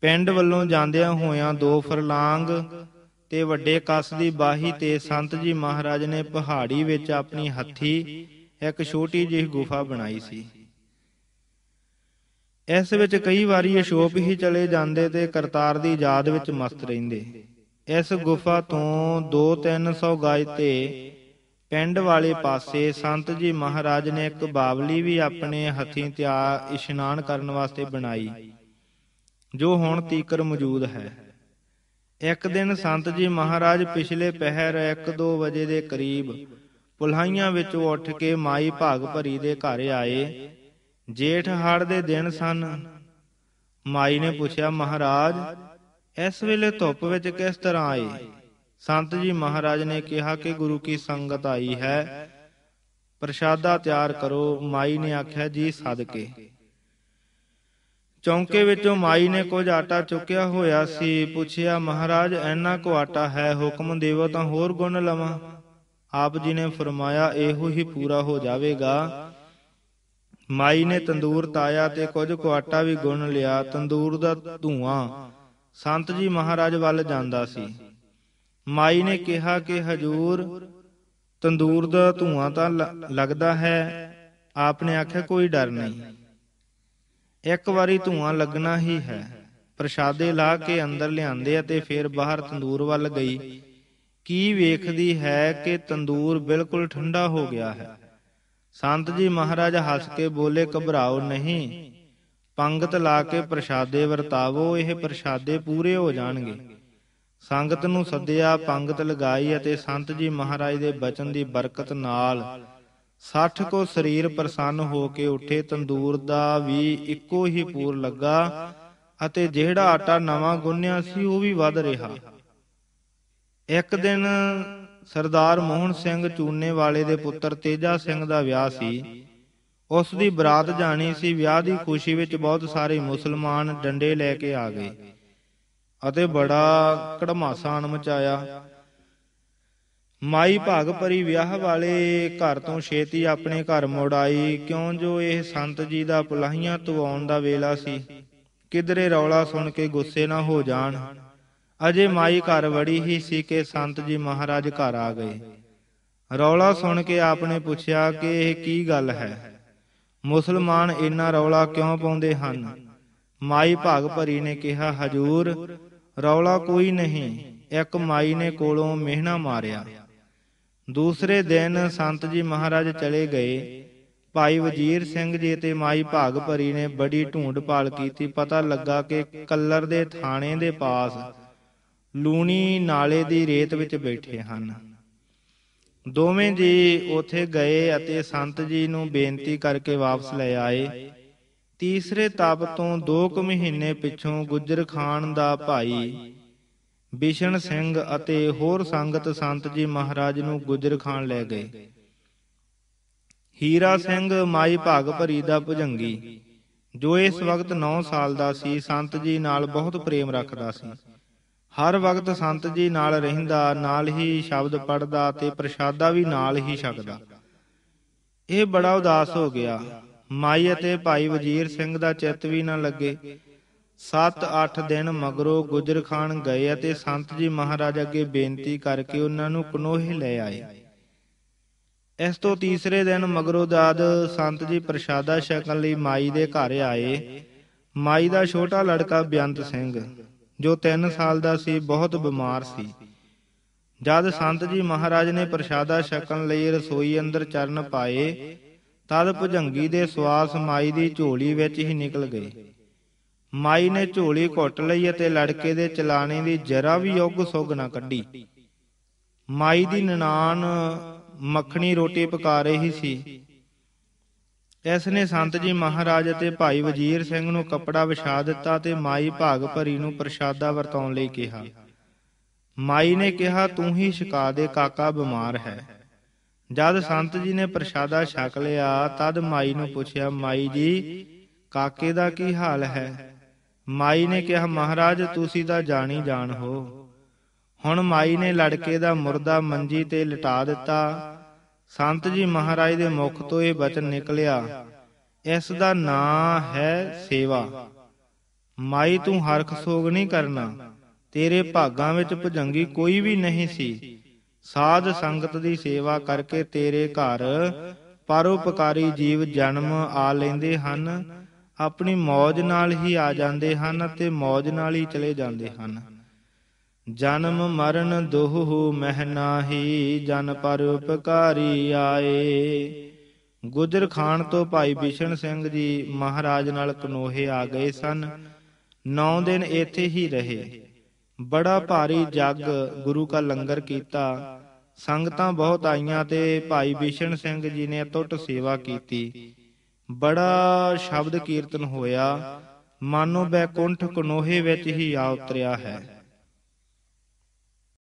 ਪਿੰਡ ਵੱਲੋਂ ਜਾਂਦਿਆਂ ਹੋਇਆਂ ਦੋ ਫਰਲਾਂਗ ਤੇ ਵੱਡੇ ਕਸ ਦੀ ਬਾਹੀ ਤੇ ਸੰਤ ਜੀ ਮਹਾਰਾਜ ਨੇ ਪਹਾੜੀ ਵਿੱਚ ਆਪਣੀ ਹੱਥੀ ਇੱਕ ਛੋਟੀ ਜਿਹੀ ਗੁਫਾ ਬਣਾਈ ਸੀ ਇਸ ਵਿੱਚ ਕਈ ਵਾਰੀ ਅਸ਼ੋਪ ਹੀ ਚਲੇ ਜਾਂਦੇ ਤੇ ਕਰਤਾਰ ਦੀ ਯਾਦ ਵਿੱਚ ਮਸਤ ਰਹਿੰਦੇ ਇਸ ਗੁਫਾ ਤੋਂ 2-300 ਗਜ ਤੇ ਪਿੰਡ ਵਾਲੇ ਪਾਸੇ ਸੰਤ ਜੀ ਮਹਾਰਾਜ ਨੇ ਇੱਕ ਬਾਵਲੀ ਵੀ ਆਪਣੇ ਹੱਥੀਂ ਤਿਆਰ ਇਸ਼ਨਾਨ ਕਰਨ ਵਾਸਤੇ ਬਣਾਈ ਜੋ ਹੁਣ ਤੀਕਰ ਮੌਜੂਦ ਹੈ ਇੱਕ ਦਿਨ ਸੰਤ ਜੀ ਮਹਾਰਾਜ ਪਿਛਲੇ ਪਹਿਰ 1-2 ਵਜੇ ਦੇ ਕਰੀਬ ਪੁਲਹਾਈਆਂ ਵਿੱਚ ਉੱਠ ਕੇ ਮਾਈ ਭਾਗ ਭਰੀ ਦੇ ਘਰ ਆਏ ਜੇਠ ਹੜ ਦੇ ਦਿਨ ਸਨ ਮਾਈ ਨੇ ਪੁੱਛਿਆ ਮਹਾਰਾਜ ਇਸ ਵੇਲੇ ਧੁੱਪ ਵਿੱਚ ਕਿਸ ਤਰ੍ਹਾਂ ਆਏ ਸੰਤ ਜੀ ਮਹਾਰਾਜ ਨੇ ਕਿਹਾ ਕਿ ਗੁਰੂ ਕੀ ਸੰਗਤ ਆਈ ਹੈ ਪ੍ਰਸ਼ਾਦਾ ਤਿਆਰ ਕਰੋ ਮਾਈ ਨੇ ਆਖਿਆ ਜੀ ਸਦਕੇ ਚੌਂਕੇ ਵਿੱਚੋਂ ਮਾਈ ਨੇ ਕੁਝ ਆਟਾ ਚੁੱਕਿਆ ਹੋਇਆ ਸੀ ਪੁੱਛਿਆ ਮਹਾਰਾਜ ਐਨਾ ਕੋ ਆਟਾ ਹੈ ਹੁਕਮ ਦੇਵੋ ਤਾਂ ਹੋਰ ਗੁਣ ਲਵਾਂ ਆਪ ਜੀ ਨੇ ਫਰਮਾਇਆ ਇਹੋ ਹੀ ਪੂਰਾ ਹੋ ਜਾਵੇਗਾ ਮਾਈ ਨੇ ਤੰਦੂਰ ਤਾਇਆ ਤੇ ਕੁਝ ਕੁ ਆਟਾ ਵੀ ਗੁਣ ਲਿਆ ਤੰਦੂਰ ਦਾ ਧੂਆਂ ਸੰਤ ਜੀ ਮਹਾਰਾਜ ਵੱਲ ਜਾਂਦਾ ਸੀ ਮਾਈ ਨੇ ਕਿਹਾ ਕਿ ਹਜੂਰ ਤੰਦੂਰ ਦਾ ਧੂਆਂ ਤਾਂ ਲੱਗਦਾ ਹੈ ਆਪਨੇ ਆਖਿਆ ਕੋਈ ਡਰ ਨਹੀਂ ਇੱਕ ਵਾਰੀ ਧੂਆਂ ਲੱਗਣਾ ਹੀ ਹੈ ਪ੍ਰਸ਼ਾਦੇ ਲਾ ਕੇ ਅੰਦਰ ਲਿਆਂਦੇ ਅਤੇ ਫਿਰ ਬਾਹਰ ਤੰਦੂਰ ਵੱਲ ਗਈ ਕੀ ਵੇਖਦੀ ਹੈ ਕਿ ਤੰਦੂਰ ਬਿਲਕੁਲ ਠੰਡਾ ਹੋ ਗਿਆ ਹੈ ਸੰਤ ਜੀ ਮਹਾਰਾਜ ਹੱਸ ਕੇ ਬੋਲੇ ਘਬਰਾਓ ਨਹੀਂ ਪੰਗਤ ਲਾ ਕੇ ਪ੍ਰਸ਼ਾਦੇ ਵਰਤਾਵੋ ਇਹ ਪ੍ਰਸ਼ਾਦੇ ਪੂਰੇ ਹੋ ਜਾਣਗੇ ਸੰਗਤ ਨੂੰ ਸੱਦਿਆ ਪੰਗਤ ਲਗਾਈ ਅਤੇ ਸੰਤ ਜੀ ਮਹਾਰਾਜ ਦੇ ਬਚਨ ਦੀ ਬਰਕਤ ਨਾਲ ਸਾਠ ਕੋ ਸਰੀਰ ਪ੍ਰਸੰਨ ਹੋ ਕੇ ਉੱਠੇ ਤੰਦੂਰ ਦਾ ਵੀ ਇੱਕੋ ਹੀ ਪੂਰ ਲੱਗਾ ਅਤੇ ਜਿਹੜਾ ਆਟਾ ਨਵਾਂ ਗੁੰਨਿਆ ਸੀ ਉਹ ਵੀ ਵੱਧ ਰਿਹਾ ਇੱਕ ਦਿਨ ਸਰਦਾਰ ਮੋਹਨ ਸਿੰਘ ਚੂਨੇ ਵਾਲੇ ਦੇ ਪੁੱਤਰ ਤੇਜਾ ਸਿੰਘ ਦਾ ਵਿਆਹ ਸੀ ਉਸ ਦੀ ਬਰਾਤ ਜਾਣੀ ਸੀ ਵਿਆਹ ਦੀ ਖੁਸ਼ੀ ਵਿੱਚ ਬਹੁਤ ਸਾਰੇ ਮੁਸਲਮਾਨ ਡੰਡੇ ਲੈ ਕੇ ਆ ਗਏ ਅਤੇ ਬੜਾ ਕੜਮਾਸਾਨ ਮਚਾਇਆ ਮਾਈ ਭਾਗ ਪਰੀ ਵਿਆਹ ਵਾਲੇ ਘਰ ਤੋਂ ਛੇਤੀ ਆਪਣੇ ਘਰ ਮੁੜ ਆਈ ਕਿਉਂ ਜੋ ਇਹ ਸੰਤ ਜੀ ਦਾ ਪੁਲਾਹੀਆਂ ਤਵਾਉਣ ਦਾ ਵੇਲਾ ਸੀ ਕਿਧਰੇ ਰੌਲਾ ਸੁਣ ਕੇ ਗੁੱਸੇ ਨਾ ਹੋ ਜਾਣ ਅਜੇ ਮਾਈ ਘਰ ਵੜੀ ਹੀ ਸੀ ਕਿ ਸੰਤ ਜੀ ਮਹਾਰਾਜ ਘਰ ਆ ਗਏ ਰੌਲਾ ਸੁਣ ਕੇ ਆਪਨੇ ਪੁੱਛਿਆ ਕਿ ਇਹ ਕੀ ਗੱਲ ਹੈ ਮੁਸਲਮਾਨ ਇੰਨਾ ਰੌਲਾ ਕਿਉਂ ਪਾਉਂਦੇ ਹਨ ਮਾਈ ਭਾਗ ਭਰੀ ਨੇ ਕਿਹਾ ਹਜੂਰ ਰੌਲਾ ਕੋਈ ਨਹੀਂ ਇੱਕ ਮਾਈ ਨੇ ਕੋਲੋਂ ਮਿਹਣਾ ਮਾਰਿਆ ਦੂਸਰੇ ਦਿਨ ਸੰਤ ਜੀ ਮਹਾਰਾਜ ਚਲੇ ਗਏ ਭਾਈ ਵਜੀਰ ਸਿੰਘ ਜੀ ਤੇ ਮਾਈ ਭਾਗ ਭਰੀ ਨੇ ਬੜੀ ਢੂੰਡ ਪਾਲ ਕੀਤੀ ਪਤਾ ਲੱਗਾ ਕਿ ਕੱਲਰ ਦੇ ਥਾਣੇ ਦੇ ਪਾਸ ਲੂਣੀ ਨਾਲੇ ਦੀ ਰੇਤ ਵਿੱਚ ਬੈਠੇ ਹਨ ਦੋਵੇਂ ਜੀ ਉਥੇ ਗਏ ਅਤੇ ਸੰਤ ਜੀ ਨੂੰ ਬੇਨਤੀ ਕਰਕੇ ਵਾਪਸ ਲੈ ਆਏ ਤੀਸਰੇ ਤਪ ਤੋਂ 2 ਕੁ ਮਹੀਨੇ ਪਿਛੋਂ ਗੁੱਜਰ ਖਾਨ ਦਾ ਭਾਈ ਬਿਸ਼ਨ ਸਿੰਘ ਅਤੇ ਹੋਰ ਸੰਗਤ ਸੰਤ ਜੀ ਮਹਾਰਾਜ ਨੂੰ ਗੁਜਰ ਖਾਨ ਲੈ ਗਏ ਹੀਰਾ ਸਿੰਘ ਮਾਈ ਭਾਗ ਭਰੀ ਦਾ ਭੁਜੰਗੀ ਜੋ ਇਸ ਵਕਤ 9 ਸਾਲ ਦਾ ਸੀ ਸੰਤ ਜੀ ਨਾਲ ਬਹੁਤ ਪ੍ਰੇਮ ਰੱਖਦਾ ਸੀ ਹਰ ਵਕਤ ਸੰਤ ਜੀ ਨਾਲ ਰਹਿੰਦਾ ਨਾਲ ਹੀ ਸ਼ਬਦ ਪੜਦਾ ਤੇ ਪ੍ਰਸ਼ਾਦਾ ਵੀ ਨਾਲ ਹੀ ਛਕਦਾ ਇਹ ਬੜਾ ਉਦਾਸ ਹੋ ਗਿਆ ਮਾਈ ਅਤੇ ਭਾਈ ਵਜੀਰ ਸਿੰਘ ਦਾ ਚਿੱਤ ਵੀ ਨਾ ਲੱਗੇ 7-8 ਦਿਨ ਮਗਰੋਂ ਗੁਜਰ ਖਾਨ ਗਏ ਅਤੇ ਸੰਤ ਜੀ ਮਹਾਰਾਜ ਅੱਗੇ ਬੇਨਤੀ ਕਰਕੇ ਉਹਨਾਂ ਨੂੰ ਕਨੋਹੇ ਲੈ ਆਏ ਇਸ ਤੋਂ ਤੀਸਰੇ ਦਿਨ ਮਗਰੋਂ ਦਾਦ ਸੰਤ ਜੀ ਪ੍ਰਸ਼ਾਦਾ ਛਕਣ ਲਈ ਮਾਈ ਦੇ ਘਰ ਆਏ ਮਾਈ ਦਾ ਛੋਟਾ ਲੜਕਾ ਬਿਆੰਤ ਸਿੰਘ ਜੋ 3 ਸਾਲ ਦਾ ਸੀ ਬਹੁਤ ਬਿਮਾਰ ਸੀ ਜਦ ਸੰਤ ਜੀ ਮਹਾਰਾਜ ਨੇ ਪ੍ਰਸ਼ਾਦਾ ਛਕਣ ਲਈ ਰਸੋਈ ਅੰਦਰ ਚਰਨ ਪਾਏ ਤਦ ਭੁਜੰਗੀ ਦੇ ਸਵਾਸ ਮਾਈ ਦੀ ਝੋਲੀ ਵਿੱਚ ਹੀ ਨਿਕਲ ਗਏ ਮਾਈ ਨੇ ਝੋਲੀ ਘੁੱਟ ਲਈ ਅਤੇ ਲੜਕੇ ਦੇ ਚਲਾਣੇ ਦੀ ਜਰਾ ਵੀ ਯੁੱਗ ਸੁਗ ਨਾ ਕੱਢੀ ਮਾਈ ਦੀ ਨਨਾਣ ਮੱਖਣੀ ਰੋਟੀ ਪਕਾ ਰਹੀ ਸੀ ਇਸ ਨੇ ਸੰਤ ਜੀ ਮਹਾਰਾਜ ਅਤੇ ਭਾਈ ਵਜੀਰ ਸਿੰਘ ਨੂੰ ਕੱਪੜਾ ਵਿਛਾ ਦਿੱਤਾ ਤੇ ਮਾਈ ਭਾਗ ਭਰੀ ਨੂੰ ਪ੍ਰਸ਼ਾਦਾ ਵਰਤਾਉਣ ਲਈ ਕਿਹਾ ਮਾਈ ਨੇ ਕਿਹਾ ਤੂੰ ਹੀ ਸ਼ਿਕਾ ਦੇ ਕਾਕਾ ਬਿਮਾਰ ਹੈ ਜਦ ਸੰਤ ਜੀ ਨੇ ਪ੍ਰਸ਼ਾਦਾ ਛਕ ਲਿਆ ਤਦ ਮਾਈ ਨੂੰ ਪੁੱਛਿਆ ਮਾਈ ਜੀ ਕਾਕੇ ਦਾ ਕੀ ਹਾਲ ਹੈ ਮਾਈ ਨੇ ਕਿਹਾ ਮਹਾਰਾਜ ਤੁਸੀਂ ਤਾਂ ਜਾਣੀ ਜਾਣ ਹੋ ਹੁਣ ਮਾਈ ਨੇ ਲੜਕੇ ਦਾ ਮੁਰਦਾ ਮੰਜੀ ਤੇ ਲਟਾ ਦਿੱਤਾ ਸੰਤ ਜੀ ਮਹਾਰਾਜ ਦੇ ਮੁਖ ਤੋਂ ਇਹ ਬਚਨ ਨਿਕਲਿਆ ਇਸ ਦਾ ਨਾਂ ਹੈ ਸੇਵਾ ਮਾਈ ਤੂੰ ਹਰਖ ਸੋਗ ਨਹੀਂ ਕਰਨਾ ਤੇਰੇ ਭਾਗਾਂ ਵਿੱਚ ਭਜੰਗੀ ਕੋਈ ਵੀ ਨਹੀਂ ਸੀ ਸਾਧ ਸੰਗਤ ਦੀ ਸੇਵਾ ਕਰਕੇ ਤੇਰੇ ਘਰ ਪਰਉਪਕਾਰੀ ਜੀਵ ਜਨਮ ਆ ਲੈਂਦੇ ਹਨ ਆਪਣੀ ਮੌਜ ਨਾਲ ਹੀ ਆ ਜਾਂਦੇ ਹਨ ਅਤੇ ਮੌਜ ਨਾਲ ਹੀ ਚਲੇ ਜਾਂਦੇ ਹਨ ਜਨਮ ਮਰਨ ਦੋਹ ਮਹਿ ਨਾਹੀ ਜਨ ਪਰ ਉਪਕਾਰੀ ਆਏ ਗੁਜਰ ਖਾਨ ਤੋਂ ਭਾਈ ਬਿਸ਼ਨ ਸਿੰਘ ਜੀ ਮਹਾਰਾਜ ਨਾਲ ਕਨੋਹੇ ਆ ਗਏ ਸਨ 9 ਦਿਨ ਇੱਥੇ ਹੀ ਰਹੇ ਬੜਾ ਭਾਰੀ ਜੱਗ ਗੁਰੂ ਕਾ ਲੰਗਰ ਕੀਤਾ ਸੰਗਤਾਂ ਬਹੁਤ ਆਈਆਂ ਤੇ ਭਾਈ ਬਿਸ਼ਨ ਸਿੰਘ ਜੀ ਨੇ ਅਟੁੱਟ ਸੇਵਾ ਕੀਤੀ ਬੜਾ ਸ਼ਬਦ ਕੀਰਤਨ ਹੋਇਆ ਮਾਨੋ ਬੈਕੁੰਠ ਕਨੋਹੇ ਵਿੱਚ ਹੀ ਆ ਉਤਰਿਆ ਹੈ